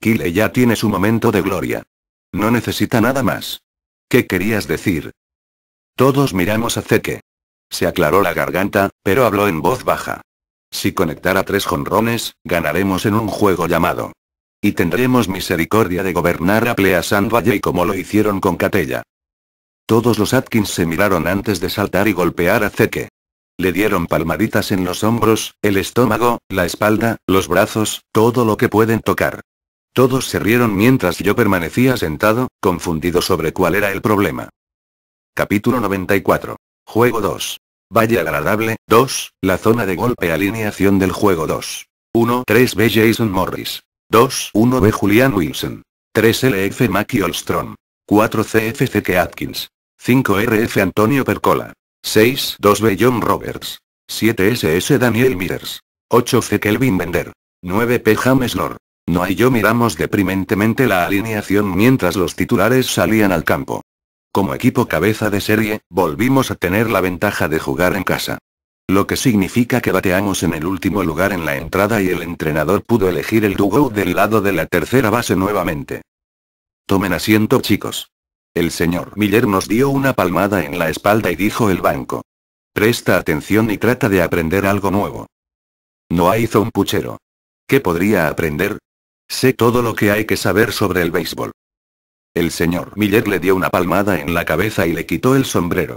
Kile ya tiene su momento de gloria. No necesita nada más. ¿Qué querías decir? Todos miramos a Zeke. Se aclaró la garganta, pero habló en voz baja. Si conectara tres jonrones, ganaremos en un juego llamado. Y tendremos misericordia de gobernar a Pleasant Valley como lo hicieron con Catella. Todos los Atkins se miraron antes de saltar y golpear a Zeke. Le dieron palmaditas en los hombros, el estómago, la espalda, los brazos, todo lo que pueden tocar. Todos se rieron mientras yo permanecía sentado, confundido sobre cuál era el problema. Capítulo 94. Juego 2. Valle agradable, 2, la zona de golpe alineación del juego 2. 1 3B Jason Morris. 2 1B Julian Wilson. 3 LF Mackie Olstrom. 4 cf K. Atkins. 5 RF Antonio Percola. 6 2B John Roberts. 7 SS Daniel mirrors 8 C Kelvin Bender. 9 P James Lord. No hay yo miramos deprimentemente la alineación mientras los titulares salían al campo. Como equipo cabeza de serie, volvimos a tener la ventaja de jugar en casa. Lo que significa que bateamos en el último lugar en la entrada y el entrenador pudo elegir el dugout del lado de la tercera base nuevamente. Tomen asiento chicos. El señor Miller nos dio una palmada en la espalda y dijo el banco. Presta atención y trata de aprender algo nuevo. No hizo un puchero. ¿Qué podría aprender? Sé todo lo que hay que saber sobre el béisbol. El señor Miller le dio una palmada en la cabeza y le quitó el sombrero.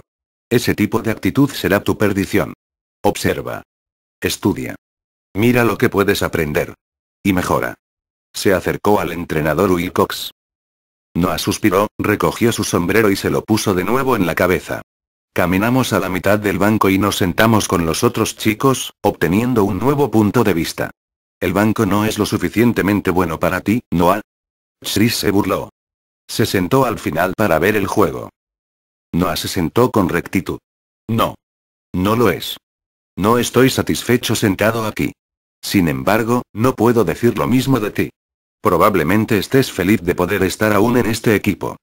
Ese tipo de actitud será tu perdición. Observa. Estudia. Mira lo que puedes aprender. Y mejora. Se acercó al entrenador Wilcox. Noah suspiró, recogió su sombrero y se lo puso de nuevo en la cabeza. Caminamos a la mitad del banco y nos sentamos con los otros chicos, obteniendo un nuevo punto de vista. El banco no es lo suficientemente bueno para ti, Noah. Chris se burló. Se sentó al final para ver el juego. No se sentó con rectitud. No. No lo es. No estoy satisfecho sentado aquí. Sin embargo, no puedo decir lo mismo de ti. Probablemente estés feliz de poder estar aún en este equipo.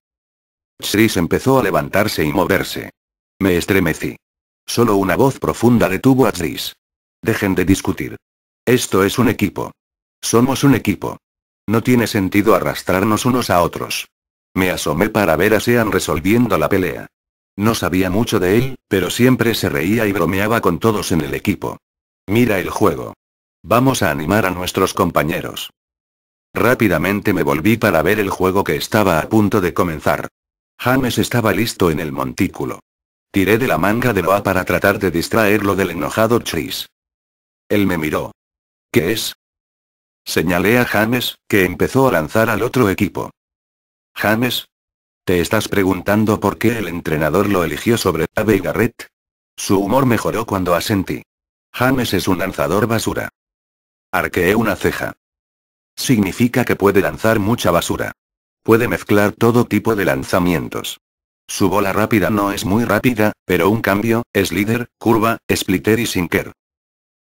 Chris empezó a levantarse y moverse. Me estremecí. Solo una voz profunda detuvo a Chris. Dejen de discutir. Esto es un equipo. Somos un equipo. No tiene sentido arrastrarnos unos a otros. Me asomé para ver a Sean resolviendo la pelea. No sabía mucho de él, pero siempre se reía y bromeaba con todos en el equipo. Mira el juego. Vamos a animar a nuestros compañeros. Rápidamente me volví para ver el juego que estaba a punto de comenzar. James estaba listo en el montículo. Tiré de la manga de Loa para tratar de distraerlo del enojado Chase. Él me miró. ¿Qué es? Señalé a James, que empezó a lanzar al otro equipo. James? ¿Te estás preguntando por qué el entrenador lo eligió sobre Abe y Garrett? Su humor mejoró cuando asentí. James es un lanzador basura. Arqueé una ceja. Significa que puede lanzar mucha basura. Puede mezclar todo tipo de lanzamientos. Su bola rápida no es muy rápida, pero un cambio, es líder, curva, splitter y sinker.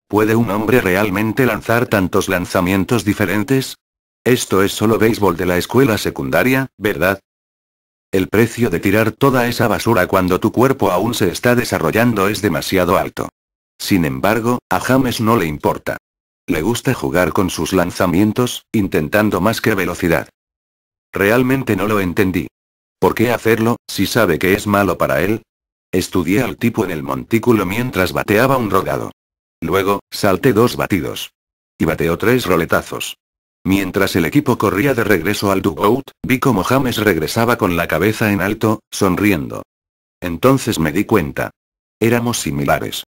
¿Puede un hombre realmente lanzar tantos lanzamientos diferentes? Esto es solo béisbol de la escuela secundaria, ¿verdad? El precio de tirar toda esa basura cuando tu cuerpo aún se está desarrollando es demasiado alto. Sin embargo, a James no le importa. Le gusta jugar con sus lanzamientos, intentando más que velocidad. Realmente no lo entendí. ¿Por qué hacerlo, si sabe que es malo para él? Estudié al tipo en el montículo mientras bateaba un rodado. Luego, salté dos batidos. Y bateó tres roletazos. Mientras el equipo corría de regreso al dugout, vi como James regresaba con la cabeza en alto, sonriendo. Entonces me di cuenta. Éramos similares.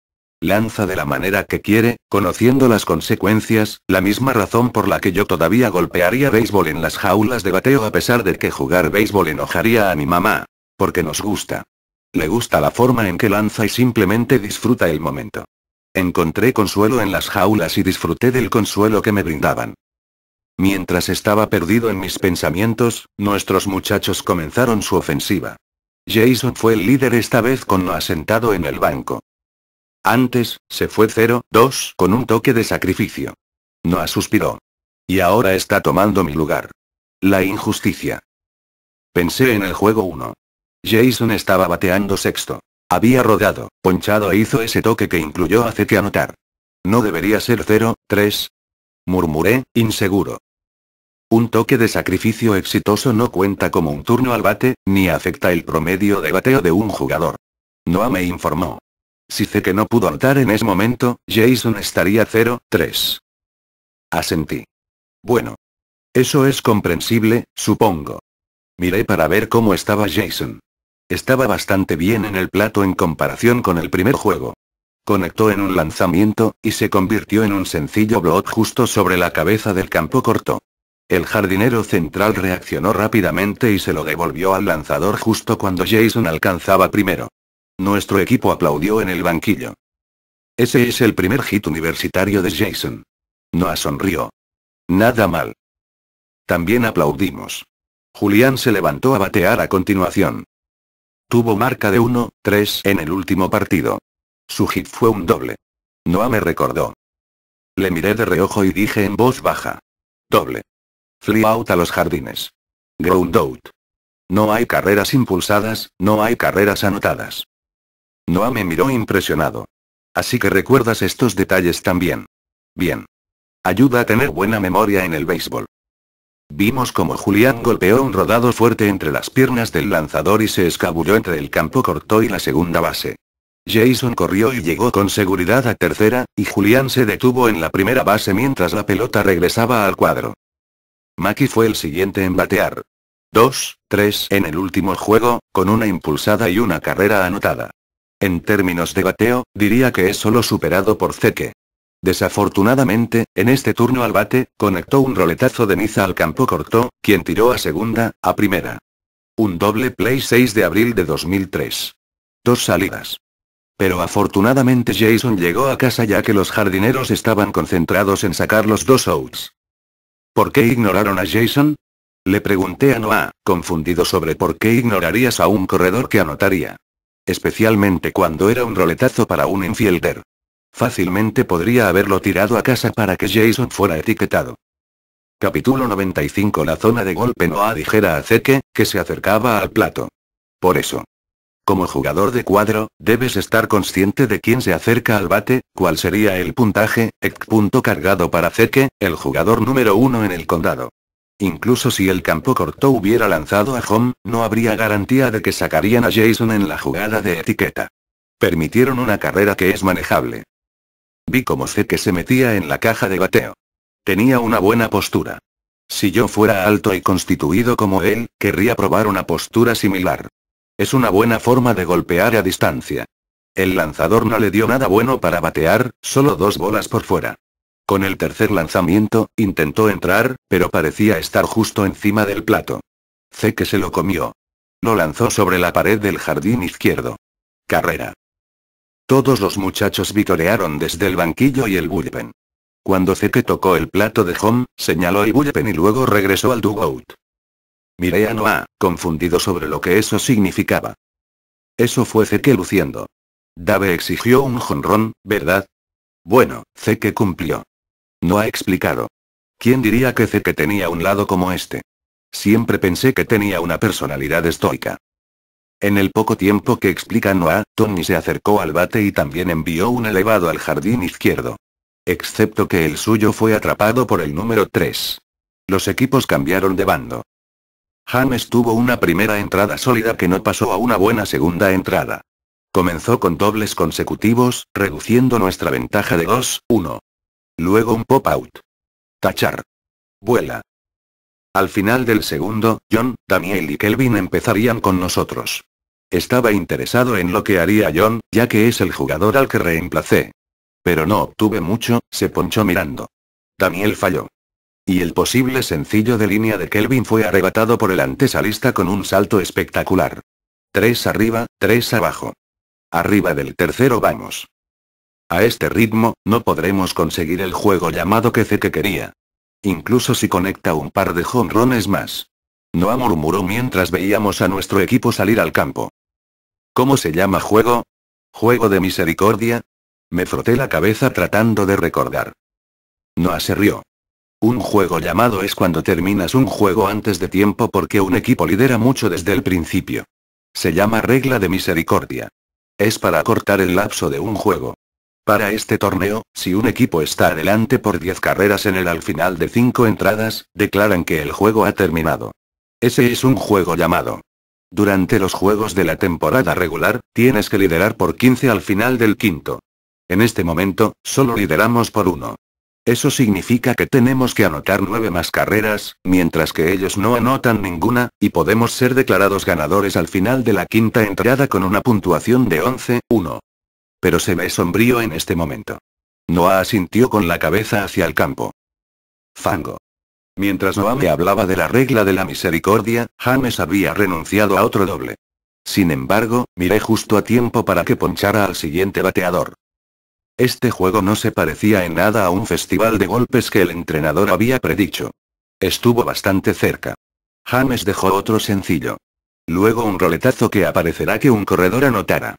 Lanza de la manera que quiere, conociendo las consecuencias, la misma razón por la que yo todavía golpearía béisbol en las jaulas de bateo a pesar de que jugar béisbol enojaría a mi mamá. Porque nos gusta. Le gusta la forma en que lanza y simplemente disfruta el momento. Encontré consuelo en las jaulas y disfruté del consuelo que me brindaban. Mientras estaba perdido en mis pensamientos, nuestros muchachos comenzaron su ofensiva. Jason fue el líder esta vez con lo asentado en el banco. Antes, se fue 0-2 con un toque de sacrificio. Noah suspiró. Y ahora está tomando mi lugar. La injusticia. Pensé en el juego 1. Jason estaba bateando sexto. Había rodado, ponchado e hizo ese toque que incluyó a que anotar. No debería ser 0-3. Murmuré, inseguro. Un toque de sacrificio exitoso no cuenta como un turno al bate, ni afecta el promedio de bateo de un jugador. Noah me informó. Si sé que no pudo anotar en ese momento, Jason estaría 0-3. Asentí. Bueno. Eso es comprensible, supongo. Miré para ver cómo estaba Jason. Estaba bastante bien en el plato en comparación con el primer juego. Conectó en un lanzamiento, y se convirtió en un sencillo blot justo sobre la cabeza del campo corto. El jardinero central reaccionó rápidamente y se lo devolvió al lanzador justo cuando Jason alcanzaba primero. Nuestro equipo aplaudió en el banquillo. Ese es el primer hit universitario de Jason. Noah sonrió. Nada mal. También aplaudimos. Julián se levantó a batear a continuación. Tuvo marca de 1-3 en el último partido. Su hit fue un doble. Noah me recordó. Le miré de reojo y dije en voz baja. Doble. Flee out a los jardines. Ground out. No hay carreras impulsadas, no hay carreras anotadas. Noah me miró impresionado. Así que recuerdas estos detalles también. Bien. Ayuda a tener buena memoria en el béisbol. Vimos como Julián golpeó un rodado fuerte entre las piernas del lanzador y se escabulló entre el campo corto y la segunda base. Jason corrió y llegó con seguridad a tercera, y Julián se detuvo en la primera base mientras la pelota regresaba al cuadro. Maki fue el siguiente en batear. 2, 3 en el último juego, con una impulsada y una carrera anotada. En términos de bateo, diría que es solo superado por Zeke. Desafortunadamente, en este turno al bate, conectó un roletazo de Niza al campo corto, quien tiró a segunda, a primera. Un doble play 6 de abril de 2003. Dos salidas. Pero afortunadamente Jason llegó a casa ya que los jardineros estaban concentrados en sacar los dos outs. ¿Por qué ignoraron a Jason? Le pregunté a Noah, confundido sobre por qué ignorarías a un corredor que anotaría. Especialmente cuando era un roletazo para un infielder. Fácilmente podría haberlo tirado a casa para que Jason fuera etiquetado. Capítulo 95 La zona de golpe Noah dijera a Zeke, que se acercaba al plato. Por eso. Como jugador de cuadro, debes estar consciente de quién se acerca al bate, cuál sería el puntaje, EC punto cargado para Zeke, el jugador número uno en el condado. Incluso si el campo corto hubiera lanzado a Home, no habría garantía de que sacarían a Jason en la jugada de etiqueta. Permitieron una carrera que es manejable. Vi como Zeke se metía en la caja de bateo. Tenía una buena postura. Si yo fuera alto y constituido como él, querría probar una postura similar. Es una buena forma de golpear a distancia. El lanzador no le dio nada bueno para batear, solo dos bolas por fuera. Con el tercer lanzamiento, intentó entrar, pero parecía estar justo encima del plato. Zeke se lo comió. Lo lanzó sobre la pared del jardín izquierdo. Carrera. Todos los muchachos vitorearon desde el banquillo y el bullpen. Cuando Zeke tocó el plato de home, señaló el bullpen y luego regresó al dugout. Miré a Noah, confundido sobre lo que eso significaba. Eso fue Zeke luciendo. Dave exigió un jonrón, ¿verdad? Bueno, que cumplió. No ha explicado. ¿Quién diría que Zeke tenía un lado como este? Siempre pensé que tenía una personalidad estoica. En el poco tiempo que explica Noah, Tony se acercó al bate y también envió un elevado al jardín izquierdo. Excepto que el suyo fue atrapado por el número 3. Los equipos cambiaron de bando. James tuvo una primera entrada sólida que no pasó a una buena segunda entrada. Comenzó con dobles consecutivos, reduciendo nuestra ventaja de 2-1. Luego un pop-out. Tachar. Vuela. Al final del segundo, John, Daniel y Kelvin empezarían con nosotros. Estaba interesado en lo que haría John, ya que es el jugador al que reemplacé. Pero no obtuve mucho, se ponchó mirando. Daniel falló. Y el posible sencillo de línea de Kelvin fue arrebatado por el antesalista con un salto espectacular. Tres arriba, tres abajo. Arriba del tercero vamos. A este ritmo, no podremos conseguir el juego llamado que que quería. Incluso si conecta un par de jonrones más. Noah murmuró mientras veíamos a nuestro equipo salir al campo. ¿Cómo se llama juego? ¿Juego de misericordia? Me froté la cabeza tratando de recordar. Noah se rió. Un juego llamado es cuando terminas un juego antes de tiempo porque un equipo lidera mucho desde el principio. Se llama regla de misericordia. Es para cortar el lapso de un juego. Para este torneo, si un equipo está adelante por 10 carreras en el al final de 5 entradas, declaran que el juego ha terminado. Ese es un juego llamado. Durante los juegos de la temporada regular, tienes que liderar por 15 al final del quinto. En este momento, solo lideramos por uno. Eso significa que tenemos que anotar nueve más carreras, mientras que ellos no anotan ninguna, y podemos ser declarados ganadores al final de la quinta entrada con una puntuación de 11-1. Pero se me sombrío en este momento. Noah asintió con la cabeza hacia el campo. Fango. Mientras Noah me hablaba de la regla de la misericordia, James había renunciado a otro doble. Sin embargo, miré justo a tiempo para que ponchara al siguiente bateador. Este juego no se parecía en nada a un festival de golpes que el entrenador había predicho. Estuvo bastante cerca. James dejó otro sencillo. Luego un roletazo que aparecerá que un corredor anotara.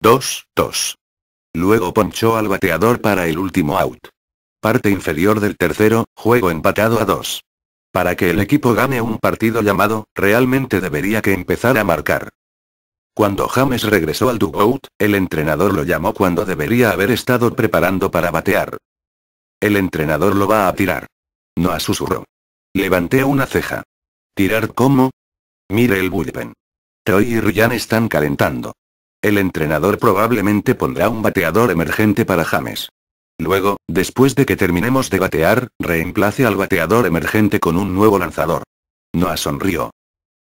2, 2. Luego ponchó al bateador para el último out. Parte inferior del tercero, juego empatado a 2. Para que el equipo gane un partido llamado, realmente debería que empezar a marcar. Cuando James regresó al dugout, el entrenador lo llamó cuando debería haber estado preparando para batear. El entrenador lo va a tirar. No susurró. Levanté una ceja. ¿Tirar cómo? Mire el bullpen. Troy y Ryan están calentando. El entrenador probablemente pondrá un bateador emergente para James. Luego, después de que terminemos de batear, reemplace al bateador emergente con un nuevo lanzador. Noah sonrió.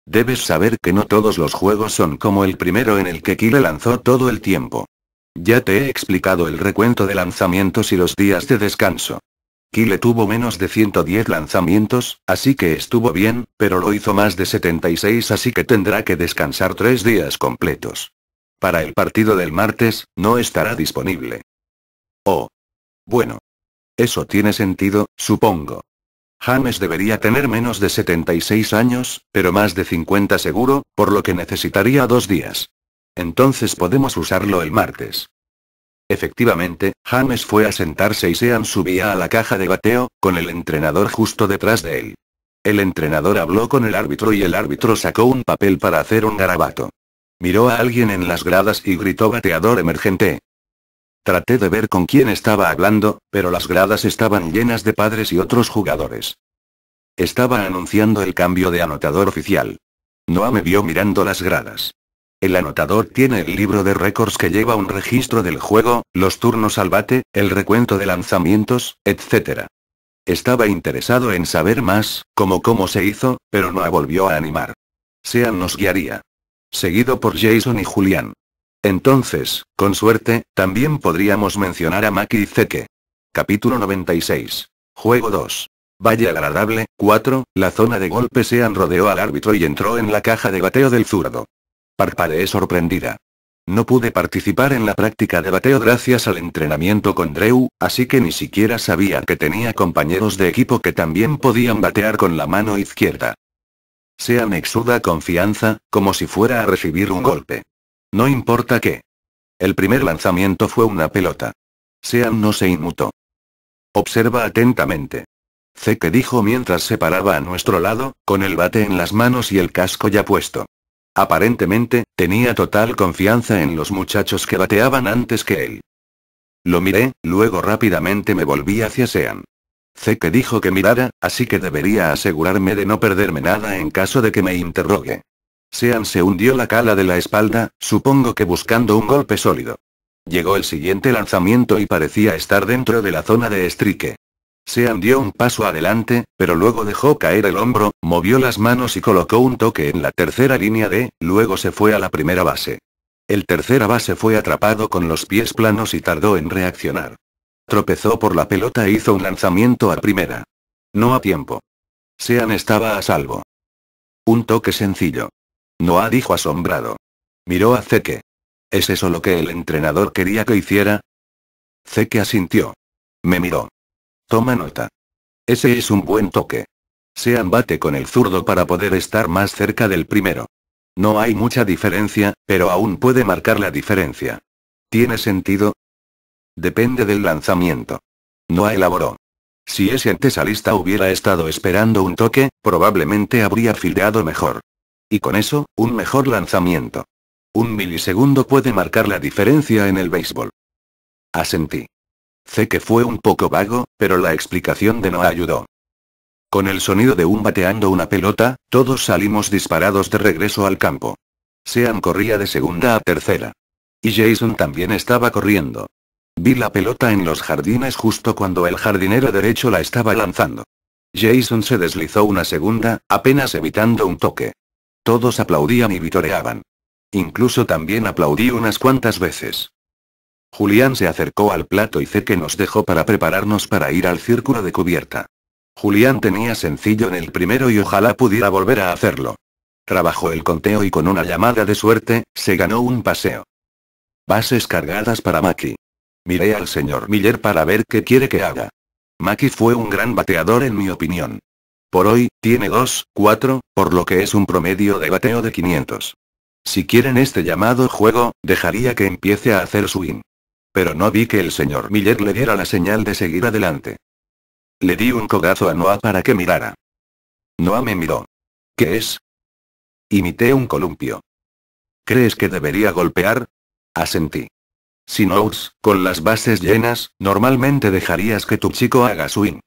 Debes saber que no todos los juegos son como el primero en el que Kyle lanzó todo el tiempo. Ya te he explicado el recuento de lanzamientos y los días de descanso. Kyle tuvo menos de 110 lanzamientos, así que estuvo bien, pero lo hizo más de 76 así que tendrá que descansar tres días completos. Para el partido del martes, no estará disponible. Oh. Bueno. Eso tiene sentido, supongo. James debería tener menos de 76 años, pero más de 50 seguro, por lo que necesitaría dos días. Entonces podemos usarlo el martes. Efectivamente, James fue a sentarse y Sean subía a la caja de bateo, con el entrenador justo detrás de él. El entrenador habló con el árbitro y el árbitro sacó un papel para hacer un garabato. Miró a alguien en las gradas y gritó bateador emergente. Traté de ver con quién estaba hablando, pero las gradas estaban llenas de padres y otros jugadores. Estaba anunciando el cambio de anotador oficial. Noah me vio mirando las gradas. El anotador tiene el libro de récords que lleva un registro del juego, los turnos al bate, el recuento de lanzamientos, etc. Estaba interesado en saber más, como cómo se hizo, pero Noah volvió a animar. Sean nos guiaría. Seguido por Jason y Julián. Entonces, con suerte, también podríamos mencionar a Maki Zeke. Capítulo 96. Juego 2. Vaya agradable, 4, la zona de golpe Sean rodeó al árbitro y entró en la caja de bateo del zurdo. Parpadeé sorprendida. No pude participar en la práctica de bateo gracias al entrenamiento con Drew, así que ni siquiera sabía que tenía compañeros de equipo que también podían batear con la mano izquierda. Sean exuda confianza, como si fuera a recibir un golpe. No importa qué. El primer lanzamiento fue una pelota. Sean no se inmutó. Observa atentamente. que dijo mientras se paraba a nuestro lado, con el bate en las manos y el casco ya puesto. Aparentemente, tenía total confianza en los muchachos que bateaban antes que él. Lo miré, luego rápidamente me volví hacia Sean. que dijo que mirara, así que debería asegurarme de no perderme nada en caso de que me interrogue. Sean se hundió la cala de la espalda, supongo que buscando un golpe sólido. Llegó el siguiente lanzamiento y parecía estar dentro de la zona de estrique. Sean dio un paso adelante, pero luego dejó caer el hombro, movió las manos y colocó un toque en la tercera línea de, luego se fue a la primera base. El tercera base fue atrapado con los pies planos y tardó en reaccionar. Tropezó por la pelota e hizo un lanzamiento a primera. No a tiempo. Sean estaba a salvo. Un toque sencillo. Noah dijo asombrado. Miró a Zeke. ¿Es eso lo que el entrenador quería que hiciera? Zeke asintió. Me miró. Toma nota. Ese es un buen toque. Sean bate con el zurdo para poder estar más cerca del primero. No hay mucha diferencia, pero aún puede marcar la diferencia. ¿Tiene sentido? Depende del lanzamiento. Noah elaboró. Si ese antesalista hubiera estado esperando un toque, probablemente habría fildeado mejor. Y con eso, un mejor lanzamiento. Un milisegundo puede marcar la diferencia en el béisbol. Asentí. Sé que fue un poco vago, pero la explicación de no ayudó. Con el sonido de un bateando una pelota, todos salimos disparados de regreso al campo. Sean corría de segunda a tercera. Y Jason también estaba corriendo. Vi la pelota en los jardines justo cuando el jardinero derecho la estaba lanzando. Jason se deslizó una segunda, apenas evitando un toque. Todos aplaudían y vitoreaban. Incluso también aplaudí unas cuantas veces. Julián se acercó al plato y sé que nos dejó para prepararnos para ir al círculo de cubierta. Julián tenía sencillo en el primero y ojalá pudiera volver a hacerlo. Trabajó el conteo y con una llamada de suerte, se ganó un paseo. Bases cargadas para Maki. Miré al señor Miller para ver qué quiere que haga. Maki fue un gran bateador en mi opinión. Por hoy, tiene 2, 4, por lo que es un promedio de bateo de 500. Si quieren este llamado juego, dejaría que empiece a hacer swing. Pero no vi que el señor Miller le diera la señal de seguir adelante. Le di un codazo a Noah para que mirara. Noah me miró. ¿Qué es? Imité un columpio. ¿Crees que debería golpear? Asentí. Si no, con las bases llenas, normalmente dejarías que tu chico haga swing.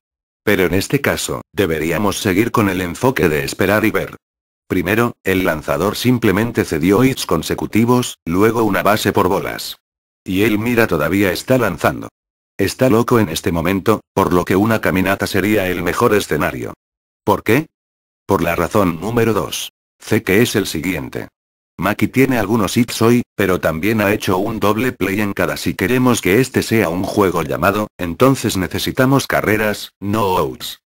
Pero en este caso, deberíamos seguir con el enfoque de esperar y ver. Primero, el lanzador simplemente cedió hits consecutivos, luego una base por bolas. Y él mira todavía está lanzando. Está loco en este momento, por lo que una caminata sería el mejor escenario. ¿Por qué? Por la razón número 2. C que es el siguiente. Maki tiene algunos hits hoy, pero también ha hecho un doble play en cada. Si queremos que este sea un juego llamado, entonces necesitamos carreras, no outs.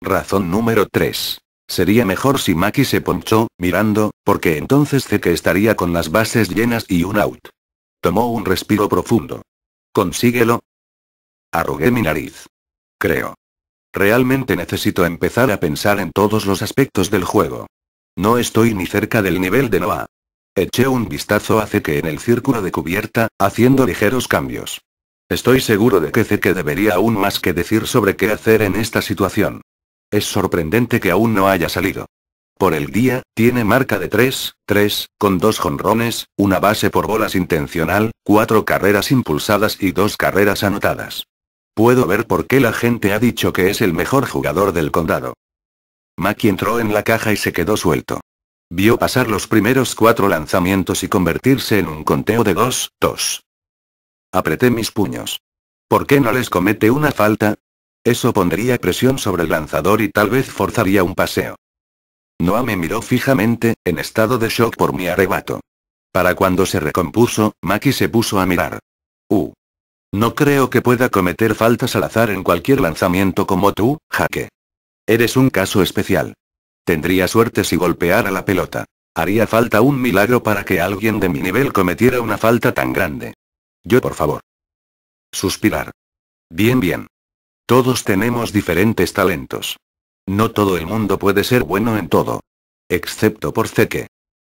Razón número 3. Sería mejor si Maki se ponchó, mirando, porque entonces sé que estaría con las bases llenas y un out. Tomó un respiro profundo. ¿Consíguelo? Arrugué mi nariz. Creo. Realmente necesito empezar a pensar en todos los aspectos del juego. No estoy ni cerca del nivel de Noah. Eché un vistazo hace que en el círculo de cubierta, haciendo ligeros cambios. Estoy seguro de que sé que debería aún más que decir sobre qué hacer en esta situación. Es sorprendente que aún no haya salido. Por el día, tiene marca de 3, 3, con dos jonrones, una base por bolas intencional, cuatro carreras impulsadas y dos carreras anotadas. Puedo ver por qué la gente ha dicho que es el mejor jugador del condado. Maki entró en la caja y se quedó suelto. Vio pasar los primeros cuatro lanzamientos y convertirse en un conteo de dos, dos. Apreté mis puños. ¿Por qué no les comete una falta? Eso pondría presión sobre el lanzador y tal vez forzaría un paseo. Noah me miró fijamente, en estado de shock por mi arrebato. Para cuando se recompuso, Maki se puso a mirar. Uh. No creo que pueda cometer faltas al azar en cualquier lanzamiento como tú, Jaque. Eres un caso especial. Tendría suerte si golpeara la pelota. Haría falta un milagro para que alguien de mi nivel cometiera una falta tan grande. Yo, por favor. Suspirar. Bien, bien. Todos tenemos diferentes talentos. No todo el mundo puede ser bueno en todo. Excepto por Zeke.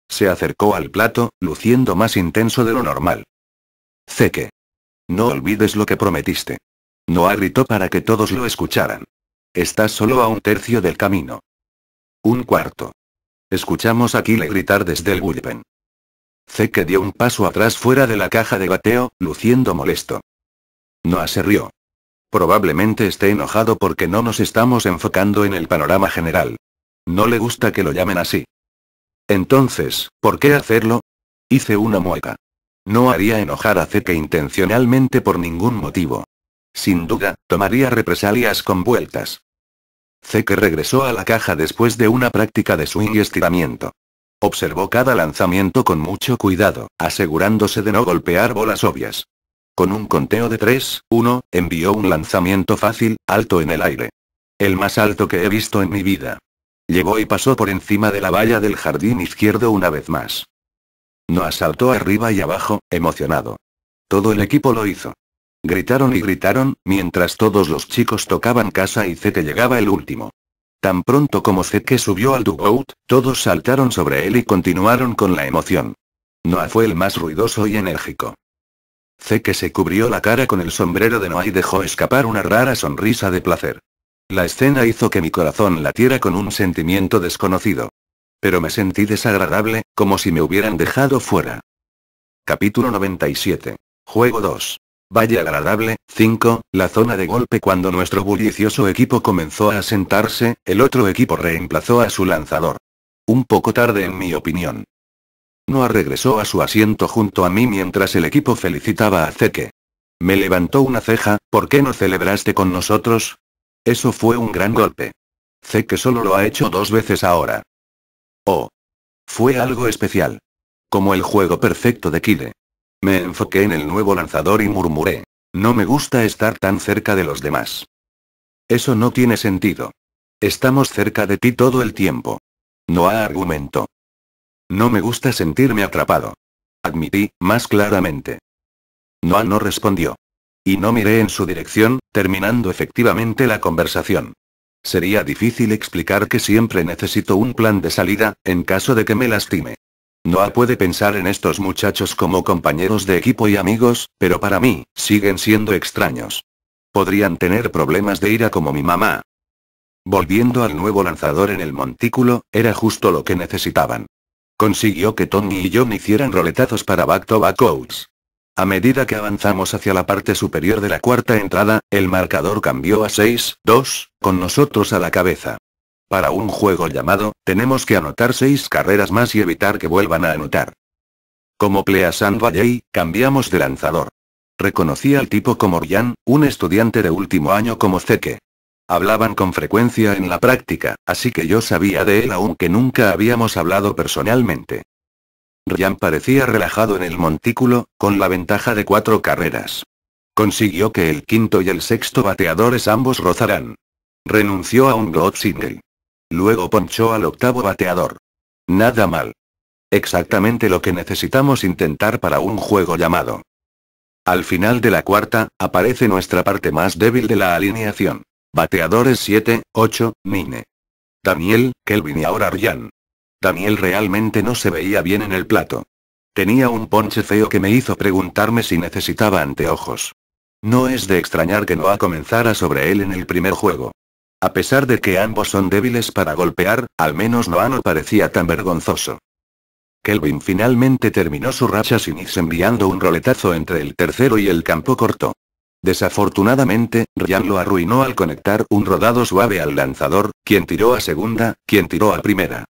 Se acercó al plato, luciendo más intenso de lo normal. Zeke. No olvides lo que prometiste. No gritó para que todos lo escucharan. Estás solo a un tercio del camino. Un cuarto. Escuchamos a Kyle gritar desde el bullpen. Zeke dio un paso atrás fuera de la caja de bateo, luciendo molesto. Noah se rió. Probablemente esté enojado porque no nos estamos enfocando en el panorama general. No le gusta que lo llamen así. Entonces, ¿por qué hacerlo? Hice una mueca. No haría enojar a Zeke intencionalmente por ningún motivo. Sin duda, tomaría represalias con vueltas. Zeke regresó a la caja después de una práctica de swing y estiramiento. Observó cada lanzamiento con mucho cuidado, asegurándose de no golpear bolas obvias. Con un conteo de 3, 1, envió un lanzamiento fácil, alto en el aire. El más alto que he visto en mi vida. Llegó y pasó por encima de la valla del jardín izquierdo una vez más. No asaltó arriba y abajo, emocionado. Todo el equipo lo hizo. Gritaron y gritaron, mientras todos los chicos tocaban casa y que llegaba el último. Tan pronto como que subió al dugout, todos saltaron sobre él y continuaron con la emoción. Noah fue el más ruidoso y enérgico. Zeke se cubrió la cara con el sombrero de Noah y dejó escapar una rara sonrisa de placer. La escena hizo que mi corazón latiera con un sentimiento desconocido. Pero me sentí desagradable, como si me hubieran dejado fuera. Capítulo 97. Juego 2. Vaya agradable, 5, la zona de golpe cuando nuestro bullicioso equipo comenzó a asentarse, el otro equipo reemplazó a su lanzador. Un poco tarde en mi opinión. Noah regresó a su asiento junto a mí mientras el equipo felicitaba a Zeke. Me levantó una ceja, ¿por qué no celebraste con nosotros? Eso fue un gran golpe. Zeke solo lo ha hecho dos veces ahora. Oh. Fue algo especial. Como el juego perfecto de Kide. Me enfoqué en el nuevo lanzador y murmuré. No me gusta estar tan cerca de los demás. Eso no tiene sentido. Estamos cerca de ti todo el tiempo. No ha argumento. No me gusta sentirme atrapado. Admití, más claramente. Noah no respondió. Y no miré en su dirección, terminando efectivamente la conversación. Sería difícil explicar que siempre necesito un plan de salida, en caso de que me lastime. Noah puede pensar en estos muchachos como compañeros de equipo y amigos, pero para mí, siguen siendo extraños. Podrían tener problemas de ira como mi mamá. Volviendo al nuevo lanzador en el montículo, era justo lo que necesitaban. Consiguió que Tony y John hicieran roletazos para back-to-back A medida que avanzamos hacia la parte superior de la cuarta entrada, el marcador cambió a 6-2, con nosotros a la cabeza. Para un juego llamado, tenemos que anotar seis carreras más y evitar que vuelvan a anotar. Como sandwall Valley, cambiamos de lanzador. Reconocí al tipo como Ryan, un estudiante de último año como Zeke. Hablaban con frecuencia en la práctica, así que yo sabía de él aunque nunca habíamos hablado personalmente. Ryan parecía relajado en el montículo, con la ventaja de cuatro carreras. Consiguió que el quinto y el sexto bateadores ambos rozaran. Renunció a un God single. Luego ponchó al octavo bateador. Nada mal. Exactamente lo que necesitamos intentar para un juego llamado. Al final de la cuarta, aparece nuestra parte más débil de la alineación. Bateadores 7, 8, Mine. Daniel, Kelvin y ahora Ryan. Daniel realmente no se veía bien en el plato. Tenía un ponche feo que me hizo preguntarme si necesitaba anteojos. No es de extrañar que no a comenzara sobre él en el primer juego. A pesar de que ambos son débiles para golpear, al menos Noano parecía tan vergonzoso. Kelvin finalmente terminó su racha sin irse enviando un roletazo entre el tercero y el campo corto. Desafortunadamente, Ryan lo arruinó al conectar un rodado suave al lanzador, quien tiró a segunda, quien tiró a primera.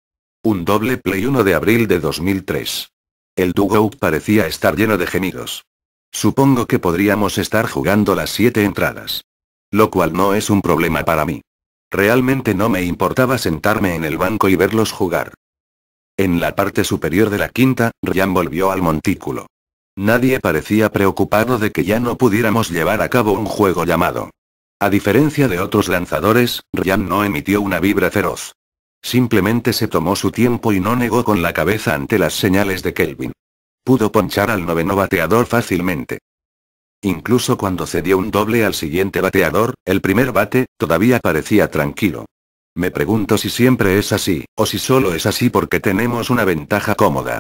Un doble play 1 de abril de 2003. El dugout parecía estar lleno de gemidos. Supongo que podríamos estar jugando las siete entradas. Lo cual no es un problema para mí. Realmente no me importaba sentarme en el banco y verlos jugar. En la parte superior de la quinta, Ryan volvió al montículo. Nadie parecía preocupado de que ya no pudiéramos llevar a cabo un juego llamado. A diferencia de otros lanzadores, Ryan no emitió una vibra feroz. Simplemente se tomó su tiempo y no negó con la cabeza ante las señales de Kelvin. Pudo ponchar al noveno bateador fácilmente. Incluso cuando cedió un doble al siguiente bateador, el primer bate, todavía parecía tranquilo. Me pregunto si siempre es así, o si solo es así porque tenemos una ventaja cómoda.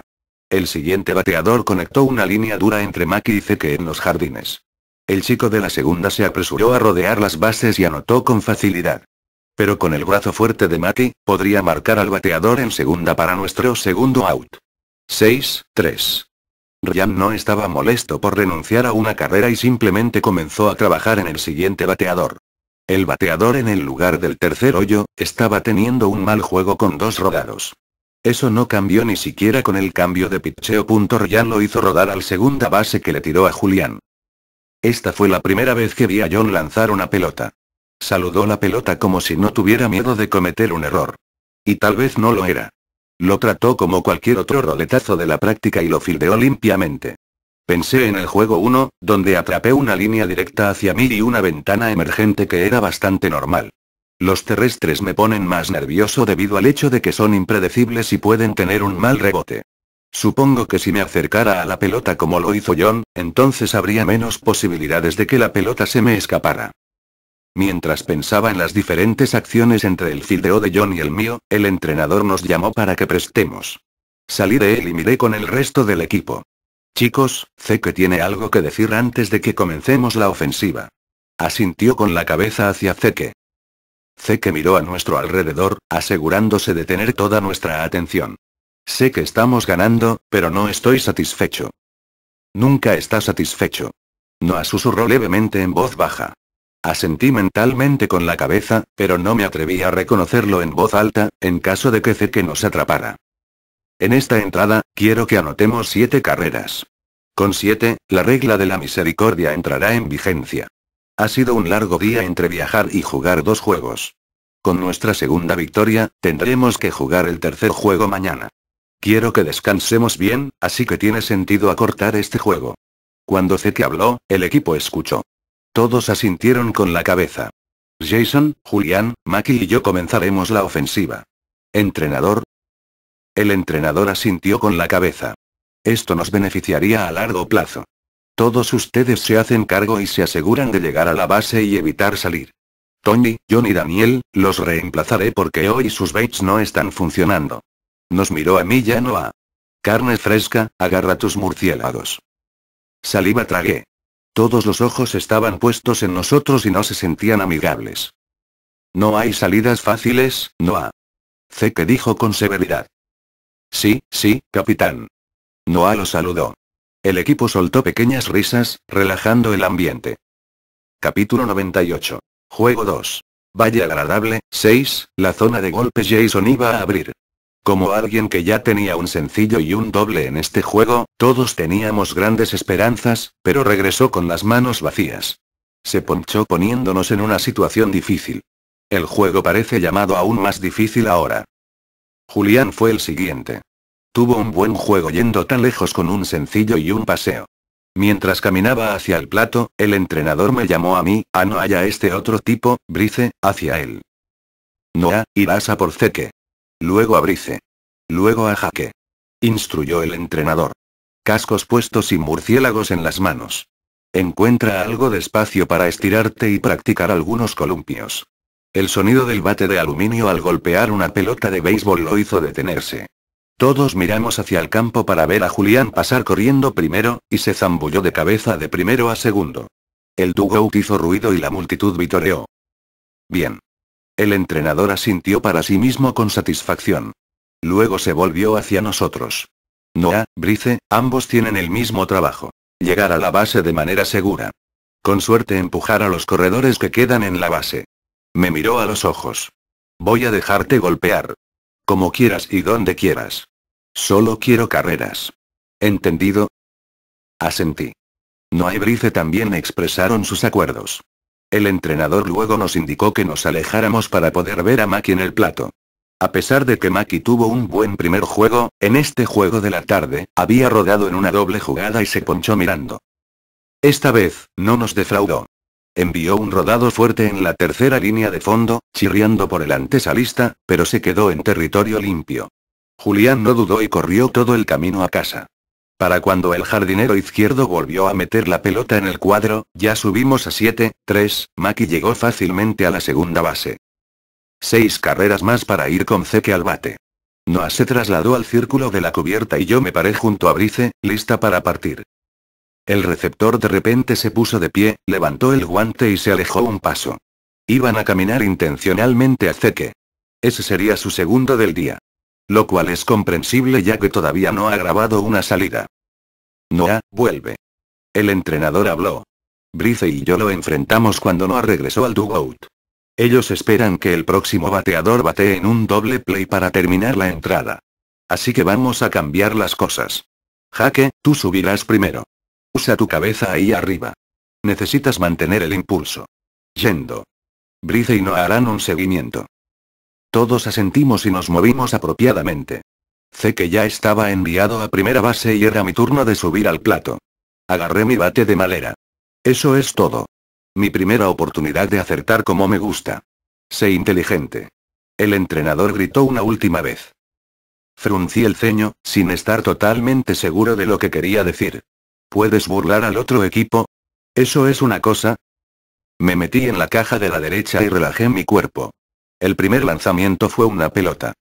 El siguiente bateador conectó una línea dura entre Maki y Zeke en los jardines. El chico de la segunda se apresuró a rodear las bases y anotó con facilidad. Pero con el brazo fuerte de Maki, podría marcar al bateador en segunda para nuestro segundo out. 6-3. Ryan no estaba molesto por renunciar a una carrera y simplemente comenzó a trabajar en el siguiente bateador. El bateador en el lugar del tercer hoyo, estaba teniendo un mal juego con dos rodados. Eso no cambió ni siquiera con el cambio de pitcheo. Ryan lo hizo rodar al segunda base que le tiró a Julián. Esta fue la primera vez que vi a John lanzar una pelota. Saludó la pelota como si no tuviera miedo de cometer un error. Y tal vez no lo era. Lo trató como cualquier otro roletazo de la práctica y lo fildeó limpiamente. Pensé en el juego 1, donde atrapé una línea directa hacia mí y una ventana emergente que era bastante normal. Los terrestres me ponen más nervioso debido al hecho de que son impredecibles y pueden tener un mal rebote. Supongo que si me acercara a la pelota como lo hizo John, entonces habría menos posibilidades de que la pelota se me escapara. Mientras pensaba en las diferentes acciones entre el fildeo de John y el mío, el entrenador nos llamó para que prestemos. Salí de él y miré con el resto del equipo. Chicos, sé que tiene algo que decir antes de que comencemos la ofensiva. Asintió con la cabeza hacia Zeke. Zeke miró a nuestro alrededor, asegurándose de tener toda nuestra atención. Sé que estamos ganando, pero no estoy satisfecho. Nunca está satisfecho. No asusurró levemente en voz baja. Asentí mentalmente con la cabeza, pero no me atreví a reconocerlo en voz alta, en caso de que Zeke nos atrapara. En esta entrada, quiero que anotemos siete carreras. Con siete, la regla de la misericordia entrará en vigencia. Ha sido un largo día entre viajar y jugar dos juegos. Con nuestra segunda victoria, tendremos que jugar el tercer juego mañana. Quiero que descansemos bien, así que tiene sentido acortar este juego. Cuando Zeke habló, el equipo escuchó. Todos asintieron con la cabeza. Jason, Julián, Maki y yo comenzaremos la ofensiva. ¿Entrenador? El entrenador asintió con la cabeza. Esto nos beneficiaría a largo plazo. Todos ustedes se hacen cargo y se aseguran de llegar a la base y evitar salir. Tony, John y Daniel, los reemplazaré porque hoy sus baits no están funcionando. Nos miró a mí ya no a. Carne fresca, agarra tus murciélagos. Saliva tragué. Todos los ojos estaban puestos en nosotros y no se sentían amigables. No hay salidas fáciles, Noah. Zeke dijo con severidad. Sí, sí, capitán. Noah lo saludó. El equipo soltó pequeñas risas, relajando el ambiente. Capítulo 98. Juego 2. Valle agradable, 6. La zona de golpe Jason iba a abrir. Como alguien que ya tenía un sencillo y un doble en este juego, todos teníamos grandes esperanzas, pero regresó con las manos vacías. Se ponchó poniéndonos en una situación difícil. El juego parece llamado aún más difícil ahora. Julián fue el siguiente. Tuvo un buen juego yendo tan lejos con un sencillo y un paseo. Mientras caminaba hacia el plato, el entrenador me llamó a mí, a ah, no haya este otro tipo, Brice, hacia él. Noah, irás a por Zeke. Luego a Brice. Luego a Jaque. Instruyó el entrenador. Cascos puestos y murciélagos en las manos. Encuentra algo de espacio para estirarte y practicar algunos columpios. El sonido del bate de aluminio al golpear una pelota de béisbol lo hizo detenerse. Todos miramos hacia el campo para ver a Julián pasar corriendo primero, y se zambulló de cabeza de primero a segundo. El dugout hizo ruido y la multitud vitoreó. Bien. El entrenador asintió para sí mismo con satisfacción. Luego se volvió hacia nosotros. Noah, Brice, ambos tienen el mismo trabajo. Llegar a la base de manera segura. Con suerte empujar a los corredores que quedan en la base. Me miró a los ojos. Voy a dejarte golpear. Como quieras y donde quieras. Solo quiero carreras. ¿Entendido? Asentí. Noah y brice también expresaron sus acuerdos. El entrenador luego nos indicó que nos alejáramos para poder ver a Maki en el plato. A pesar de que Maki tuvo un buen primer juego, en este juego de la tarde, había rodado en una doble jugada y se ponchó mirando. Esta vez, no nos defraudó. Envió un rodado fuerte en la tercera línea de fondo, chirriando por el antesalista, pero se quedó en territorio limpio. Julián no dudó y corrió todo el camino a casa. Para cuando el jardinero izquierdo volvió a meter la pelota en el cuadro, ya subimos a 7-3, Maki llegó fácilmente a la segunda base. Seis carreras más para ir con Zeke al bate. Noah se trasladó al círculo de la cubierta y yo me paré junto a Brice, lista para partir. El receptor de repente se puso de pie, levantó el guante y se alejó un paso. Iban a caminar intencionalmente a Zeke. Ese sería su segundo del día. Lo cual es comprensible ya que todavía no ha grabado una salida. Noah, vuelve. El entrenador habló. Brice y yo lo enfrentamos cuando Noah regresó al dugout. Ellos esperan que el próximo bateador batee en un doble play para terminar la entrada. Así que vamos a cambiar las cosas. Jaque, tú subirás primero. Usa tu cabeza ahí arriba. Necesitas mantener el impulso. Yendo. Brice y Noah harán un seguimiento. Todos asentimos y nos movimos apropiadamente. Sé que ya estaba enviado a primera base y era mi turno de subir al plato. Agarré mi bate de malera. Eso es todo. Mi primera oportunidad de acertar como me gusta. Sé inteligente. El entrenador gritó una última vez. Fruncí el ceño, sin estar totalmente seguro de lo que quería decir. ¿Puedes burlar al otro equipo? ¿Eso es una cosa? Me metí en la caja de la derecha y relajé mi cuerpo. El primer lanzamiento fue una pelota.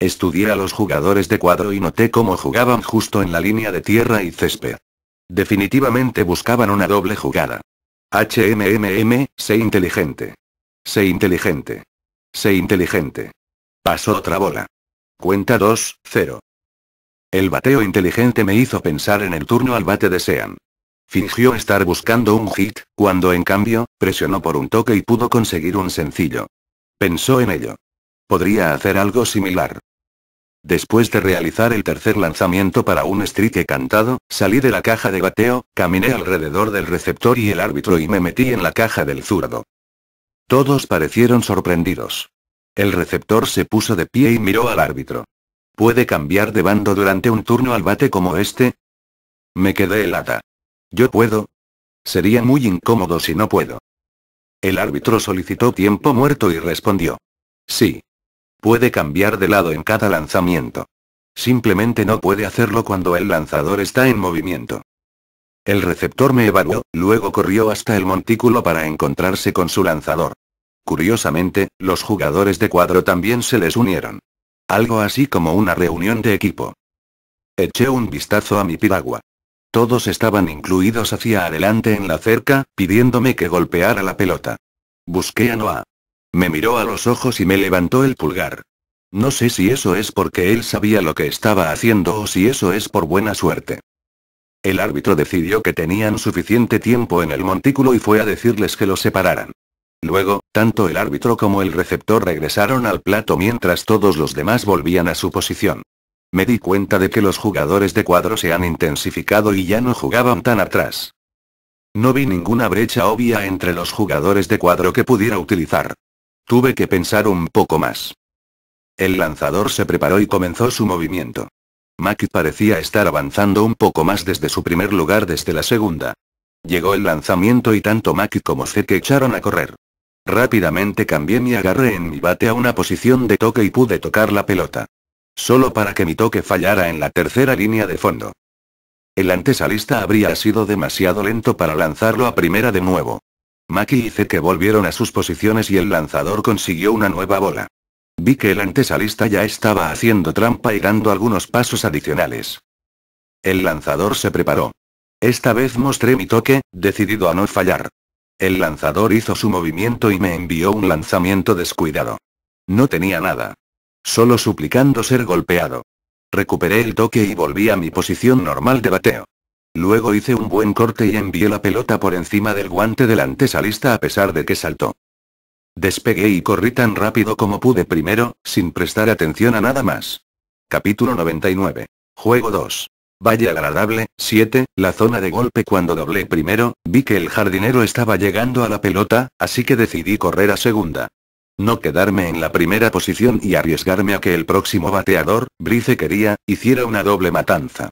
Estudié a los jugadores de cuadro y noté cómo jugaban justo en la línea de tierra y césped. Definitivamente buscaban una doble jugada. HMMM, sé inteligente. Sé inteligente. Sé inteligente. Pasó otra bola. Cuenta 2, 0. El bateo inteligente me hizo pensar en el turno al bate de Sean. Fingió estar buscando un hit, cuando en cambio, presionó por un toque y pudo conseguir un sencillo. Pensó en ello. Podría hacer algo similar. Después de realizar el tercer lanzamiento para un strike cantado, salí de la caja de bateo, caminé alrededor del receptor y el árbitro y me metí en la caja del zurdo. Todos parecieron sorprendidos. El receptor se puso de pie y miró al árbitro. ¿Puede cambiar de bando durante un turno al bate como este? Me quedé helada. ¿Yo puedo? Sería muy incómodo si no puedo. El árbitro solicitó tiempo muerto y respondió. Sí. Puede cambiar de lado en cada lanzamiento. Simplemente no puede hacerlo cuando el lanzador está en movimiento. El receptor me evaluó, luego corrió hasta el montículo para encontrarse con su lanzador. Curiosamente, los jugadores de cuadro también se les unieron. Algo así como una reunión de equipo. Eché un vistazo a mi piragua. Todos estaban incluidos hacia adelante en la cerca, pidiéndome que golpeara la pelota. Busqué a Noah. Me miró a los ojos y me levantó el pulgar. No sé si eso es porque él sabía lo que estaba haciendo o si eso es por buena suerte. El árbitro decidió que tenían suficiente tiempo en el montículo y fue a decirles que los separaran. Luego, tanto el árbitro como el receptor regresaron al plato mientras todos los demás volvían a su posición. Me di cuenta de que los jugadores de cuadro se han intensificado y ya no jugaban tan atrás. No vi ninguna brecha obvia entre los jugadores de cuadro que pudiera utilizar. Tuve que pensar un poco más. El lanzador se preparó y comenzó su movimiento. Maki parecía estar avanzando un poco más desde su primer lugar desde la segunda. Llegó el lanzamiento y tanto Maki como que echaron a correr. Rápidamente cambié mi agarre en mi bate a una posición de toque y pude tocar la pelota. Solo para que mi toque fallara en la tercera línea de fondo. El antesalista habría sido demasiado lento para lanzarlo a primera de nuevo. Maki y que volvieron a sus posiciones y el lanzador consiguió una nueva bola. Vi que el antesalista ya estaba haciendo trampa y dando algunos pasos adicionales. El lanzador se preparó. Esta vez mostré mi toque, decidido a no fallar. El lanzador hizo su movimiento y me envió un lanzamiento descuidado. No tenía nada solo suplicando ser golpeado. Recuperé el toque y volví a mi posición normal de bateo. Luego hice un buen corte y envié la pelota por encima del guante del antesalista a pesar de que saltó. Despegué y corrí tan rápido como pude primero, sin prestar atención a nada más. Capítulo 99. Juego 2. Valle agradable, 7, la zona de golpe cuando doblé primero, vi que el jardinero estaba llegando a la pelota, así que decidí correr a segunda. No quedarme en la primera posición y arriesgarme a que el próximo bateador, Brice quería, hiciera una doble matanza.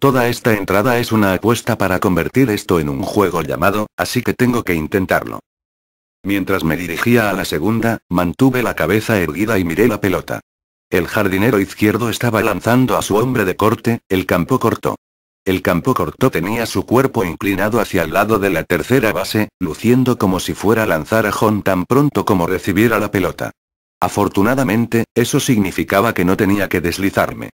Toda esta entrada es una apuesta para convertir esto en un juego llamado, así que tengo que intentarlo. Mientras me dirigía a la segunda, mantuve la cabeza erguida y miré la pelota. El jardinero izquierdo estaba lanzando a su hombre de corte, el campo corto. El campo corto tenía su cuerpo inclinado hacia el lado de la tercera base, luciendo como si fuera a lanzar a John tan pronto como recibiera la pelota. Afortunadamente, eso significaba que no tenía que deslizarme.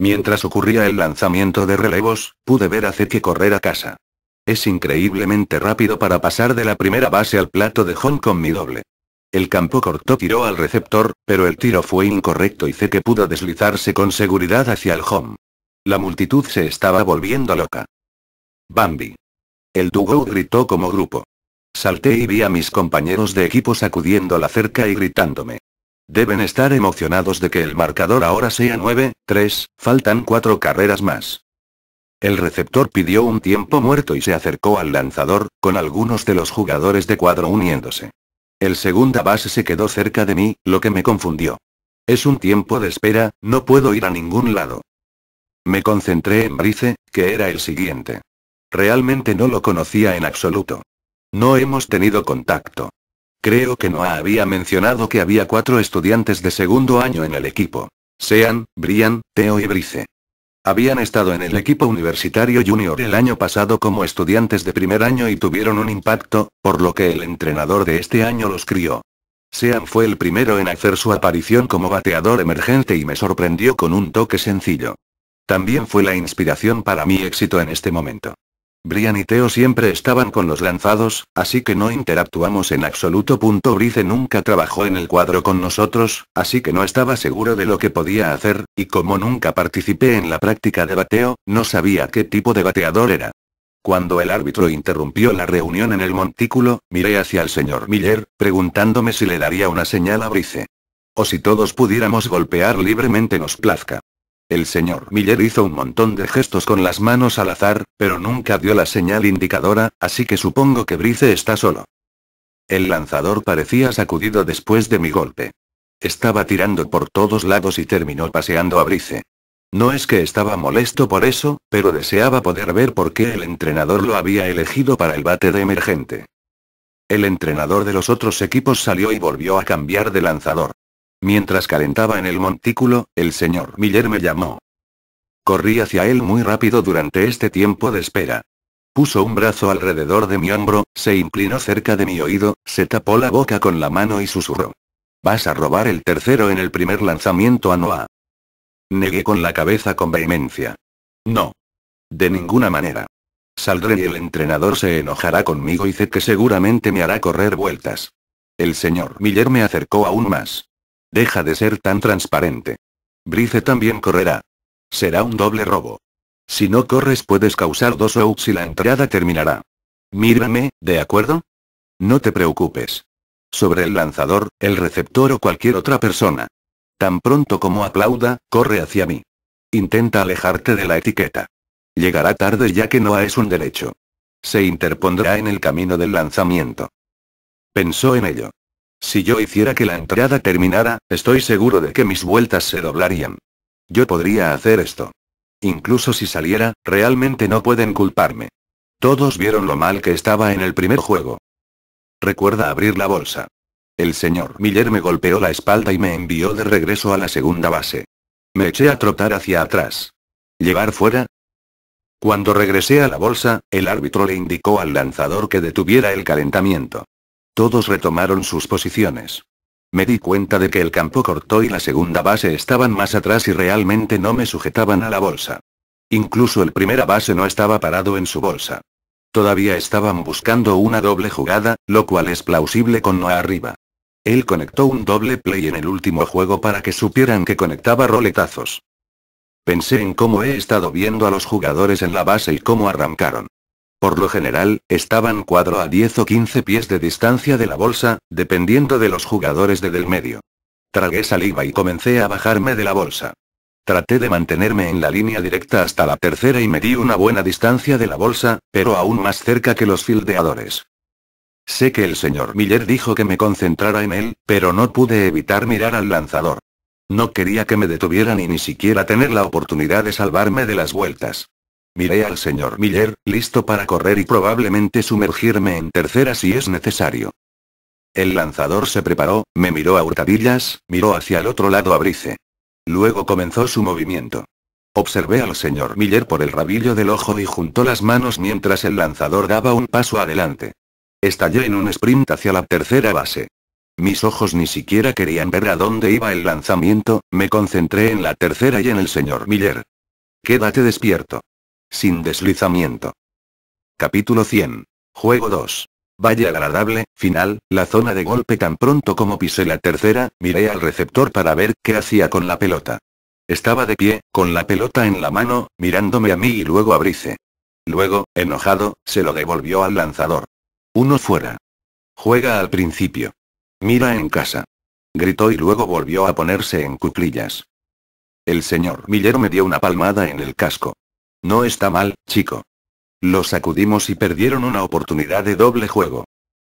Mientras ocurría el lanzamiento de relevos, pude ver a que correr a casa. Es increíblemente rápido para pasar de la primera base al plato de John con mi doble. El campo corto tiró al receptor, pero el tiro fue incorrecto y que pudo deslizarse con seguridad hacia el home. La multitud se estaba volviendo loca. Bambi. El Dugo gritó como grupo. Salté y vi a mis compañeros de equipo sacudiendo la cerca y gritándome. Deben estar emocionados de que el marcador ahora sea 9-3, faltan cuatro carreras más. El receptor pidió un tiempo muerto y se acercó al lanzador, con algunos de los jugadores de cuadro uniéndose. El segunda base se quedó cerca de mí, lo que me confundió. Es un tiempo de espera, no puedo ir a ningún lado. Me concentré en Brice, que era el siguiente. Realmente no lo conocía en absoluto. No hemos tenido contacto. Creo que no había mencionado que había cuatro estudiantes de segundo año en el equipo. Sean, Brian, Teo y Brice. Habían estado en el equipo universitario junior el año pasado como estudiantes de primer año y tuvieron un impacto, por lo que el entrenador de este año los crió. Sean fue el primero en hacer su aparición como bateador emergente y me sorprendió con un toque sencillo. También fue la inspiración para mi éxito en este momento. Brian y Teo siempre estaban con los lanzados, así que no interactuamos en absoluto. Brice nunca trabajó en el cuadro con nosotros, así que no estaba seguro de lo que podía hacer, y como nunca participé en la práctica de bateo, no sabía qué tipo de bateador era. Cuando el árbitro interrumpió la reunión en el montículo, miré hacia el señor Miller, preguntándome si le daría una señal a Brice. O si todos pudiéramos golpear libremente nos plazca. El señor Miller hizo un montón de gestos con las manos al azar, pero nunca dio la señal indicadora, así que supongo que Brice está solo. El lanzador parecía sacudido después de mi golpe. Estaba tirando por todos lados y terminó paseando a Brice. No es que estaba molesto por eso, pero deseaba poder ver por qué el entrenador lo había elegido para el bate de emergente. El entrenador de los otros equipos salió y volvió a cambiar de lanzador. Mientras calentaba en el montículo, el señor Miller me llamó. Corrí hacia él muy rápido durante este tiempo de espera. Puso un brazo alrededor de mi hombro, se inclinó cerca de mi oído, se tapó la boca con la mano y susurró. Vas a robar el tercero en el primer lanzamiento a Noah. Negué con la cabeza con vehemencia. No. De ninguna manera. Saldré y el entrenador se enojará conmigo y sé que seguramente me hará correr vueltas. El señor Miller me acercó aún más. Deja de ser tan transparente. Brice también correrá. Será un doble robo. Si no corres puedes causar dos outs y la entrada terminará. Mírame, ¿de acuerdo? No te preocupes. Sobre el lanzador, el receptor o cualquier otra persona. Tan pronto como aplauda, corre hacia mí. Intenta alejarte de la etiqueta. Llegará tarde ya que no es un derecho. Se interpondrá en el camino del lanzamiento. Pensó en ello. Si yo hiciera que la entrada terminara, estoy seguro de que mis vueltas se doblarían. Yo podría hacer esto. Incluso si saliera, realmente no pueden culparme. Todos vieron lo mal que estaba en el primer juego. Recuerda abrir la bolsa. El señor Miller me golpeó la espalda y me envió de regreso a la segunda base. Me eché a trotar hacia atrás. ¿Llevar fuera? Cuando regresé a la bolsa, el árbitro le indicó al lanzador que detuviera el calentamiento. Todos retomaron sus posiciones. Me di cuenta de que el campo cortó y la segunda base estaban más atrás y realmente no me sujetaban a la bolsa. Incluso el primera base no estaba parado en su bolsa. Todavía estaban buscando una doble jugada, lo cual es plausible con Noah arriba. Él conectó un doble play en el último juego para que supieran que conectaba roletazos. Pensé en cómo he estado viendo a los jugadores en la base y cómo arrancaron. Por lo general, estaban cuadro a 10 o 15 pies de distancia de la bolsa, dependiendo de los jugadores de del medio. Tragué saliva y comencé a bajarme de la bolsa. Traté de mantenerme en la línea directa hasta la tercera y me di una buena distancia de la bolsa, pero aún más cerca que los fildeadores. Sé que el señor Miller dijo que me concentrara en él, pero no pude evitar mirar al lanzador. No quería que me detuvieran y ni siquiera tener la oportunidad de salvarme de las vueltas. Miré al señor Miller, listo para correr y probablemente sumergirme en tercera si es necesario. El lanzador se preparó, me miró a hurtadillas, miró hacia el otro lado a Brice. Luego comenzó su movimiento. Observé al señor Miller por el rabillo del ojo y juntó las manos mientras el lanzador daba un paso adelante. Estallé en un sprint hacia la tercera base. Mis ojos ni siquiera querían ver a dónde iba el lanzamiento, me concentré en la tercera y en el señor Miller. Quédate despierto. Sin deslizamiento. Capítulo 100. Juego 2. Vaya agradable, final, la zona de golpe tan pronto como pisé la tercera, miré al receptor para ver qué hacía con la pelota. Estaba de pie, con la pelota en la mano, mirándome a mí y luego a Luego, enojado, se lo devolvió al lanzador. Uno fuera. Juega al principio. Mira en casa. Gritó y luego volvió a ponerse en cuclillas. El señor Miller me dio una palmada en el casco. No está mal, chico. Los sacudimos y perdieron una oportunidad de doble juego.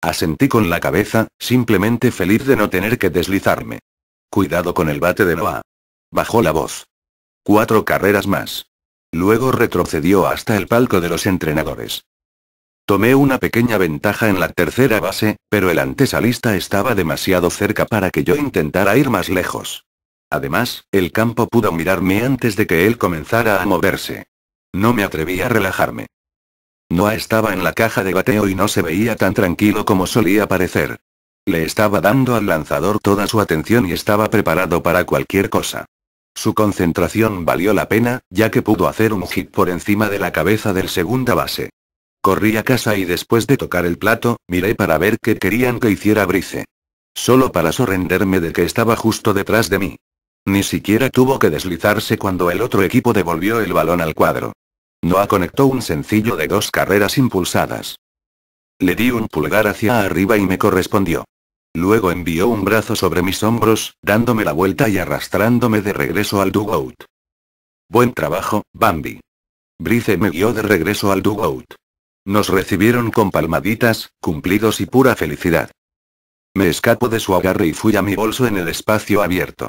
Asentí con la cabeza, simplemente feliz de no tener que deslizarme. Cuidado con el bate de Noah. Bajó la voz. Cuatro carreras más. Luego retrocedió hasta el palco de los entrenadores. Tomé una pequeña ventaja en la tercera base, pero el antesalista estaba demasiado cerca para que yo intentara ir más lejos. Además, el campo pudo mirarme antes de que él comenzara a moverse. No me atreví a relajarme. Noah estaba en la caja de bateo y no se veía tan tranquilo como solía parecer. Le estaba dando al lanzador toda su atención y estaba preparado para cualquier cosa. Su concentración valió la pena, ya que pudo hacer un hit por encima de la cabeza del segunda base. Corrí a casa y después de tocar el plato, miré para ver qué querían que hiciera Brice. Solo para sorprenderme de que estaba justo detrás de mí. Ni siquiera tuvo que deslizarse cuando el otro equipo devolvió el balón al cuadro. Noah conectó un sencillo de dos carreras impulsadas. Le di un pulgar hacia arriba y me correspondió. Luego envió un brazo sobre mis hombros, dándome la vuelta y arrastrándome de regreso al dugout. Buen trabajo, Bambi. Brice me guió de regreso al dugout. Nos recibieron con palmaditas, cumplidos y pura felicidad. Me escapo de su agarre y fui a mi bolso en el espacio abierto.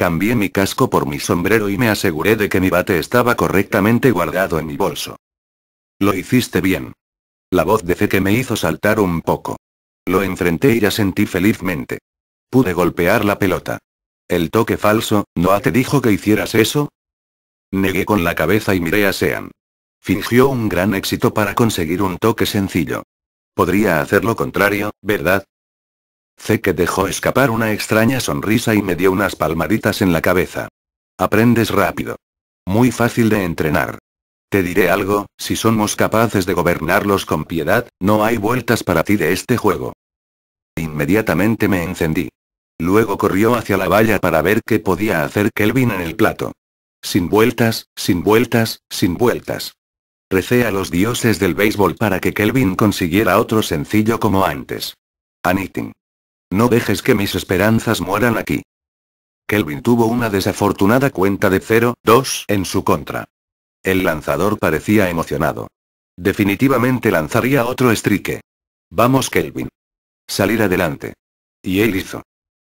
Cambié mi casco por mi sombrero y me aseguré de que mi bate estaba correctamente guardado en mi bolso. Lo hiciste bien. La voz de fe que me hizo saltar un poco. Lo enfrenté y sentí felizmente. Pude golpear la pelota. El toque falso, ¿Noah te dijo que hicieras eso? Negué con la cabeza y miré a Sean. Fingió un gran éxito para conseguir un toque sencillo. Podría hacer lo contrario, ¿verdad? que dejó escapar una extraña sonrisa y me dio unas palmaditas en la cabeza. Aprendes rápido. Muy fácil de entrenar. Te diré algo, si somos capaces de gobernarlos con piedad, no hay vueltas para ti de este juego. Inmediatamente me encendí. Luego corrió hacia la valla para ver qué podía hacer Kelvin en el plato. Sin vueltas, sin vueltas, sin vueltas. Recé a los dioses del béisbol para que Kelvin consiguiera otro sencillo como antes. Anitin. No dejes que mis esperanzas mueran aquí. Kelvin tuvo una desafortunada cuenta de 0-2 en su contra. El lanzador parecía emocionado. Definitivamente lanzaría otro strike. Vamos Kelvin. Salir adelante. Y él hizo.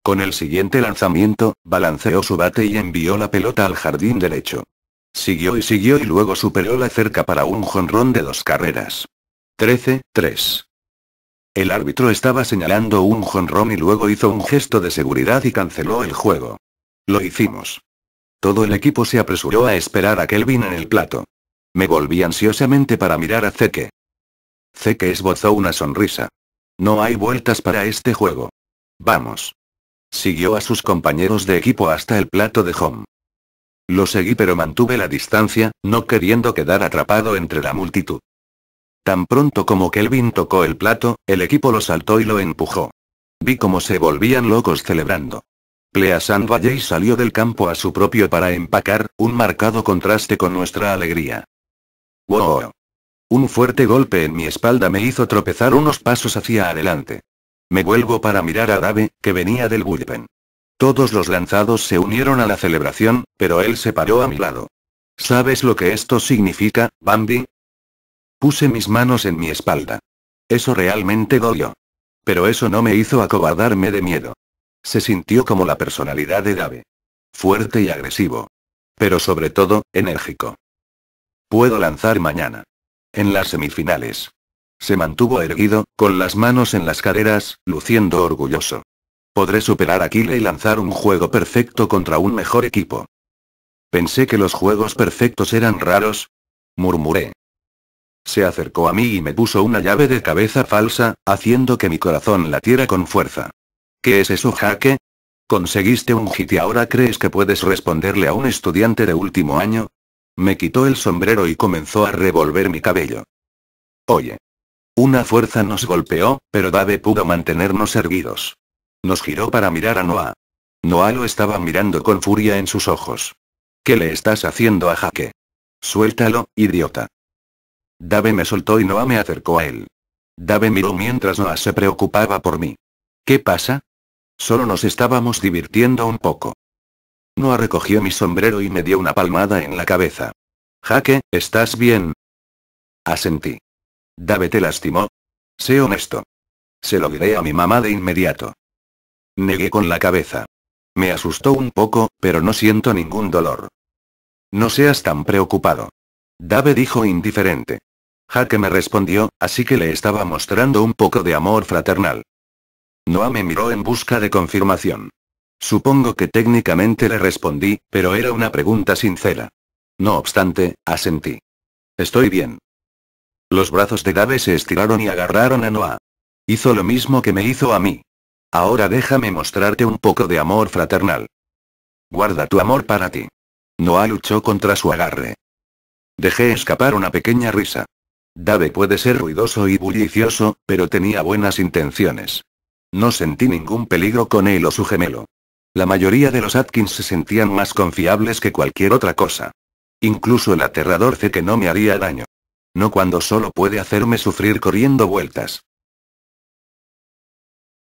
Con el siguiente lanzamiento, balanceó su bate y envió la pelota al jardín derecho. Siguió y siguió y luego superó la cerca para un jonrón de dos carreras. 13-3. El árbitro estaba señalando un jonrón y luego hizo un gesto de seguridad y canceló el juego. Lo hicimos. Todo el equipo se apresuró a esperar a Kelvin en el plato. Me volví ansiosamente para mirar a Zeke. Zeke esbozó una sonrisa. No hay vueltas para este juego. Vamos. Siguió a sus compañeros de equipo hasta el plato de home. Lo seguí pero mantuve la distancia, no queriendo quedar atrapado entre la multitud. Tan pronto como Kelvin tocó el plato, el equipo lo saltó y lo empujó. Vi cómo se volvían locos celebrando. Pleasant Valley salió del campo a su propio para empacar, un marcado contraste con nuestra alegría. ¡Wow! Un fuerte golpe en mi espalda me hizo tropezar unos pasos hacia adelante. Me vuelvo para mirar a Dave, que venía del bullpen. Todos los lanzados se unieron a la celebración, pero él se paró a mi lado. ¿Sabes lo que esto significa, Bambi? Puse mis manos en mi espalda. Eso realmente dolió. Pero eso no me hizo acobardarme de miedo. Se sintió como la personalidad de Dave. Fuerte y agresivo. Pero sobre todo, enérgico. Puedo lanzar mañana. En las semifinales. Se mantuvo erguido, con las manos en las caderas, luciendo orgulloso. Podré superar a Kyle y lanzar un juego perfecto contra un mejor equipo. Pensé que los juegos perfectos eran raros. Murmuré. Se acercó a mí y me puso una llave de cabeza falsa, haciendo que mi corazón latiera con fuerza. ¿Qué es eso, Jaque? ¿Conseguiste un hit y ahora crees que puedes responderle a un estudiante de último año? Me quitó el sombrero y comenzó a revolver mi cabello. Oye. Una fuerza nos golpeó, pero Dave pudo mantenernos erguidos. Nos giró para mirar a Noah. Noah lo estaba mirando con furia en sus ojos. ¿Qué le estás haciendo a Jaque? Suéltalo, idiota. Dave me soltó y Noah me acercó a él. Dave miró mientras Noah se preocupaba por mí. ¿Qué pasa? Solo nos estábamos divirtiendo un poco. Noah recogió mi sombrero y me dio una palmada en la cabeza. Jaque, ¿estás bien? Asentí. Dave te lastimó. Sé honesto. Se lo diré a mi mamá de inmediato. Negué con la cabeza. Me asustó un poco, pero no siento ningún dolor. No seas tan preocupado. Dave dijo indiferente. Jaque me respondió, así que le estaba mostrando un poco de amor fraternal. Noah me miró en busca de confirmación. Supongo que técnicamente le respondí, pero era una pregunta sincera. No obstante, asentí. Estoy bien. Los brazos de Dave se estiraron y agarraron a Noah. Hizo lo mismo que me hizo a mí. Ahora déjame mostrarte un poco de amor fraternal. Guarda tu amor para ti. Noah luchó contra su agarre. Dejé escapar una pequeña risa. Dave puede ser ruidoso y bullicioso, pero tenía buenas intenciones. No sentí ningún peligro con él o su gemelo. La mayoría de los Atkins se sentían más confiables que cualquier otra cosa. Incluso el aterrador C que no me haría daño. No cuando solo puede hacerme sufrir corriendo vueltas.